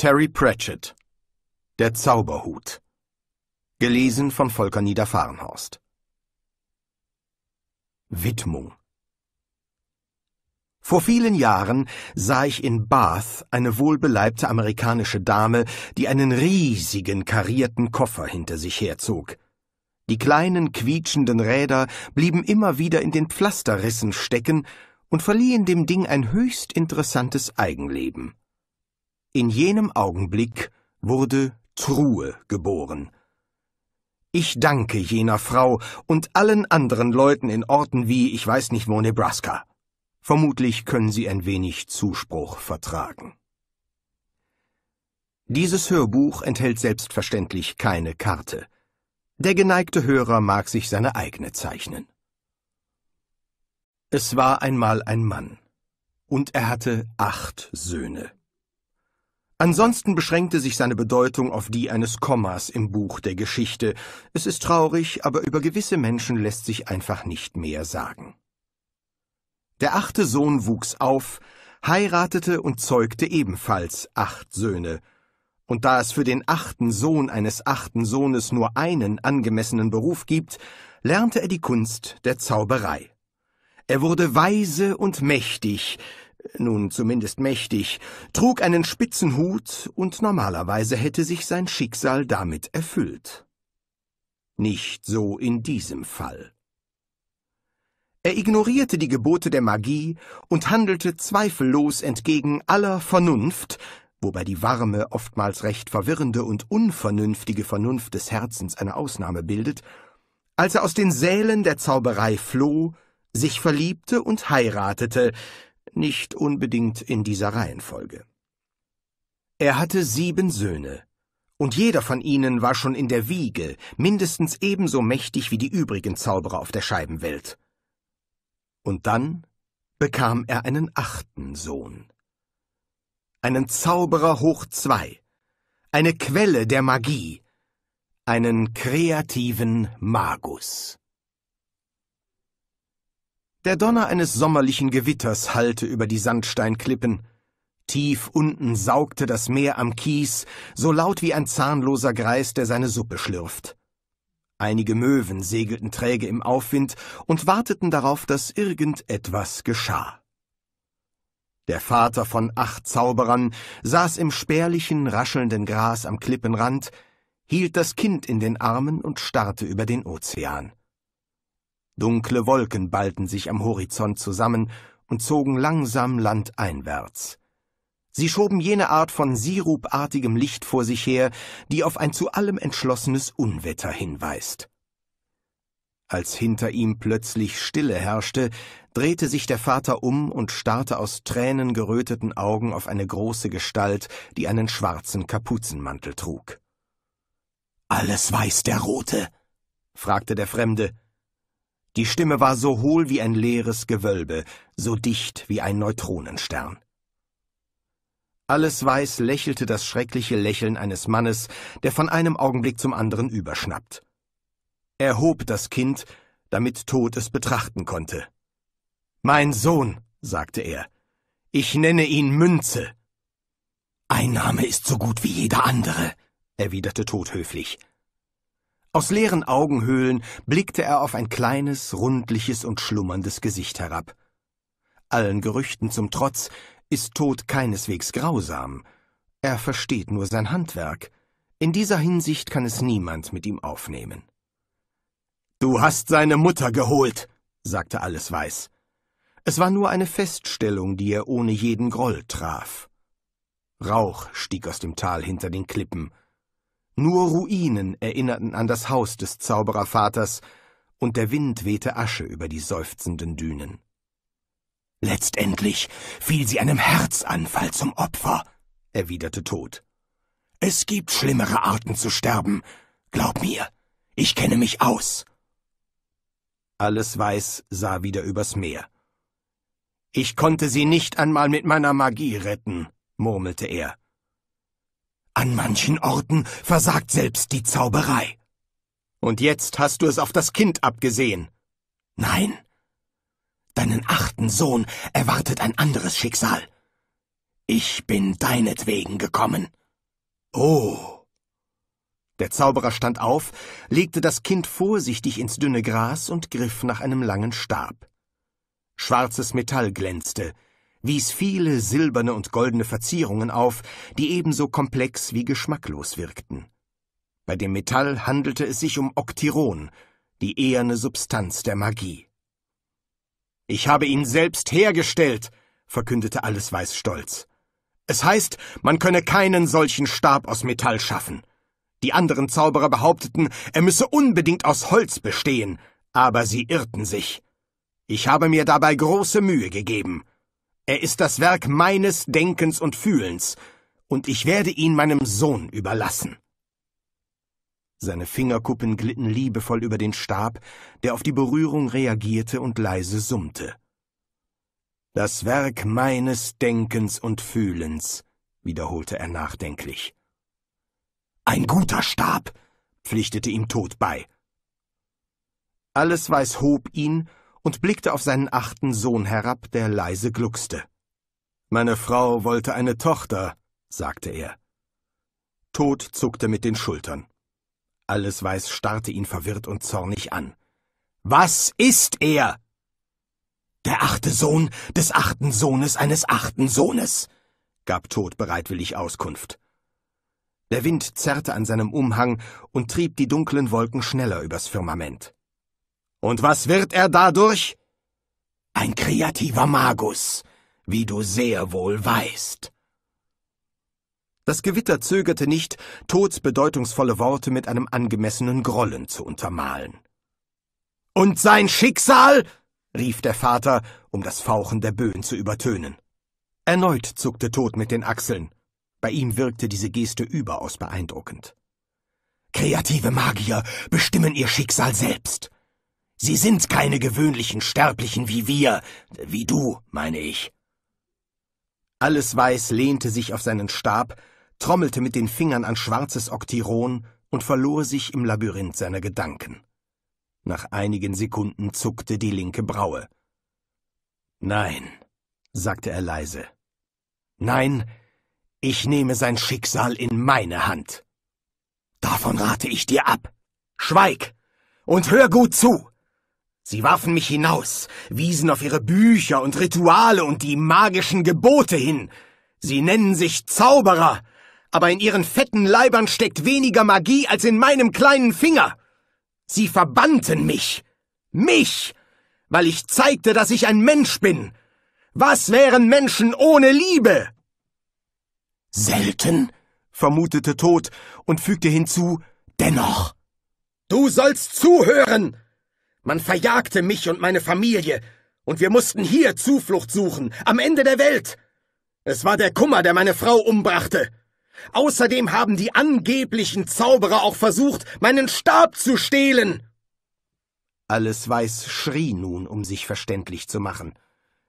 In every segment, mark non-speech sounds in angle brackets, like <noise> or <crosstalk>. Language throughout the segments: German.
Terry Pratchett Der Zauberhut Gelesen von Volker Niederfahrenhorst Widmung Vor vielen Jahren sah ich in Bath eine wohlbeleibte amerikanische Dame, die einen riesigen karierten Koffer hinter sich herzog. Die kleinen quietschenden Räder blieben immer wieder in den Pflasterrissen stecken und verliehen dem Ding ein höchst interessantes Eigenleben. In jenem Augenblick wurde Truhe geboren. Ich danke jener Frau und allen anderen Leuten in Orten wie, ich weiß nicht wo, Nebraska. Vermutlich können sie ein wenig Zuspruch vertragen. Dieses Hörbuch enthält selbstverständlich keine Karte. Der geneigte Hörer mag sich seine eigene zeichnen. Es war einmal ein Mann, und er hatte acht Söhne. Ansonsten beschränkte sich seine Bedeutung auf die eines Kommas im Buch der Geschichte. Es ist traurig, aber über gewisse Menschen lässt sich einfach nicht mehr sagen. Der achte Sohn wuchs auf, heiratete und zeugte ebenfalls acht Söhne. Und da es für den achten Sohn eines achten Sohnes nur einen angemessenen Beruf gibt, lernte er die Kunst der Zauberei. Er wurde weise und mächtig, nun zumindest mächtig, trug einen spitzen Hut und normalerweise hätte sich sein Schicksal damit erfüllt. Nicht so in diesem Fall. Er ignorierte die Gebote der Magie und handelte zweifellos entgegen aller Vernunft, wobei die warme, oftmals recht verwirrende und unvernünftige Vernunft des Herzens eine Ausnahme bildet, als er aus den Sälen der Zauberei floh, sich verliebte und heiratete, nicht unbedingt in dieser Reihenfolge. Er hatte sieben Söhne, und jeder von ihnen war schon in der Wiege mindestens ebenso mächtig wie die übrigen Zauberer auf der Scheibenwelt. Und dann bekam er einen achten Sohn. Einen Zauberer hoch zwei, eine Quelle der Magie, einen kreativen Magus. Der Donner eines sommerlichen Gewitters hallte über die Sandsteinklippen. Tief unten saugte das Meer am Kies, so laut wie ein zahnloser Greis, der seine Suppe schlürft. Einige Möwen segelten träge im Aufwind und warteten darauf, dass irgendetwas geschah. Der Vater von acht Zauberern saß im spärlichen, raschelnden Gras am Klippenrand, hielt das Kind in den Armen und starrte über den Ozean. Dunkle Wolken ballten sich am Horizont zusammen und zogen langsam landeinwärts. Sie schoben jene Art von sirupartigem Licht vor sich her, die auf ein zu allem entschlossenes Unwetter hinweist. Als hinter ihm plötzlich Stille herrschte, drehte sich der Vater um und starrte aus tränengeröteten Augen auf eine große Gestalt, die einen schwarzen Kapuzenmantel trug. Alles weiß der Rote? fragte der Fremde. Die Stimme war so hohl wie ein leeres Gewölbe, so dicht wie ein Neutronenstern. Alles Weiß lächelte das schreckliche Lächeln eines Mannes, der von einem Augenblick zum anderen überschnappt. Er hob das Kind, damit Tod es betrachten konnte. Mein Sohn, sagte er, ich nenne ihn Münze. Ein Name ist so gut wie jeder andere, erwiderte Tod höflich. Aus leeren Augenhöhlen blickte er auf ein kleines, rundliches und schlummerndes Gesicht herab. Allen Gerüchten zum Trotz ist Tod keineswegs grausam. Er versteht nur sein Handwerk. In dieser Hinsicht kann es niemand mit ihm aufnehmen. Du hast seine Mutter geholt, sagte alles weiß. Es war nur eine Feststellung, die er ohne jeden Groll traf. Rauch stieg aus dem Tal hinter den Klippen. Nur Ruinen erinnerten an das Haus des Zauberervaters, und der Wind wehte Asche über die seufzenden Dünen. Letztendlich fiel sie einem Herzanfall zum Opfer, erwiderte Tod. Es gibt schlimmere Arten zu sterben. Glaub mir, ich kenne mich aus. Alles Weiß sah wieder übers Meer. Ich konnte sie nicht einmal mit meiner Magie retten, murmelte er. An manchen Orten versagt selbst die Zauberei. Und jetzt hast du es auf das Kind abgesehen. Nein. Deinen achten Sohn erwartet ein anderes Schicksal. Ich bin deinetwegen gekommen. Oh. Der Zauberer stand auf, legte das Kind vorsichtig ins dünne Gras und griff nach einem langen Stab. Schwarzes Metall glänzte, wies viele silberne und goldene Verzierungen auf, die ebenso komplex wie geschmacklos wirkten. Bei dem Metall handelte es sich um Oktiron, die eherne Substanz der Magie. Ich habe ihn selbst hergestellt, verkündete Allesweiß stolz. Es heißt, man könne keinen solchen Stab aus Metall schaffen. Die anderen Zauberer behaupteten, er müsse unbedingt aus Holz bestehen, aber sie irrten sich. Ich habe mir dabei große Mühe gegeben. Er ist das Werk meines Denkens und Fühlens, und ich werde ihn meinem Sohn überlassen. Seine Fingerkuppen glitten liebevoll über den Stab, der auf die Berührung reagierte und leise summte. Das Werk meines Denkens und Fühlens, wiederholte er nachdenklich. Ein guter Stab, pflichtete ihm Tod bei. Alles weiß hob ihn und blickte auf seinen achten Sohn herab, der leise gluckste. Meine Frau wollte eine Tochter, sagte er. Tod zuckte mit den Schultern. Alles Weiß starrte ihn verwirrt und zornig an. Was ist er? Der achte Sohn des achten Sohnes eines achten Sohnes, gab Tod bereitwillig Auskunft. Der Wind zerrte an seinem Umhang und trieb die dunklen Wolken schneller übers Firmament. Und was wird er dadurch? Ein kreativer Magus, wie du sehr wohl weißt. Das Gewitter zögerte nicht, Tods bedeutungsvolle Worte mit einem angemessenen Grollen zu untermalen. Und sein Schicksal? rief der Vater, um das Fauchen der Böen zu übertönen. Erneut zuckte Tod mit den Achseln. Bei ihm wirkte diese Geste überaus beeindruckend. Kreative Magier bestimmen ihr Schicksal selbst. Sie sind keine gewöhnlichen Sterblichen wie wir, wie du, meine ich. Alles Weiß lehnte sich auf seinen Stab, trommelte mit den Fingern an schwarzes Oktiron und verlor sich im Labyrinth seiner Gedanken. Nach einigen Sekunden zuckte die linke Braue. Nein, sagte er leise. Nein, ich nehme sein Schicksal in meine Hand. Davon rate ich dir ab. Schweig und hör gut zu. Sie warfen mich hinaus, wiesen auf ihre Bücher und Rituale und die magischen Gebote hin. Sie nennen sich Zauberer, aber in ihren fetten Leibern steckt weniger Magie als in meinem kleinen Finger. Sie verbannten mich. Mich! Weil ich zeigte, dass ich ein Mensch bin. Was wären Menschen ohne Liebe? Selten, vermutete Tod und fügte hinzu, dennoch. Du sollst zuhören, man verjagte mich und meine Familie, und wir mussten hier Zuflucht suchen, am Ende der Welt. Es war der Kummer, der meine Frau umbrachte. Außerdem haben die angeblichen Zauberer auch versucht, meinen Stab zu stehlen. Alles Weiß schrie nun, um sich verständlich zu machen.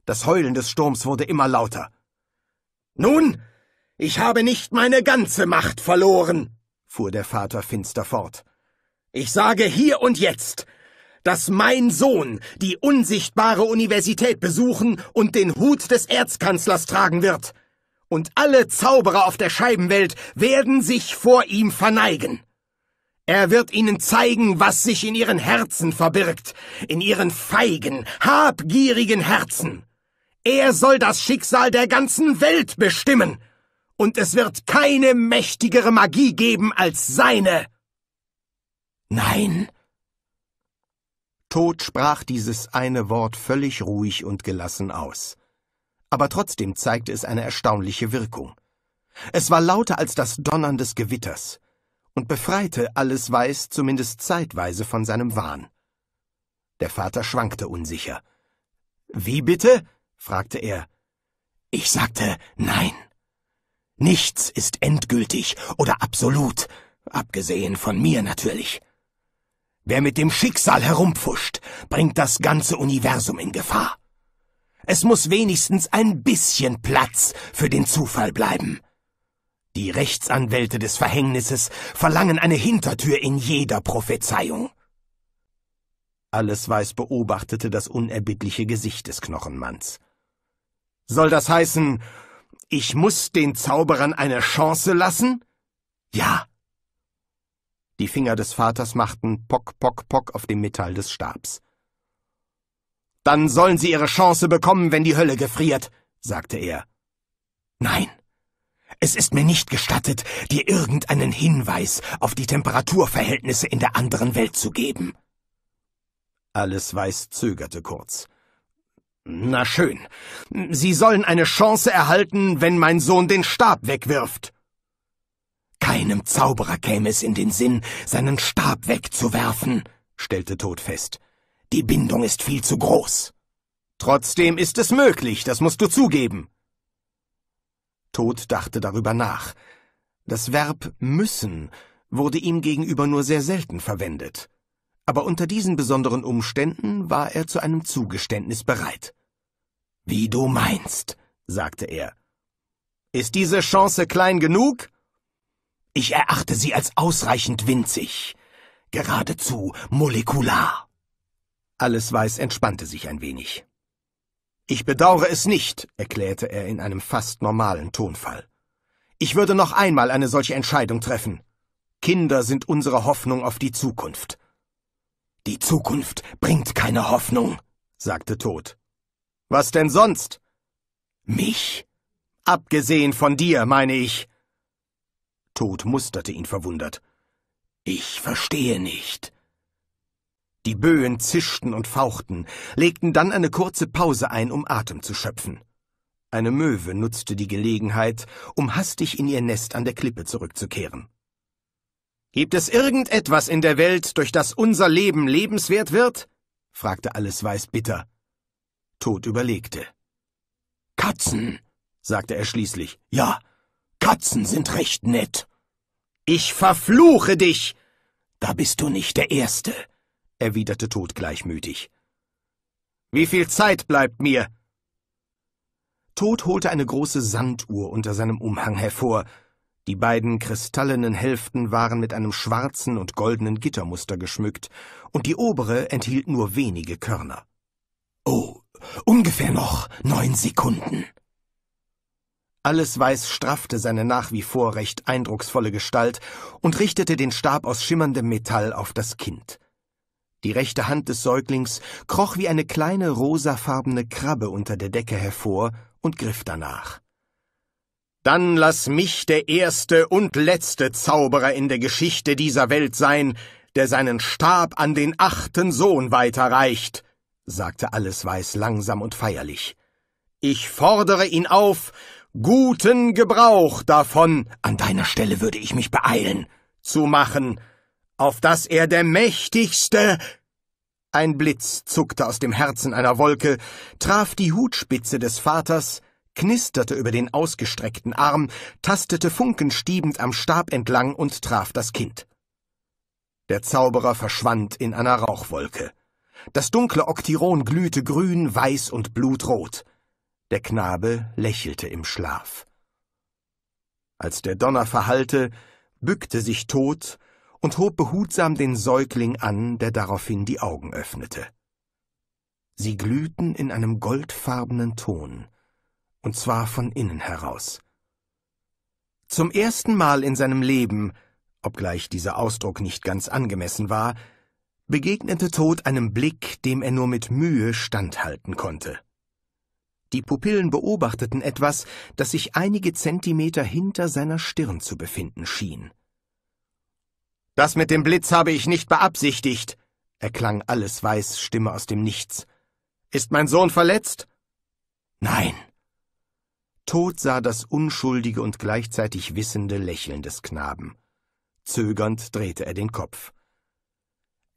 Das Heulen des Sturms wurde immer lauter. Nun, ich habe nicht meine ganze Macht verloren, fuhr der Vater finster fort. Ich sage hier und jetzt, dass mein Sohn die unsichtbare Universität besuchen und den Hut des Erzkanzlers tragen wird. Und alle Zauberer auf der Scheibenwelt werden sich vor ihm verneigen. Er wird ihnen zeigen, was sich in ihren Herzen verbirgt, in ihren feigen, habgierigen Herzen. Er soll das Schicksal der ganzen Welt bestimmen, und es wird keine mächtigere Magie geben als seine. Nein, Tod sprach dieses eine Wort völlig ruhig und gelassen aus. Aber trotzdem zeigte es eine erstaunliche Wirkung. Es war lauter als das Donnern des Gewitters und befreite alles Weiß zumindest zeitweise von seinem Wahn. Der Vater schwankte unsicher. Wie bitte? fragte er. Ich sagte nein. Nichts ist endgültig oder absolut, abgesehen von mir natürlich. Wer mit dem Schicksal herumpfuscht, bringt das ganze Universum in Gefahr. Es muss wenigstens ein bisschen Platz für den Zufall bleiben. Die Rechtsanwälte des Verhängnisses verlangen eine Hintertür in jeder Prophezeiung. Alles Weiß beobachtete das unerbittliche Gesicht des Knochenmanns. Soll das heißen, ich muss den Zauberern eine Chance lassen? Ja, die Finger des Vaters machten Pock, Pock, Pock auf dem Metall des Stabs. Dann sollen sie ihre Chance bekommen, wenn die Hölle gefriert, sagte er. Nein, es ist mir nicht gestattet, dir irgendeinen Hinweis auf die Temperaturverhältnisse in der anderen Welt zu geben. Alles Weiß zögerte kurz. Na schön. Sie sollen eine Chance erhalten, wenn mein Sohn den Stab wegwirft. Keinem Zauberer käme es in den Sinn, seinen Stab wegzuwerfen, stellte Tod fest. Die Bindung ist viel zu groß. Trotzdem ist es möglich, das musst du zugeben. Tod dachte darüber nach. Das Verb müssen wurde ihm gegenüber nur sehr selten verwendet. Aber unter diesen besonderen Umständen war er zu einem Zugeständnis bereit. Wie du meinst, sagte er. Ist diese Chance klein genug? Ich erachte sie als ausreichend winzig, geradezu molekular. Alles Weiß entspannte sich ein wenig. Ich bedauere es nicht, erklärte er in einem fast normalen Tonfall. Ich würde noch einmal eine solche Entscheidung treffen. Kinder sind unsere Hoffnung auf die Zukunft. Die Zukunft bringt keine Hoffnung, sagte Tod. Was denn sonst? Mich? Abgesehen von dir, meine ich. Tod musterte ihn verwundert. Ich verstehe nicht. Die Böen zischten und fauchten, legten dann eine kurze Pause ein, um Atem zu schöpfen. Eine Möwe nutzte die Gelegenheit, um hastig in ihr Nest an der Klippe zurückzukehren. Gibt es irgendetwas in der Welt, durch das unser Leben lebenswert wird? fragte alles weiß bitter. Tod überlegte. Katzen, sagte er schließlich. Ja, Katzen sind recht nett. Ich verfluche dich! Da bist du nicht der Erste, erwiderte Tod gleichmütig. Wie viel Zeit bleibt mir? Tod holte eine große Sanduhr unter seinem Umhang hervor. Die beiden kristallenen Hälften waren mit einem schwarzen und goldenen Gittermuster geschmückt, und die obere enthielt nur wenige Körner. Oh, ungefähr noch neun Sekunden, alles Weiß straffte seine nach wie vor recht eindrucksvolle Gestalt und richtete den Stab aus schimmerndem Metall auf das Kind. Die rechte Hand des Säuglings kroch wie eine kleine rosafarbene Krabbe unter der Decke hervor und griff danach. Dann lass mich der erste und letzte Zauberer in der Geschichte dieser Welt sein, der seinen Stab an den achten Sohn weiterreicht, sagte Allesweiß langsam und feierlich. Ich fordere ihn auf, guten Gebrauch davon, an deiner Stelle würde ich mich beeilen, zu machen, auf dass er der mächtigste. Ein Blitz zuckte aus dem Herzen einer Wolke, traf die Hutspitze des Vaters, knisterte über den ausgestreckten Arm, tastete funkenstiebend am Stab entlang und traf das Kind. Der Zauberer verschwand in einer Rauchwolke. Das dunkle Oktiron glühte grün, weiß und blutrot. Der Knabe lächelte im Schlaf. Als der Donner verhallte, bückte sich tot und hob behutsam den Säugling an, der daraufhin die Augen öffnete. Sie glühten in einem goldfarbenen Ton, und zwar von innen heraus. Zum ersten Mal in seinem Leben, obgleich dieser Ausdruck nicht ganz angemessen war, begegnete Tod einem Blick, dem er nur mit Mühe standhalten konnte. Die Pupillen beobachteten etwas, das sich einige Zentimeter hinter seiner Stirn zu befinden schien. Das mit dem Blitz habe ich nicht beabsichtigt, erklang alles Weiß Stimme aus dem Nichts. Ist mein Sohn verletzt? Nein. Tod sah das unschuldige und gleichzeitig wissende Lächeln des Knaben. Zögernd drehte er den Kopf.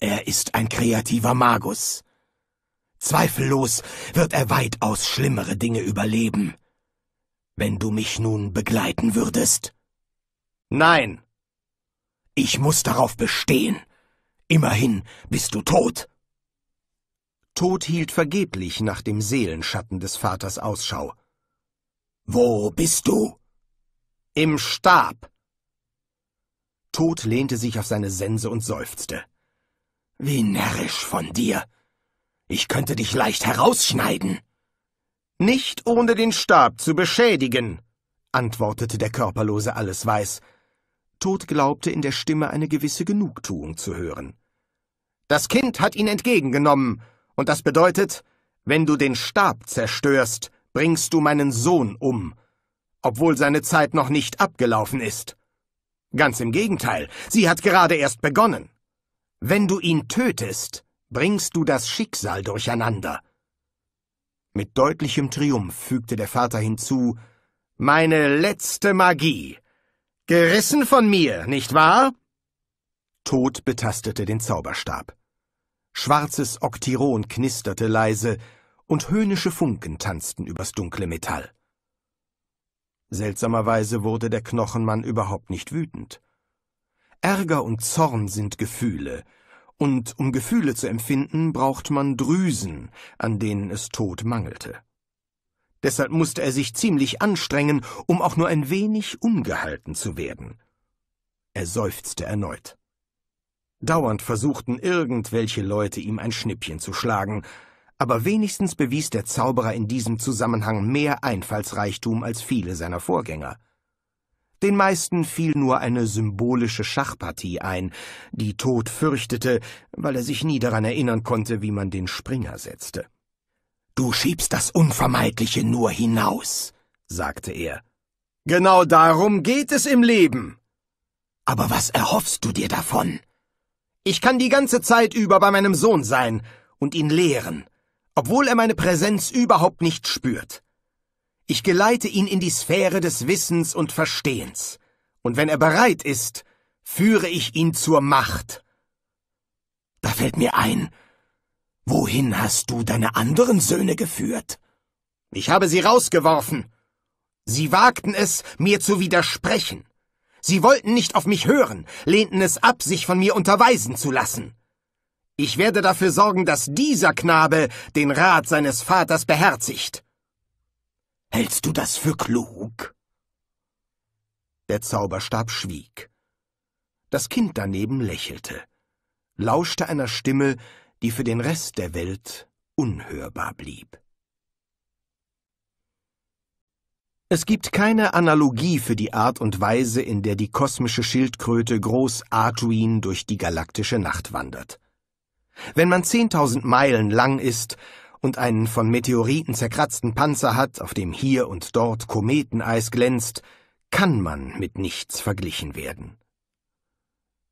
Er ist ein kreativer Magus. Zweifellos wird er weitaus schlimmere Dinge überleben. Wenn du mich nun begleiten würdest? Nein. Ich muss darauf bestehen. Immerhin bist du tot. Tod hielt vergeblich nach dem Seelenschatten des Vaters Ausschau. Wo bist du? Im Stab. Tod lehnte sich auf seine Sense und seufzte. Wie närrisch von dir. Ich könnte dich leicht herausschneiden. Nicht ohne den Stab zu beschädigen, antwortete der körperlose Allesweiß. Tod glaubte in der Stimme eine gewisse Genugtuung zu hören. Das Kind hat ihn entgegengenommen, und das bedeutet, wenn du den Stab zerstörst, bringst du meinen Sohn um, obwohl seine Zeit noch nicht abgelaufen ist. Ganz im Gegenteil, sie hat gerade erst begonnen. Wenn du ihn tötest, bringst du das Schicksal durcheinander. Mit deutlichem Triumph fügte der Vater hinzu Meine letzte Magie. Gerissen von mir, nicht wahr? Tod betastete den Zauberstab. Schwarzes Oktiron knisterte leise, und höhnische Funken tanzten übers dunkle Metall. Seltsamerweise wurde der Knochenmann überhaupt nicht wütend. Ärger und Zorn sind Gefühle, und um Gefühle zu empfinden, braucht man Drüsen, an denen es Tod mangelte. Deshalb musste er sich ziemlich anstrengen, um auch nur ein wenig ungehalten zu werden. Er seufzte erneut. Dauernd versuchten irgendwelche Leute ihm ein Schnippchen zu schlagen, aber wenigstens bewies der Zauberer in diesem Zusammenhang mehr Einfallsreichtum als viele seiner Vorgänger. Den meisten fiel nur eine symbolische Schachpartie ein, die Tod fürchtete, weil er sich nie daran erinnern konnte, wie man den Springer setzte. Du schiebst das Unvermeidliche nur hinaus, sagte er. Genau darum geht es im Leben. Aber was erhoffst du dir davon? Ich kann die ganze Zeit über bei meinem Sohn sein und ihn lehren, obwohl er meine Präsenz überhaupt nicht spürt. Ich geleite ihn in die Sphäre des Wissens und Verstehens, und wenn er bereit ist, führe ich ihn zur Macht. Da fällt mir ein, wohin hast du deine anderen Söhne geführt? Ich habe sie rausgeworfen. Sie wagten es, mir zu widersprechen. Sie wollten nicht auf mich hören, lehnten es ab, sich von mir unterweisen zu lassen. Ich werde dafür sorgen, dass dieser Knabe den Rat seines Vaters beherzigt. Hältst du das für klug? Der Zauberstab schwieg. Das Kind daneben lächelte, lauschte einer Stimme, die für den Rest der Welt unhörbar blieb. Es gibt keine Analogie für die Art und Weise, in der die kosmische Schildkröte Groß Arduin durch die galaktische Nacht wandert. Wenn man zehntausend Meilen lang ist, und einen von Meteoriten zerkratzten Panzer hat, auf dem hier und dort Kometeneis glänzt, kann man mit nichts verglichen werden.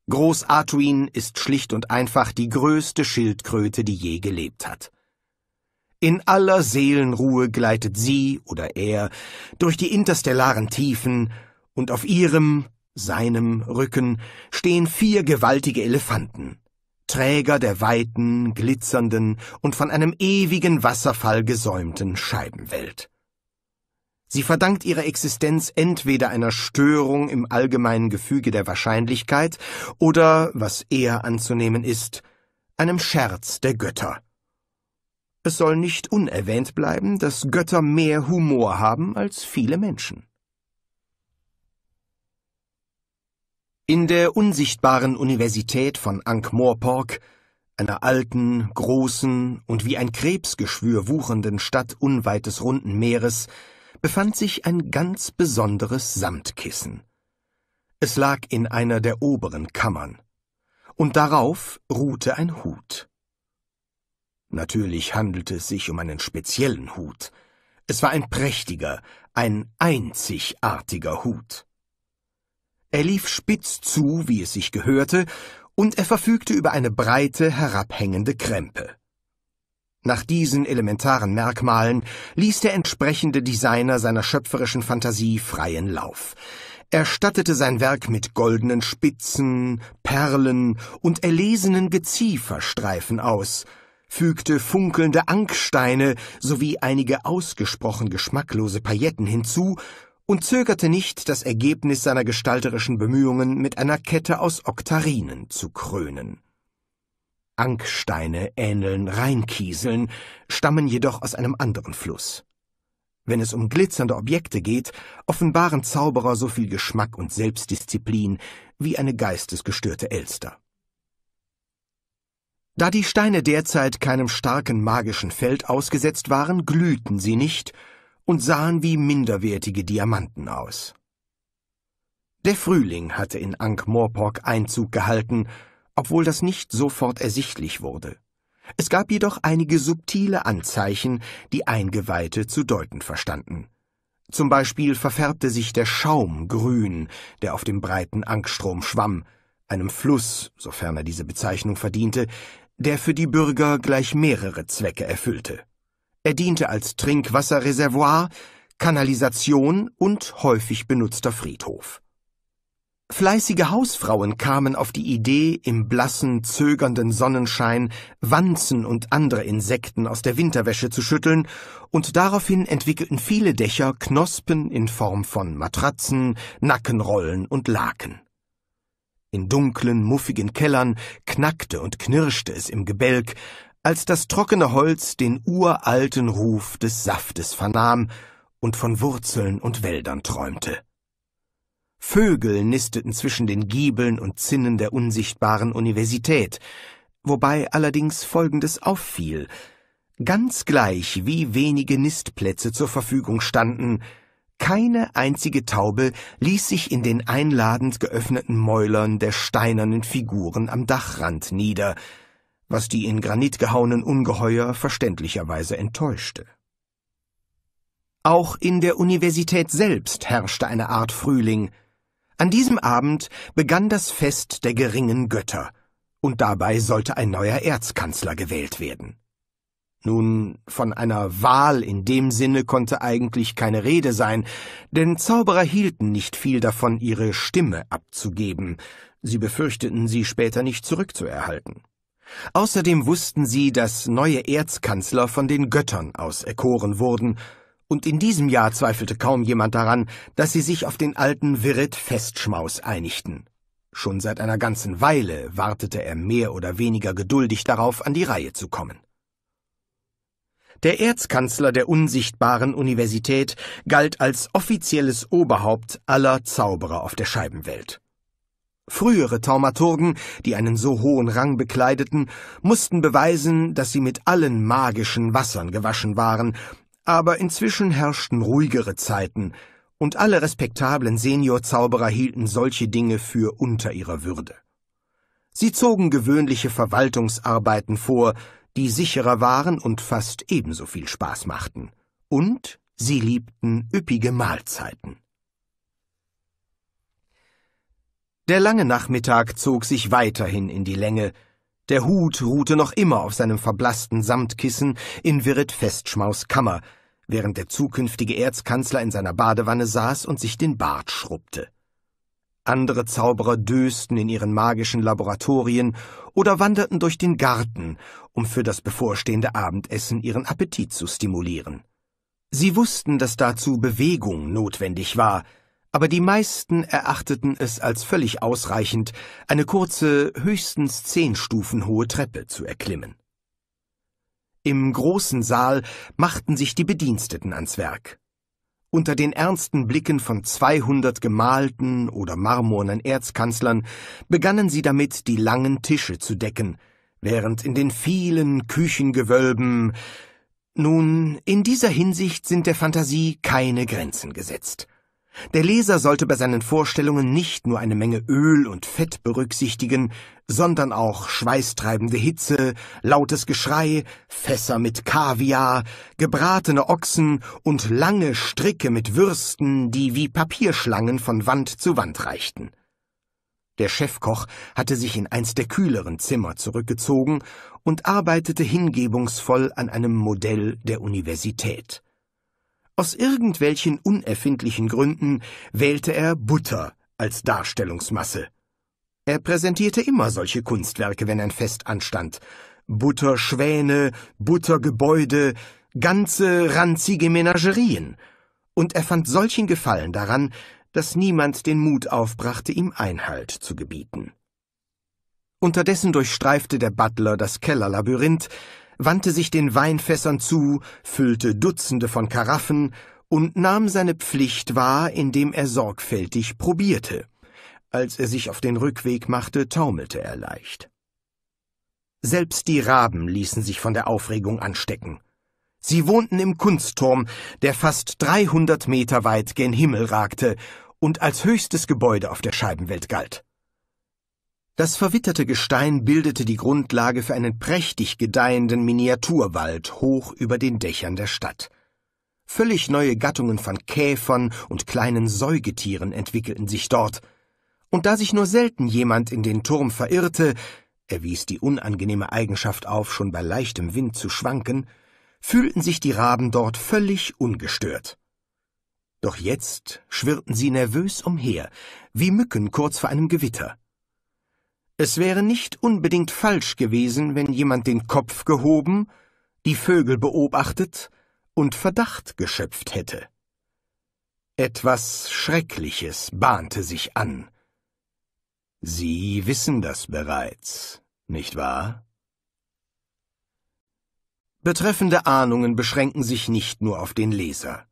Groß Artuin ist schlicht und einfach die größte Schildkröte, die je gelebt hat. In aller Seelenruhe gleitet sie oder er durch die interstellaren Tiefen, und auf ihrem, seinem Rücken stehen vier gewaltige Elefanten. Träger der weiten, glitzernden und von einem ewigen Wasserfall gesäumten Scheibenwelt. Sie verdankt ihre Existenz entweder einer Störung im allgemeinen Gefüge der Wahrscheinlichkeit oder, was eher anzunehmen ist, einem Scherz der Götter. Es soll nicht unerwähnt bleiben, dass Götter mehr Humor haben als viele Menschen. In der unsichtbaren Universität von Ankh-Morpork, einer alten, großen und wie ein Krebsgeschwür wuchenden Stadt unweit des runden Meeres, befand sich ein ganz besonderes Samtkissen. Es lag in einer der oberen Kammern, und darauf ruhte ein Hut. Natürlich handelte es sich um einen speziellen Hut. Es war ein prächtiger, ein einzigartiger Hut. Er lief spitz zu, wie es sich gehörte, und er verfügte über eine breite, herabhängende Krempe. Nach diesen elementaren Merkmalen ließ der entsprechende Designer seiner schöpferischen Fantasie freien Lauf. Er stattete sein Werk mit goldenen Spitzen, Perlen und erlesenen Gezieferstreifen aus, fügte funkelnde Anksteine sowie einige ausgesprochen geschmacklose Pailletten hinzu und zögerte nicht, das Ergebnis seiner gestalterischen Bemühungen mit einer Kette aus Oktarinen zu krönen. Anksteine ähneln Rheinkieseln, stammen jedoch aus einem anderen Fluss. Wenn es um glitzernde Objekte geht, offenbaren Zauberer so viel Geschmack und Selbstdisziplin wie eine geistesgestörte Elster. Da die Steine derzeit keinem starken magischen Feld ausgesetzt waren, glühten sie nicht und sahen wie minderwertige Diamanten aus. Der Frühling hatte in Ankh-Morpork Einzug gehalten, obwohl das nicht sofort ersichtlich wurde. Es gab jedoch einige subtile Anzeichen, die Eingeweihte zu deuten verstanden. Zum Beispiel verfärbte sich der Schaum grün, der auf dem breiten Ankstrom schwamm, einem Fluss, sofern er diese Bezeichnung verdiente, der für die Bürger gleich mehrere Zwecke erfüllte. Er diente als Trinkwasserreservoir, Kanalisation und häufig benutzter Friedhof. Fleißige Hausfrauen kamen auf die Idee, im blassen, zögernden Sonnenschein Wanzen und andere Insekten aus der Winterwäsche zu schütteln, und daraufhin entwickelten viele Dächer Knospen in Form von Matratzen, Nackenrollen und Laken. In dunklen, muffigen Kellern knackte und knirschte es im Gebälk, als das trockene Holz den uralten Ruf des Saftes vernahm und von Wurzeln und Wäldern träumte. Vögel nisteten zwischen den Giebeln und Zinnen der unsichtbaren Universität, wobei allerdings Folgendes auffiel. Ganz gleich, wie wenige Nistplätze zur Verfügung standen, keine einzige Taube ließ sich in den einladend geöffneten Mäulern der steinernen Figuren am Dachrand nieder, was die in Granit gehauenen Ungeheuer verständlicherweise enttäuschte. Auch in der Universität selbst herrschte eine Art Frühling. An diesem Abend begann das Fest der geringen Götter, und dabei sollte ein neuer Erzkanzler gewählt werden. Nun, von einer Wahl in dem Sinne konnte eigentlich keine Rede sein, denn Zauberer hielten nicht viel davon, ihre Stimme abzugeben, sie befürchteten, sie später nicht zurückzuerhalten. Außerdem wussten sie, dass neue Erzkanzler von den Göttern auserkoren wurden, und in diesem Jahr zweifelte kaum jemand daran, dass sie sich auf den alten Wirrit Festschmaus einigten. Schon seit einer ganzen Weile wartete er mehr oder weniger geduldig darauf, an die Reihe zu kommen. Der Erzkanzler der unsichtbaren Universität galt als offizielles Oberhaupt aller Zauberer auf der Scheibenwelt. Frühere Taumaturgen, die einen so hohen Rang bekleideten, mussten beweisen, dass sie mit allen magischen Wassern gewaschen waren, aber inzwischen herrschten ruhigere Zeiten, und alle respektablen Seniorzauberer hielten solche Dinge für unter ihrer Würde. Sie zogen gewöhnliche Verwaltungsarbeiten vor, die sicherer waren und fast ebenso viel Spaß machten. Und sie liebten üppige Mahlzeiten. Der lange Nachmittag zog sich weiterhin in die Länge. Der Hut ruhte noch immer auf seinem verblassten Samtkissen in Wirt Festschmaus Kammer, während der zukünftige Erzkanzler in seiner Badewanne saß und sich den Bart schrubbte. Andere Zauberer dösten in ihren magischen Laboratorien oder wanderten durch den Garten, um für das bevorstehende Abendessen ihren Appetit zu stimulieren. Sie wussten, dass dazu Bewegung notwendig war, aber die meisten erachteten es als völlig ausreichend, eine kurze, höchstens zehn Stufen hohe Treppe zu erklimmen. Im großen Saal machten sich die Bediensteten ans Werk. Unter den ernsten Blicken von 200 gemalten oder marmornen Erzkanzlern begannen sie damit, die langen Tische zu decken, während in den vielen Küchengewölben nun, in dieser Hinsicht sind der Fantasie keine Grenzen gesetzt. Der Leser sollte bei seinen Vorstellungen nicht nur eine Menge Öl und Fett berücksichtigen, sondern auch schweißtreibende Hitze, lautes Geschrei, Fässer mit Kaviar, gebratene Ochsen und lange Stricke mit Würsten, die wie Papierschlangen von Wand zu Wand reichten. Der Chefkoch hatte sich in eins der kühleren Zimmer zurückgezogen und arbeitete hingebungsvoll an einem Modell der Universität. Aus irgendwelchen unerfindlichen Gründen wählte er Butter als Darstellungsmasse. Er präsentierte immer solche Kunstwerke, wenn ein Fest anstand. Butterschwäne, Buttergebäude, ganze ranzige Menagerien. Und er fand solchen Gefallen daran, dass niemand den Mut aufbrachte, ihm Einhalt zu gebieten. Unterdessen durchstreifte der Butler das Kellerlabyrinth, wandte sich den Weinfässern zu, füllte Dutzende von Karaffen und nahm seine Pflicht wahr, indem er sorgfältig probierte. Als er sich auf den Rückweg machte, taumelte er leicht. Selbst die Raben ließen sich von der Aufregung anstecken. Sie wohnten im Kunstturm, der fast 300 Meter weit gen Himmel ragte und als höchstes Gebäude auf der Scheibenwelt galt. Das verwitterte Gestein bildete die Grundlage für einen prächtig gedeihenden Miniaturwald hoch über den Dächern der Stadt. Völlig neue Gattungen von Käfern und kleinen Säugetieren entwickelten sich dort, und da sich nur selten jemand in den Turm verirrte, er wies die unangenehme Eigenschaft auf, schon bei leichtem Wind zu schwanken, fühlten sich die Raben dort völlig ungestört. Doch jetzt schwirrten sie nervös umher, wie Mücken kurz vor einem Gewitter. Es wäre nicht unbedingt falsch gewesen, wenn jemand den Kopf gehoben, die Vögel beobachtet und Verdacht geschöpft hätte. Etwas Schreckliches bahnte sich an. Sie wissen das bereits, nicht wahr? Betreffende Ahnungen beschränken sich nicht nur auf den Leser.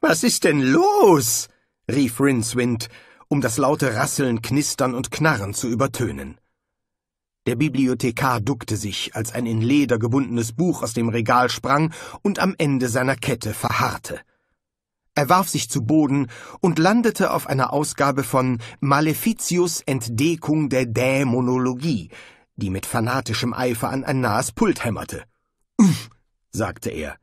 Was ist denn los? rief Rincewind um das laute Rasseln, Knistern und Knarren zu übertönen. Der Bibliothekar duckte sich, als ein in Leder gebundenes Buch aus dem Regal sprang und am Ende seiner Kette verharrte. Er warf sich zu Boden und landete auf einer Ausgabe von Maleficius Entdeckung der Dämonologie, die mit fanatischem Eifer an ein nahes Pult hämmerte. Uff, sagte er.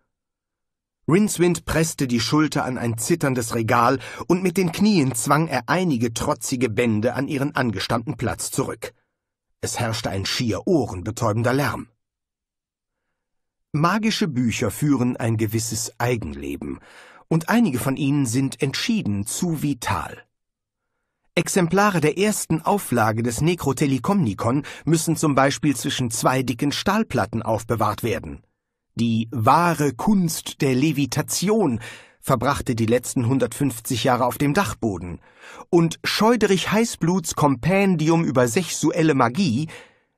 Rincewind presste die Schulter an ein zitterndes Regal und mit den Knien zwang er einige trotzige Bände an ihren angestammten Platz zurück. Es herrschte ein schier ohrenbetäubender Lärm. Magische Bücher führen ein gewisses Eigenleben, und einige von ihnen sind entschieden zu vital. Exemplare der ersten Auflage des Necrotelekomnikon müssen zum Beispiel zwischen zwei dicken Stahlplatten aufbewahrt werden. Die wahre Kunst der Levitation verbrachte die letzten 150 Jahre auf dem Dachboden, und Scheuderich Heißbluts Kompendium über sexuelle Magie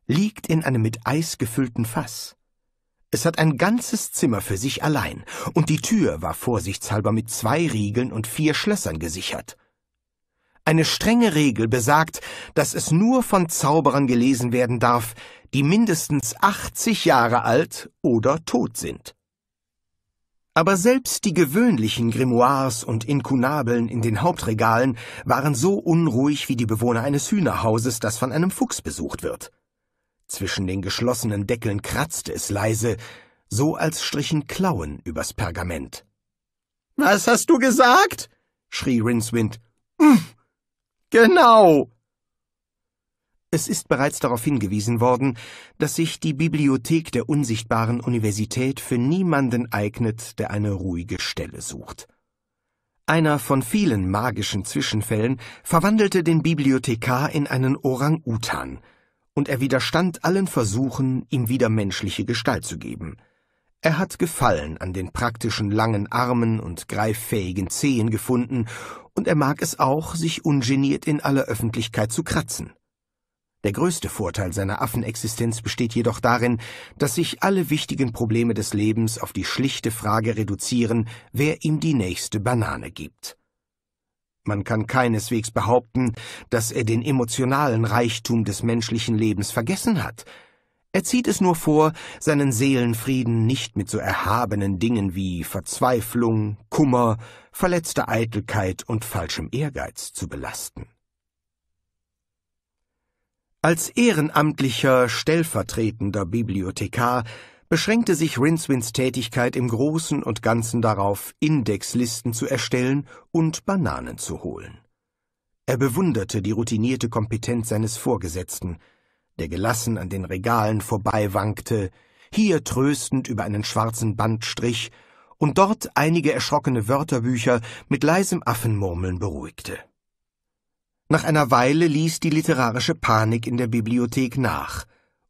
liegt in einem mit Eis gefüllten Fass. Es hat ein ganzes Zimmer für sich allein, und die Tür war vorsichtshalber mit zwei Riegeln und vier Schlössern gesichert. Eine strenge Regel besagt, dass es nur von Zauberern gelesen werden darf, die mindestens 80 Jahre alt oder tot sind. Aber selbst die gewöhnlichen Grimoires und Inkunabeln in den Hauptregalen waren so unruhig wie die Bewohner eines Hühnerhauses, das von einem Fuchs besucht wird. Zwischen den geschlossenen Deckeln kratzte es leise, so als strichen Klauen übers Pergament. Was hast du gesagt? schrie Rincewind. Mm, genau, es ist bereits darauf hingewiesen worden, dass sich die Bibliothek der unsichtbaren Universität für niemanden eignet, der eine ruhige Stelle sucht. Einer von vielen magischen Zwischenfällen verwandelte den Bibliothekar in einen Orang-Utan, und er widerstand allen Versuchen, ihm wieder menschliche Gestalt zu geben. Er hat Gefallen an den praktischen langen Armen und greiffähigen Zehen gefunden, und er mag es auch, sich ungeniert in aller Öffentlichkeit zu kratzen. Der größte Vorteil seiner Affenexistenz besteht jedoch darin, dass sich alle wichtigen Probleme des Lebens auf die schlichte Frage reduzieren, wer ihm die nächste Banane gibt. Man kann keineswegs behaupten, dass er den emotionalen Reichtum des menschlichen Lebens vergessen hat. Er zieht es nur vor, seinen Seelenfrieden nicht mit so erhabenen Dingen wie Verzweiflung, Kummer, verletzter Eitelkeit und falschem Ehrgeiz zu belasten. Als ehrenamtlicher stellvertretender Bibliothekar beschränkte sich Rinswins Tätigkeit im Großen und Ganzen darauf, Indexlisten zu erstellen und Bananen zu holen. Er bewunderte die routinierte Kompetenz seines Vorgesetzten, der gelassen an den Regalen vorbeiwankte, hier tröstend über einen schwarzen Band strich und dort einige erschrockene Wörterbücher mit leisem Affenmurmeln beruhigte. Nach einer Weile ließ die literarische Panik in der Bibliothek nach,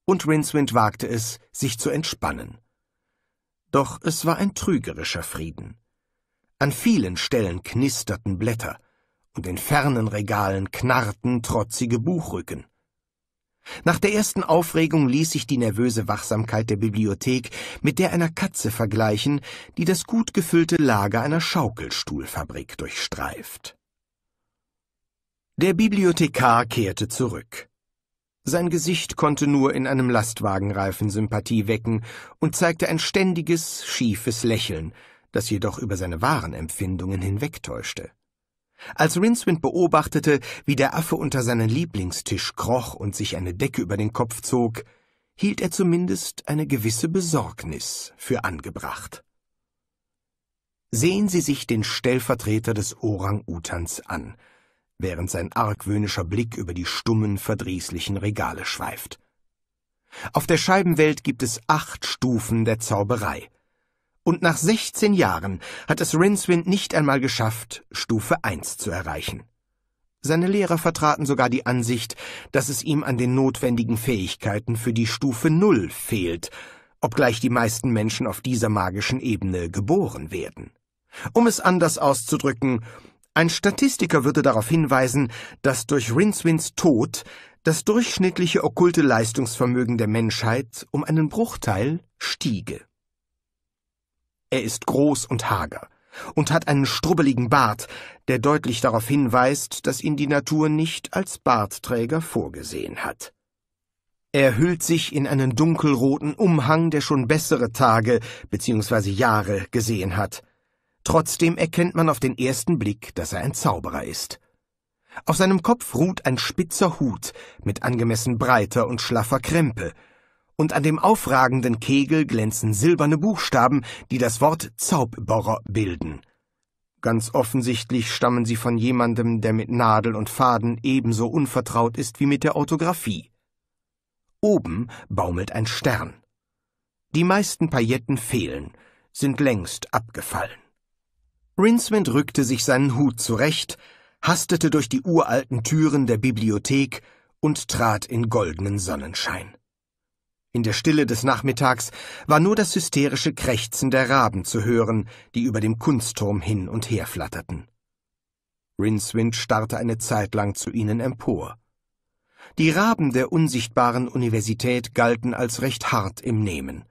und Rincewind wagte es, sich zu entspannen. Doch es war ein trügerischer Frieden. An vielen Stellen knisterten Blätter, und in fernen Regalen knarrten trotzige Buchrücken. Nach der ersten Aufregung ließ sich die nervöse Wachsamkeit der Bibliothek mit der einer Katze vergleichen, die das gut gefüllte Lager einer Schaukelstuhlfabrik durchstreift. Der Bibliothekar kehrte zurück. Sein Gesicht konnte nur in einem Lastwagenreifen Sympathie wecken und zeigte ein ständiges, schiefes Lächeln, das jedoch über seine wahren Empfindungen hinwegtäuschte. Als Rincewind beobachtete, wie der Affe unter seinen Lieblingstisch kroch und sich eine Decke über den Kopf zog, hielt er zumindest eine gewisse Besorgnis für angebracht. Sehen Sie sich den Stellvertreter des Orang-Utans an, während sein argwöhnischer Blick über die stummen, verdrießlichen Regale schweift. Auf der Scheibenwelt gibt es acht Stufen der Zauberei. Und nach 16 Jahren hat es Rincewind nicht einmal geschafft, Stufe 1 zu erreichen. Seine Lehrer vertraten sogar die Ansicht, dass es ihm an den notwendigen Fähigkeiten für die Stufe 0 fehlt, obgleich die meisten Menschen auf dieser magischen Ebene geboren werden. Um es anders auszudrücken, ein Statistiker würde darauf hinweisen, dass durch Rincewyns Tod das durchschnittliche okkulte Leistungsvermögen der Menschheit um einen Bruchteil stiege. Er ist groß und hager und hat einen strubbeligen Bart, der deutlich darauf hinweist, dass ihn die Natur nicht als Bartträger vorgesehen hat. Er hüllt sich in einen dunkelroten Umhang, der schon bessere Tage bzw. Jahre gesehen hat. Trotzdem erkennt man auf den ersten Blick, dass er ein Zauberer ist. Auf seinem Kopf ruht ein spitzer Hut mit angemessen breiter und schlaffer Krempe, und an dem aufragenden Kegel glänzen silberne Buchstaben, die das Wort Zauberer bilden. Ganz offensichtlich stammen sie von jemandem, der mit Nadel und Faden ebenso unvertraut ist wie mit der Orthographie. Oben baumelt ein Stern. Die meisten Pailletten fehlen, sind längst abgefallen. Rincewind rückte sich seinen Hut zurecht, hastete durch die uralten Türen der Bibliothek und trat in goldenen Sonnenschein. In der Stille des Nachmittags war nur das hysterische Krächzen der Raben zu hören, die über dem Kunstturm hin und her flatterten. Rincewind starrte eine Zeit lang zu ihnen empor. Die Raben der unsichtbaren Universität galten als recht hart im Nehmen.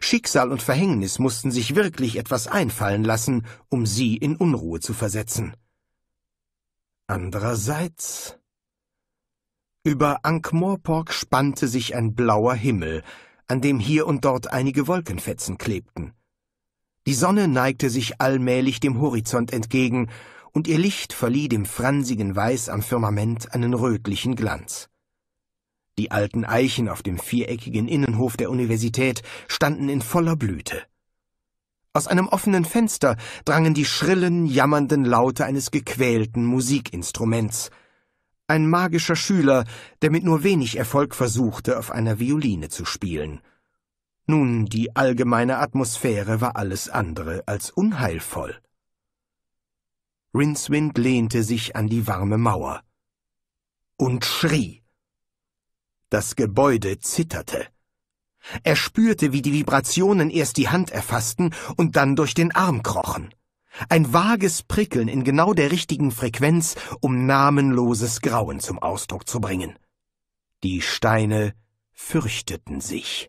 Schicksal und Verhängnis mussten sich wirklich etwas einfallen lassen, um sie in Unruhe zu versetzen. Andererseits... Über Ankh-Morpork spannte sich ein blauer Himmel, an dem hier und dort einige Wolkenfetzen klebten. Die Sonne neigte sich allmählich dem Horizont entgegen, und ihr Licht verlieh dem fransigen Weiß am Firmament einen rötlichen Glanz. Die alten Eichen auf dem viereckigen Innenhof der Universität standen in voller Blüte. Aus einem offenen Fenster drangen die schrillen, jammernden Laute eines gequälten Musikinstruments. Ein magischer Schüler, der mit nur wenig Erfolg versuchte, auf einer Violine zu spielen. Nun, die allgemeine Atmosphäre war alles andere als unheilvoll. Rincewind lehnte sich an die warme Mauer und schrie. Das Gebäude zitterte. Er spürte, wie die Vibrationen erst die Hand erfassten und dann durch den Arm krochen. Ein vages Prickeln in genau der richtigen Frequenz, um namenloses Grauen zum Ausdruck zu bringen. Die Steine fürchteten sich.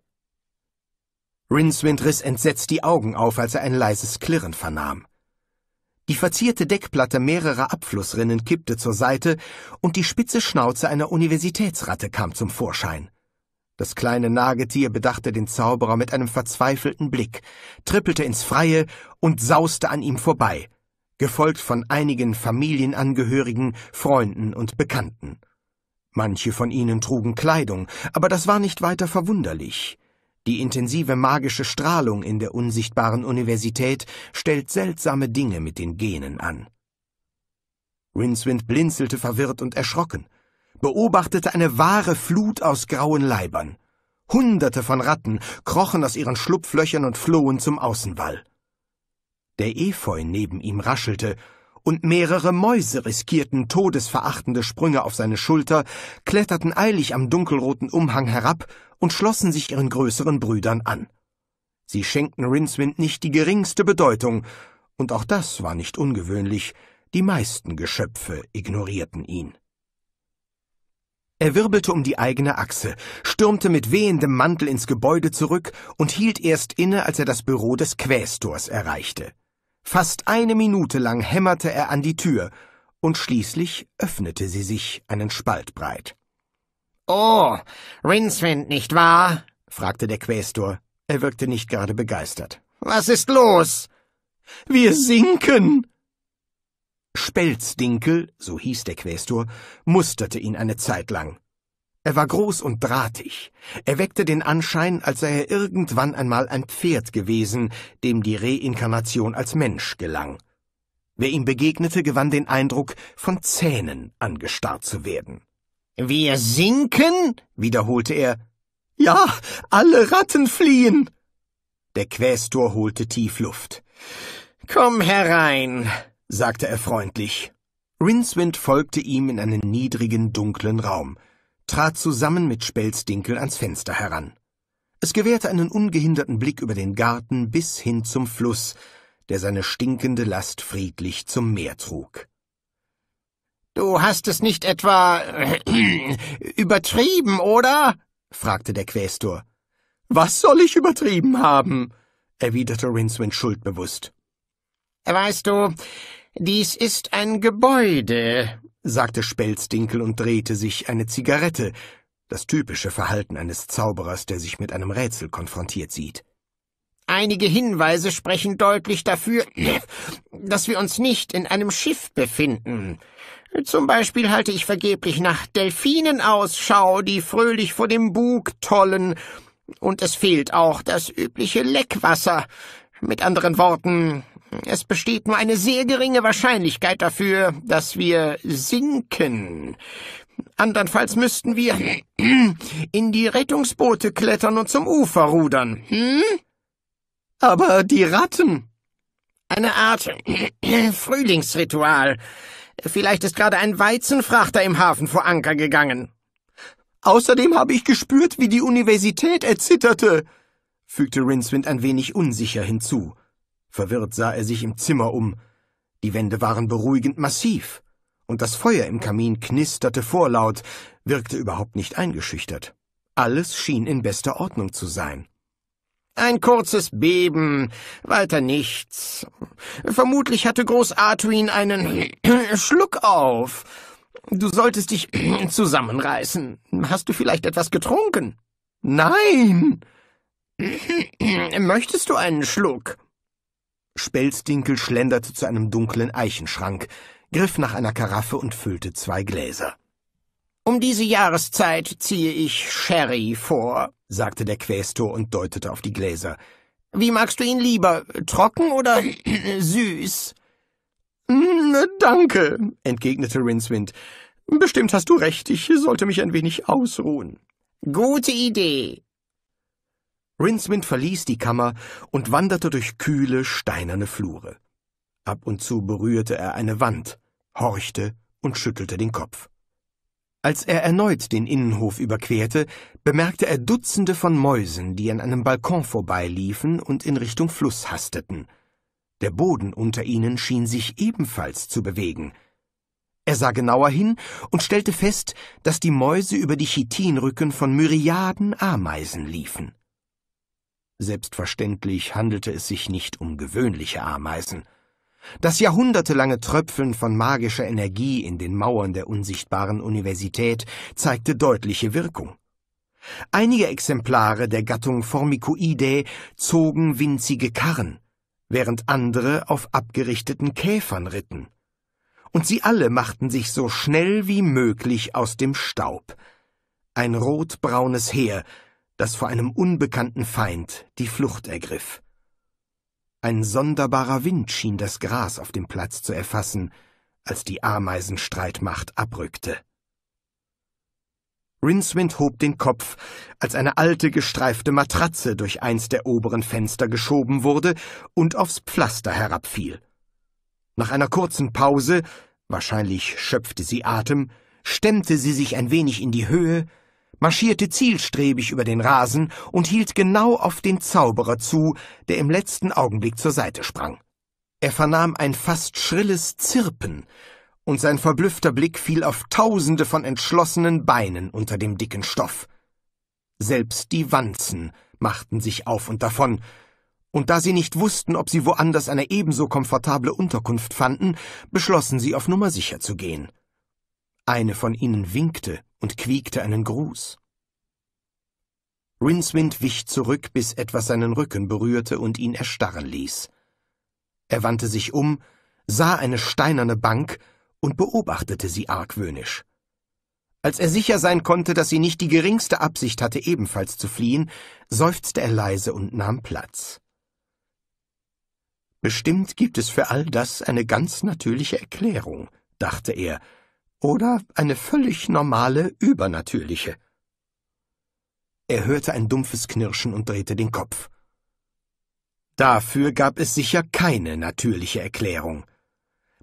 Rincewind riss entsetzt die Augen auf, als er ein leises Klirren vernahm. Die verzierte Deckplatte mehrerer Abflussrinnen kippte zur Seite und die spitze Schnauze einer Universitätsratte kam zum Vorschein. Das kleine Nagetier bedachte den Zauberer mit einem verzweifelten Blick, trippelte ins Freie und sauste an ihm vorbei, gefolgt von einigen Familienangehörigen, Freunden und Bekannten. Manche von ihnen trugen Kleidung, aber das war nicht weiter verwunderlich. Die intensive magische Strahlung in der unsichtbaren Universität stellt seltsame Dinge mit den Genen an. Rincewind blinzelte verwirrt und erschrocken, beobachtete eine wahre Flut aus grauen Leibern. Hunderte von Ratten krochen aus ihren Schlupflöchern und flohen zum Außenwall. Der Efeu neben ihm raschelte, und mehrere Mäuse riskierten todesverachtende Sprünge auf seine Schulter, kletterten eilig am dunkelroten Umhang herab und schlossen sich ihren größeren Brüdern an. Sie schenkten Rincewind nicht die geringste Bedeutung, und auch das war nicht ungewöhnlich, die meisten Geschöpfe ignorierten ihn. Er wirbelte um die eigene Achse, stürmte mit wehendem Mantel ins Gebäude zurück und hielt erst inne, als er das Büro des Quästors erreichte. Fast eine Minute lang hämmerte er an die Tür, und schließlich öffnete sie sich einen Spalt breit. Oh, Rinswind, nicht wahr? fragte der Quästor. Er wirkte nicht gerade begeistert. Was ist los? Wir sinken! Spelzdinkel, so hieß der Quästor, musterte ihn eine Zeit lang. Er war groß und drahtig. Er weckte den Anschein, als sei er irgendwann einmal ein Pferd gewesen, dem die Reinkarnation als Mensch gelang. Wer ihm begegnete, gewann den Eindruck, von Zähnen angestarrt zu werden. Wir sinken? wiederholte er. Ja, alle Ratten fliehen. Der Quästor holte tief Luft. Komm herein, sagte er freundlich. Rinswind folgte ihm in einen niedrigen, dunklen Raum trat zusammen mit Spelzdinkel ans Fenster heran. Es gewährte einen ungehinderten Blick über den Garten bis hin zum Fluss, der seine stinkende Last friedlich zum Meer trug. Du hast es nicht etwa äh, <clears throat> übertrieben, oder? fragte der Quästor. Was soll ich übertrieben haben? erwiderte Rincewind schuldbewusst. Weißt du, dies ist ein Gebäude, sagte Spelzdinkel und drehte sich eine Zigarette, das typische Verhalten eines Zauberers, der sich mit einem Rätsel konfrontiert sieht. Einige Hinweise sprechen deutlich dafür, <clears throat> dass wir uns nicht in einem Schiff befinden. Zum Beispiel halte ich vergeblich nach Delfinen Ausschau, die fröhlich vor dem Bug tollen, und es fehlt auch das übliche Leckwasser. Mit anderen Worten, es besteht nur eine sehr geringe Wahrscheinlichkeit dafür, dass wir sinken. Andernfalls müssten wir <clears throat> in die Rettungsboote klettern und zum Ufer rudern. Hm? Aber die Ratten. Eine Art <clears throat> Frühlingsritual. Vielleicht ist gerade ein Weizenfrachter im Hafen vor Anker gegangen. Außerdem habe ich gespürt, wie die Universität erzitterte, fügte Rincewind ein wenig unsicher hinzu. Verwirrt sah er sich im Zimmer um. Die Wände waren beruhigend massiv, und das Feuer im Kamin knisterte vorlaut, wirkte überhaupt nicht eingeschüchtert. Alles schien in bester Ordnung zu sein. Ein kurzes Beben, weiter nichts. Vermutlich hatte Groß Arthuin einen <clears throat> Schluck auf. Du solltest dich <clears throat> zusammenreißen. Hast du vielleicht etwas getrunken? Nein. <clears throat> Möchtest du einen Schluck? Spelzdinkel schlenderte zu einem dunklen Eichenschrank, griff nach einer Karaffe und füllte zwei Gläser. Um diese Jahreszeit ziehe ich Sherry vor, sagte der Quästor und deutete auf die Gläser. Wie magst du ihn lieber, trocken oder <clears throat> süß? Danke, entgegnete Rincewind. Bestimmt hast du recht, ich sollte mich ein wenig ausruhen. Gute Idee, Rincewind verließ die Kammer und wanderte durch kühle, steinerne Flure. Ab und zu berührte er eine Wand, horchte und schüttelte den Kopf. Als er erneut den Innenhof überquerte, bemerkte er Dutzende von Mäusen, die an einem Balkon vorbeiliefen und in Richtung Fluss hasteten. Der Boden unter ihnen schien sich ebenfalls zu bewegen. Er sah genauer hin und stellte fest, dass die Mäuse über die Chitinrücken von Myriaden Ameisen liefen. Selbstverständlich handelte es sich nicht um gewöhnliche Ameisen. Das jahrhundertelange Tröpfeln von magischer Energie in den Mauern der unsichtbaren Universität zeigte deutliche Wirkung. Einige Exemplare der Gattung Formicoidae zogen winzige Karren, während andere auf abgerichteten Käfern ritten. Und sie alle machten sich so schnell wie möglich aus dem Staub. Ein rotbraunes Heer, das vor einem unbekannten Feind die Flucht ergriff. Ein sonderbarer Wind schien das Gras auf dem Platz zu erfassen, als die Ameisenstreitmacht abrückte. Rinswind hob den Kopf, als eine alte gestreifte Matratze durch eins der oberen Fenster geschoben wurde und aufs Pflaster herabfiel. Nach einer kurzen Pause, wahrscheinlich schöpfte sie Atem, stemmte sie sich ein wenig in die Höhe, marschierte zielstrebig über den Rasen und hielt genau auf den Zauberer zu, der im letzten Augenblick zur Seite sprang. Er vernahm ein fast schrilles Zirpen, und sein verblüffter Blick fiel auf tausende von entschlossenen Beinen unter dem dicken Stoff. Selbst die Wanzen machten sich auf und davon, und da sie nicht wussten, ob sie woanders eine ebenso komfortable Unterkunft fanden, beschlossen sie, auf Nummer sicher zu gehen. Eine von ihnen winkte, und quiekte einen Gruß. Rinswind wich zurück, bis etwas seinen Rücken berührte und ihn erstarren ließ. Er wandte sich um, sah eine steinerne Bank und beobachtete sie argwöhnisch. Als er sicher sein konnte, dass sie nicht die geringste Absicht hatte, ebenfalls zu fliehen, seufzte er leise und nahm Platz. Bestimmt gibt es für all das eine ganz natürliche Erklärung, dachte er, oder eine völlig normale übernatürliche. Er hörte ein dumpfes Knirschen und drehte den Kopf. Dafür gab es sicher keine natürliche Erklärung.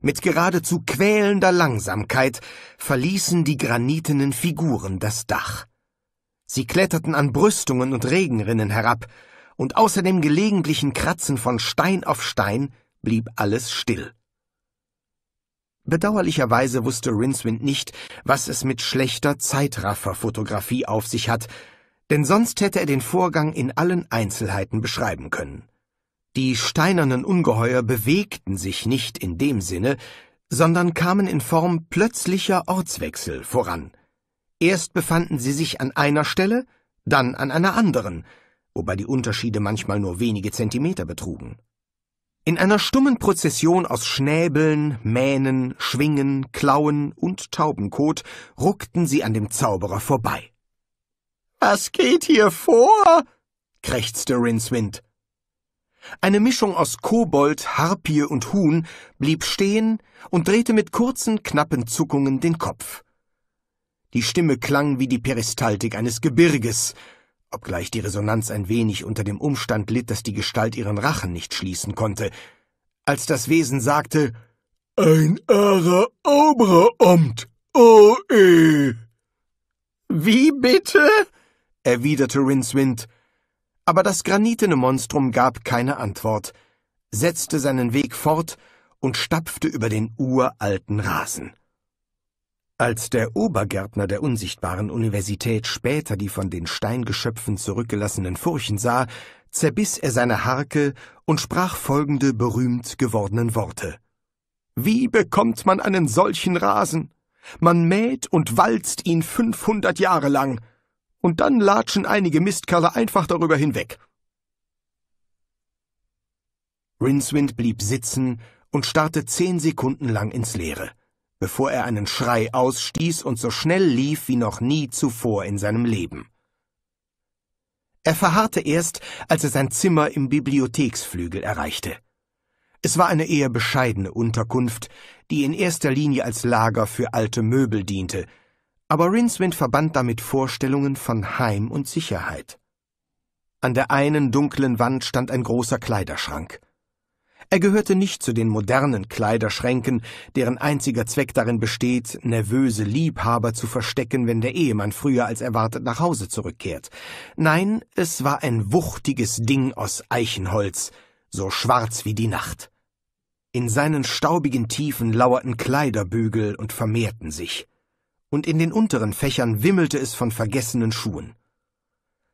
Mit geradezu quälender Langsamkeit verließen die granitenen Figuren das Dach. Sie kletterten an Brüstungen und Regenrinnen herab, und außer dem gelegentlichen Kratzen von Stein auf Stein blieb alles still. Bedauerlicherweise wusste Rincewind nicht, was es mit schlechter Zeitrafferfotografie auf sich hat, denn sonst hätte er den Vorgang in allen Einzelheiten beschreiben können. Die steinernen Ungeheuer bewegten sich nicht in dem Sinne, sondern kamen in Form plötzlicher Ortswechsel voran. Erst befanden sie sich an einer Stelle, dann an einer anderen, wobei die Unterschiede manchmal nur wenige Zentimeter betrugen. In einer stummen Prozession aus Schnäbeln, Mähnen, Schwingen, Klauen und Taubenkot ruckten sie an dem Zauberer vorbei. Was geht hier vor? krächzte Rincewind. Eine Mischung aus Kobold, Harpie und Huhn blieb stehen und drehte mit kurzen, knappen Zuckungen den Kopf. Die Stimme klang wie die Peristaltik eines Gebirges, obgleich die Resonanz ein wenig unter dem Umstand litt, dass die Gestalt ihren Rachen nicht schließen konnte, als das Wesen sagte Ein Ara Obra omt, oh eh. Wie bitte? erwiderte Rinswind, aber das granitene Monstrum gab keine Antwort, setzte seinen Weg fort und stapfte über den uralten Rasen. Als der Obergärtner der unsichtbaren Universität später die von den Steingeschöpfen zurückgelassenen Furchen sah, zerbiss er seine Harke und sprach folgende berühmt gewordenen Worte. Wie bekommt man einen solchen Rasen? Man mäht und walzt ihn fünfhundert Jahre lang, und dann latschen einige Mistkerle einfach darüber hinweg. Rincewind blieb sitzen und starrte zehn Sekunden lang ins Leere bevor er einen Schrei ausstieß und so schnell lief wie noch nie zuvor in seinem Leben. Er verharrte erst, als er sein Zimmer im Bibliotheksflügel erreichte. Es war eine eher bescheidene Unterkunft, die in erster Linie als Lager für alte Möbel diente, aber Rinswind verband damit Vorstellungen von Heim und Sicherheit. An der einen dunklen Wand stand ein großer Kleiderschrank. Er gehörte nicht zu den modernen Kleiderschränken, deren einziger Zweck darin besteht, nervöse Liebhaber zu verstecken, wenn der Ehemann früher als erwartet nach Hause zurückkehrt. Nein, es war ein wuchtiges Ding aus Eichenholz, so schwarz wie die Nacht. In seinen staubigen Tiefen lauerten Kleiderbügel und vermehrten sich, und in den unteren Fächern wimmelte es von vergessenen Schuhen.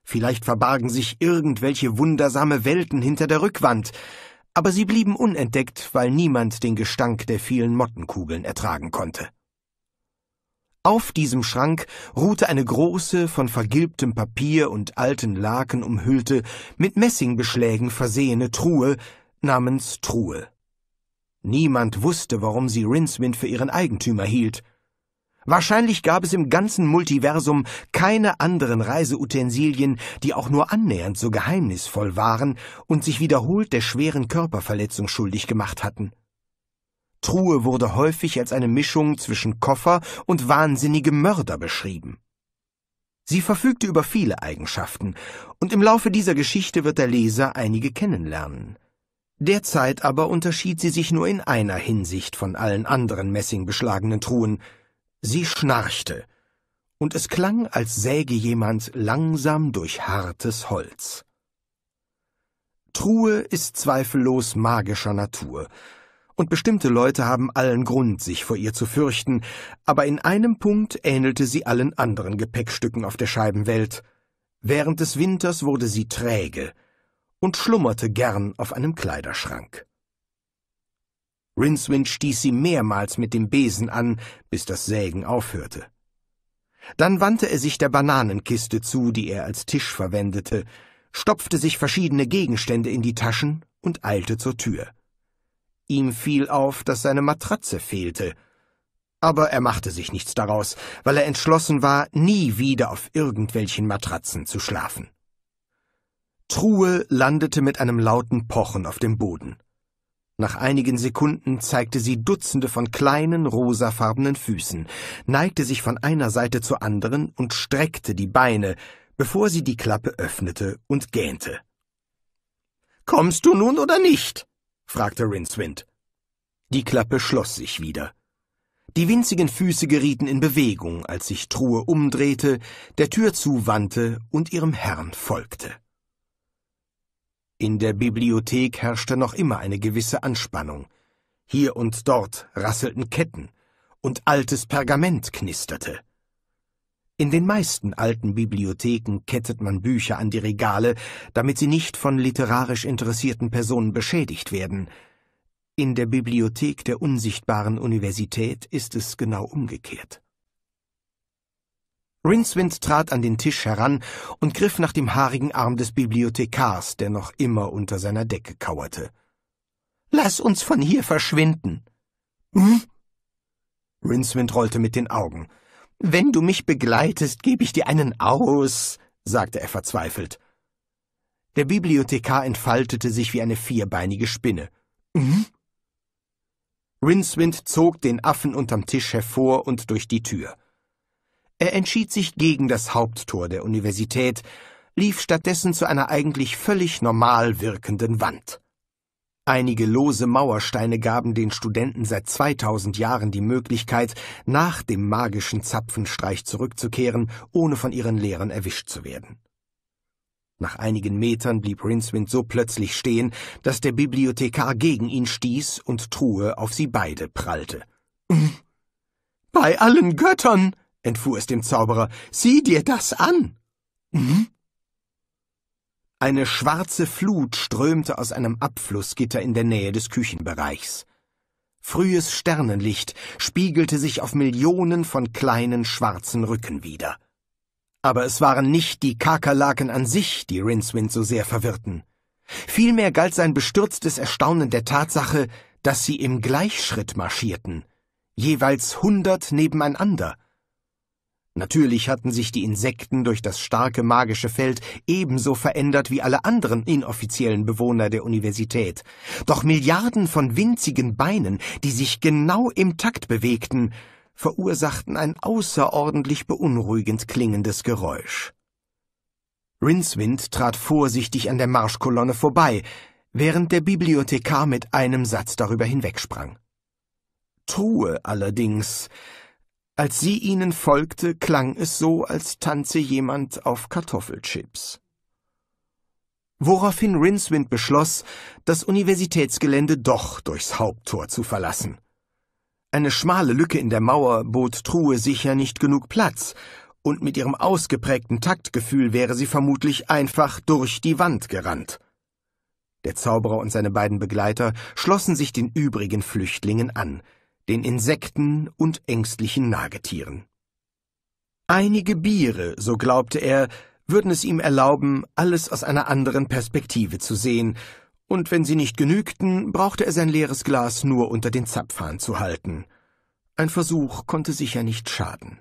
Vielleicht verbargen sich irgendwelche wundersame Welten hinter der Rückwand, aber sie blieben unentdeckt, weil niemand den Gestank der vielen Mottenkugeln ertragen konnte. Auf diesem Schrank ruhte eine große, von vergilbtem Papier und alten Laken umhüllte, mit Messingbeschlägen versehene Truhe namens Truhe. Niemand wusste, warum sie Rinswind für ihren Eigentümer hielt. Wahrscheinlich gab es im ganzen Multiversum keine anderen Reiseutensilien, die auch nur annähernd so geheimnisvoll waren und sich wiederholt der schweren Körperverletzung schuldig gemacht hatten. Truhe wurde häufig als eine Mischung zwischen Koffer und wahnsinnigem Mörder beschrieben. Sie verfügte über viele Eigenschaften, und im Laufe dieser Geschichte wird der Leser einige kennenlernen. Derzeit aber unterschied sie sich nur in einer Hinsicht von allen anderen messingbeschlagenen Truhen – Sie schnarchte, und es klang, als säge jemand langsam durch hartes Holz. Truhe ist zweifellos magischer Natur, und bestimmte Leute haben allen Grund, sich vor ihr zu fürchten, aber in einem Punkt ähnelte sie allen anderen Gepäckstücken auf der Scheibenwelt. Während des Winters wurde sie träge und schlummerte gern auf einem Kleiderschrank. Rincewind stieß sie mehrmals mit dem Besen an, bis das Sägen aufhörte. Dann wandte er sich der Bananenkiste zu, die er als Tisch verwendete, stopfte sich verschiedene Gegenstände in die Taschen und eilte zur Tür. Ihm fiel auf, dass seine Matratze fehlte, aber er machte sich nichts daraus, weil er entschlossen war, nie wieder auf irgendwelchen Matratzen zu schlafen. Truhe landete mit einem lauten Pochen auf dem Boden. Nach einigen Sekunden zeigte sie Dutzende von kleinen, rosafarbenen Füßen, neigte sich von einer Seite zur anderen und streckte die Beine, bevor sie die Klappe öffnete und gähnte. Kommst du nun oder nicht? fragte Rincewind. Die Klappe schloss sich wieder. Die winzigen Füße gerieten in Bewegung, als sich Truhe umdrehte, der Tür zuwandte und ihrem Herrn folgte. In der Bibliothek herrschte noch immer eine gewisse Anspannung. Hier und dort rasselten Ketten und altes Pergament knisterte. In den meisten alten Bibliotheken kettet man Bücher an die Regale, damit sie nicht von literarisch interessierten Personen beschädigt werden. In der Bibliothek der unsichtbaren Universität ist es genau umgekehrt. Rincewind trat an den Tisch heran und griff nach dem haarigen Arm des Bibliothekars, der noch immer unter seiner Decke kauerte. Lass uns von hier verschwinden. Hm? Rincewind rollte mit den Augen. Wenn du mich begleitest, gebe ich dir einen aus, sagte er verzweifelt. Der Bibliothekar entfaltete sich wie eine vierbeinige Spinne. Hm? Rincewind zog den Affen unterm Tisch hervor und durch die Tür. Er entschied sich gegen das Haupttor der Universität, lief stattdessen zu einer eigentlich völlig normal wirkenden Wand. Einige lose Mauersteine gaben den Studenten seit 2000 Jahren die Möglichkeit, nach dem magischen Zapfenstreich zurückzukehren, ohne von ihren Lehrern erwischt zu werden. Nach einigen Metern blieb Rincewind so plötzlich stehen, dass der Bibliothekar gegen ihn stieß und Truhe auf sie beide prallte. Bei allen Göttern! entfuhr es dem Zauberer, sieh dir das an! Mhm. Eine schwarze Flut strömte aus einem Abflussgitter in der Nähe des Küchenbereichs. Frühes Sternenlicht spiegelte sich auf Millionen von kleinen schwarzen Rücken wider. Aber es waren nicht die Kakerlaken an sich, die Rincewind so sehr verwirrten. Vielmehr galt sein bestürztes Erstaunen der Tatsache, dass sie im Gleichschritt marschierten, jeweils hundert nebeneinander, Natürlich hatten sich die Insekten durch das starke magische Feld ebenso verändert wie alle anderen inoffiziellen Bewohner der Universität. Doch Milliarden von winzigen Beinen, die sich genau im Takt bewegten, verursachten ein außerordentlich beunruhigend klingendes Geräusch. Rinswind trat vorsichtig an der Marschkolonne vorbei, während der Bibliothekar mit einem Satz darüber hinwegsprang. Truhe allerdings als sie ihnen folgte, klang es so, als tanze jemand auf Kartoffelchips. Woraufhin Rincewind beschloss, das Universitätsgelände doch durchs Haupttor zu verlassen. Eine schmale Lücke in der Mauer bot Truhe sicher nicht genug Platz, und mit ihrem ausgeprägten Taktgefühl wäre sie vermutlich einfach durch die Wand gerannt. Der Zauberer und seine beiden Begleiter schlossen sich den übrigen Flüchtlingen an, den Insekten und ängstlichen Nagetieren. Einige Biere, so glaubte er, würden es ihm erlauben, alles aus einer anderen Perspektive zu sehen, und wenn sie nicht genügten, brauchte er sein leeres Glas nur unter den Zapfhahn zu halten. Ein Versuch konnte sicher nicht schaden.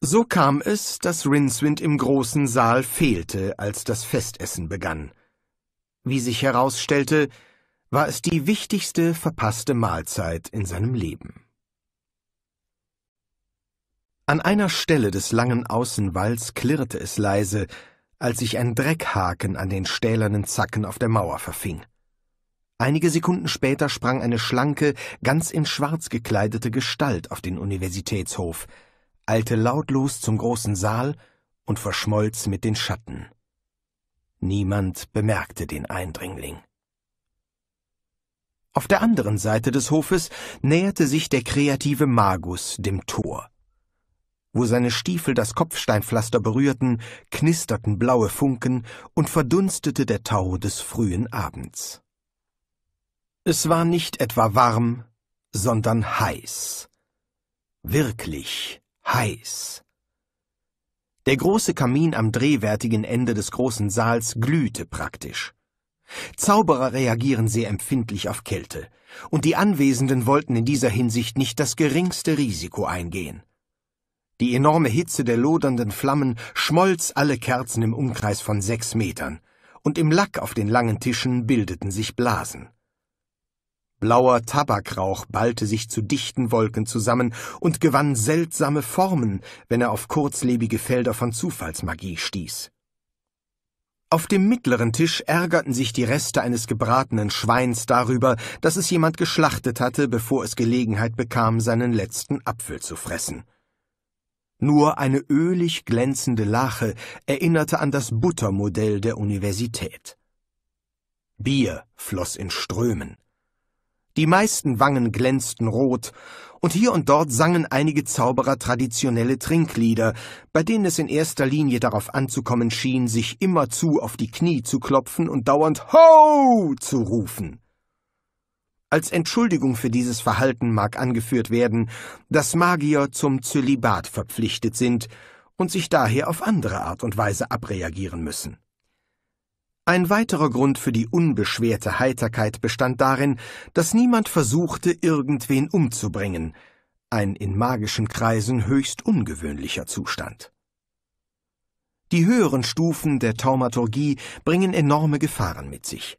So kam es, dass Rinswind im großen Saal fehlte, als das Festessen begann. Wie sich herausstellte, war es die wichtigste verpasste Mahlzeit in seinem Leben. An einer Stelle des langen Außenwalls klirrte es leise, als sich ein Dreckhaken an den stählernen Zacken auf der Mauer verfing. Einige Sekunden später sprang eine schlanke, ganz in Schwarz gekleidete Gestalt auf den Universitätshof, eilte lautlos zum großen Saal und verschmolz mit den Schatten. Niemand bemerkte den Eindringling. Auf der anderen Seite des Hofes näherte sich der kreative Magus dem Tor. Wo seine Stiefel das Kopfsteinpflaster berührten, knisterten blaue Funken und verdunstete der Tau des frühen Abends. Es war nicht etwa warm, sondern heiß. Wirklich heiß. Der große Kamin am drehwertigen Ende des großen Saals glühte praktisch. Zauberer reagieren sehr empfindlich auf Kälte, und die Anwesenden wollten in dieser Hinsicht nicht das geringste Risiko eingehen. Die enorme Hitze der lodernden Flammen schmolz alle Kerzen im Umkreis von sechs Metern, und im Lack auf den langen Tischen bildeten sich Blasen. Blauer Tabakrauch ballte sich zu dichten Wolken zusammen und gewann seltsame Formen, wenn er auf kurzlebige Felder von Zufallsmagie stieß. Auf dem mittleren Tisch ärgerten sich die Reste eines gebratenen Schweins darüber, dass es jemand geschlachtet hatte, bevor es Gelegenheit bekam, seinen letzten Apfel zu fressen. Nur eine ölig glänzende Lache erinnerte an das Buttermodell der Universität. Bier floss in Strömen. Die meisten Wangen glänzten rot, und hier und dort sangen einige Zauberer traditionelle Trinklieder, bei denen es in erster Linie darauf anzukommen schien, sich immerzu auf die Knie zu klopfen und dauernd Ho zu rufen. Als Entschuldigung für dieses Verhalten mag angeführt werden, dass Magier zum Zölibat verpflichtet sind und sich daher auf andere Art und Weise abreagieren müssen. Ein weiterer Grund für die unbeschwerte Heiterkeit bestand darin, dass niemand versuchte, irgendwen umzubringen, ein in magischen Kreisen höchst ungewöhnlicher Zustand. Die höheren Stufen der Taumaturgie bringen enorme Gefahren mit sich.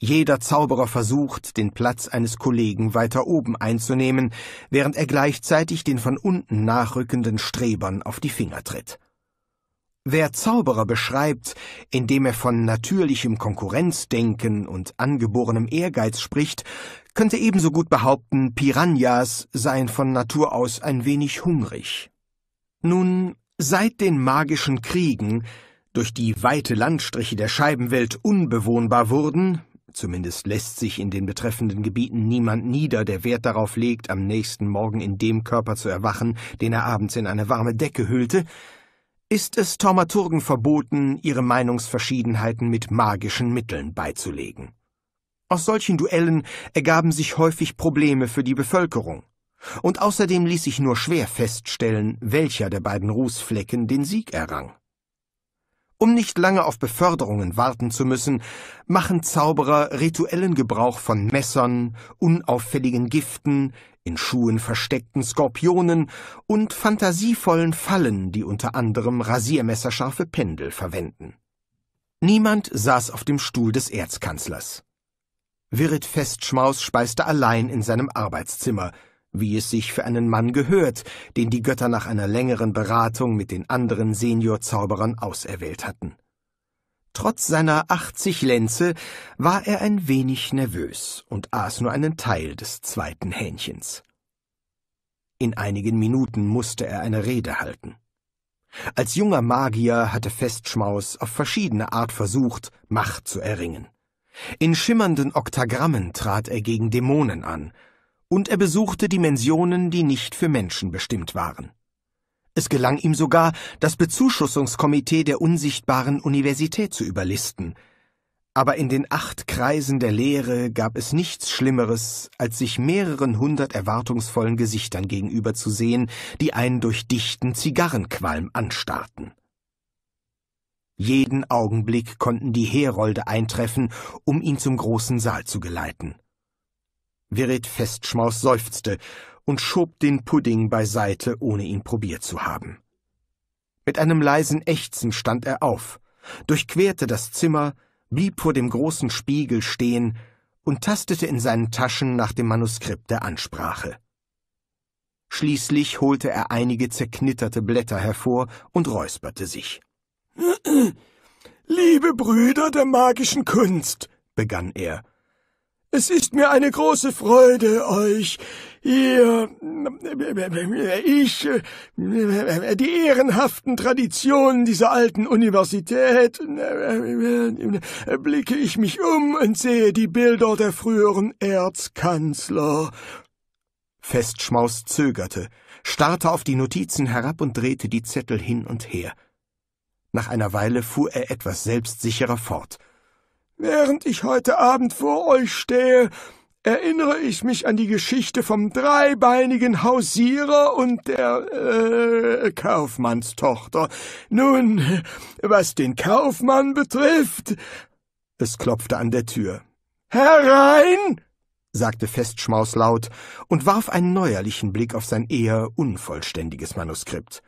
Jeder Zauberer versucht, den Platz eines Kollegen weiter oben einzunehmen, während er gleichzeitig den von unten nachrückenden Strebern auf die Finger tritt. Wer Zauberer beschreibt, indem er von natürlichem Konkurrenzdenken und angeborenem Ehrgeiz spricht, könnte ebenso gut behaupten, Piranhas seien von Natur aus ein wenig hungrig. Nun, seit den magischen Kriegen, durch die weite Landstriche der Scheibenwelt unbewohnbar wurden, zumindest lässt sich in den betreffenden Gebieten niemand nieder, der Wert darauf legt, am nächsten Morgen in dem Körper zu erwachen, den er abends in eine warme Decke hüllte, ist es Taumaturgen verboten, ihre Meinungsverschiedenheiten mit magischen Mitteln beizulegen. Aus solchen Duellen ergaben sich häufig Probleme für die Bevölkerung. Und außerdem ließ sich nur schwer feststellen, welcher der beiden Rußflecken den Sieg errang. Um nicht lange auf Beförderungen warten zu müssen, machen Zauberer rituellen Gebrauch von Messern, unauffälligen Giften, in Schuhen versteckten Skorpionen und fantasievollen Fallen, die unter anderem rasiermesserscharfe Pendel verwenden. Niemand saß auf dem Stuhl des Erzkanzlers. Wirrit Festschmaus speiste allein in seinem Arbeitszimmer, wie es sich für einen Mann gehört, den die Götter nach einer längeren Beratung mit den anderen Seniorzauberern auserwählt hatten. Trotz seiner 80 Lenze war er ein wenig nervös und aß nur einen Teil des zweiten Hähnchens. In einigen Minuten musste er eine Rede halten. Als junger Magier hatte Festschmaus auf verschiedene Art versucht, Macht zu erringen. In schimmernden Oktagrammen trat er gegen Dämonen an, und er besuchte Dimensionen, die nicht für Menschen bestimmt waren. Es gelang ihm sogar, das Bezuschussungskomitee der unsichtbaren Universität zu überlisten. Aber in den acht Kreisen der Lehre gab es nichts Schlimmeres, als sich mehreren hundert erwartungsvollen Gesichtern gegenüber zu sehen, die einen durch dichten Zigarrenqualm anstarrten. Jeden Augenblick konnten die Herolde eintreffen, um ihn zum großen Saal zu geleiten. Virit Festschmaus seufzte und schob den Pudding beiseite, ohne ihn probiert zu haben. Mit einem leisen Ächzen stand er auf, durchquerte das Zimmer, blieb vor dem großen Spiegel stehen und tastete in seinen Taschen nach dem Manuskript der Ansprache. Schließlich holte er einige zerknitterte Blätter hervor und räusperte sich. <clears throat> Liebe Brüder der magischen Kunst, begann er, es ist mir eine große Freude, euch hier, ich, die ehrenhaften Traditionen dieser alten Universität, blicke ich mich um und sehe die Bilder der früheren Erzkanzler. Festschmaus zögerte, starrte auf die Notizen herab und drehte die Zettel hin und her. Nach einer Weile fuhr er etwas selbstsicherer fort. Während ich heute Abend vor euch stehe, erinnere ich mich an die Geschichte vom dreibeinigen Hausierer und der äh, Kaufmannstochter. Nun, was den Kaufmann betrifft. Es klopfte an der Tür. Herein! sagte Festschmaus laut und warf einen neuerlichen Blick auf sein eher unvollständiges Manuskript.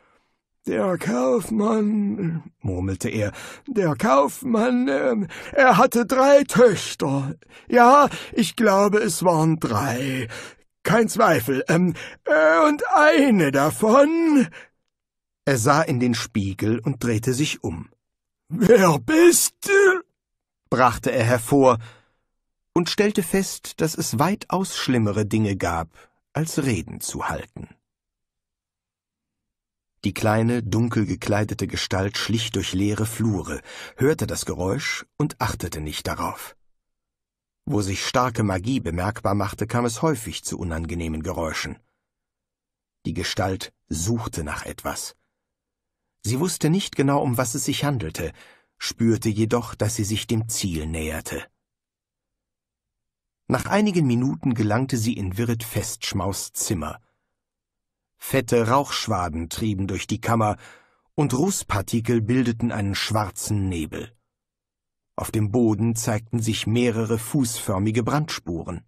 Der Kaufmann, murmelte er, der Kaufmann, äh, er hatte drei Töchter. Ja, ich glaube, es waren drei. Kein Zweifel. Ähm, äh, und eine davon. Er sah in den Spiegel und drehte sich um. Wer bist du? brachte er hervor und stellte fest, dass es weitaus schlimmere Dinge gab, als Reden zu halten. Die kleine, dunkel gekleidete Gestalt schlich durch leere Flure, hörte das Geräusch und achtete nicht darauf. Wo sich starke Magie bemerkbar machte, kam es häufig zu unangenehmen Geräuschen. Die Gestalt suchte nach etwas. Sie wusste nicht genau, um was es sich handelte, spürte jedoch, dass sie sich dem Ziel näherte. Nach einigen Minuten gelangte sie in Wirret Festschmaus Zimmer, Fette Rauchschwaden trieben durch die Kammer, und Rußpartikel bildeten einen schwarzen Nebel. Auf dem Boden zeigten sich mehrere fußförmige Brandspuren.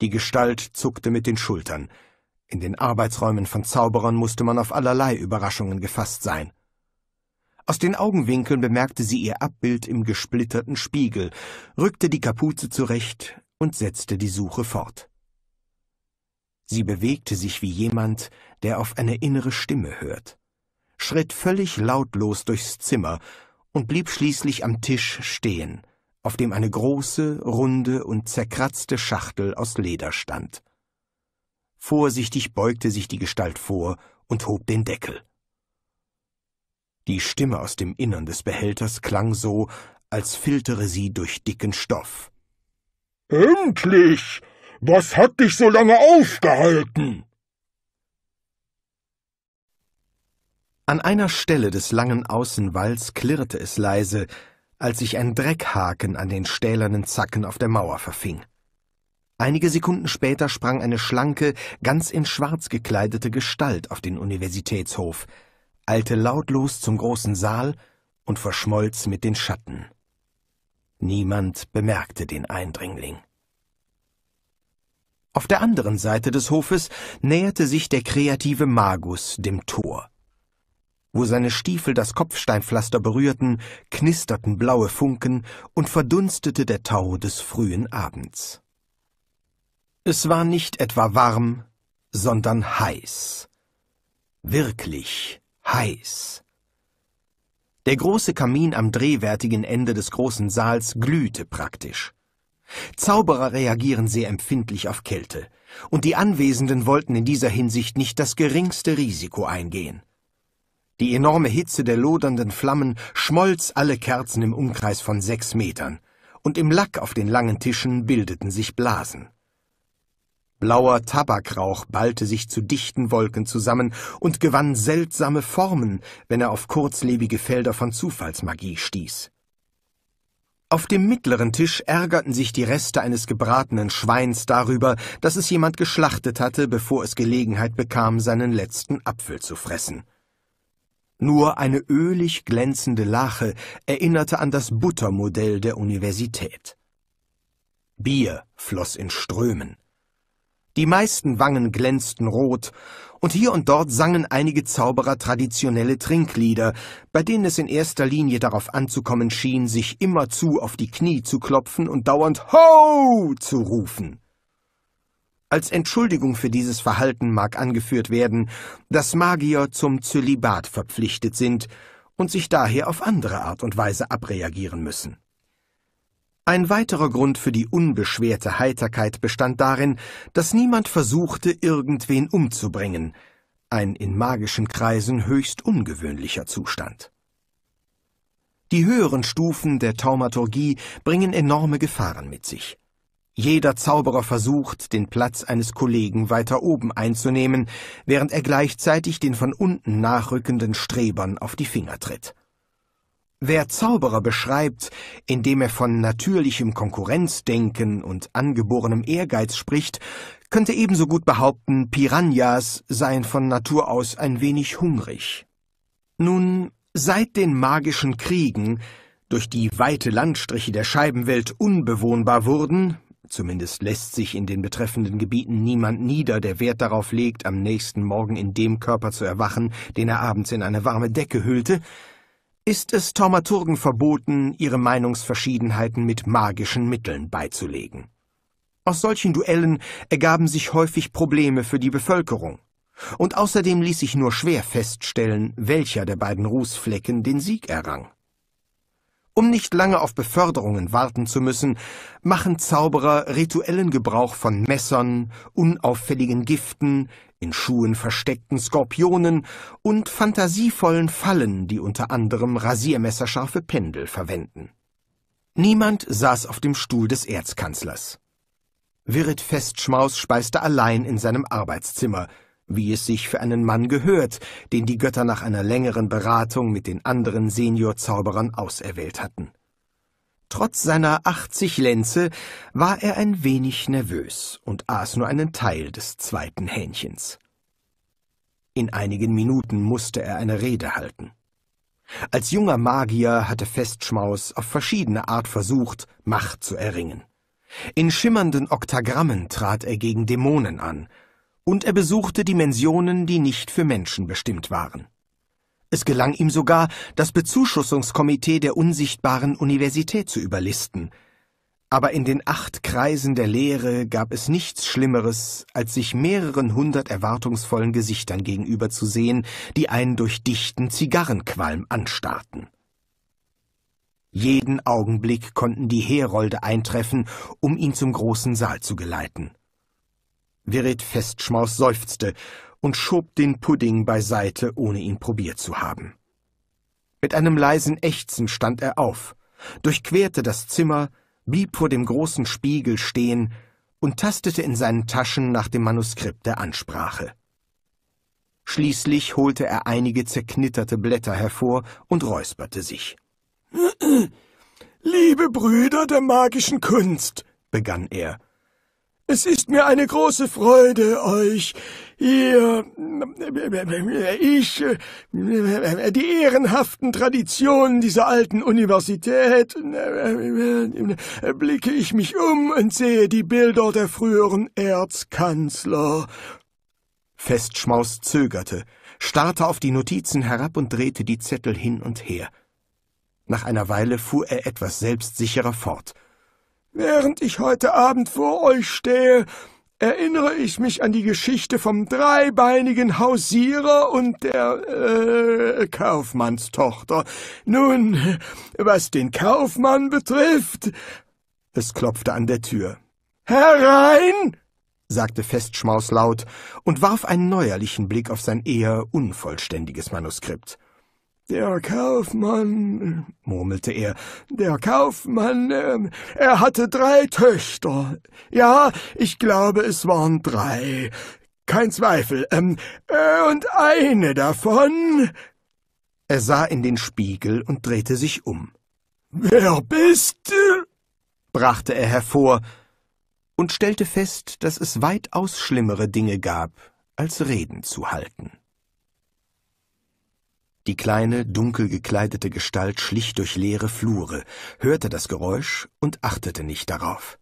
Die Gestalt zuckte mit den Schultern. In den Arbeitsräumen von Zauberern musste man auf allerlei Überraschungen gefasst sein. Aus den Augenwinkeln bemerkte sie ihr Abbild im gesplitterten Spiegel, rückte die Kapuze zurecht und setzte die Suche fort. Sie bewegte sich wie jemand, der auf eine innere Stimme hört, schritt völlig lautlos durchs Zimmer und blieb schließlich am Tisch stehen, auf dem eine große, runde und zerkratzte Schachtel aus Leder stand. Vorsichtig beugte sich die Gestalt vor und hob den Deckel. Die Stimme aus dem Innern des Behälters klang so, als filtere sie durch dicken Stoff. Endlich. Was hat dich so lange aufgehalten? An einer Stelle des langen Außenwalls klirrte es leise, als sich ein Dreckhaken an den stählernen Zacken auf der Mauer verfing. Einige Sekunden später sprang eine schlanke, ganz in Schwarz gekleidete Gestalt auf den Universitätshof, eilte lautlos zum großen Saal und verschmolz mit den Schatten. Niemand bemerkte den Eindringling. Auf der anderen Seite des Hofes näherte sich der kreative Magus dem Tor. Wo seine Stiefel das Kopfsteinpflaster berührten, knisterten blaue Funken und verdunstete der Tau des frühen Abends. Es war nicht etwa warm, sondern heiß. Wirklich heiß. Der große Kamin am drehwertigen Ende des großen Saals glühte praktisch. Zauberer reagieren sehr empfindlich auf Kälte, und die Anwesenden wollten in dieser Hinsicht nicht das geringste Risiko eingehen. Die enorme Hitze der lodernden Flammen schmolz alle Kerzen im Umkreis von sechs Metern, und im Lack auf den langen Tischen bildeten sich Blasen. Blauer Tabakrauch ballte sich zu dichten Wolken zusammen und gewann seltsame Formen, wenn er auf kurzlebige Felder von Zufallsmagie stieß. Auf dem mittleren Tisch ärgerten sich die Reste eines gebratenen Schweins darüber, dass es jemand geschlachtet hatte, bevor es Gelegenheit bekam, seinen letzten Apfel zu fressen. Nur eine ölig glänzende Lache erinnerte an das Buttermodell der Universität. Bier floss in Strömen. Die meisten Wangen glänzten rot, und hier und dort sangen einige Zauberer traditionelle Trinklieder, bei denen es in erster Linie darauf anzukommen schien, sich immerzu auf die Knie zu klopfen und dauernd Ho zu rufen. Als Entschuldigung für dieses Verhalten mag angeführt werden, dass Magier zum Zölibat verpflichtet sind und sich daher auf andere Art und Weise abreagieren müssen. Ein weiterer Grund für die unbeschwerte Heiterkeit bestand darin, dass niemand versuchte, irgendwen umzubringen, ein in magischen Kreisen höchst ungewöhnlicher Zustand. Die höheren Stufen der Taumaturgie bringen enorme Gefahren mit sich. Jeder Zauberer versucht, den Platz eines Kollegen weiter oben einzunehmen, während er gleichzeitig den von unten nachrückenden Strebern auf die Finger tritt. Wer Zauberer beschreibt, indem er von natürlichem Konkurrenzdenken und angeborenem Ehrgeiz spricht, könnte ebenso gut behaupten, Piranhas seien von Natur aus ein wenig hungrig. Nun, seit den magischen Kriegen, durch die weite Landstriche der Scheibenwelt unbewohnbar wurden, zumindest lässt sich in den betreffenden Gebieten niemand nieder, der Wert darauf legt, am nächsten Morgen in dem Körper zu erwachen, den er abends in eine warme Decke hüllte, ist es Taumaturgen verboten, ihre Meinungsverschiedenheiten mit magischen Mitteln beizulegen. Aus solchen Duellen ergaben sich häufig Probleme für die Bevölkerung. Und außerdem ließ sich nur schwer feststellen, welcher der beiden Rußflecken den Sieg errang. Um nicht lange auf Beförderungen warten zu müssen, machen Zauberer rituellen Gebrauch von Messern, unauffälligen Giften, in Schuhen versteckten Skorpionen und fantasievollen Fallen, die unter anderem rasiermesserscharfe Pendel verwenden. Niemand saß auf dem Stuhl des Erzkanzlers. Wirrit Festschmaus speiste allein in seinem Arbeitszimmer, wie es sich für einen Mann gehört, den die Götter nach einer längeren Beratung mit den anderen Seniorzauberern auserwählt hatten. Trotz seiner 80 Lenze war er ein wenig nervös und aß nur einen Teil des zweiten Hähnchens. In einigen Minuten musste er eine Rede halten. Als junger Magier hatte Festschmaus auf verschiedene Art versucht, Macht zu erringen. In schimmernden Oktagrammen trat er gegen Dämonen an, und er besuchte Dimensionen, die nicht für Menschen bestimmt waren. Es gelang ihm sogar, das Bezuschussungskomitee der unsichtbaren Universität zu überlisten. Aber in den acht Kreisen der Lehre gab es nichts Schlimmeres, als sich mehreren hundert erwartungsvollen Gesichtern gegenüberzusehen, die einen durch dichten Zigarrenqualm anstarrten. Jeden Augenblick konnten die Herolde eintreffen, um ihn zum großen Saal zu geleiten. Virit Festschmaus seufzte und schob den Pudding beiseite, ohne ihn probiert zu haben. Mit einem leisen Ächzen stand er auf, durchquerte das Zimmer, blieb vor dem großen Spiegel stehen und tastete in seinen Taschen nach dem Manuskript der Ansprache. Schließlich holte er einige zerknitterte Blätter hervor und räusperte sich. <clears throat> Liebe Brüder der magischen Kunst, begann er, es ist mir eine große Freude, euch hier, ich, die ehrenhaften Traditionen dieser alten Universität, blicke ich mich um und sehe die Bilder der früheren Erzkanzler. Festschmaus zögerte, starrte auf die Notizen herab und drehte die Zettel hin und her. Nach einer Weile fuhr er etwas selbstsicherer fort – Während ich heute Abend vor euch stehe, erinnere ich mich an die Geschichte vom dreibeinigen Hausierer und der äh, Kaufmannstochter. Nun, was den Kaufmann betrifft. Es klopfte an der Tür. Herein! sagte Festschmaus laut und warf einen neuerlichen Blick auf sein eher unvollständiges Manuskript. Der Kaufmann, äh, murmelte er, der Kaufmann, äh, er hatte drei Töchter. Ja, ich glaube, es waren drei. Kein Zweifel. Ähm, äh, und eine davon. Er sah in den Spiegel und drehte sich um. Wer bist du? brachte er hervor und stellte fest, dass es weitaus schlimmere Dinge gab, als Reden zu halten. Die kleine, dunkel gekleidete Gestalt schlich durch leere Flure, hörte das Geräusch und achtete nicht darauf.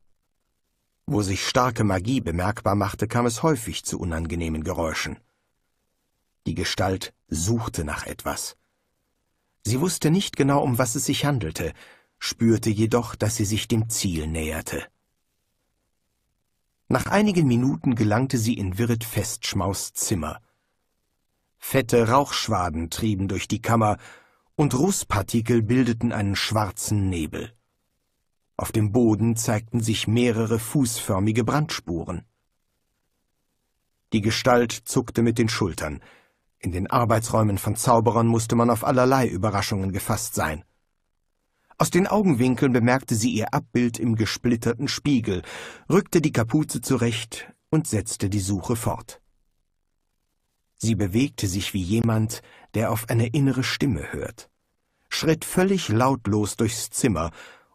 Wo sich starke Magie bemerkbar machte, kam es häufig zu unangenehmen Geräuschen. Die Gestalt suchte nach etwas. Sie wusste nicht genau, um was es sich handelte, spürte jedoch, dass sie sich dem Ziel näherte. Nach einigen Minuten gelangte sie in Wirret Festschmaus Zimmer. Fette Rauchschwaden trieben durch die Kammer, und Rußpartikel bildeten einen schwarzen Nebel. Auf dem Boden zeigten sich mehrere fußförmige Brandspuren. Die Gestalt zuckte mit den Schultern. In den Arbeitsräumen von Zauberern musste man auf allerlei Überraschungen gefasst sein. Aus den Augenwinkeln bemerkte sie ihr Abbild im gesplitterten Spiegel, rückte die Kapuze zurecht und setzte die Suche fort. Sie bewegte sich wie jemand, der auf eine innere Stimme hört, schritt völlig lautlos durchs Zimmer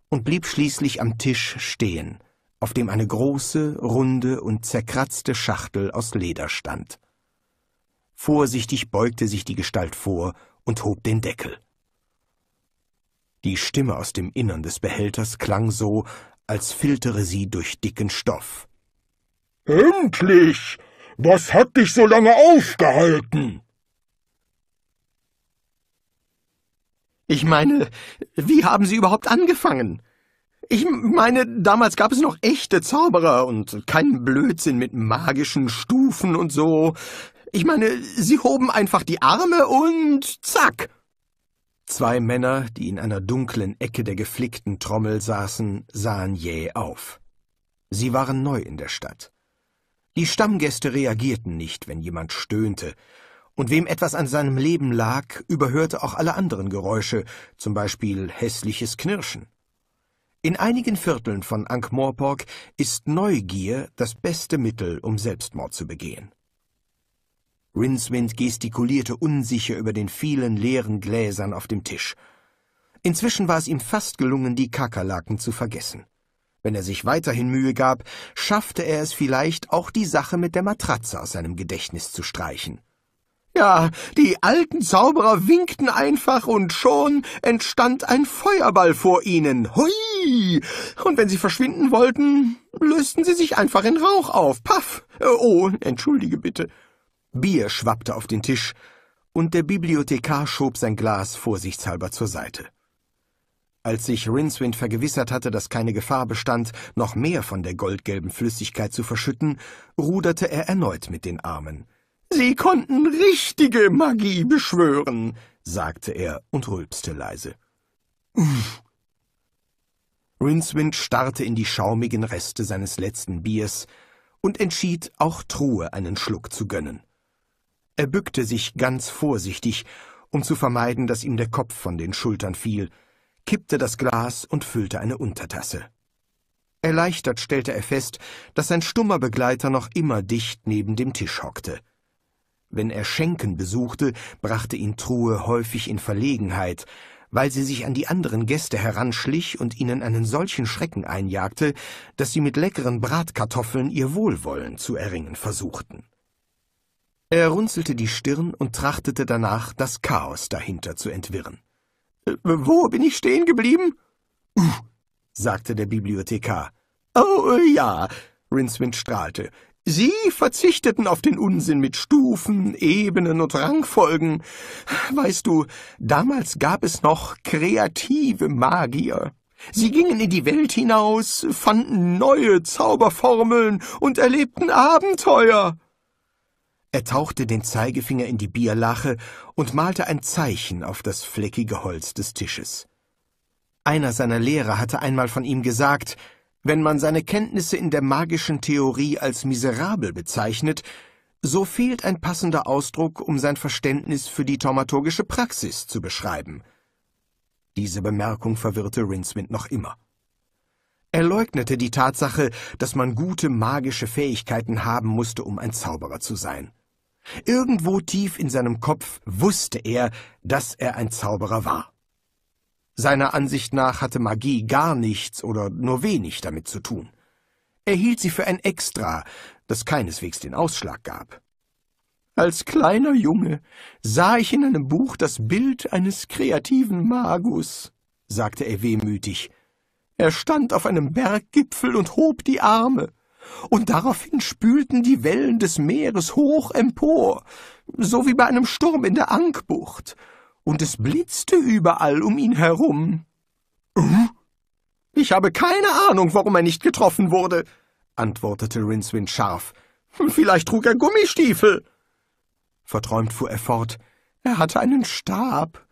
und blieb schließlich am Tisch stehen, auf dem eine große, runde und zerkratzte Schachtel aus Leder stand. Vorsichtig beugte sich die Gestalt vor und hob den Deckel. Die Stimme aus dem Innern des Behälters klang so, als filtere sie durch dicken Stoff. Endlich! Was hat dich so lange aufgehalten? Ich meine, wie haben Sie überhaupt angefangen? Ich meine, damals gab es noch echte Zauberer und keinen Blödsinn mit magischen Stufen und so. Ich meine, sie hoben einfach die Arme und zack. Zwei Männer, die in einer dunklen Ecke der geflickten Trommel saßen, sahen jäh auf. Sie waren neu in der Stadt. Die Stammgäste reagierten nicht, wenn jemand stöhnte, und wem etwas an seinem Leben lag, überhörte auch alle anderen Geräusche, zum Beispiel hässliches Knirschen. In einigen Vierteln von Ankh-Morpork ist Neugier das beste Mittel, um Selbstmord zu begehen. Rinswind gestikulierte unsicher über den vielen leeren Gläsern auf dem Tisch. Inzwischen war es ihm fast gelungen, die Kakerlaken zu vergessen. Wenn er sich weiterhin Mühe gab, schaffte er es vielleicht, auch die Sache mit der Matratze aus seinem Gedächtnis zu streichen. Ja, die alten Zauberer winkten einfach und schon entstand ein Feuerball vor ihnen. Hui! Und wenn sie verschwinden wollten, lösten sie sich einfach in Rauch auf. Paff! Oh, entschuldige bitte. Bier schwappte auf den Tisch, und der Bibliothekar schob sein Glas vorsichtshalber zur Seite. Als sich Rincewind vergewissert hatte, dass keine Gefahr bestand, noch mehr von der goldgelben Flüssigkeit zu verschütten, ruderte er erneut mit den Armen. Sie konnten richtige Magie beschwören, sagte er und rülpste leise. Uff. Rincewind starrte in die schaumigen Reste seines letzten Biers und entschied, auch Truhe einen Schluck zu gönnen. Er bückte sich ganz vorsichtig, um zu vermeiden, dass ihm der Kopf von den Schultern fiel, kippte das Glas und füllte eine Untertasse. Erleichtert stellte er fest, dass sein stummer Begleiter noch immer dicht neben dem Tisch hockte. Wenn er Schenken besuchte, brachte ihn Truhe häufig in Verlegenheit, weil sie sich an die anderen Gäste heranschlich und ihnen einen solchen Schrecken einjagte, dass sie mit leckeren Bratkartoffeln ihr Wohlwollen zu erringen versuchten. Er runzelte die Stirn und trachtete danach, das Chaos dahinter zu entwirren. Äh, wo bin ich stehen geblieben? Uh, sagte der Bibliothekar. Oh äh, ja, Rincewind strahlte. Sie verzichteten auf den Unsinn mit Stufen, Ebenen und Rangfolgen. Weißt du, damals gab es noch kreative Magier. Sie gingen in die Welt hinaus, fanden neue Zauberformeln und erlebten Abenteuer. Er tauchte den Zeigefinger in die Bierlache und malte ein Zeichen auf das fleckige Holz des Tisches. Einer seiner Lehrer hatte einmal von ihm gesagt, wenn man seine Kenntnisse in der magischen Theorie als miserabel bezeichnet, so fehlt ein passender Ausdruck, um sein Verständnis für die taumaturgische Praxis zu beschreiben. Diese Bemerkung verwirrte Rincewind noch immer. Er leugnete die Tatsache, dass man gute magische Fähigkeiten haben musste, um ein Zauberer zu sein. Irgendwo tief in seinem Kopf wusste er, dass er ein Zauberer war. Seiner Ansicht nach hatte Magie gar nichts oder nur wenig damit zu tun. Er hielt sie für ein Extra, das keineswegs den Ausschlag gab. Als kleiner Junge sah ich in einem Buch das Bild eines kreativen Magus, sagte er wehmütig. Er stand auf einem Berggipfel und hob die Arme und daraufhin spülten die Wellen des Meeres hoch empor, so wie bei einem Sturm in der Ankbucht, und es blitzte überall um ihn herum. Hm? Ich habe keine Ahnung, warum er nicht getroffen wurde, antwortete Rincewind scharf. Hm, vielleicht trug er Gummistiefel. Verträumt fuhr er fort. Er hatte einen Stab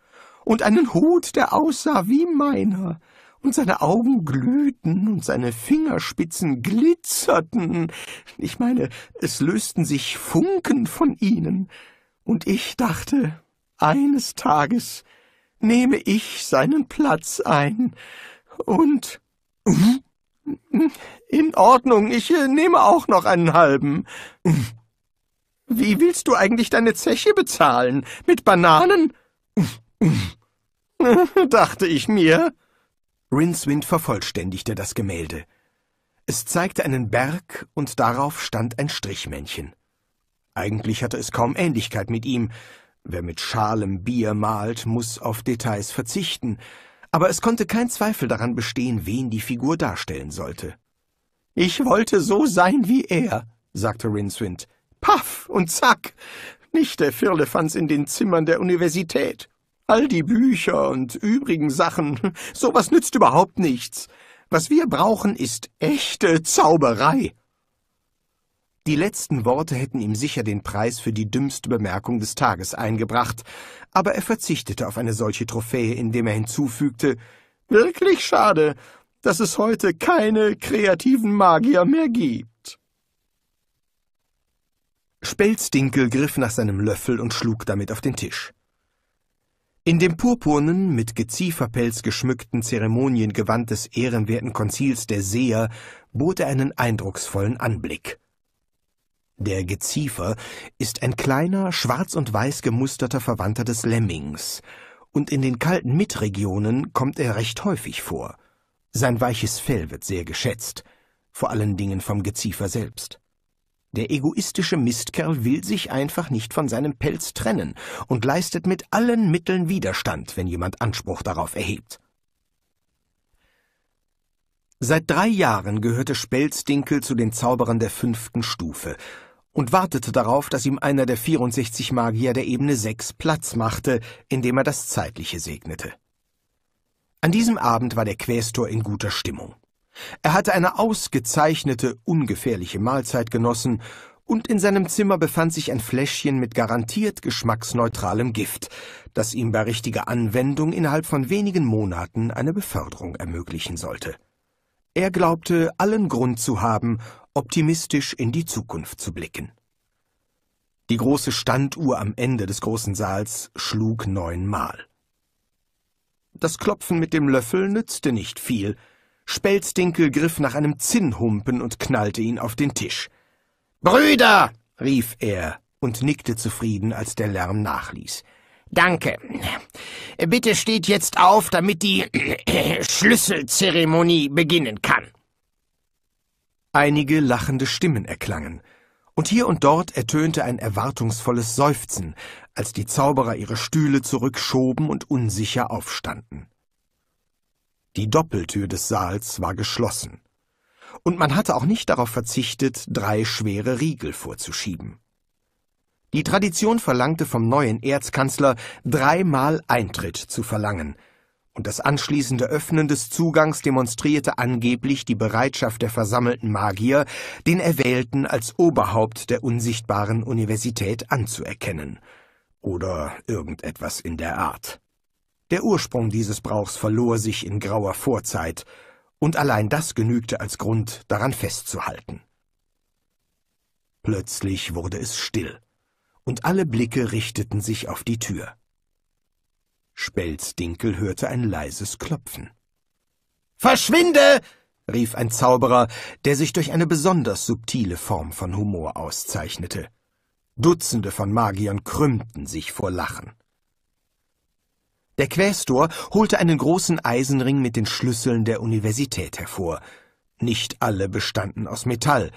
und einen Hut, der aussah wie meiner, und seine Augen glühten und seine Fingerspitzen glitzerten. Ich meine, es lösten sich Funken von ihnen. Und ich dachte, eines Tages nehme ich seinen Platz ein. Und <laughs> in Ordnung, ich äh, nehme auch noch einen halben. Wie willst du eigentlich deine Zeche bezahlen? Mit Bananen? <laughs> dachte ich mir. Rincewind vervollständigte das Gemälde. Es zeigte einen Berg und darauf stand ein Strichmännchen. Eigentlich hatte es kaum Ähnlichkeit mit ihm. Wer mit schalem Bier malt, muss auf Details verzichten, aber es konnte kein Zweifel daran bestehen, wen die Figur darstellen sollte. Ich wollte so sein wie er, sagte Rincewind. Paff und zack! Nicht der Firlefanz in den Zimmern der Universität. All die Bücher und übrigen Sachen, <laughs> sowas nützt überhaupt nichts. Was wir brauchen, ist echte Zauberei. Die letzten Worte hätten ihm sicher den Preis für die dümmste Bemerkung des Tages eingebracht, aber er verzichtete auf eine solche Trophäe, indem er hinzufügte Wirklich schade, dass es heute keine kreativen Magier mehr gibt. Spelzdinkel griff nach seinem Löffel und schlug damit auf den Tisch. In dem purpurnen, mit Gezieferpelz geschmückten Zeremoniengewand des ehrenwerten Konzils der Seher bot er einen eindrucksvollen Anblick. Der Geziefer ist ein kleiner, schwarz und weiß gemusterter Verwandter des Lemmings, und in den kalten Mitregionen kommt er recht häufig vor. Sein weiches Fell wird sehr geschätzt, vor allen Dingen vom Geziefer selbst. Der egoistische Mistkerl will sich einfach nicht von seinem Pelz trennen und leistet mit allen Mitteln Widerstand, wenn jemand Anspruch darauf erhebt. Seit drei Jahren gehörte Spelzdinkel zu den Zauberern der fünften Stufe und wartete darauf, dass ihm einer der 64 Magier der Ebene 6 Platz machte, indem er das Zeitliche segnete. An diesem Abend war der Quästor in guter Stimmung. Er hatte eine ausgezeichnete, ungefährliche Mahlzeit genossen, und in seinem Zimmer befand sich ein Fläschchen mit garantiert geschmacksneutralem Gift, das ihm bei richtiger Anwendung innerhalb von wenigen Monaten eine Beförderung ermöglichen sollte. Er glaubte, allen Grund zu haben, optimistisch in die Zukunft zu blicken. Die große Standuhr am Ende des großen Saals schlug neunmal. Das Klopfen mit dem Löffel nützte nicht viel, Spelzdinkel griff nach einem Zinnhumpen und knallte ihn auf den Tisch. Brüder! rief er und nickte zufrieden, als der Lärm nachließ. Danke. Bitte steht jetzt auf, damit die <clears throat> Schlüsselzeremonie beginnen kann. Einige lachende Stimmen erklangen, und hier und dort ertönte ein erwartungsvolles Seufzen, als die Zauberer ihre Stühle zurückschoben und unsicher aufstanden. Die Doppeltür des Saals war geschlossen. Und man hatte auch nicht darauf verzichtet, drei schwere Riegel vorzuschieben. Die Tradition verlangte vom neuen Erzkanzler, dreimal Eintritt zu verlangen, und das anschließende Öffnen des Zugangs demonstrierte angeblich die Bereitschaft der versammelten Magier, den Erwählten als Oberhaupt der unsichtbaren Universität anzuerkennen. Oder irgendetwas in der Art. Der Ursprung dieses Brauchs verlor sich in grauer Vorzeit, und allein das genügte als Grund, daran festzuhalten. Plötzlich wurde es still, und alle Blicke richteten sich auf die Tür. Spelzdinkel hörte ein leises Klopfen. Verschwinde! rief ein Zauberer, der sich durch eine besonders subtile Form von Humor auszeichnete. Dutzende von Magiern krümmten sich vor Lachen. Der Quästor holte einen großen Eisenring mit den Schlüsseln der Universität hervor. Nicht alle bestanden aus Metall,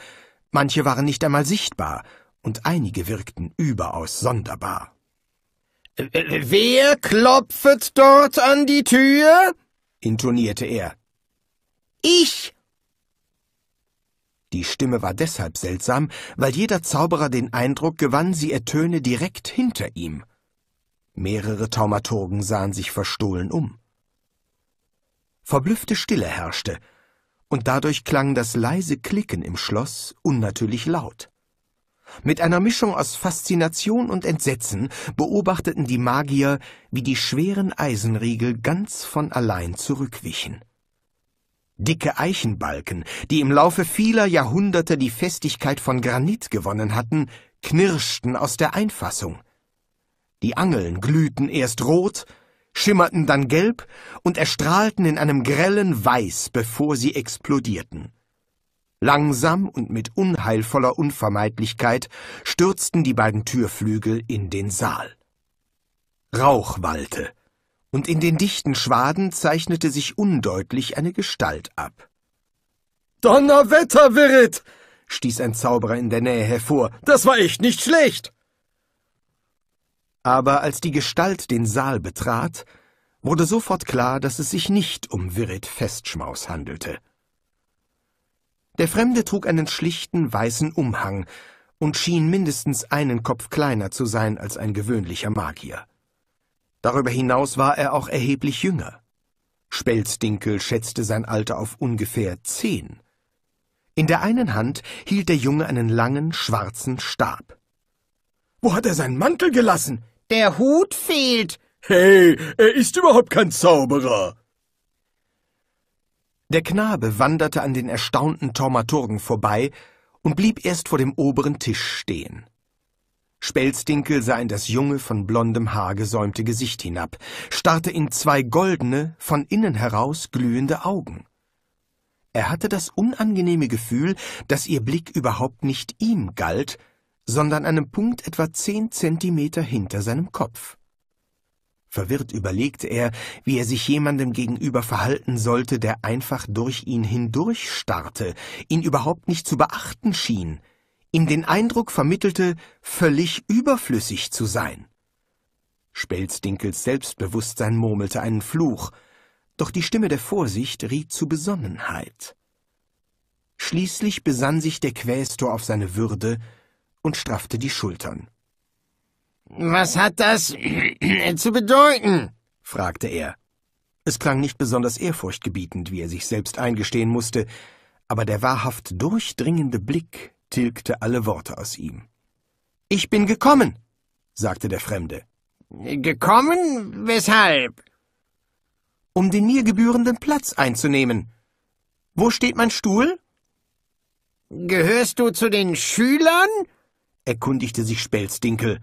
manche waren nicht einmal sichtbar, und einige wirkten überaus sonderbar. Äh, äh, wer klopfet dort an die Tür? intonierte er. Ich. Die Stimme war deshalb seltsam, weil jeder Zauberer den Eindruck gewann, sie ertöne direkt hinter ihm. Mehrere Taumaturgen sahen sich verstohlen um. Verblüffte Stille herrschte, und dadurch klang das leise Klicken im Schloss unnatürlich laut. Mit einer Mischung aus Faszination und Entsetzen beobachteten die Magier, wie die schweren Eisenriegel ganz von allein zurückwichen. Dicke Eichenbalken, die im Laufe vieler Jahrhunderte die Festigkeit von Granit gewonnen hatten, knirschten aus der Einfassung. Die Angeln glühten erst rot, schimmerten dann gelb und erstrahlten in einem grellen Weiß, bevor sie explodierten. Langsam und mit unheilvoller Unvermeidlichkeit stürzten die beiden Türflügel in den Saal. Rauch wallte, und in den dichten Schwaden zeichnete sich undeutlich eine Gestalt ab. Donnerwetter, Wirrit! stieß ein Zauberer in der Nähe hervor. Das war echt nicht schlecht! Aber als die Gestalt den Saal betrat, wurde sofort klar, dass es sich nicht um Wirrit Festschmaus handelte. Der Fremde trug einen schlichten weißen Umhang und schien mindestens einen Kopf kleiner zu sein als ein gewöhnlicher Magier. Darüber hinaus war er auch erheblich jünger. Spelzdinkel schätzte sein Alter auf ungefähr zehn. In der einen Hand hielt der Junge einen langen, schwarzen Stab. Wo hat er seinen Mantel gelassen? Der Hut fehlt. Hey, er ist überhaupt kein Zauberer. Der Knabe wanderte an den erstaunten Taumaturgen vorbei und blieb erst vor dem oberen Tisch stehen. Spelzdinkel sah in das junge, von blondem Haar gesäumte Gesicht hinab, starrte in zwei goldene, von innen heraus glühende Augen. Er hatte das unangenehme Gefühl, dass ihr Blick überhaupt nicht ihm galt, sondern einem Punkt etwa zehn Zentimeter hinter seinem Kopf. Verwirrt überlegte er, wie er sich jemandem gegenüber verhalten sollte, der einfach durch ihn hindurch starrte, ihn überhaupt nicht zu beachten schien, ihm den Eindruck vermittelte, völlig überflüssig zu sein. Spelzdinkels Selbstbewusstsein murmelte einen Fluch, doch die Stimme der Vorsicht riet zu Besonnenheit. Schließlich besann sich der Quästor auf seine Würde und straffte die Schultern. Was hat das <clears throat> zu bedeuten? fragte er. Es klang nicht besonders ehrfurchtgebietend, wie er sich selbst eingestehen musste, aber der wahrhaft durchdringende Blick tilgte alle Worte aus ihm. Ich bin gekommen, sagte der Fremde. Gekommen? Weshalb? Um den mir gebührenden Platz einzunehmen. Wo steht mein Stuhl? Gehörst du zu den Schülern erkundigte sich Spelzdinkel.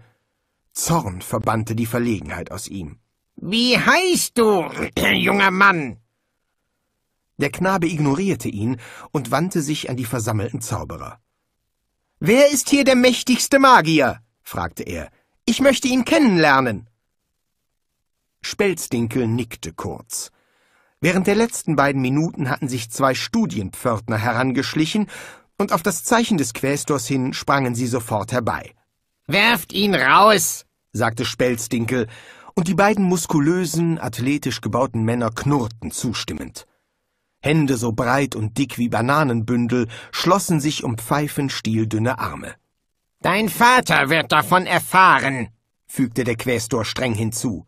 Zorn verbannte die Verlegenheit aus ihm. Wie heißt du, <clears throat> junger Mann? Der Knabe ignorierte ihn und wandte sich an die versammelten Zauberer. Wer ist hier der mächtigste Magier? fragte er. Ich möchte ihn kennenlernen. Spelzdinkel nickte kurz. Während der letzten beiden Minuten hatten sich zwei Studienpförtner herangeschlichen und auf das Zeichen des Quästors hin sprangen sie sofort herbei. Werft ihn raus, sagte Spelzdinkel, und die beiden muskulösen, athletisch gebauten Männer knurrten zustimmend. Hände so breit und dick wie Bananenbündel schlossen sich um pfeifenstieldünne Arme. Dein Vater wird davon erfahren, fügte der Quästor streng hinzu.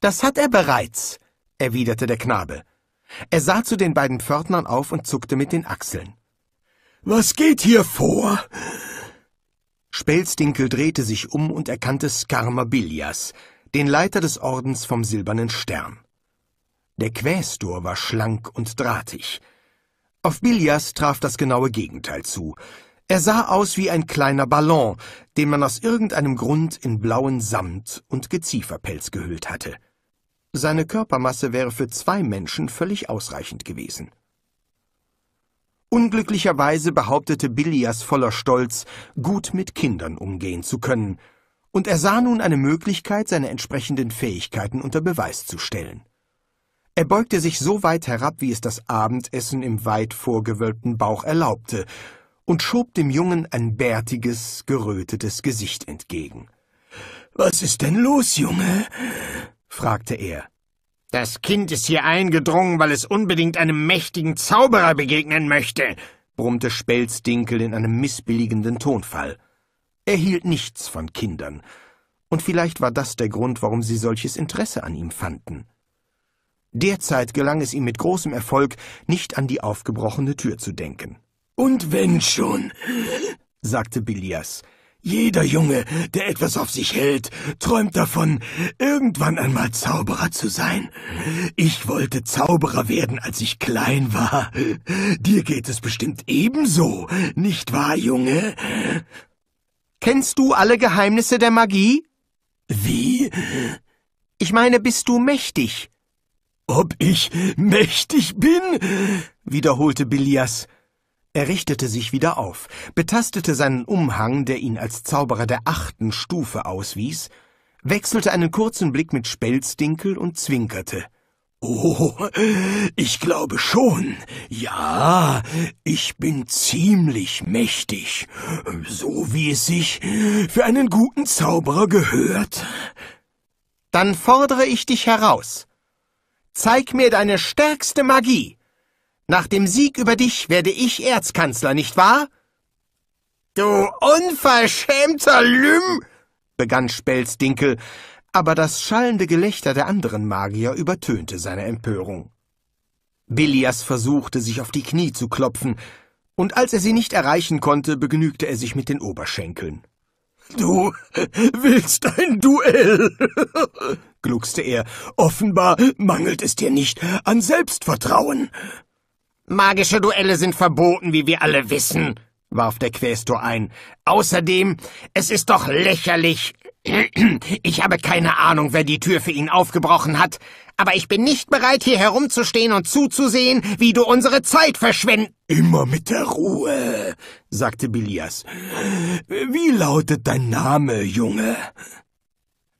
Das hat er bereits, erwiderte der Knabe. Er sah zu den beiden Pförtnern auf und zuckte mit den Achseln. Was geht hier vor? Spelzdinkel drehte sich um und erkannte Skarmabilias, den Leiter des Ordens vom Silbernen Stern. Der Quästor war schlank und drahtig. Auf Bilias traf das genaue Gegenteil zu. Er sah aus wie ein kleiner Ballon, den man aus irgendeinem Grund in blauen Samt und Gezieferpelz gehüllt hatte. Seine Körpermasse wäre für zwei Menschen völlig ausreichend gewesen. Unglücklicherweise behauptete Billias voller Stolz, gut mit Kindern umgehen zu können, und er sah nun eine Möglichkeit, seine entsprechenden Fähigkeiten unter Beweis zu stellen. Er beugte sich so weit herab, wie es das Abendessen im weit vorgewölbten Bauch erlaubte, und schob dem Jungen ein bärtiges, gerötetes Gesicht entgegen. Was ist denn los, Junge? fragte er. Das Kind ist hier eingedrungen, weil es unbedingt einem mächtigen Zauberer begegnen möchte, brummte Spelzdinkel in einem missbilligenden Tonfall. Er hielt nichts von Kindern, und vielleicht war das der Grund, warum sie solches Interesse an ihm fanden. Derzeit gelang es ihm mit großem Erfolg, nicht an die aufgebrochene Tür zu denken. Und wenn schon, sagte Bilias, jeder Junge, der etwas auf sich hält, träumt davon, irgendwann einmal Zauberer zu sein. Ich wollte Zauberer werden, als ich klein war. Dir geht es bestimmt ebenso, nicht wahr, Junge? Kennst du alle Geheimnisse der Magie? Wie? Ich meine, bist du mächtig? Ob ich mächtig bin? wiederholte Billias. Er richtete sich wieder auf, betastete seinen Umhang, der ihn als Zauberer der achten Stufe auswies, wechselte einen kurzen Blick mit Spelzdinkel und zwinkerte. Oh, ich glaube schon. Ja, ich bin ziemlich mächtig, so wie es sich für einen guten Zauberer gehört. Dann fordere ich dich heraus. Zeig mir deine stärkste Magie. Nach dem Sieg über dich werde ich Erzkanzler, nicht wahr? Du unverschämter Lümm! begann Spelzdinkel, aber das schallende Gelächter der anderen Magier übertönte seine Empörung. Billias versuchte, sich auf die Knie zu klopfen, und als er sie nicht erreichen konnte, begnügte er sich mit den Oberschenkeln. Du willst ein Duell, gluckste er. Offenbar mangelt es dir nicht an Selbstvertrauen. Magische Duelle sind verboten, wie wir alle wissen, warf der Quästor ein. Außerdem, es ist doch lächerlich. <clears throat> Ich habe keine Ahnung, wer die Tür für ihn aufgebrochen hat, aber ich bin nicht bereit, hier herumzustehen und zuzusehen, wie du unsere Zeit verschwendest. Immer mit der Ruhe, sagte Bilias. Wie lautet dein Name, Junge?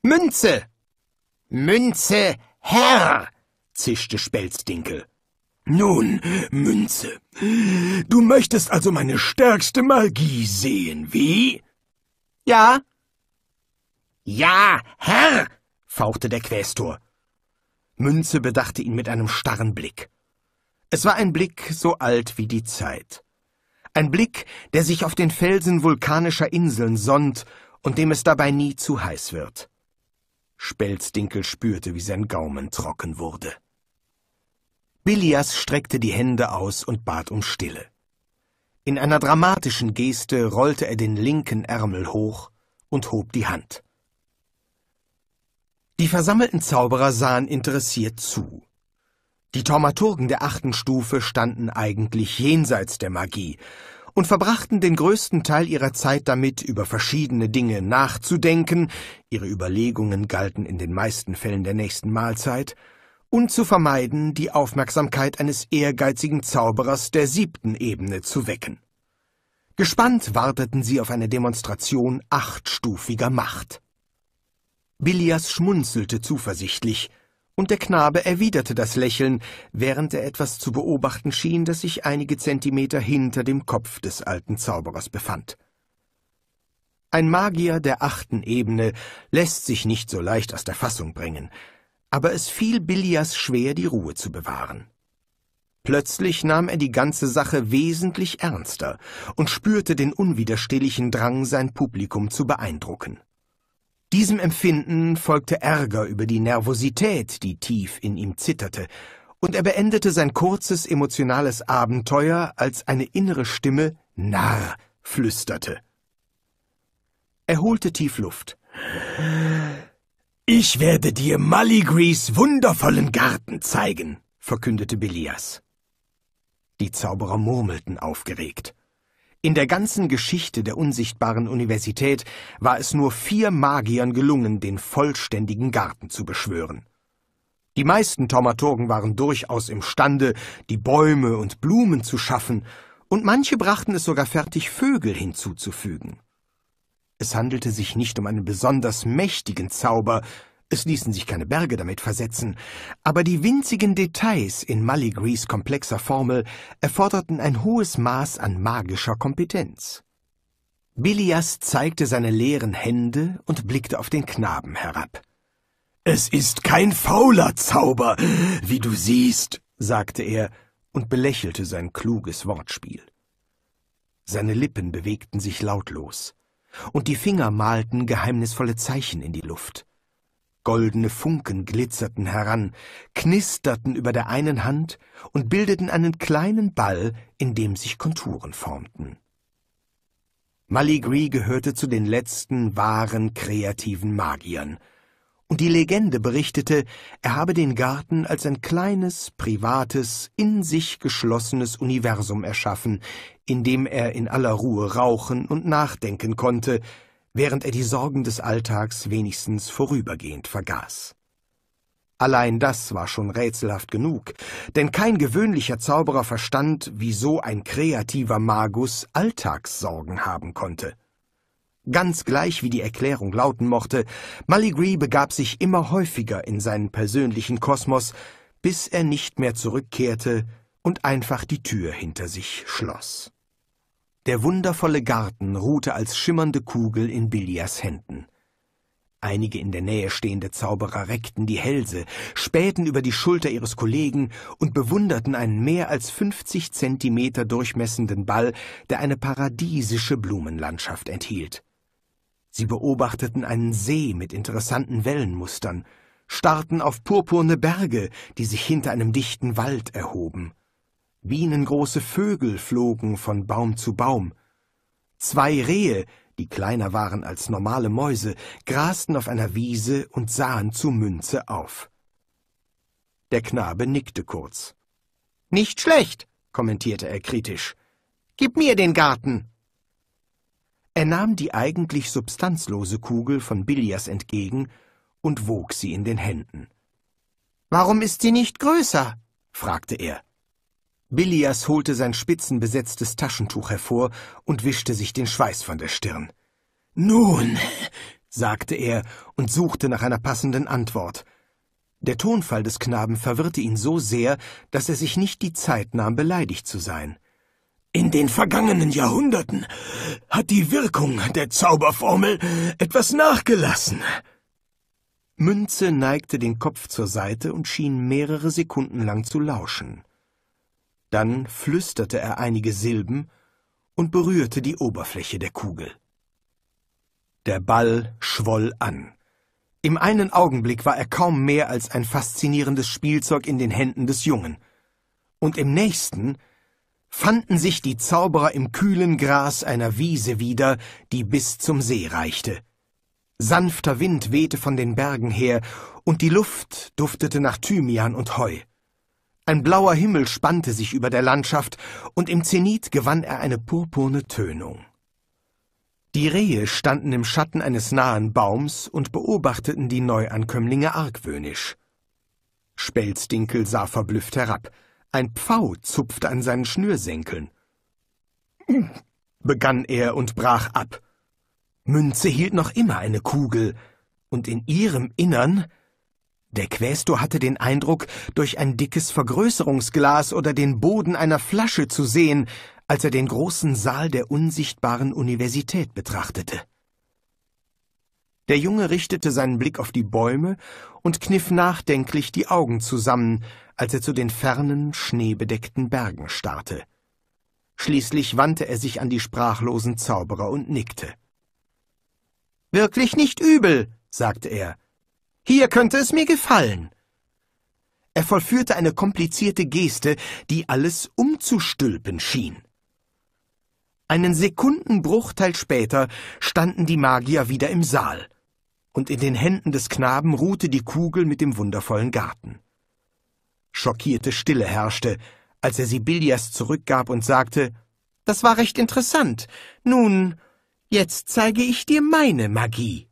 Münze. Münze, Herr, zischte Spelzdinkel. Nun, Münze, du möchtest also meine stärkste Magie sehen, wie? Ja. Ja, Herr, fauchte der Quästor. Münze bedachte ihn mit einem starren Blick. Es war ein Blick so alt wie die Zeit. Ein Blick, der sich auf den Felsen vulkanischer Inseln sonnt und dem es dabei nie zu heiß wird. Spelzdinkel spürte, wie sein Gaumen trocken wurde. Bilias streckte die Hände aus und bat um Stille. In einer dramatischen Geste rollte er den linken Ärmel hoch und hob die Hand. Die versammelten Zauberer sahen interessiert zu. Die Taumaturgen der achten Stufe standen eigentlich jenseits der Magie und verbrachten den größten Teil ihrer Zeit damit, über verschiedene Dinge nachzudenken, ihre Überlegungen galten in den meisten Fällen der nächsten Mahlzeit, und zu vermeiden, die Aufmerksamkeit eines ehrgeizigen Zauberers der siebten Ebene zu wecken. Gespannt warteten sie auf eine Demonstration achtstufiger Macht. Bilias schmunzelte zuversichtlich, und der Knabe erwiderte das Lächeln, während er etwas zu beobachten schien, das sich einige Zentimeter hinter dem Kopf des alten Zauberers befand. Ein Magier der achten Ebene lässt sich nicht so leicht aus der Fassung bringen, aber es fiel Billias schwer, die Ruhe zu bewahren. Plötzlich nahm er die ganze Sache wesentlich ernster und spürte den unwiderstehlichen Drang, sein Publikum zu beeindrucken. Diesem Empfinden folgte Ärger über die Nervosität, die tief in ihm zitterte, und er beendete sein kurzes emotionales Abenteuer, als eine innere Stimme Narr flüsterte. Er holte tief Luft ich werde dir Mulligrees wundervollen Garten zeigen, verkündete Belias. Die Zauberer murmelten aufgeregt. In der ganzen Geschichte der unsichtbaren Universität war es nur vier Magiern gelungen, den vollständigen Garten zu beschwören. Die meisten Thaumaturgen waren durchaus imstande, die Bäume und Blumen zu schaffen, und manche brachten es sogar fertig, Vögel hinzuzufügen. Es handelte sich nicht um einen besonders mächtigen Zauber, es ließen sich keine Berge damit versetzen, aber die winzigen Details in Mulligrees komplexer Formel erforderten ein hohes Maß an magischer Kompetenz. Bilias zeigte seine leeren Hände und blickte auf den Knaben herab. Es ist kein fauler Zauber, wie du siehst, sagte er und belächelte sein kluges Wortspiel. Seine Lippen bewegten sich lautlos und die Finger malten geheimnisvolle Zeichen in die Luft. Goldene Funken glitzerten heran, knisterten über der einen Hand und bildeten einen kleinen Ball, in dem sich Konturen formten. Maligree gehörte zu den letzten wahren kreativen Magiern, und die Legende berichtete, er habe den Garten als ein kleines, privates, in sich geschlossenes Universum erschaffen, indem er in aller Ruhe rauchen und nachdenken konnte, während er die Sorgen des Alltags wenigstens vorübergehend vergaß. Allein das war schon rätselhaft genug, denn kein gewöhnlicher Zauberer verstand, wieso ein kreativer Magus Alltagssorgen haben konnte. Ganz gleich, wie die Erklärung lauten mochte, Mulligree begab sich immer häufiger in seinen persönlichen Kosmos, bis er nicht mehr zurückkehrte und einfach die Tür hinter sich schloss. Der wundervolle Garten ruhte als schimmernde Kugel in Bilias Händen. Einige in der Nähe stehende Zauberer reckten die Hälse, spähten über die Schulter ihres Kollegen und bewunderten einen mehr als 50 Zentimeter durchmessenden Ball, der eine paradiesische Blumenlandschaft enthielt. Sie beobachteten einen See mit interessanten Wellenmustern, starrten auf purpurne Berge, die sich hinter einem dichten Wald erhoben. Bienengroße Vögel flogen von Baum zu Baum. Zwei Rehe, die kleiner waren als normale Mäuse, grasten auf einer Wiese und sahen zu Münze auf. Der Knabe nickte kurz. Nicht schlecht, kommentierte er kritisch. Gib mir den Garten. Er nahm die eigentlich substanzlose Kugel von Billias entgegen und wog sie in den Händen. Warum ist sie nicht größer? fragte er. Billias holte sein spitzenbesetztes Taschentuch hervor und wischte sich den Schweiß von der Stirn. Nun, sagte er und suchte nach einer passenden Antwort. Der Tonfall des Knaben verwirrte ihn so sehr, dass er sich nicht die Zeit nahm, beleidigt zu sein. In den vergangenen Jahrhunderten hat die Wirkung der Zauberformel etwas nachgelassen. Münze neigte den Kopf zur Seite und schien mehrere Sekunden lang zu lauschen. Dann flüsterte er einige Silben und berührte die Oberfläche der Kugel. Der Ball schwoll an. Im einen Augenblick war er kaum mehr als ein faszinierendes Spielzeug in den Händen des Jungen. Und im nächsten fanden sich die Zauberer im kühlen Gras einer Wiese wieder, die bis zum See reichte. Sanfter Wind wehte von den Bergen her, und die Luft duftete nach Thymian und Heu. Ein blauer Himmel spannte sich über der Landschaft, und im Zenit gewann er eine purpurne Tönung. Die Rehe standen im Schatten eines nahen Baums und beobachteten die Neuankömmlinge argwöhnisch. Spelzdinkel sah verblüfft herab. Ein Pfau zupfte an seinen Schnürsenkeln. begann er und brach ab. Münze hielt noch immer eine Kugel, und in ihrem Innern der Quästor hatte den Eindruck, durch ein dickes Vergrößerungsglas oder den Boden einer Flasche zu sehen, als er den großen Saal der unsichtbaren Universität betrachtete. Der Junge richtete seinen Blick auf die Bäume und kniff nachdenklich die Augen zusammen, als er zu den fernen, schneebedeckten Bergen starrte. Schließlich wandte er sich an die sprachlosen Zauberer und nickte. Wirklich nicht übel, sagte er. Hier könnte es mir gefallen. Er vollführte eine komplizierte Geste, die alles umzustülpen schien. Einen Sekundenbruchteil später standen die Magier wieder im Saal, und in den Händen des Knaben ruhte die Kugel mit dem wundervollen Garten. Schockierte Stille herrschte, als er Sibilias zurückgab und sagte, »Das war recht interessant. Nun, jetzt zeige ich dir meine Magie.«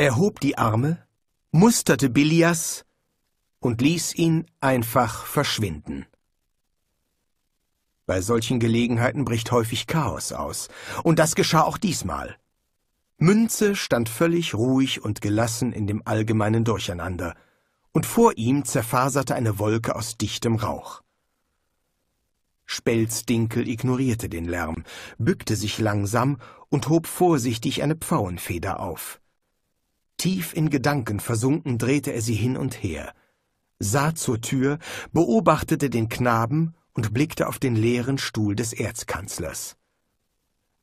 er hob die Arme, musterte Bilias und ließ ihn einfach verschwinden. Bei solchen Gelegenheiten bricht häufig Chaos aus, und das geschah auch diesmal. Münze stand völlig ruhig und gelassen in dem allgemeinen Durcheinander, und vor ihm zerfaserte eine Wolke aus dichtem Rauch. Spelzdinkel ignorierte den Lärm, bückte sich langsam und hob vorsichtig eine Pfauenfeder auf. Tief in Gedanken versunken drehte er sie hin und her, sah zur Tür, beobachtete den Knaben und blickte auf den leeren Stuhl des Erzkanzlers.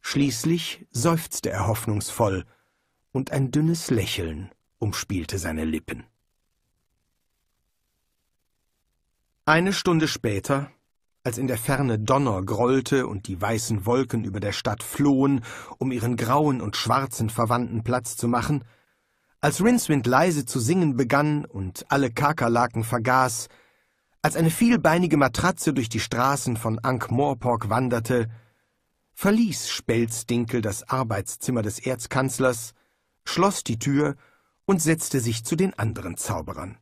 Schließlich seufzte er hoffnungsvoll, und ein dünnes Lächeln umspielte seine Lippen. Eine Stunde später, als in der Ferne Donner grollte und die weißen Wolken über der Stadt flohen, um ihren grauen und schwarzen Verwandten Platz zu machen, als Rincewind leise zu singen begann und alle Kakerlaken vergaß, als eine vielbeinige Matratze durch die Straßen von Ankh-Morpork wanderte, verließ Spelzdinkel das Arbeitszimmer des Erzkanzlers, schloss die Tür und setzte sich zu den anderen Zauberern.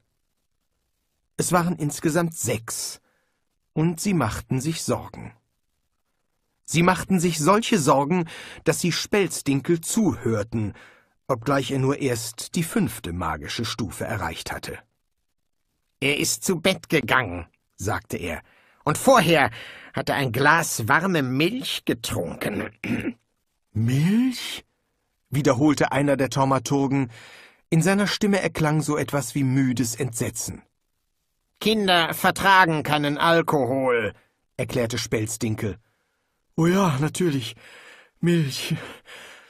Es waren insgesamt sechs, und sie machten sich Sorgen. Sie machten sich solche Sorgen, dass sie Spelzdinkel zuhörten, obgleich er nur erst die fünfte magische Stufe erreicht hatte. Er ist zu Bett gegangen, sagte er, und vorher hat er ein Glas warme Milch getrunken. <clears throat> Milch? wiederholte einer der Thaumaturgen. In seiner Stimme erklang so etwas wie müdes Entsetzen. Kinder vertragen keinen Alkohol, erklärte Spelzdinkel. Oh ja, natürlich. Milch.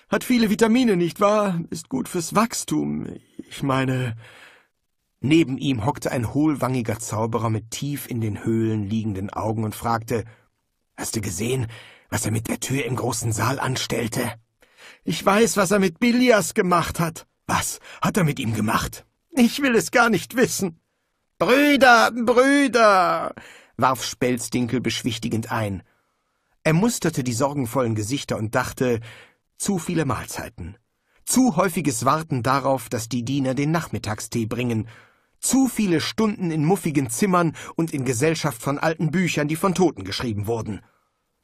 Hat viele Vitamine, nicht wahr? Ist gut fürs Wachstum. Ich meine... Neben ihm hockte ein hohlwangiger Zauberer mit tief in den Höhlen liegenden Augen und fragte, Hast du gesehen, was er mit der Tür im großen Saal anstellte? Ich weiß, was er mit Bilias gemacht hat. Was hat er mit ihm gemacht? Ich will es gar nicht wissen. Brüder, Brüder, warf Spelzdinkel beschwichtigend ein. Er musterte die sorgenvollen Gesichter und dachte, zu viele Mahlzeiten. Zu häufiges Warten darauf, dass die Diener den Nachmittagstee bringen. Zu viele Stunden in muffigen Zimmern und in Gesellschaft von alten Büchern, die von Toten geschrieben wurden.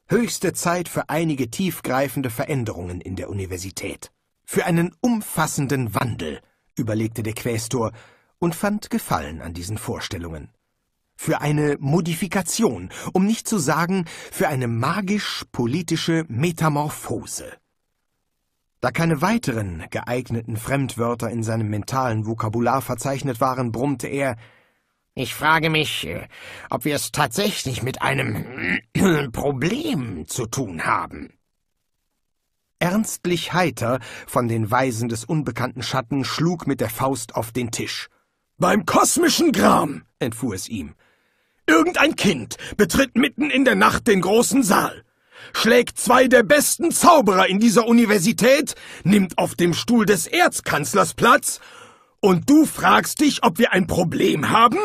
Höchste Zeit für einige tiefgreifende Veränderungen in der Universität. Für einen umfassenden Wandel, überlegte der Quästor und fand Gefallen an diesen Vorstellungen für eine Modifikation, um nicht zu sagen für eine magisch-politische Metamorphose. Da keine weiteren geeigneten Fremdwörter in seinem mentalen Vokabular verzeichnet waren, brummte er Ich frage mich, äh, ob wir es tatsächlich mit einem <clears throat> Problem zu tun haben. Ernstlich heiter von den Weisen des unbekannten Schatten schlug mit der Faust auf den Tisch. Beim kosmischen Gram, entfuhr es ihm. Irgendein Kind betritt mitten in der Nacht den großen Saal schlägt zwei der besten Zauberer in dieser Universität, nimmt auf dem Stuhl des Erzkanzlers Platz, und du fragst dich, ob wir ein Problem haben?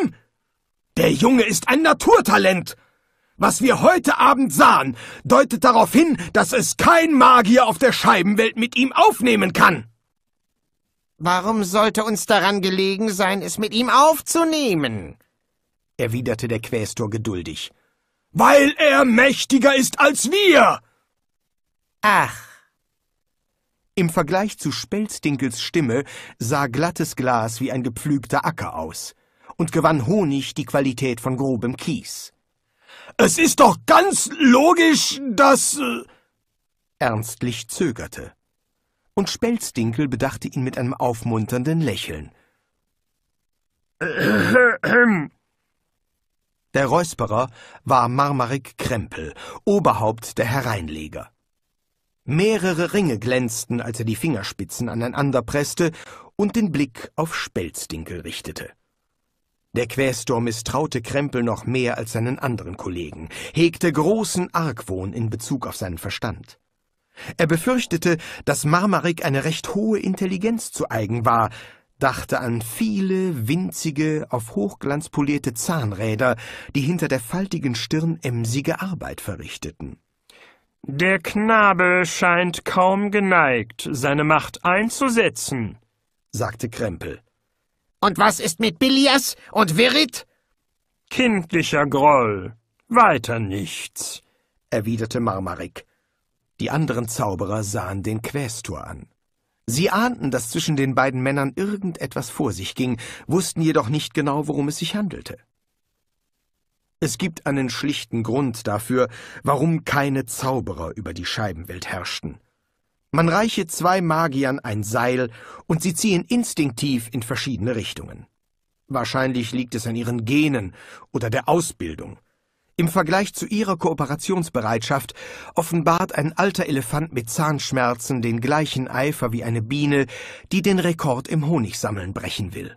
Der Junge ist ein Naturtalent. Was wir heute Abend sahen, deutet darauf hin, dass es kein Magier auf der Scheibenwelt mit ihm aufnehmen kann. Warum sollte uns daran gelegen sein, es mit ihm aufzunehmen? erwiderte der Quästor geduldig. Weil er mächtiger ist als wir! Ach! Im Vergleich zu Spelzdinkels Stimme sah glattes Glas wie ein gepflügter Acker aus und gewann Honig die Qualität von grobem Kies. Es ist doch ganz logisch, dass... Äh, Ernstlich zögerte. Und Spelzdinkel bedachte ihn mit einem aufmunternden Lächeln. <clears throat> Der Räusperer war Marmarik Krempel, Oberhaupt der Hereinleger. Mehrere Ringe glänzten, als er die Fingerspitzen aneinander presste und den Blick auf Spelzdinkel richtete. Der Quästor misstraute Krempel noch mehr als seinen anderen Kollegen, hegte großen Argwohn in Bezug auf seinen Verstand. Er befürchtete, dass Marmarik eine recht hohe Intelligenz zu eigen war, dachte an viele winzige, auf Hochglanz polierte Zahnräder, die hinter der faltigen Stirn emsige Arbeit verrichteten. Der Knabe scheint kaum geneigt, seine Macht einzusetzen, sagte Krempel. Und was ist mit Bilias und Virit? Kindlicher Groll, weiter nichts, erwiderte Marmarik. Die anderen Zauberer sahen den Quästor an. Sie ahnten, dass zwischen den beiden Männern irgendetwas vor sich ging, wussten jedoch nicht genau, worum es sich handelte. Es gibt einen schlichten Grund dafür, warum keine Zauberer über die Scheibenwelt herrschten. Man reiche zwei Magiern ein Seil und sie ziehen instinktiv in verschiedene Richtungen. Wahrscheinlich liegt es an ihren Genen oder der Ausbildung. Im Vergleich zu ihrer Kooperationsbereitschaft offenbart ein alter Elefant mit Zahnschmerzen den gleichen Eifer wie eine Biene, die den Rekord im Honigsammeln brechen will.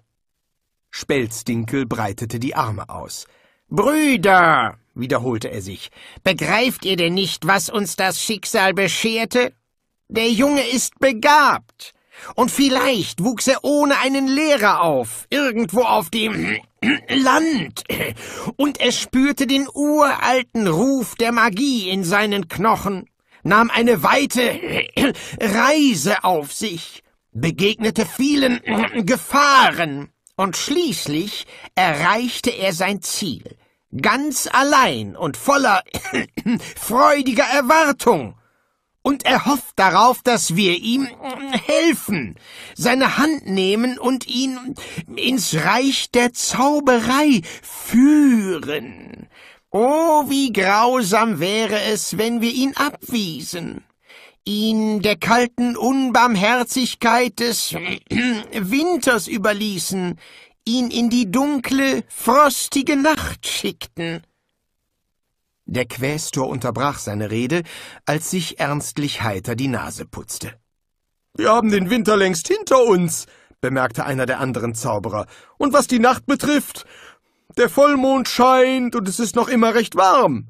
Spelzdinkel breitete die Arme aus. Brüder, wiederholte er sich, begreift ihr denn nicht, was uns das Schicksal bescherte? Der Junge ist begabt. Und vielleicht wuchs er ohne einen Lehrer auf, irgendwo auf dem <clears throat> Land. Und er spürte den uralten Ruf der Magie in seinen Knochen, nahm eine weite <clears throat> Reise auf sich, begegnete vielen <clears throat> Gefahren und schließlich erreichte er sein Ziel, ganz allein und voller freudiger Erwartung und er hofft darauf, dass wir ihm helfen, seine Hand nehmen und ihn ins Reich der Zauberei führen. Oh, wie grausam wäre es, wenn wir ihn abwiesen, ihn der kalten Unbarmherzigkeit des <clears throat> Winters überließen, ihn in die dunkle, frostige Nacht schickten. Der Quästor unterbrach seine Rede, als sich ernstlich heiter die Nase putzte. Wir haben den Winter längst hinter uns, bemerkte einer der anderen Zauberer. Und was die Nacht betrifft, der Vollmond scheint und es ist noch immer recht warm.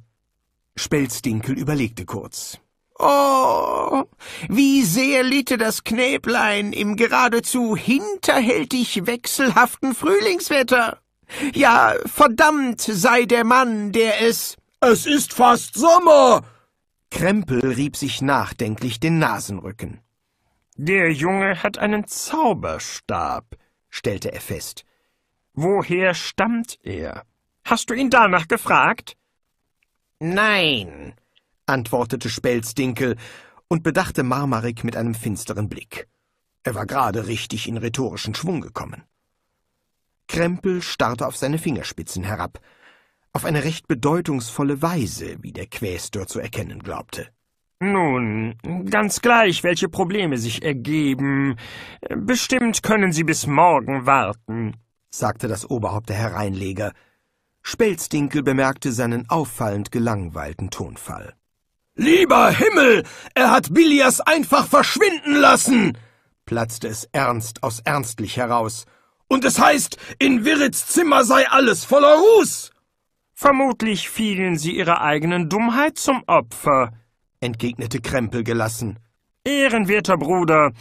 Spelzdinkel überlegte kurz. Oh, wie sehr litte das Knäblein im geradezu hinterhältig wechselhaften Frühlingswetter. Ja, verdammt sei der Mann, der es es ist fast Sommer! Krempel rieb sich nachdenklich den Nasenrücken. Der Junge hat einen Zauberstab, stellte er fest. Woher stammt er? Hast du ihn danach gefragt? Nein, antwortete Spelzdinkel und bedachte Marmarik mit einem finsteren Blick. Er war gerade richtig in rhetorischen Schwung gekommen. Krempel starrte auf seine Fingerspitzen herab auf eine recht bedeutungsvolle Weise, wie der Quästor zu erkennen glaubte. Nun, ganz gleich, welche Probleme sich ergeben. Bestimmt können Sie bis morgen warten, sagte das Oberhaupt der Hereinleger. Spelzdinkel bemerkte seinen auffallend gelangweilten Tonfall. Lieber Himmel, er hat Bilias einfach verschwinden lassen, platzte es ernst aus ernstlich heraus. Und es heißt, in Wirrits Zimmer sei alles voller Ruß. Vermutlich fielen sie ihrer eigenen Dummheit zum Opfer, entgegnete Krempel gelassen. Ehrenwerter Bruder,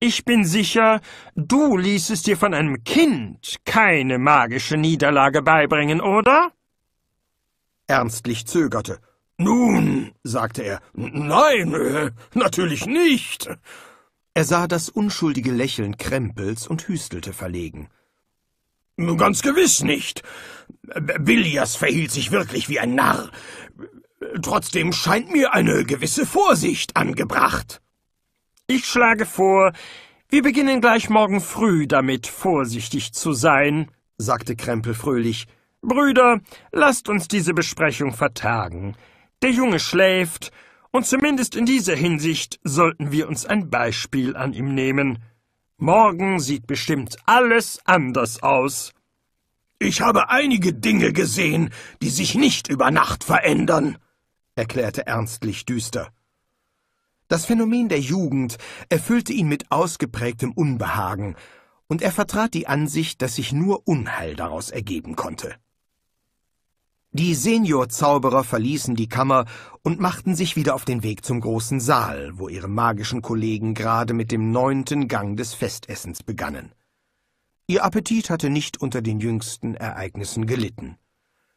ich bin sicher, du ließest dir von einem Kind keine magische Niederlage beibringen, oder? Ernstlich zögerte. Nun, sagte er, nein, natürlich nicht. Er sah das unschuldige Lächeln Krempels und hüstelte verlegen. Ganz gewiss nicht. Billias verhielt sich wirklich wie ein Narr. Trotzdem scheint mir eine gewisse Vorsicht angebracht. Ich schlage vor, wir beginnen gleich morgen früh damit, vorsichtig zu sein, sagte Krempel fröhlich. Brüder, lasst uns diese Besprechung vertagen. Der Junge schläft, und zumindest in dieser Hinsicht sollten wir uns ein Beispiel an ihm nehmen. Morgen sieht bestimmt alles anders aus. Ich habe einige Dinge gesehen, die sich nicht über Nacht verändern, erklärte ernstlich düster. Das Phänomen der Jugend erfüllte ihn mit ausgeprägtem Unbehagen, und er vertrat die Ansicht, dass sich nur Unheil daraus ergeben konnte. Die Seniorzauberer verließen die Kammer und machten sich wieder auf den Weg zum großen Saal, wo ihre magischen Kollegen gerade mit dem neunten Gang des Festessens begannen. Ihr Appetit hatte nicht unter den jüngsten Ereignissen gelitten.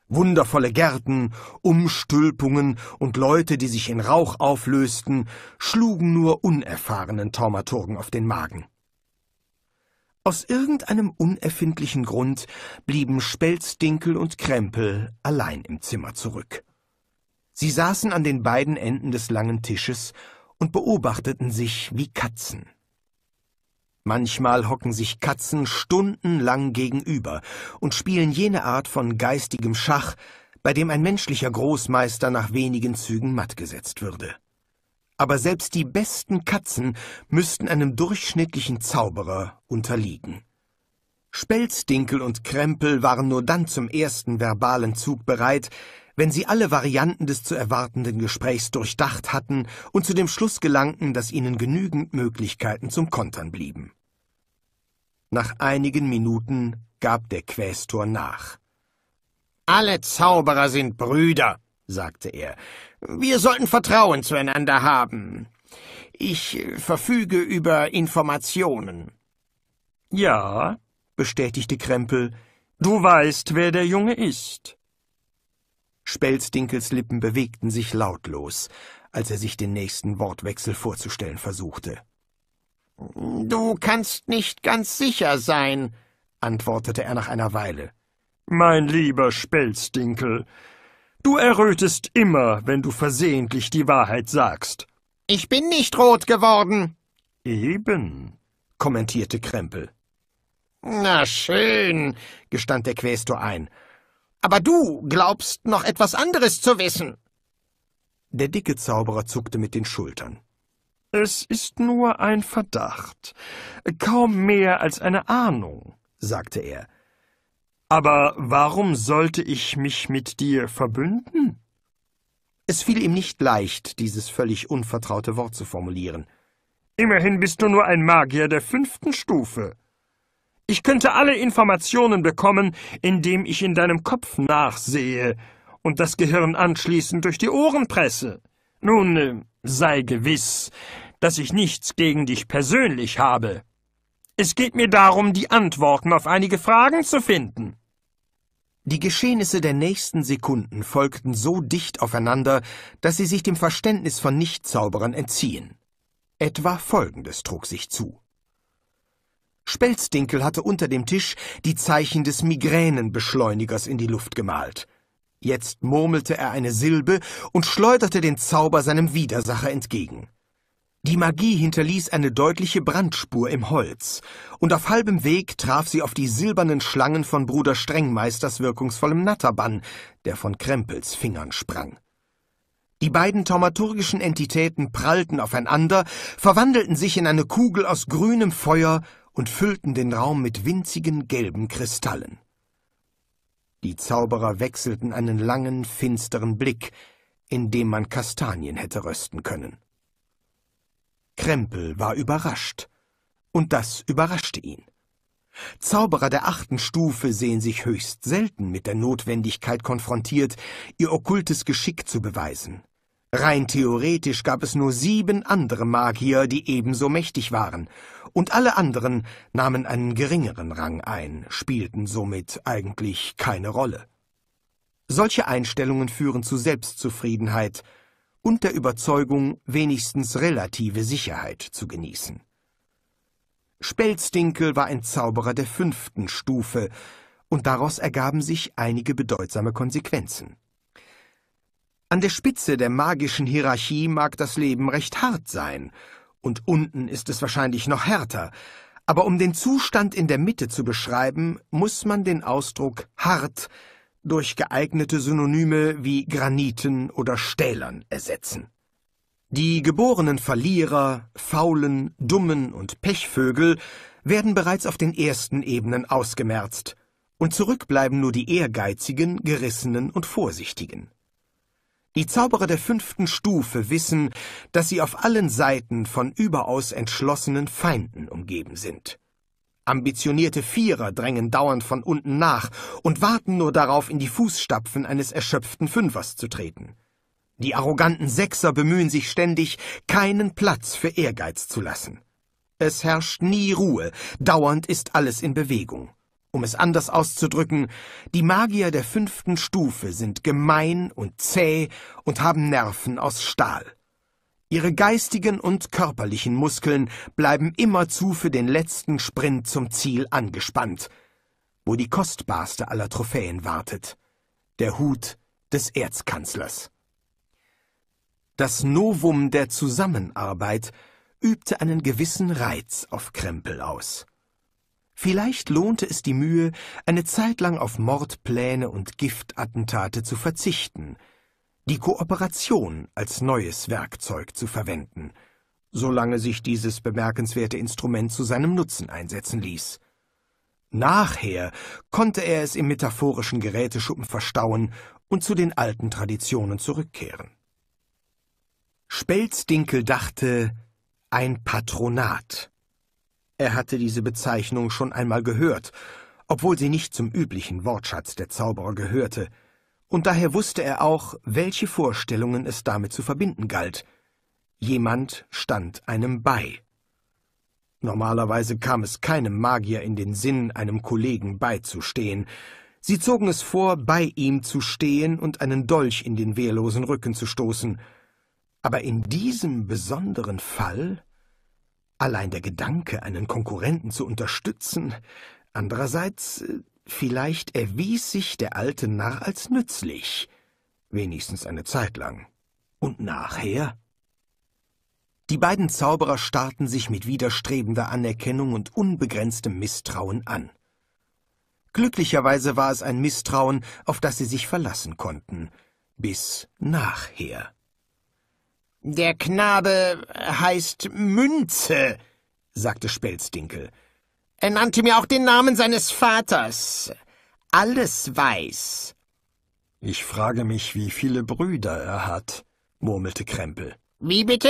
Wundervolle Gärten, Umstülpungen und Leute, die sich in Rauch auflösten, schlugen nur unerfahrenen Taumaturgen auf den Magen. Aus irgendeinem unerfindlichen Grund blieben Spelzdinkel und Krempel allein im Zimmer zurück. Sie saßen an den beiden Enden des langen Tisches und beobachteten sich wie Katzen. Manchmal hocken sich Katzen stundenlang gegenüber und spielen jene Art von geistigem Schach, bei dem ein menschlicher Großmeister nach wenigen Zügen matt gesetzt würde. Aber selbst die besten Katzen müssten einem durchschnittlichen Zauberer unterliegen. Spelzdinkel und Krempel waren nur dann zum ersten verbalen Zug bereit, wenn sie alle Varianten des zu erwartenden Gesprächs durchdacht hatten und zu dem Schluss gelangten, dass ihnen genügend Möglichkeiten zum Kontern blieben. Nach einigen Minuten gab der Quästor nach. Alle Zauberer sind Brüder, sagte er. Wir sollten Vertrauen zueinander haben. Ich verfüge über Informationen. Ja, bestätigte Krempel. Du weißt, wer der Junge ist. Spelzdinkels Lippen bewegten sich lautlos, als er sich den nächsten Wortwechsel vorzustellen versuchte. Du kannst nicht ganz sicher sein, antwortete er nach einer Weile. Mein lieber Spelzdinkel, du errötest immer, wenn du versehentlich die Wahrheit sagst. Ich bin nicht rot geworden. Eben, kommentierte Krempel. Na schön, gestand der Quästor ein aber du glaubst noch etwas anderes zu wissen. Der dicke Zauberer zuckte mit den Schultern. Es ist nur ein Verdacht, kaum mehr als eine Ahnung, sagte er. Aber warum sollte ich mich mit dir verbünden? Es fiel ihm nicht leicht, dieses völlig unvertraute Wort zu formulieren. Immerhin bist du nur ein Magier der fünften Stufe, ich könnte alle Informationen bekommen, indem ich in deinem Kopf nachsehe und das Gehirn anschließend durch die Ohren presse. Nun, äh, sei gewiss, dass ich nichts gegen dich persönlich habe. Es geht mir darum, die Antworten auf einige Fragen zu finden. Die Geschehnisse der nächsten Sekunden folgten so dicht aufeinander, dass sie sich dem Verständnis von Nichtzauberern entziehen. Etwa Folgendes trug sich zu. Spelzdinkel hatte unter dem Tisch die Zeichen des Migränenbeschleunigers in die Luft gemalt. Jetzt murmelte er eine Silbe und schleuderte den Zauber seinem Widersacher entgegen. Die Magie hinterließ eine deutliche Brandspur im Holz, und auf halbem Weg traf sie auf die silbernen Schlangen von Bruder Strengmeisters wirkungsvollem Natterbann, der von Krempels Fingern sprang. Die beiden taumaturgischen Entitäten prallten aufeinander, verwandelten sich in eine Kugel aus grünem Feuer und füllten den Raum mit winzigen gelben Kristallen. Die Zauberer wechselten einen langen, finsteren Blick, in dem man Kastanien hätte rösten können. Krempel war überrascht, und das überraschte ihn. Zauberer der achten Stufe sehen sich höchst selten mit der Notwendigkeit konfrontiert, ihr okkultes Geschick zu beweisen. Rein theoretisch gab es nur sieben andere Magier, die ebenso mächtig waren, und alle anderen nahmen einen geringeren Rang ein, spielten somit eigentlich keine Rolle. Solche Einstellungen führen zu Selbstzufriedenheit und der Überzeugung, wenigstens relative Sicherheit zu genießen. Spelzdinkel war ein Zauberer der fünften Stufe, und daraus ergaben sich einige bedeutsame Konsequenzen. An der Spitze der magischen Hierarchie mag das Leben recht hart sein, und unten ist es wahrscheinlich noch härter, aber um den Zustand in der Mitte zu beschreiben, muss man den Ausdruck hart durch geeignete Synonyme wie Graniten oder Stählern ersetzen. Die geborenen Verlierer, Faulen, Dummen und Pechvögel werden bereits auf den ersten Ebenen ausgemerzt, und zurückbleiben nur die Ehrgeizigen, Gerissenen und Vorsichtigen. Die Zauberer der fünften Stufe wissen, dass sie auf allen Seiten von überaus entschlossenen Feinden umgeben sind. Ambitionierte Vierer drängen dauernd von unten nach und warten nur darauf, in die Fußstapfen eines erschöpften Fünfers zu treten. Die arroganten Sechser bemühen sich ständig, keinen Platz für Ehrgeiz zu lassen. Es herrscht nie Ruhe, dauernd ist alles in Bewegung. Um es anders auszudrücken, die Magier der fünften Stufe sind gemein und zäh und haben Nerven aus Stahl. Ihre geistigen und körperlichen Muskeln bleiben immerzu für den letzten Sprint zum Ziel angespannt, wo die kostbarste aller Trophäen wartet, der Hut des Erzkanzlers. Das Novum der Zusammenarbeit übte einen gewissen Reiz auf Krempel aus. Vielleicht lohnte es die Mühe, eine Zeit lang auf Mordpläne und Giftattentate zu verzichten, die Kooperation als neues Werkzeug zu verwenden, solange sich dieses bemerkenswerte Instrument zu seinem Nutzen einsetzen ließ. Nachher konnte er es im metaphorischen Geräteschuppen verstauen und zu den alten Traditionen zurückkehren. Spelzdinkel dachte, ein Patronat. Er hatte diese Bezeichnung schon einmal gehört, obwohl sie nicht zum üblichen Wortschatz der Zauberer gehörte, und daher wusste er auch, welche Vorstellungen es damit zu verbinden galt. Jemand stand einem bei. Normalerweise kam es keinem Magier in den Sinn, einem Kollegen beizustehen. Sie zogen es vor, bei ihm zu stehen und einen Dolch in den wehrlosen Rücken zu stoßen. Aber in diesem besonderen Fall Allein der Gedanke, einen Konkurrenten zu unterstützen. Andererseits, äh, vielleicht erwies sich der alte Narr als nützlich. Wenigstens eine Zeit lang. Und nachher? Die beiden Zauberer starrten sich mit widerstrebender Anerkennung und unbegrenztem Misstrauen an. Glücklicherweise war es ein Misstrauen, auf das sie sich verlassen konnten, bis nachher. Der Knabe heißt Münze, sagte Spelzdinkel. Er nannte mir auch den Namen seines Vaters. Alles weiß. Ich frage mich, wie viele Brüder er hat, murmelte Krempel. Wie bitte?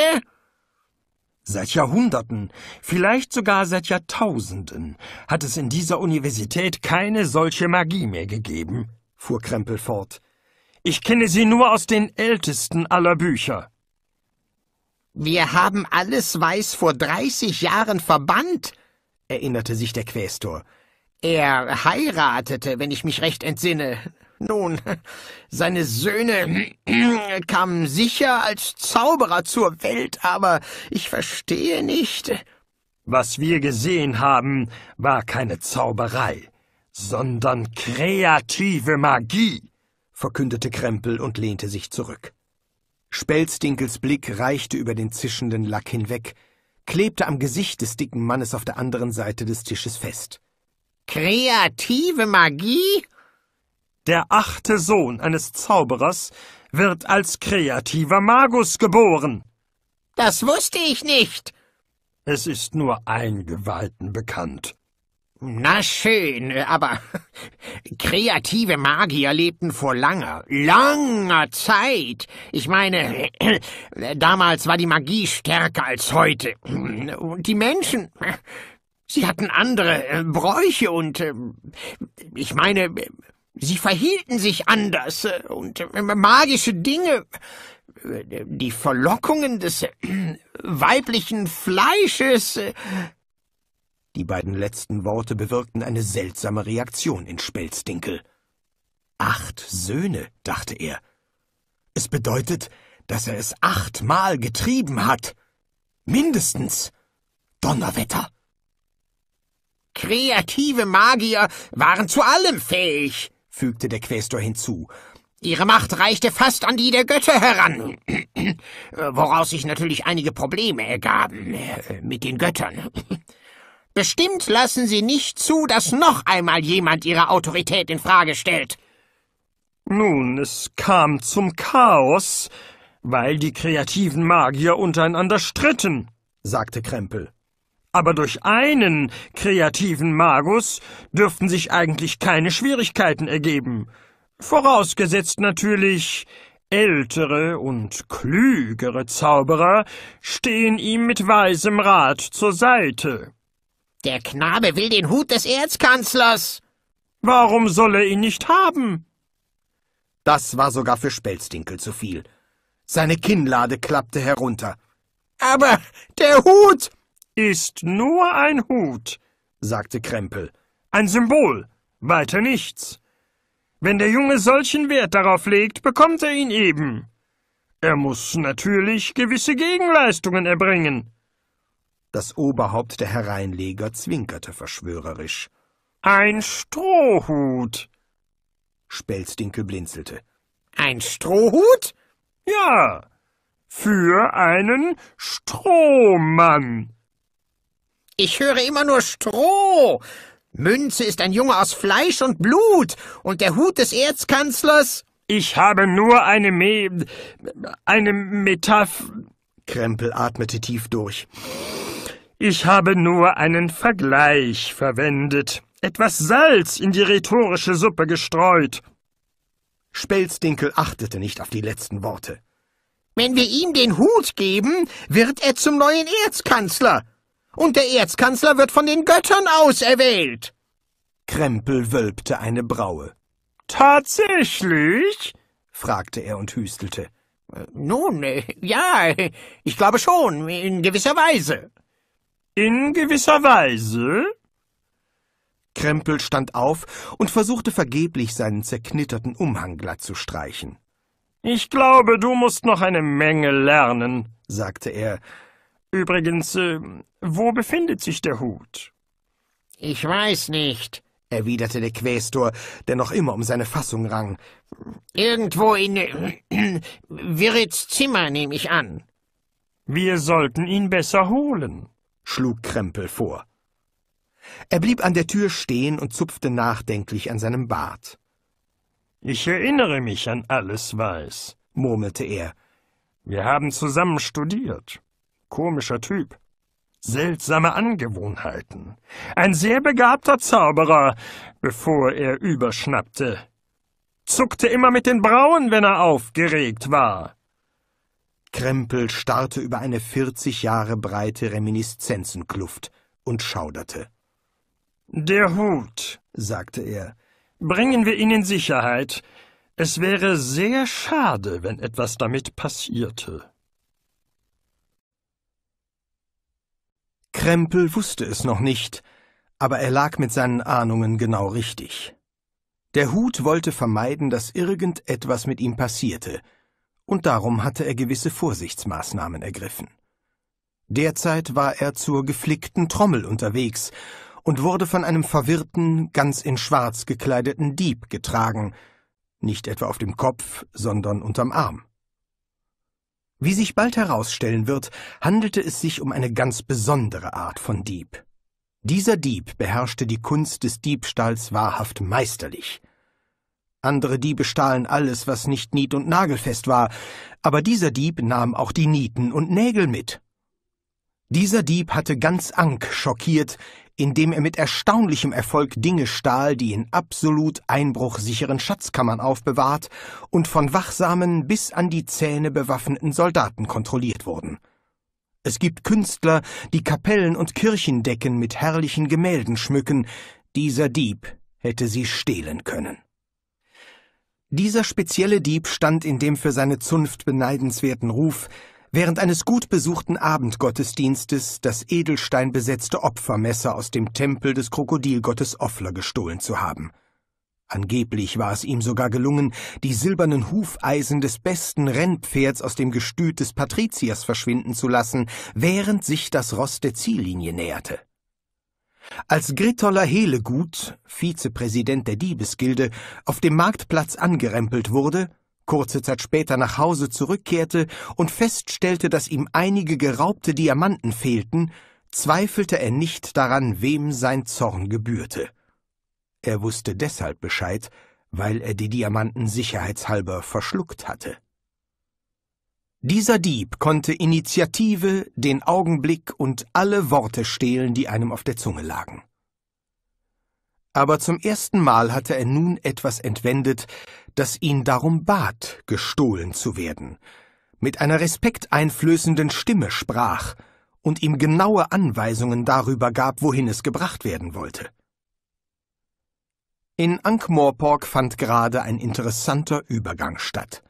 Seit Jahrhunderten, vielleicht sogar seit Jahrtausenden, hat es in dieser Universität keine solche Magie mehr gegeben, fuhr Krempel fort. Ich kenne sie nur aus den ältesten aller Bücher. Wir haben alles Weiß vor dreißig Jahren verbannt, erinnerte sich der Quästor. Er heiratete, wenn ich mich recht entsinne. Nun, seine Söhne <clears throat> kamen sicher als Zauberer zur Welt, aber ich verstehe nicht. Was wir gesehen haben, war keine Zauberei, sondern kreative Magie, verkündete Krempel und lehnte sich zurück. Spelzdinkels Blick reichte über den zischenden Lack hinweg, klebte am Gesicht des dicken Mannes auf der anderen Seite des Tisches fest. Kreative Magie? Der achte Sohn eines Zauberers wird als kreativer Magus geboren. Das wusste ich nicht. Es ist nur Eingeweihten bekannt. Na schön, aber <laughs> kreative Magier lebten vor langer, langer Zeit. Ich meine, <clears throat> damals war die Magie stärker als heute. Und die Menschen, <clears throat> sie hatten andere äh, Bräuche und äh, ich meine, sie verhielten sich anders äh, und magische Dinge die Verlockungen des <clears throat> weiblichen Fleisches die beiden letzten Worte bewirkten eine seltsame Reaktion in Spelzdinkel. Acht Söhne, dachte er. Es bedeutet, dass er es achtmal getrieben hat. Mindestens. Donnerwetter. Kreative Magier waren zu allem fähig, fügte der Quästor hinzu. Ihre Macht reichte fast an die der Götter heran, <clears throat> woraus sich natürlich einige Probleme ergaben äh, mit den Göttern. Bestimmt lassen Sie nicht zu, dass noch einmal jemand Ihre Autorität in Frage stellt. Nun, es kam zum Chaos, weil die kreativen Magier untereinander stritten, sagte Krempel. Aber durch einen kreativen Magus dürften sich eigentlich keine Schwierigkeiten ergeben. Vorausgesetzt natürlich, ältere und klügere Zauberer stehen ihm mit weisem Rat zur Seite. Der Knabe will den Hut des Erzkanzlers. Warum soll er ihn nicht haben? Das war sogar für Spelzdinkel zu viel. Seine Kinnlade klappte herunter. Aber der Hut ist nur ein Hut, sagte Krempel. Ein Symbol, weiter nichts. Wenn der Junge solchen Wert darauf legt, bekommt er ihn eben. Er muss natürlich gewisse Gegenleistungen erbringen. Das Oberhaupt der Hereinleger zwinkerte verschwörerisch. Ein Strohhut! Spelzdinkel blinzelte. Ein Strohhut? Ja, für einen Strohmann. Ich höre immer nur Stroh. Münze ist ein Junge aus Fleisch und Blut und der Hut des Erzkanzlers. Ich habe nur eine Me eine Metaph. Krempel atmete tief durch. Ich habe nur einen Vergleich verwendet. Etwas Salz in die rhetorische Suppe gestreut. Spelzdinkel achtete nicht auf die letzten Worte. Wenn wir ihm den Hut geben, wird er zum neuen Erzkanzler. Und der Erzkanzler wird von den Göttern auserwählt. Krempel wölbte eine Braue. Tatsächlich? fragte er und hüstelte. Äh, nun, äh, ja, ich glaube schon, in gewisser Weise. In gewisser Weise. Krempel stand auf und versuchte vergeblich seinen zerknitterten Umhang glatt zu streichen. Ich glaube, du musst noch eine Menge lernen, sagte er. Übrigens, äh, wo befindet sich der Hut? Ich weiß nicht, erwiderte der Quästor, der noch immer um seine Fassung rang. Irgendwo in äh, Wirrits <clears throat> Zimmer, nehme ich an. Wir sollten ihn besser holen schlug Krempel vor. Er blieb an der Tür stehen und zupfte nachdenklich an seinem Bart. Ich erinnere mich an alles Weiß, murmelte er. Wir haben zusammen studiert. Komischer Typ. Seltsame Angewohnheiten. Ein sehr begabter Zauberer, bevor er überschnappte. Zuckte immer mit den Brauen, wenn er aufgeregt war. Krempel starrte über eine vierzig Jahre breite Reminiszenzenkluft und schauderte. Der Hut, sagte er, bringen wir ihn in Sicherheit. Es wäre sehr schade, wenn etwas damit passierte. Krempel wusste es noch nicht, aber er lag mit seinen Ahnungen genau richtig. Der Hut wollte vermeiden, dass irgendetwas mit ihm passierte, und darum hatte er gewisse Vorsichtsmaßnahmen ergriffen. Derzeit war er zur geflickten Trommel unterwegs und wurde von einem verwirrten, ganz in Schwarz gekleideten Dieb getragen, nicht etwa auf dem Kopf, sondern unterm Arm. Wie sich bald herausstellen wird, handelte es sich um eine ganz besondere Art von Dieb. Dieser Dieb beherrschte die Kunst des Diebstahls wahrhaft meisterlich. Andere Diebe stahlen alles, was nicht nied- und nagelfest war, aber dieser Dieb nahm auch die Nieten und Nägel mit. Dieser Dieb hatte ganz Ank schockiert, indem er mit erstaunlichem Erfolg Dinge stahl, die in absolut einbruchsicheren Schatzkammern aufbewahrt und von wachsamen bis an die Zähne bewaffneten Soldaten kontrolliert wurden. Es gibt Künstler, die Kapellen und Kirchendecken mit herrlichen Gemälden schmücken, dieser Dieb hätte sie stehlen können. Dieser spezielle Dieb stand in dem für seine Zunft beneidenswerten Ruf, während eines gut besuchten Abendgottesdienstes das edelsteinbesetzte Opfermesser aus dem Tempel des Krokodilgottes Offler gestohlen zu haben. Angeblich war es ihm sogar gelungen, die silbernen Hufeisen des besten Rennpferds aus dem Gestüt des Patriziers verschwinden zu lassen, während sich das Ross der Ziellinie näherte. Als Gritoller Helegut, Vizepräsident der Diebesgilde, auf dem Marktplatz angerempelt wurde, kurze Zeit später nach Hause zurückkehrte und feststellte, dass ihm einige geraubte Diamanten fehlten, zweifelte er nicht daran, wem sein Zorn gebührte. Er wusste deshalb Bescheid, weil er die Diamanten sicherheitshalber verschluckt hatte. Dieser Dieb konnte Initiative, den Augenblick und alle Worte stehlen, die einem auf der Zunge lagen. Aber zum ersten Mal hatte er nun etwas entwendet, das ihn darum bat, gestohlen zu werden, mit einer respekteinflößenden Stimme sprach und ihm genaue Anweisungen darüber gab, wohin es gebracht werden wollte. In Ankh-Morpork fand gerade ein interessanter Übergang statt.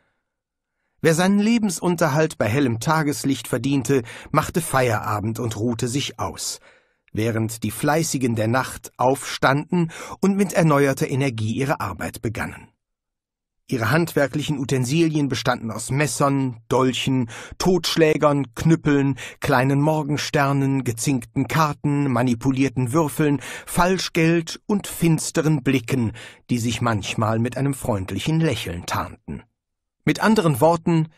Wer seinen Lebensunterhalt bei hellem Tageslicht verdiente, machte Feierabend und ruhte sich aus, während die Fleißigen der Nacht aufstanden und mit erneuerter Energie ihre Arbeit begannen. Ihre handwerklichen Utensilien bestanden aus Messern, Dolchen, Totschlägern, Knüppeln, kleinen Morgensternen, gezinkten Karten, manipulierten Würfeln, Falschgeld und finsteren Blicken, die sich manchmal mit einem freundlichen Lächeln tarnten. Mit anderen Worten,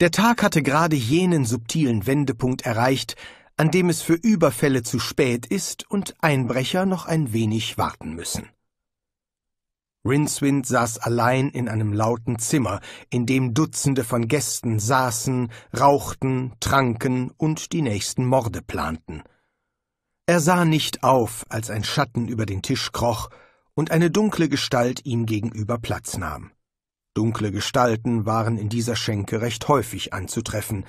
der Tag hatte gerade jenen subtilen Wendepunkt erreicht, an dem es für Überfälle zu spät ist und Einbrecher noch ein wenig warten müssen. Rincewind saß allein in einem lauten Zimmer, in dem Dutzende von Gästen saßen, rauchten, tranken und die nächsten Morde planten. Er sah nicht auf, als ein Schatten über den Tisch kroch und eine dunkle Gestalt ihm gegenüber Platz nahm. Dunkle Gestalten waren in dieser Schenke recht häufig anzutreffen.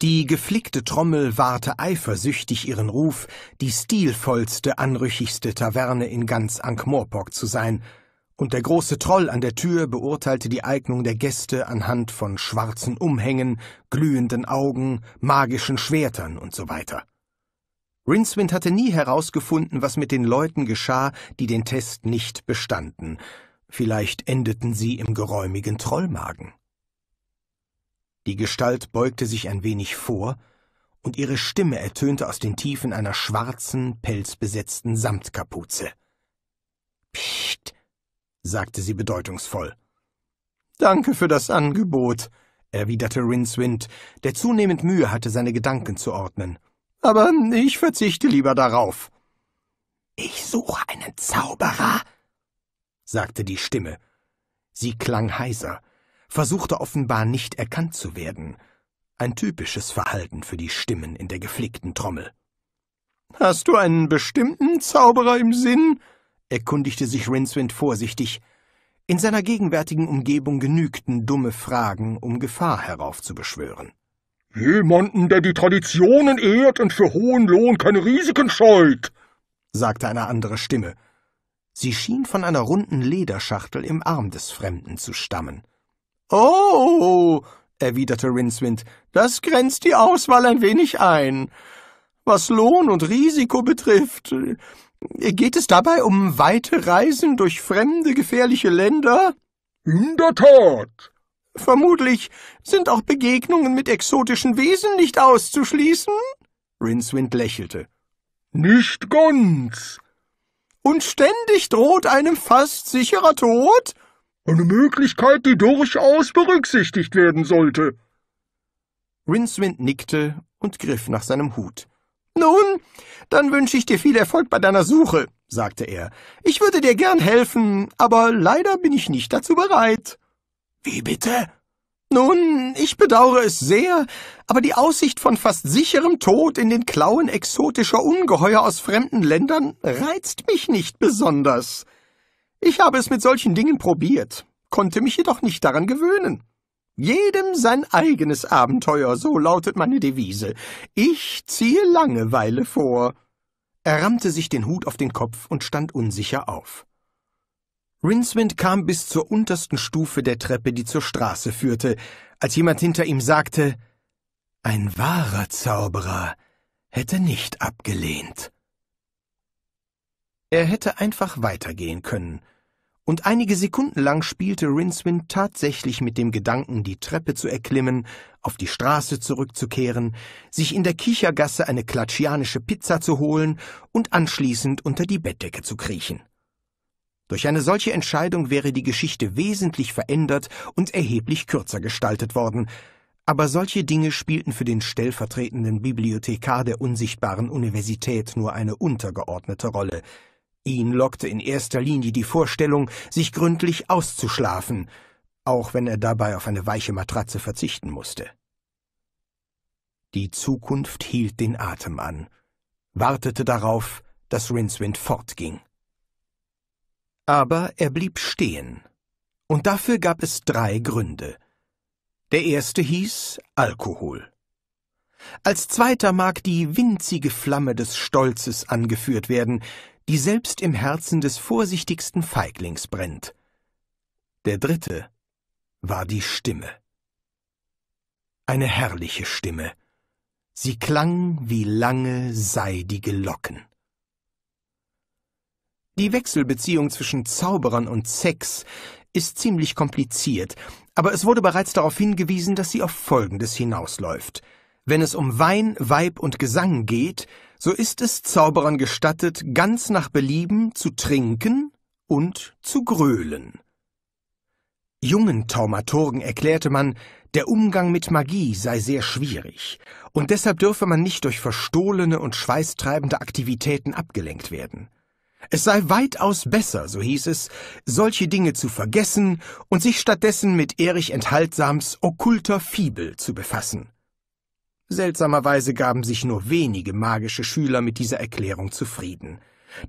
Die geflickte Trommel wahrte eifersüchtig ihren Ruf, die stilvollste, anrüchigste Taverne in ganz Ankh-Morpork zu sein, und der große Troll an der Tür beurteilte die Eignung der Gäste anhand von schwarzen Umhängen, glühenden Augen, magischen Schwertern und so weiter. Rincewind hatte nie herausgefunden, was mit den Leuten geschah, die den Test nicht bestanden, Vielleicht endeten sie im geräumigen Trollmagen. Die Gestalt beugte sich ein wenig vor, und ihre Stimme ertönte aus den Tiefen einer schwarzen, pelzbesetzten Samtkapuze. Psst, sagte sie bedeutungsvoll. Danke für das Angebot, erwiderte Rinswind, der zunehmend Mühe hatte, seine Gedanken zu ordnen. Aber ich verzichte lieber darauf. Ich suche einen Zauberer, sagte die Stimme. Sie klang heiser, versuchte offenbar nicht erkannt zu werden. Ein typisches Verhalten für die Stimmen in der geflickten Trommel. Hast du einen bestimmten Zauberer im Sinn? erkundigte sich Rincewind vorsichtig. In seiner gegenwärtigen Umgebung genügten dumme Fragen, um Gefahr heraufzubeschwören. Jemanden, der die Traditionen ehrt und für hohen Lohn keine Risiken scheut, sagte eine andere Stimme. Sie schien von einer runden Lederschachtel im Arm des Fremden zu stammen. Oh, erwiderte Rincewind, das grenzt die Auswahl ein wenig ein. Was Lohn und Risiko betrifft, geht es dabei um weite Reisen durch fremde, gefährliche Länder? In der Tat. Vermutlich sind auch Begegnungen mit exotischen Wesen nicht auszuschließen? Rincewind lächelte. Nicht ganz und ständig droht einem fast sicherer Tod? Eine Möglichkeit, die durchaus berücksichtigt werden sollte. Rincewind nickte und griff nach seinem Hut. Nun, dann wünsche ich dir viel Erfolg bei deiner Suche, sagte er. Ich würde dir gern helfen, aber leider bin ich nicht dazu bereit. Wie bitte? Nun, ich bedauere es sehr, aber die Aussicht von fast sicherem Tod in den Klauen exotischer Ungeheuer aus fremden Ländern reizt mich nicht besonders. Ich habe es mit solchen Dingen probiert, konnte mich jedoch nicht daran gewöhnen. Jedem sein eigenes Abenteuer, so lautet meine Devise. Ich ziehe Langeweile vor. Er rammte sich den Hut auf den Kopf und stand unsicher auf. Rincewind kam bis zur untersten Stufe der Treppe, die zur Straße führte, als jemand hinter ihm sagte, ein wahrer Zauberer hätte nicht abgelehnt. Er hätte einfach weitergehen können, und einige Sekunden lang spielte Rincewind tatsächlich mit dem Gedanken, die Treppe zu erklimmen, auf die Straße zurückzukehren, sich in der Kichergasse eine klatschianische Pizza zu holen und anschließend unter die Bettdecke zu kriechen. Durch eine solche Entscheidung wäre die Geschichte wesentlich verändert und erheblich kürzer gestaltet worden. Aber solche Dinge spielten für den stellvertretenden Bibliothekar der unsichtbaren Universität nur eine untergeordnete Rolle. Ihn lockte in erster Linie die Vorstellung, sich gründlich auszuschlafen, auch wenn er dabei auf eine weiche Matratze verzichten musste. Die Zukunft hielt den Atem an, wartete darauf, dass Rincewind fortging. Aber er blieb stehen. Und dafür gab es drei Gründe. Der erste hieß Alkohol. Als zweiter mag die winzige Flamme des Stolzes angeführt werden, die selbst im Herzen des vorsichtigsten Feiglings brennt. Der dritte war die Stimme. Eine herrliche Stimme. Sie klang wie lange seidige Locken. Die Wechselbeziehung zwischen Zauberern und Sex ist ziemlich kompliziert, aber es wurde bereits darauf hingewiesen, dass sie auf Folgendes hinausläuft. Wenn es um Wein, Weib und Gesang geht, so ist es Zauberern gestattet, ganz nach Belieben zu trinken und zu grölen. Jungen Taumaturgen erklärte man, der Umgang mit Magie sei sehr schwierig und deshalb dürfe man nicht durch verstohlene und schweißtreibende Aktivitäten abgelenkt werden. Es sei weitaus besser, so hieß es, solche Dinge zu vergessen und sich stattdessen mit Erich Enthaltsams okkulter Fibel zu befassen. Seltsamerweise gaben sich nur wenige magische Schüler mit dieser Erklärung zufrieden.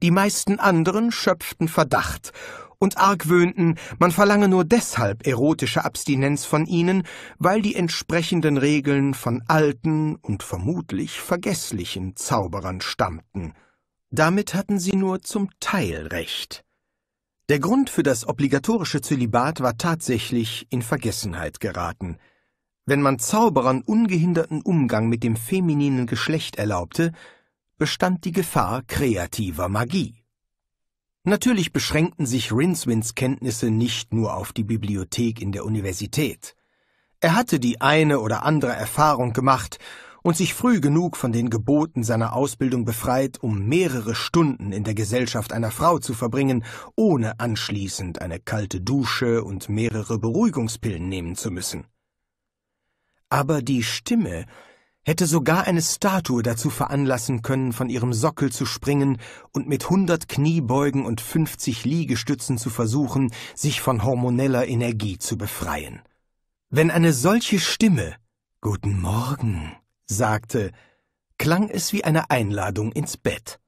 Die meisten anderen schöpften Verdacht und argwöhnten, man verlange nur deshalb erotische Abstinenz von ihnen, weil die entsprechenden Regeln von alten und vermutlich vergesslichen Zauberern stammten. Damit hatten sie nur zum Teil recht. Der Grund für das obligatorische Zölibat war tatsächlich in Vergessenheit geraten. Wenn man Zauberern ungehinderten Umgang mit dem femininen Geschlecht erlaubte, bestand die Gefahr kreativer Magie. Natürlich beschränkten sich Rinswins Kenntnisse nicht nur auf die Bibliothek in der Universität. Er hatte die eine oder andere Erfahrung gemacht und sich früh genug von den Geboten seiner Ausbildung befreit, um mehrere Stunden in der Gesellschaft einer Frau zu verbringen, ohne anschließend eine kalte Dusche und mehrere Beruhigungspillen nehmen zu müssen. Aber die Stimme hätte sogar eine Statue dazu veranlassen können, von ihrem Sockel zu springen und mit hundert Kniebeugen und fünfzig Liegestützen zu versuchen, sich von hormoneller Energie zu befreien. Wenn eine solche Stimme Guten Morgen sagte, klang es wie eine Einladung ins Bett.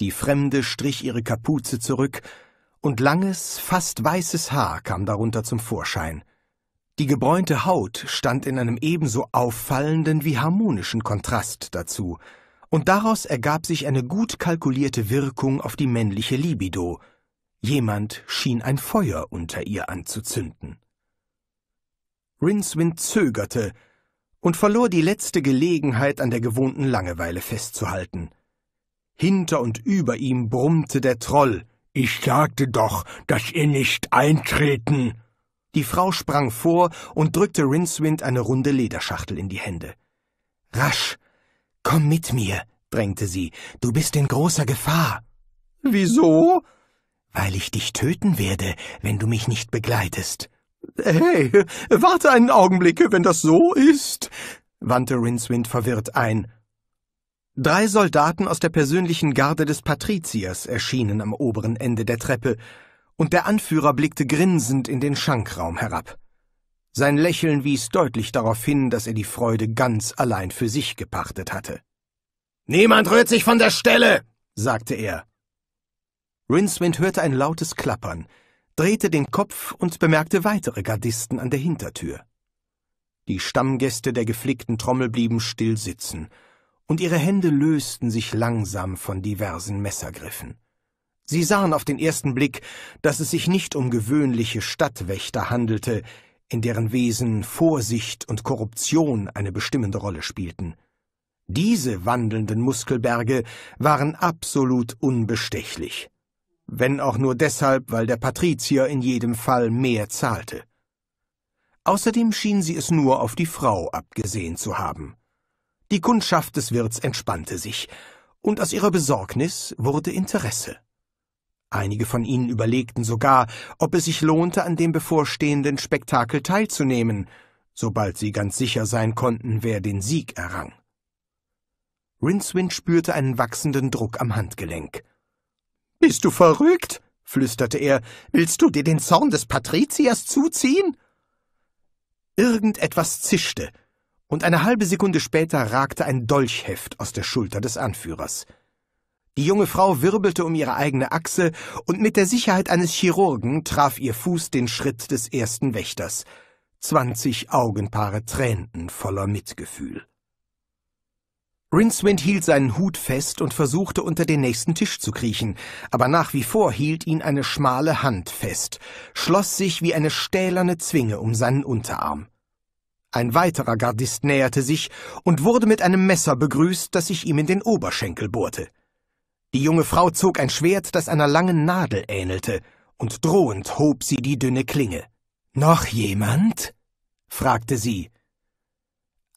Die Fremde strich ihre Kapuze zurück, und langes, fast weißes Haar kam darunter zum Vorschein. Die gebräunte Haut stand in einem ebenso auffallenden wie harmonischen Kontrast dazu, und daraus ergab sich eine gut kalkulierte Wirkung auf die männliche Libido. Jemand schien ein Feuer unter ihr anzuzünden. Rincewind zögerte, und verlor die letzte Gelegenheit, an der gewohnten Langeweile festzuhalten. Hinter und über ihm brummte der Troll. Ich sagte doch, dass ihr nicht eintreten. Die Frau sprang vor und drückte Rincewind eine runde Lederschachtel in die Hände. Rasch, komm mit mir, drängte sie, du bist in großer Gefahr. Wieso? Weil ich dich töten werde, wenn du mich nicht begleitest. Hey, warte einen Augenblick, wenn das so ist, wandte Rincewind verwirrt ein. Drei Soldaten aus der persönlichen Garde des Patriziers erschienen am oberen Ende der Treppe, und der Anführer blickte grinsend in den Schankraum herab. Sein Lächeln wies deutlich darauf hin, dass er die Freude ganz allein für sich gepachtet hatte. Niemand rührt sich von der Stelle, sagte er. Rincewind hörte ein lautes Klappern, drehte den Kopf und bemerkte weitere Gardisten an der Hintertür. Die Stammgäste der geflickten Trommel blieben still sitzen, und ihre Hände lösten sich langsam von diversen Messergriffen. Sie sahen auf den ersten Blick, dass es sich nicht um gewöhnliche Stadtwächter handelte, in deren Wesen Vorsicht und Korruption eine bestimmende Rolle spielten. Diese wandelnden Muskelberge waren absolut unbestechlich wenn auch nur deshalb, weil der Patrizier in jedem Fall mehr zahlte. Außerdem schien sie es nur auf die Frau abgesehen zu haben. Die Kundschaft des Wirts entspannte sich, und aus ihrer Besorgnis wurde Interesse. Einige von ihnen überlegten sogar, ob es sich lohnte, an dem bevorstehenden Spektakel teilzunehmen, sobald sie ganz sicher sein konnten, wer den Sieg errang. Rincewind spürte einen wachsenden Druck am Handgelenk. Bist du verrückt? flüsterte er. Willst du dir den Zorn des Patriziers zuziehen? Irgendetwas zischte, und eine halbe Sekunde später ragte ein Dolchheft aus der Schulter des Anführers. Die junge Frau wirbelte um ihre eigene Achse, und mit der Sicherheit eines Chirurgen traf ihr Fuß den Schritt des ersten Wächters. Zwanzig Augenpaare tränten voller Mitgefühl. Rincewind hielt seinen Hut fest und versuchte unter den nächsten Tisch zu kriechen, aber nach wie vor hielt ihn eine schmale Hand fest, schloss sich wie eine stählerne Zwinge um seinen Unterarm. Ein weiterer Gardist näherte sich und wurde mit einem Messer begrüßt, das sich ihm in den Oberschenkel bohrte. Die junge Frau zog ein Schwert, das einer langen Nadel ähnelte, und drohend hob sie die dünne Klinge. Noch jemand? fragte sie.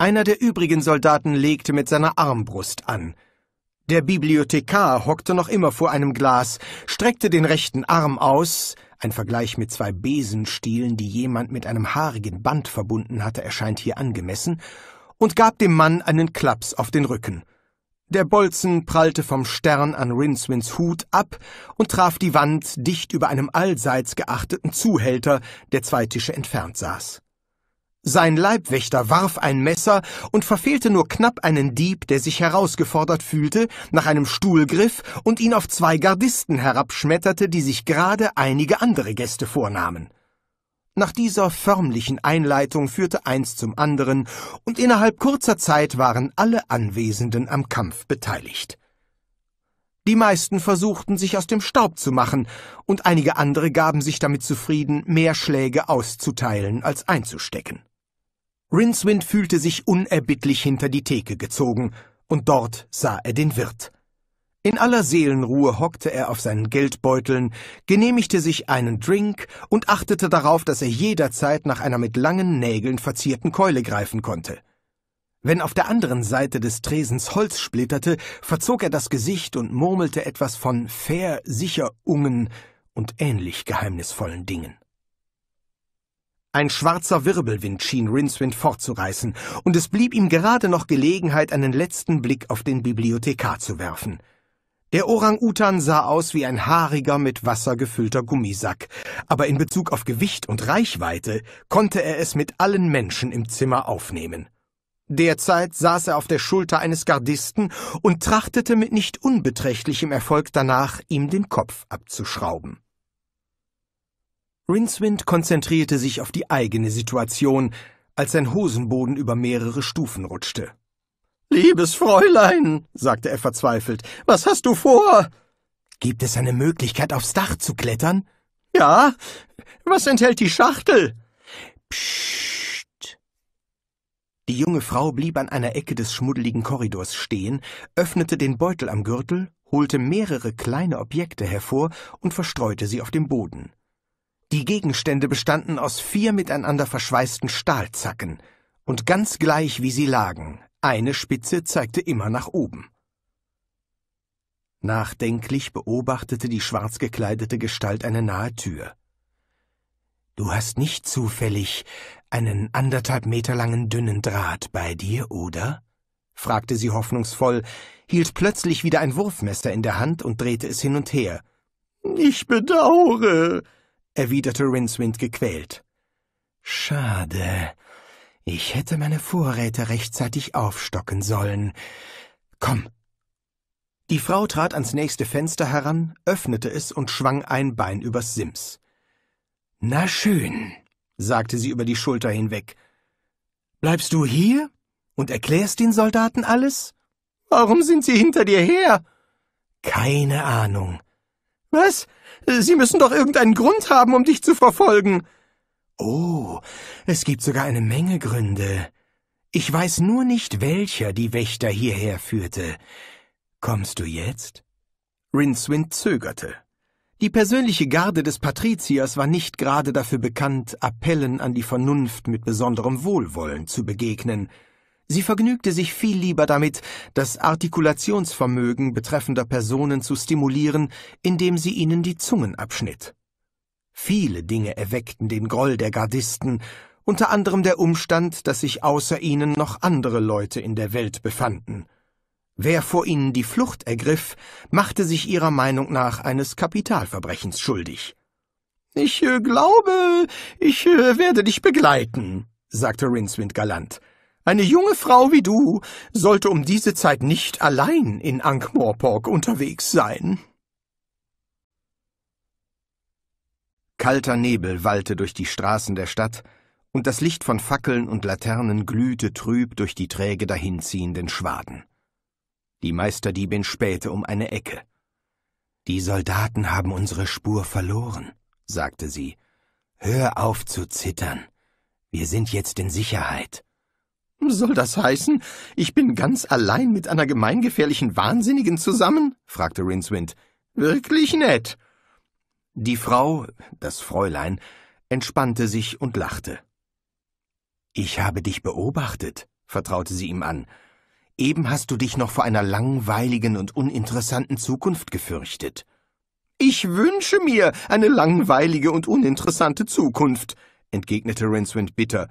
Einer der übrigen Soldaten legte mit seiner Armbrust an. Der Bibliothekar hockte noch immer vor einem Glas, streckte den rechten Arm aus, ein Vergleich mit zwei Besenstielen, die jemand mit einem haarigen Band verbunden hatte, erscheint hier angemessen, und gab dem Mann einen Klaps auf den Rücken. Der Bolzen prallte vom Stern an Rinswins Hut ab und traf die Wand dicht über einem allseits geachteten Zuhälter, der zwei Tische entfernt saß. Sein Leibwächter warf ein Messer und verfehlte nur knapp einen Dieb, der sich herausgefordert fühlte, nach einem Stuhlgriff und ihn auf zwei Gardisten herabschmetterte, die sich gerade einige andere Gäste vornahmen. Nach dieser förmlichen Einleitung führte eins zum anderen, und innerhalb kurzer Zeit waren alle Anwesenden am Kampf beteiligt. Die meisten versuchten, sich aus dem Staub zu machen, und einige andere gaben sich damit zufrieden, mehr Schläge auszuteilen als einzustecken. Rincewind fühlte sich unerbittlich hinter die Theke gezogen, und dort sah er den Wirt. In aller Seelenruhe hockte er auf seinen Geldbeuteln, genehmigte sich einen Drink und achtete darauf, dass er jederzeit nach einer mit langen Nägeln verzierten Keule greifen konnte. Wenn auf der anderen Seite des Tresens Holz splitterte, verzog er das Gesicht und murmelte etwas von fair, sicher Ungen und ähnlich geheimnisvollen Dingen. Ein schwarzer Wirbelwind schien Rincewind fortzureißen, und es blieb ihm gerade noch Gelegenheit, einen letzten Blick auf den Bibliothekar zu werfen. Der Orang-Utan sah aus wie ein haariger, mit Wasser gefüllter Gummisack, aber in Bezug auf Gewicht und Reichweite konnte er es mit allen Menschen im Zimmer aufnehmen. Derzeit saß er auf der Schulter eines Gardisten und trachtete mit nicht unbeträchtlichem Erfolg danach, ihm den Kopf abzuschrauben. Rincewind konzentrierte sich auf die eigene Situation, als sein Hosenboden über mehrere Stufen rutschte. Liebes Fräulein, sagte er verzweifelt, was hast du vor? Gibt es eine Möglichkeit, aufs Dach zu klettern? Ja. Was enthält die Schachtel? Psst. Die junge Frau blieb an einer Ecke des schmuddeligen Korridors stehen, öffnete den Beutel am Gürtel, holte mehrere kleine Objekte hervor und verstreute sie auf dem Boden. Die Gegenstände bestanden aus vier miteinander verschweißten Stahlzacken, und ganz gleich wie sie lagen, eine Spitze zeigte immer nach oben. Nachdenklich beobachtete die schwarz gekleidete Gestalt eine nahe Tür. Du hast nicht zufällig einen anderthalb Meter langen dünnen Draht bei dir, oder? fragte sie hoffnungsvoll, hielt plötzlich wieder ein Wurfmesser in der Hand und drehte es hin und her. Ich bedaure, erwiderte Rincewind gequält. Schade. Ich hätte meine Vorräte rechtzeitig aufstocken sollen. Komm. Die Frau trat ans nächste Fenster heran, öffnete es und schwang ein Bein übers Sims. Na schön, sagte sie über die Schulter hinweg. Bleibst du hier und erklärst den Soldaten alles? Warum sind sie hinter dir her? Keine Ahnung. Was? Sie müssen doch irgendeinen Grund haben, um dich zu verfolgen. Oh, es gibt sogar eine Menge Gründe. Ich weiß nur nicht, welcher die Wächter hierher führte. Kommst du jetzt? Rincewind zögerte. Die persönliche Garde des Patriziers war nicht gerade dafür bekannt, Appellen an die Vernunft mit besonderem Wohlwollen zu begegnen, Sie vergnügte sich viel lieber damit, das Artikulationsvermögen betreffender Personen zu stimulieren, indem sie ihnen die Zungen abschnitt. Viele Dinge erweckten den Groll der Gardisten, unter anderem der Umstand, dass sich außer ihnen noch andere Leute in der Welt befanden. Wer vor ihnen die Flucht ergriff, machte sich ihrer Meinung nach eines Kapitalverbrechens schuldig. Ich äh, glaube, ich äh, werde dich begleiten, sagte Rincewind galant. Eine junge Frau wie du sollte um diese Zeit nicht allein in Ankh-Morpork unterwegs sein. Kalter Nebel wallte durch die Straßen der Stadt, und das Licht von Fackeln und Laternen glühte trüb durch die träge dahinziehenden Schwaden. Die Meisterdiebin spähte um eine Ecke. Die Soldaten haben unsere Spur verloren, sagte sie. Hör auf zu zittern. Wir sind jetzt in Sicherheit. Soll das heißen, ich bin ganz allein mit einer gemeingefährlichen Wahnsinnigen zusammen? fragte Rincewind. Wirklich nett. Die Frau, das Fräulein, entspannte sich und lachte. Ich habe dich beobachtet, vertraute sie ihm an. Eben hast du dich noch vor einer langweiligen und uninteressanten Zukunft gefürchtet. Ich wünsche mir eine langweilige und uninteressante Zukunft, entgegnete Rincewind bitter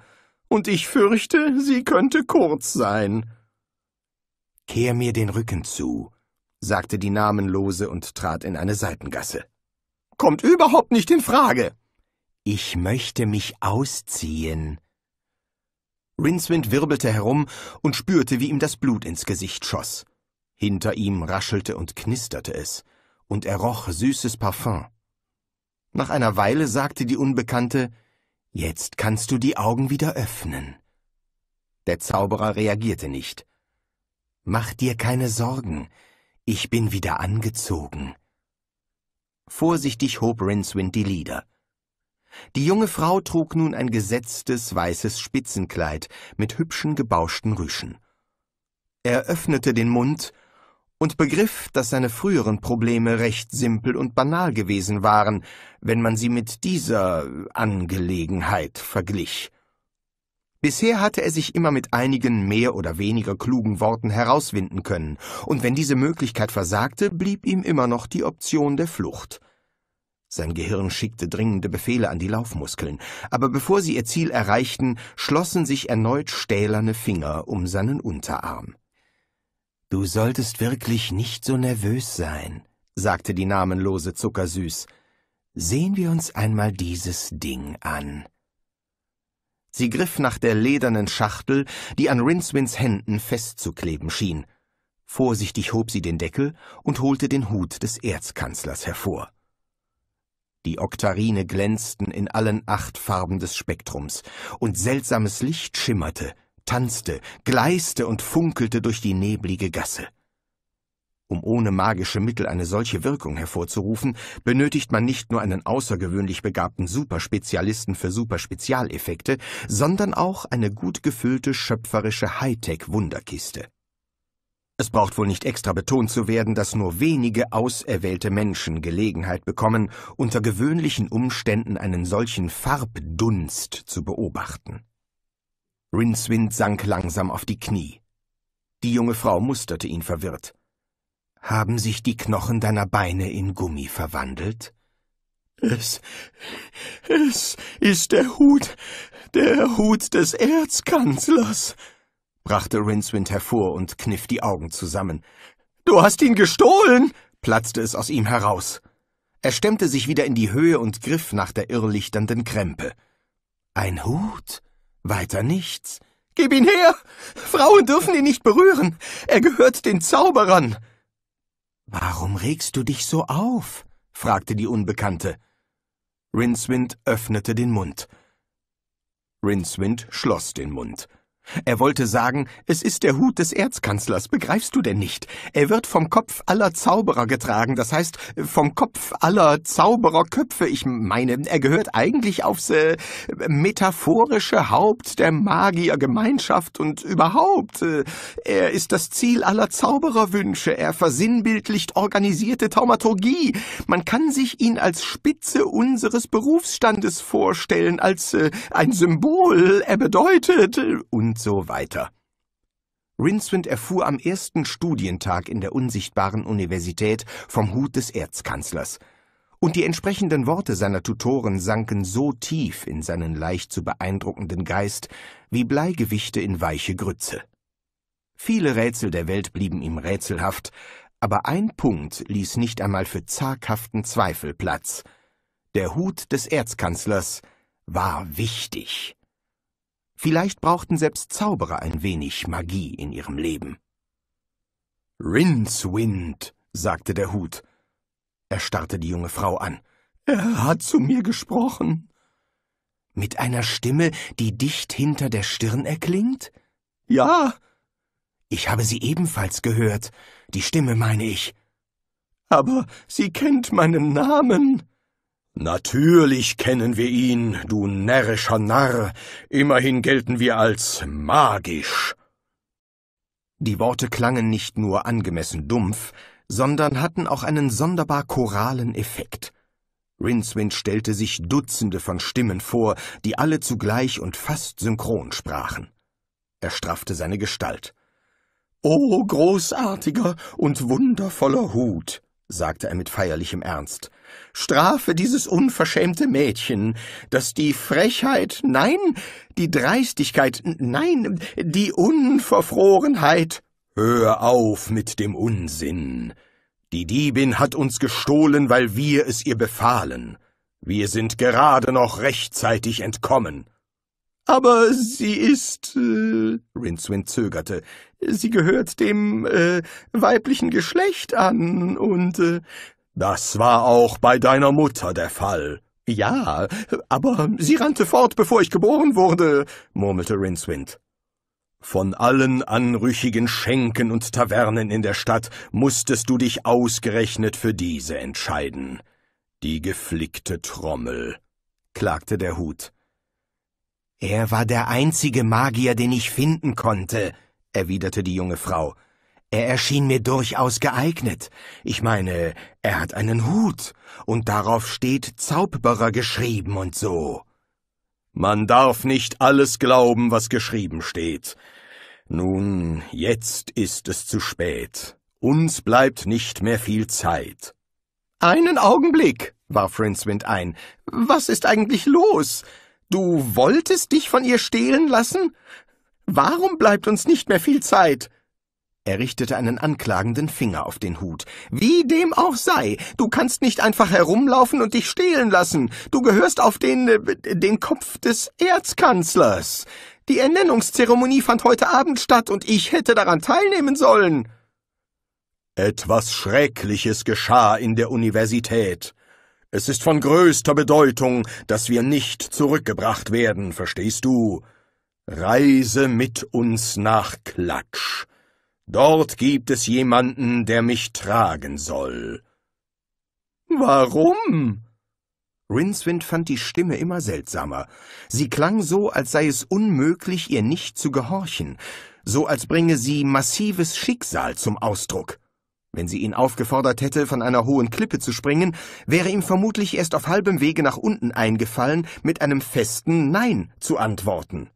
und ich fürchte, sie könnte kurz sein. Kehr mir den Rücken zu, sagte die Namenlose und trat in eine Seitengasse. Kommt überhaupt nicht in Frage. Ich möchte mich ausziehen. Rincewind wirbelte herum und spürte, wie ihm das Blut ins Gesicht schoss. Hinter ihm raschelte und knisterte es, und er roch süßes Parfüm. Nach einer Weile sagte die Unbekannte Jetzt kannst du die Augen wieder öffnen. Der Zauberer reagierte nicht. Mach dir keine Sorgen, ich bin wieder angezogen. Vorsichtig hob Rincewind die Lieder. Die junge Frau trug nun ein gesetztes weißes Spitzenkleid mit hübschen gebauschten Rüschen. Er öffnete den Mund und begriff, dass seine früheren Probleme recht simpel und banal gewesen waren, wenn man sie mit dieser Angelegenheit verglich. Bisher hatte er sich immer mit einigen mehr oder weniger klugen Worten herauswinden können, und wenn diese Möglichkeit versagte, blieb ihm immer noch die Option der Flucht. Sein Gehirn schickte dringende Befehle an die Laufmuskeln, aber bevor sie ihr Ziel erreichten, schlossen sich erneut stählerne Finger um seinen Unterarm. Du solltest wirklich nicht so nervös sein, sagte die namenlose Zuckersüß. Sehen wir uns einmal dieses Ding an. Sie griff nach der ledernen Schachtel, die an Rinswins Händen festzukleben schien. Vorsichtig hob sie den Deckel und holte den Hut des Erzkanzlers hervor. Die Oktarine glänzten in allen acht Farben des Spektrums, und seltsames Licht schimmerte, tanzte, gleiste und funkelte durch die neblige Gasse. Um ohne magische Mittel eine solche Wirkung hervorzurufen, benötigt man nicht nur einen außergewöhnlich begabten Superspezialisten für Superspezialeffekte, sondern auch eine gut gefüllte schöpferische Hightech-Wunderkiste. Es braucht wohl nicht extra betont zu werden, dass nur wenige auserwählte Menschen Gelegenheit bekommen, unter gewöhnlichen Umständen einen solchen Farbdunst zu beobachten. Rincewind sank langsam auf die Knie. Die junge Frau musterte ihn verwirrt haben sich die Knochen deiner Beine in Gummi verwandelt? Es, es ist der Hut, der Hut des Erzkanzlers, brachte Rincewind hervor und kniff die Augen zusammen. Du hast ihn gestohlen, platzte es aus ihm heraus. Er stemmte sich wieder in die Höhe und griff nach der irrlichternden Krempe. Ein Hut? Weiter nichts. Gib ihn her! Frauen dürfen ihn nicht berühren! Er gehört den Zauberern! Warum regst du dich so auf? fragte die Unbekannte. Rincewind öffnete den Mund. Rincewind schloss den Mund. Er wollte sagen, es ist der Hut des Erzkanzlers, begreifst du denn nicht? Er wird vom Kopf aller Zauberer getragen, das heißt vom Kopf aller Zaubererköpfe. Ich meine, er gehört eigentlich aufs äh, metaphorische Haupt der Magiergemeinschaft und überhaupt. Äh, er ist das Ziel aller Zaubererwünsche, er versinnbildlicht organisierte Taumaturgie. Man kann sich ihn als Spitze unseres Berufsstandes vorstellen, als äh, ein Symbol. Er bedeutet und äh, und so weiter. Rincewind erfuhr am ersten Studientag in der unsichtbaren Universität vom Hut des Erzkanzlers, und die entsprechenden Worte seiner Tutoren sanken so tief in seinen leicht zu beeindruckenden Geist wie Bleigewichte in weiche Grütze. Viele Rätsel der Welt blieben ihm rätselhaft, aber ein Punkt ließ nicht einmal für zaghaften Zweifel Platz. Der Hut des Erzkanzlers war wichtig. Vielleicht brauchten selbst Zauberer ein wenig Magie in ihrem Leben. Rincewind, sagte der Hut. Er starrte die junge Frau an. Er hat zu mir gesprochen. Mit einer Stimme, die dicht hinter der Stirn erklingt? Ja. Ich habe sie ebenfalls gehört. Die Stimme meine ich. Aber sie kennt meinen Namen. Natürlich kennen wir ihn, du närrischer Narr, immerhin gelten wir als magisch. Die Worte klangen nicht nur angemessen dumpf, sondern hatten auch einen sonderbar choralen Effekt. Rincewind stellte sich Dutzende von Stimmen vor, die alle zugleich und fast synchron sprachen. Er straffte seine Gestalt. O großartiger und wundervoller Hut, sagte er mit feierlichem Ernst, Strafe dieses unverschämte Mädchen, das die Frechheit, nein, die Dreistigkeit, nein, die Unverfrorenheit. Hör auf mit dem Unsinn. Die Diebin hat uns gestohlen, weil wir es ihr befahlen. Wir sind gerade noch rechtzeitig entkommen. Aber sie ist, äh, Rincewind zögerte, sie gehört dem äh, weiblichen Geschlecht an und äh, das war auch bei deiner Mutter der Fall. Ja, aber sie rannte fort, bevor ich geboren wurde, murmelte Rincewind. Von allen anrüchigen Schenken und Tavernen in der Stadt musstest du dich ausgerechnet für diese entscheiden. Die geflickte Trommel, klagte der Hut. Er war der einzige Magier, den ich finden konnte, erwiderte die junge Frau. Er erschien mir durchaus geeignet. Ich meine, er hat einen Hut, und darauf steht Zauberer geschrieben und so. Man darf nicht alles glauben, was geschrieben steht. Nun, jetzt ist es zu spät. Uns bleibt nicht mehr viel Zeit. Einen Augenblick, warf Rincewind ein. Was ist eigentlich los? Du wolltest dich von ihr stehlen lassen? Warum bleibt uns nicht mehr viel Zeit? Er richtete einen anklagenden Finger auf den Hut. Wie dem auch sei, du kannst nicht einfach herumlaufen und dich stehlen lassen. Du gehörst auf den äh, den Kopf des Erzkanzlers. Die Ernennungszeremonie fand heute Abend statt und ich hätte daran teilnehmen sollen. Etwas Schreckliches geschah in der Universität. Es ist von größter Bedeutung, dass wir nicht zurückgebracht werden, verstehst du? Reise mit uns nach Klatsch. Dort gibt es jemanden, der mich tragen soll. Warum? Rincewind fand die Stimme immer seltsamer. Sie klang so, als sei es unmöglich, ihr nicht zu gehorchen, so als bringe sie massives Schicksal zum Ausdruck. Wenn sie ihn aufgefordert hätte, von einer hohen Klippe zu springen, wäre ihm vermutlich erst auf halbem Wege nach unten eingefallen, mit einem festen Nein zu antworten.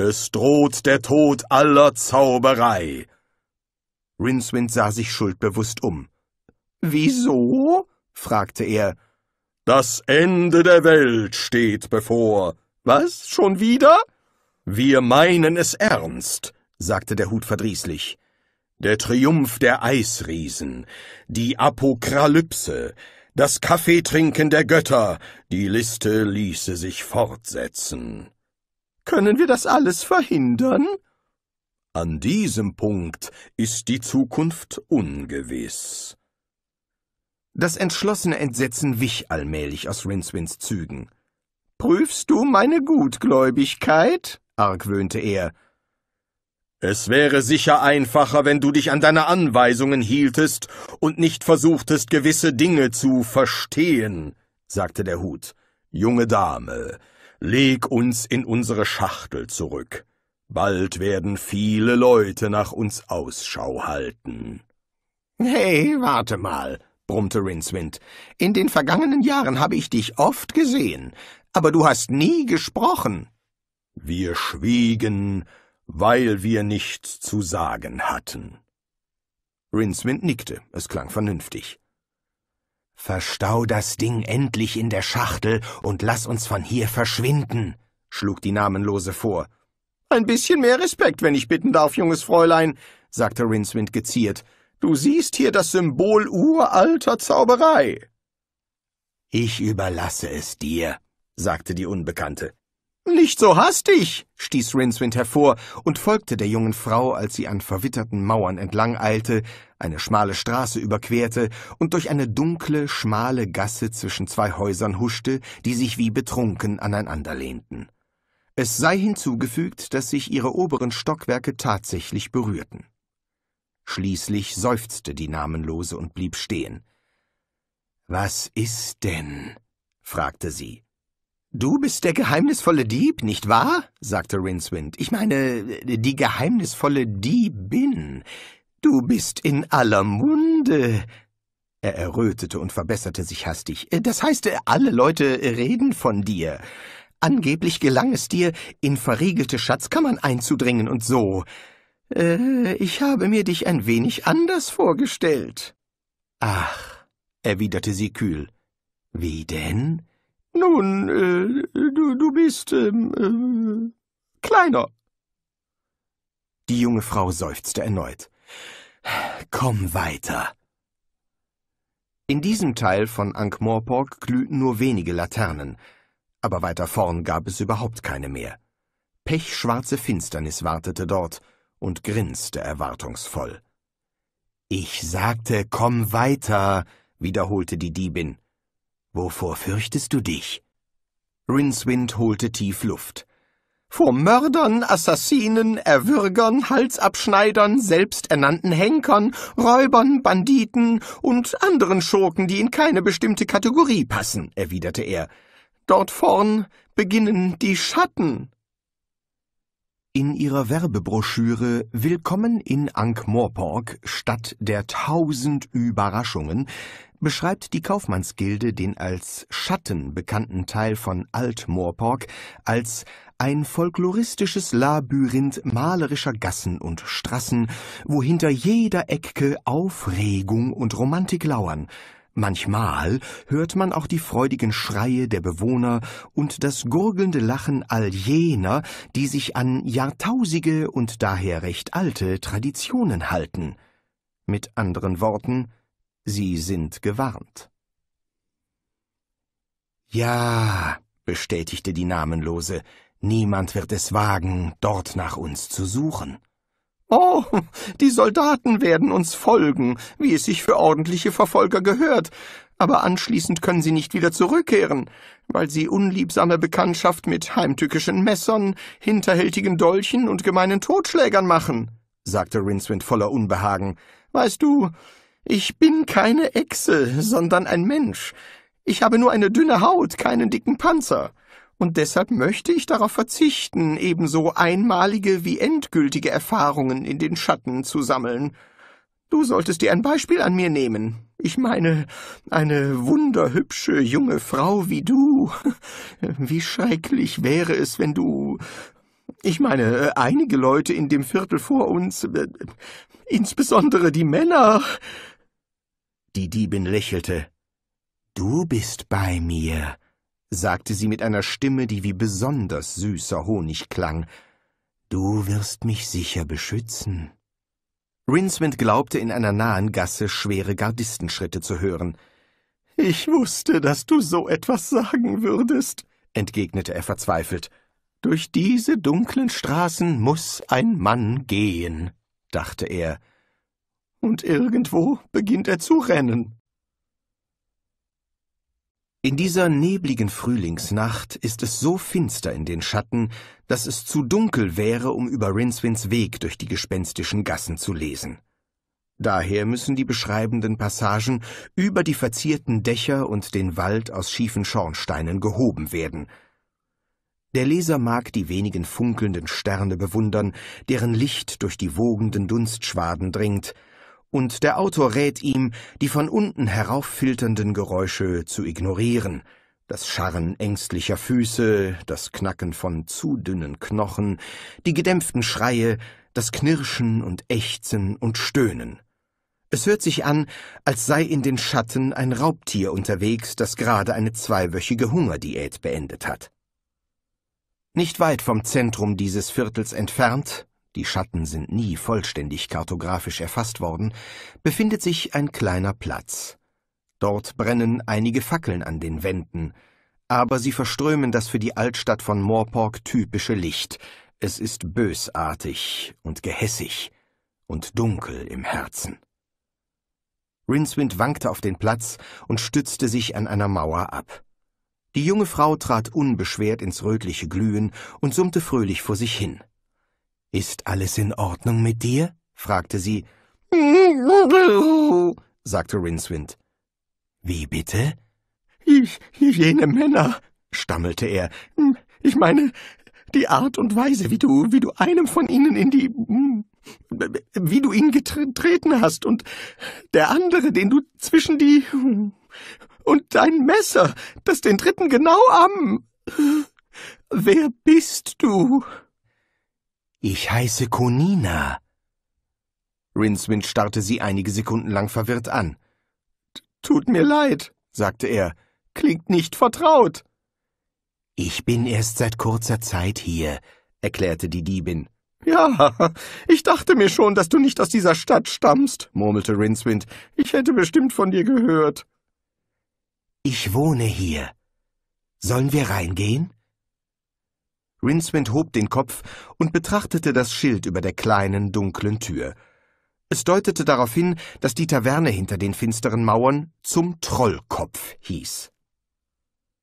Es droht der Tod aller Zauberei. Rincewind sah sich schuldbewusst um. Wieso? fragte er. Das Ende der Welt steht bevor. Was, schon wieder? Wir meinen es ernst, sagte der Hut verdrießlich. Der Triumph der Eisriesen, die Apokralypse, das Kaffeetrinken der Götter, die Liste ließe sich fortsetzen. Können wir das alles verhindern? An diesem Punkt ist die Zukunft ungewiss. Das entschlossene Entsetzen wich allmählich aus Rinswins Zügen. Prüfst du meine Gutgläubigkeit? argwöhnte er. Es wäre sicher einfacher, wenn du dich an deine Anweisungen hieltest und nicht versuchtest, gewisse Dinge zu verstehen, sagte der Hut. Junge Dame, Leg uns in unsere Schachtel zurück. Bald werden viele Leute nach uns Ausschau halten. Hey, warte mal, brummte Rincewind. In den vergangenen Jahren habe ich dich oft gesehen, aber du hast nie gesprochen. Wir schwiegen, weil wir nichts zu sagen hatten. Rincewind nickte, es klang vernünftig. Verstau das Ding endlich in der Schachtel und lass uns von hier verschwinden, schlug die Namenlose vor. Ein bisschen mehr Respekt, wenn ich bitten darf, junges Fräulein, sagte Rinswind geziert. Du siehst hier das Symbol uralter Zauberei. Ich überlasse es dir, sagte die Unbekannte. Nicht so hastig, stieß Rincewind hervor und folgte der jungen Frau, als sie an verwitterten Mauern entlang eilte, eine schmale Straße überquerte und durch eine dunkle, schmale Gasse zwischen zwei Häusern huschte, die sich wie betrunken aneinander lehnten. Es sei hinzugefügt, dass sich ihre oberen Stockwerke tatsächlich berührten. Schließlich seufzte die Namenlose und blieb stehen. Was ist denn? fragte sie. Du bist der geheimnisvolle Dieb, nicht wahr? sagte Rincewind. Ich meine, die geheimnisvolle Diebin. Du bist in aller Munde. Er errötete und verbesserte sich hastig. Das heißt, alle Leute reden von dir. Angeblich gelang es dir, in verriegelte Schatzkammern einzudringen und so. Äh, ich habe mir dich ein wenig anders vorgestellt. Ach, erwiderte sie kühl. Wie denn? Nun, äh, du, du bist ähm, äh, kleiner. Die junge Frau seufzte erneut. Komm weiter. In diesem Teil von Ankh-Morpork glühten nur wenige Laternen, aber weiter vorn gab es überhaupt keine mehr. Pechschwarze Finsternis wartete dort und grinste erwartungsvoll. Ich sagte, komm weiter, wiederholte die Diebin. Wovor fürchtest du dich? Rincewind holte tief Luft. Vor Mördern, Assassinen, Erwürgern, Halsabschneidern, selbsternannten Henkern, Räubern, Banditen und anderen Schurken, die in keine bestimmte Kategorie passen, erwiderte er. Dort vorn beginnen die Schatten. In ihrer Werbebroschüre Willkommen in Ankh-Morpork, statt der tausend Überraschungen, beschreibt die Kaufmannsgilde den als Schatten bekannten Teil von Alt-Morpork als ein folkloristisches Labyrinth malerischer Gassen und Straßen, wo hinter jeder Ecke Aufregung und Romantik lauern – Manchmal hört man auch die freudigen Schreie der Bewohner und das gurgelnde Lachen all jener, die sich an jahrtausige und daher recht alte Traditionen halten. Mit anderen Worten, sie sind gewarnt. Ja, bestätigte die Namenlose, niemand wird es wagen, dort nach uns zu suchen. Oh, die Soldaten werden uns folgen, wie es sich für ordentliche Verfolger gehört, aber anschließend können sie nicht wieder zurückkehren, weil sie unliebsame Bekanntschaft mit heimtückischen Messern, hinterhältigen Dolchen und gemeinen Totschlägern machen, sagte Rincewind voller Unbehagen. Weißt du, ich bin keine Echse, sondern ein Mensch. Ich habe nur eine dünne Haut, keinen dicken Panzer und deshalb möchte ich darauf verzichten, ebenso einmalige wie endgültige Erfahrungen in den Schatten zu sammeln. Du solltest dir ein Beispiel an mir nehmen. Ich meine, eine wunderhübsche junge Frau wie du. <laughs> Wie schrecklich wäre es, wenn du... Ich meine, einige Leute in dem Viertel vor uns, äh, insbesondere die Männer... Die Diebin lächelte. Du bist bei mir, sagte sie mit einer Stimme, die wie besonders süßer Honig klang. Du wirst mich sicher beschützen. Rinsmond glaubte in einer nahen Gasse schwere Gardistenschritte zu hören. Ich wusste, dass du so etwas sagen würdest, entgegnete er verzweifelt. Durch diese dunklen Straßen muß ein Mann gehen, dachte er. Und irgendwo beginnt er zu rennen. In dieser nebligen Frühlingsnacht ist es so finster in den Schatten, dass es zu dunkel wäre, um über Rinswins Weg durch die gespenstischen Gassen zu lesen. Daher müssen die beschreibenden Passagen über die verzierten Dächer und den Wald aus schiefen Schornsteinen gehoben werden. Der Leser mag die wenigen funkelnden Sterne bewundern, deren Licht durch die wogenden Dunstschwaden dringt, und der Autor rät ihm, die von unten herauffilternden Geräusche zu ignorieren, das Scharren ängstlicher Füße, das Knacken von zu dünnen Knochen, die gedämpften Schreie, das Knirschen und Ächzen und Stöhnen. Es hört sich an, als sei in den Schatten ein Raubtier unterwegs, das gerade eine zweiwöchige Hungerdiät beendet hat. Nicht weit vom Zentrum dieses Viertels entfernt, die Schatten sind nie vollständig kartografisch erfasst worden, befindet sich ein kleiner Platz. Dort brennen einige Fackeln an den Wänden, aber sie verströmen das für die Altstadt von Moorpork typische Licht. Es ist bösartig und gehässig und dunkel im Herzen. Rincewind wankte auf den Platz und stützte sich an einer Mauer ab. Die junge Frau trat unbeschwert ins rötliche Glühen und summte fröhlich vor sich hin. Ist alles in Ordnung mit dir? fragte sie. <laughs> sagte Rincewind. Wie bitte? Jene Männer, stammelte er. Hm, ich meine, die Art und Weise, wie du, wie du einem von ihnen in die, hm, wie du ihn getreten hast und der andere, den du zwischen die, hm, und dein Messer, das den dritten genau am, wer bist du? Ich heiße Konina. Rincewind starrte sie einige Sekunden lang verwirrt an. Tut mir leid, sagte er. Klingt nicht vertraut. Ich bin erst seit kurzer Zeit hier, erklärte die Diebin. Ja, ich dachte mir schon, dass du nicht aus dieser Stadt stammst, murmelte Rincewind. Ich hätte bestimmt von dir gehört. Ich wohne hier. Sollen wir reingehen? Rincewind hob den Kopf und betrachtete das Schild über der kleinen, dunklen Tür. Es deutete darauf hin, dass die Taverne hinter den finsteren Mauern zum Trollkopf hieß.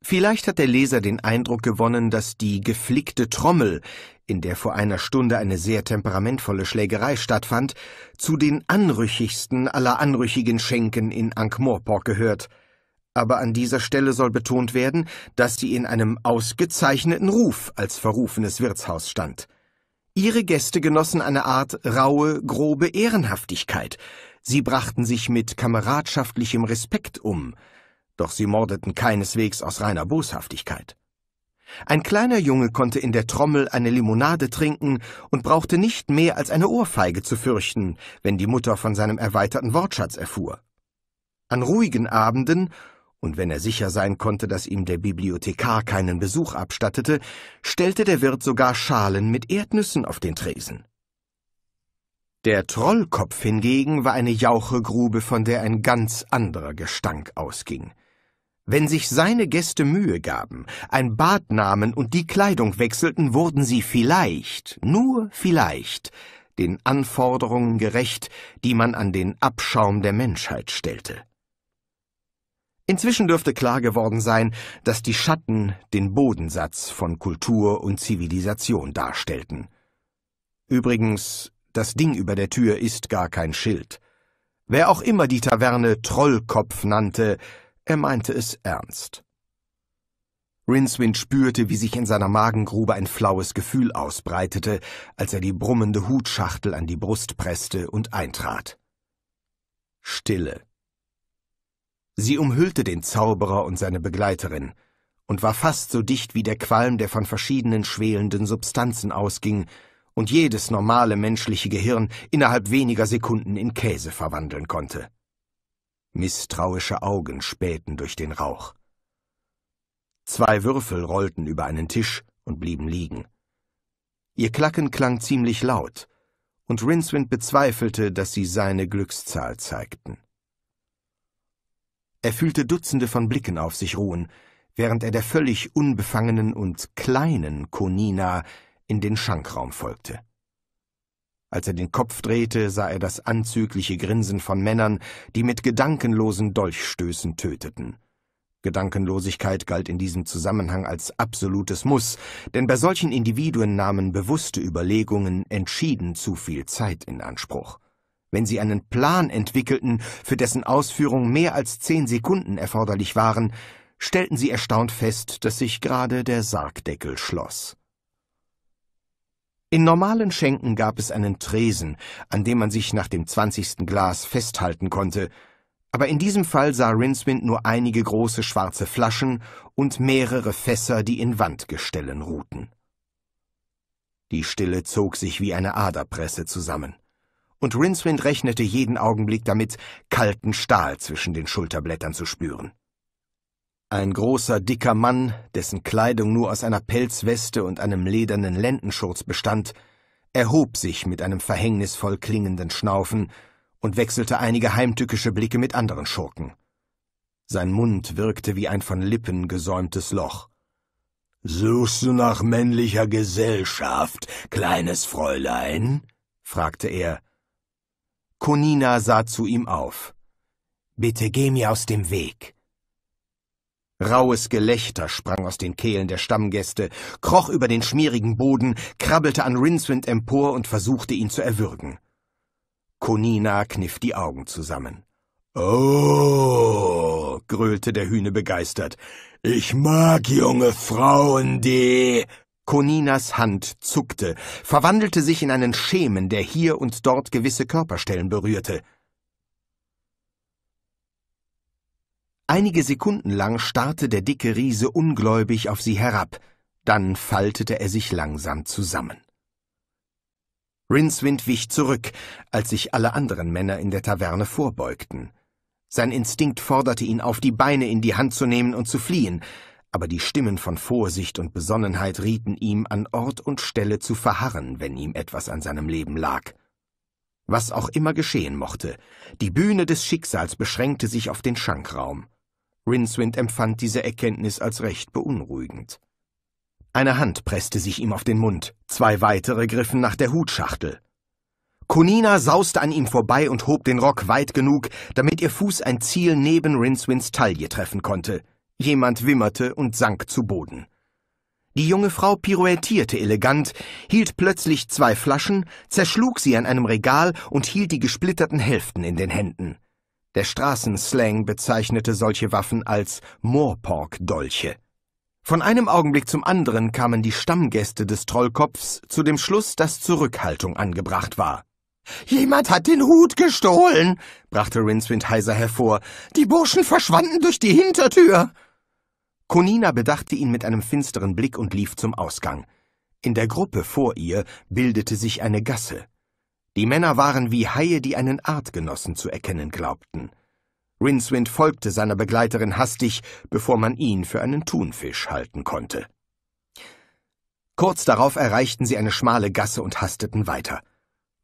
Vielleicht hat der Leser den Eindruck gewonnen, dass die geflickte Trommel, in der vor einer Stunde eine sehr temperamentvolle Schlägerei stattfand, zu den anrüchigsten aller anrüchigen Schenken in Ankh-Morpork gehört – aber an dieser Stelle soll betont werden, dass sie in einem ausgezeichneten Ruf als verrufenes Wirtshaus stand. Ihre Gäste genossen eine Art raue, grobe Ehrenhaftigkeit. Sie brachten sich mit kameradschaftlichem Respekt um, doch sie mordeten keineswegs aus reiner Boshaftigkeit. Ein kleiner Junge konnte in der Trommel eine Limonade trinken und brauchte nicht mehr als eine Ohrfeige zu fürchten, wenn die Mutter von seinem erweiterten Wortschatz erfuhr. An ruhigen Abenden und wenn er sicher sein konnte, dass ihm der Bibliothekar keinen Besuch abstattete, stellte der Wirt sogar Schalen mit Erdnüssen auf den Tresen. Der Trollkopf hingegen war eine Jauchegrube, von der ein ganz anderer Gestank ausging. Wenn sich seine Gäste Mühe gaben, ein Bad nahmen und die Kleidung wechselten, wurden sie vielleicht, nur vielleicht, den Anforderungen gerecht, die man an den Abschaum der Menschheit stellte. Inzwischen dürfte klar geworden sein, dass die Schatten den Bodensatz von Kultur und Zivilisation darstellten. Übrigens, das Ding über der Tür ist gar kein Schild. Wer auch immer die Taverne Trollkopf nannte, er meinte es ernst. Rincewind spürte, wie sich in seiner Magengrube ein flaues Gefühl ausbreitete, als er die brummende Hutschachtel an die Brust presste und eintrat. Stille. Sie umhüllte den Zauberer und seine Begleiterin und war fast so dicht wie der Qualm, der von verschiedenen schwelenden Substanzen ausging und jedes normale menschliche Gehirn innerhalb weniger Sekunden in Käse verwandeln konnte. Misstrauische Augen spähten durch den Rauch. Zwei Würfel rollten über einen Tisch und blieben liegen. Ihr Klacken klang ziemlich laut, und Rincewind bezweifelte, dass sie seine Glückszahl zeigten. Er fühlte Dutzende von Blicken auf sich ruhen, während er der völlig unbefangenen und kleinen Konina in den Schankraum folgte. Als er den Kopf drehte, sah er das anzügliche Grinsen von Männern, die mit gedankenlosen Dolchstößen töteten. Gedankenlosigkeit galt in diesem Zusammenhang als absolutes Muss, denn bei solchen Individuen nahmen bewusste Überlegungen entschieden zu viel Zeit in Anspruch wenn sie einen Plan entwickelten, für dessen Ausführung mehr als zehn Sekunden erforderlich waren, stellten sie erstaunt fest, dass sich gerade der Sargdeckel schloss. In normalen Schenken gab es einen Tresen, an dem man sich nach dem zwanzigsten Glas festhalten konnte, aber in diesem Fall sah Rincewind nur einige große schwarze Flaschen und mehrere Fässer, die in Wandgestellen ruhten. Die Stille zog sich wie eine Aderpresse zusammen und Rincewind rechnete jeden Augenblick damit, kalten Stahl zwischen den Schulterblättern zu spüren. Ein großer, dicker Mann, dessen Kleidung nur aus einer Pelzweste und einem ledernen Lendenschurz bestand, erhob sich mit einem verhängnisvoll klingenden Schnaufen und wechselte einige heimtückische Blicke mit anderen Schurken. Sein Mund wirkte wie ein von Lippen gesäumtes Loch. Suchst du nach männlicher Gesellschaft, kleines Fräulein? fragte er, Konina sah zu ihm auf. Bitte geh mir aus dem Weg. Raues Gelächter sprang aus den Kehlen der Stammgäste, kroch über den schmierigen Boden, krabbelte an Rincewind empor und versuchte ihn zu erwürgen. Konina kniff die Augen zusammen. Oh, gröhlte der Hühne begeistert. Ich mag junge Frauen, die. Coninas Hand zuckte, verwandelte sich in einen Schemen, der hier und dort gewisse Körperstellen berührte. Einige Sekunden lang starrte der dicke Riese ungläubig auf sie herab, dann faltete er sich langsam zusammen. Rinswind wich zurück, als sich alle anderen Männer in der Taverne vorbeugten. Sein Instinkt forderte ihn auf, die Beine in die Hand zu nehmen und zu fliehen, aber die Stimmen von Vorsicht und Besonnenheit rieten ihm, an Ort und Stelle zu verharren, wenn ihm etwas an seinem Leben lag. Was auch immer geschehen mochte, die Bühne des Schicksals beschränkte sich auf den Schankraum. Rincewind empfand diese Erkenntnis als recht beunruhigend. Eine Hand presste sich ihm auf den Mund, zwei weitere griffen nach der Hutschachtel. Konina sauste an ihm vorbei und hob den Rock weit genug, damit ihr Fuß ein Ziel neben Rincewinds Taille treffen konnte. Jemand wimmerte und sank zu Boden. Die junge Frau pirouettierte elegant, hielt plötzlich zwei Flaschen, zerschlug sie an einem Regal und hielt die gesplitterten Hälften in den Händen. Der Straßenslang bezeichnete solche Waffen als Moorpork-Dolche. Von einem Augenblick zum anderen kamen die Stammgäste des Trollkopfs zu dem Schluss, dass Zurückhaltung angebracht war. Jemand hat den Hut gestohlen, brachte Rincewind heiser hervor. Die Burschen verschwanden durch die Hintertür. Konina bedachte ihn mit einem finsteren Blick und lief zum Ausgang. In der Gruppe vor ihr bildete sich eine Gasse. Die Männer waren wie Haie, die einen Artgenossen zu erkennen glaubten. Rincewind folgte seiner Begleiterin hastig, bevor man ihn für einen Thunfisch halten konnte. Kurz darauf erreichten sie eine schmale Gasse und hasteten weiter.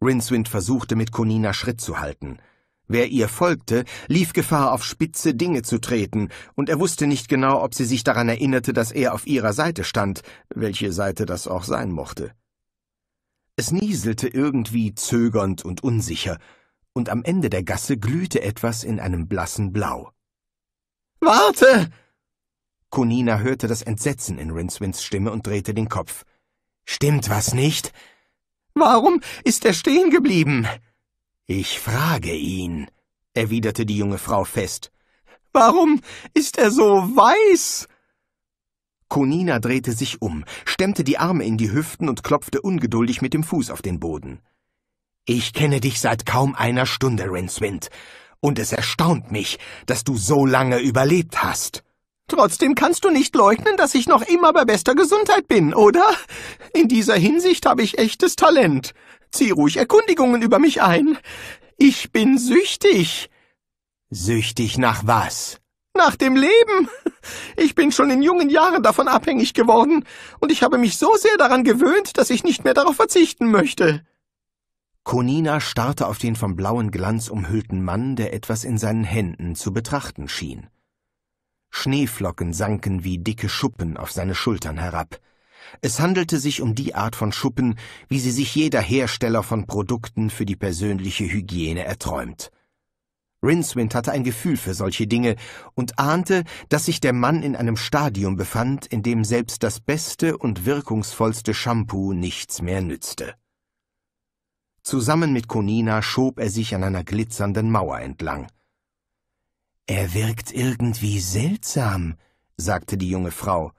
Rincewind versuchte mit Konina Schritt zu halten – Wer ihr folgte, lief Gefahr, auf spitze Dinge zu treten, und er wusste nicht genau, ob sie sich daran erinnerte, dass er auf ihrer Seite stand, welche Seite das auch sein mochte. Es nieselte irgendwie zögernd und unsicher, und am Ende der Gasse glühte etwas in einem blassen Blau. Warte! Conina hörte das Entsetzen in Rinswins Stimme und drehte den Kopf. Stimmt was nicht? Warum ist er stehen geblieben? Ich frage ihn, erwiderte die junge Frau fest. Warum ist er so weiß? Konina drehte sich um, stemmte die Arme in die Hüften und klopfte ungeduldig mit dem Fuß auf den Boden. Ich kenne dich seit kaum einer Stunde, Rincewind, und es erstaunt mich, dass du so lange überlebt hast. Trotzdem kannst du nicht leugnen, dass ich noch immer bei bester Gesundheit bin, oder? In dieser Hinsicht habe ich echtes Talent. Zieh ruhig Erkundigungen über mich ein. Ich bin süchtig. Süchtig nach was? Nach dem Leben. Ich bin schon in jungen Jahren davon abhängig geworden, und ich habe mich so sehr daran gewöhnt, dass ich nicht mehr darauf verzichten möchte. Konina starrte auf den vom blauen Glanz umhüllten Mann, der etwas in seinen Händen zu betrachten schien. Schneeflocken sanken wie dicke Schuppen auf seine Schultern herab. Es handelte sich um die Art von Schuppen, wie sie sich jeder Hersteller von Produkten für die persönliche Hygiene erträumt. Rincewind hatte ein Gefühl für solche Dinge und ahnte, dass sich der Mann in einem Stadium befand, in dem selbst das beste und wirkungsvollste Shampoo nichts mehr nützte. Zusammen mit Conina schob er sich an einer glitzernden Mauer entlang. Er wirkt irgendwie seltsam, sagte die junge Frau.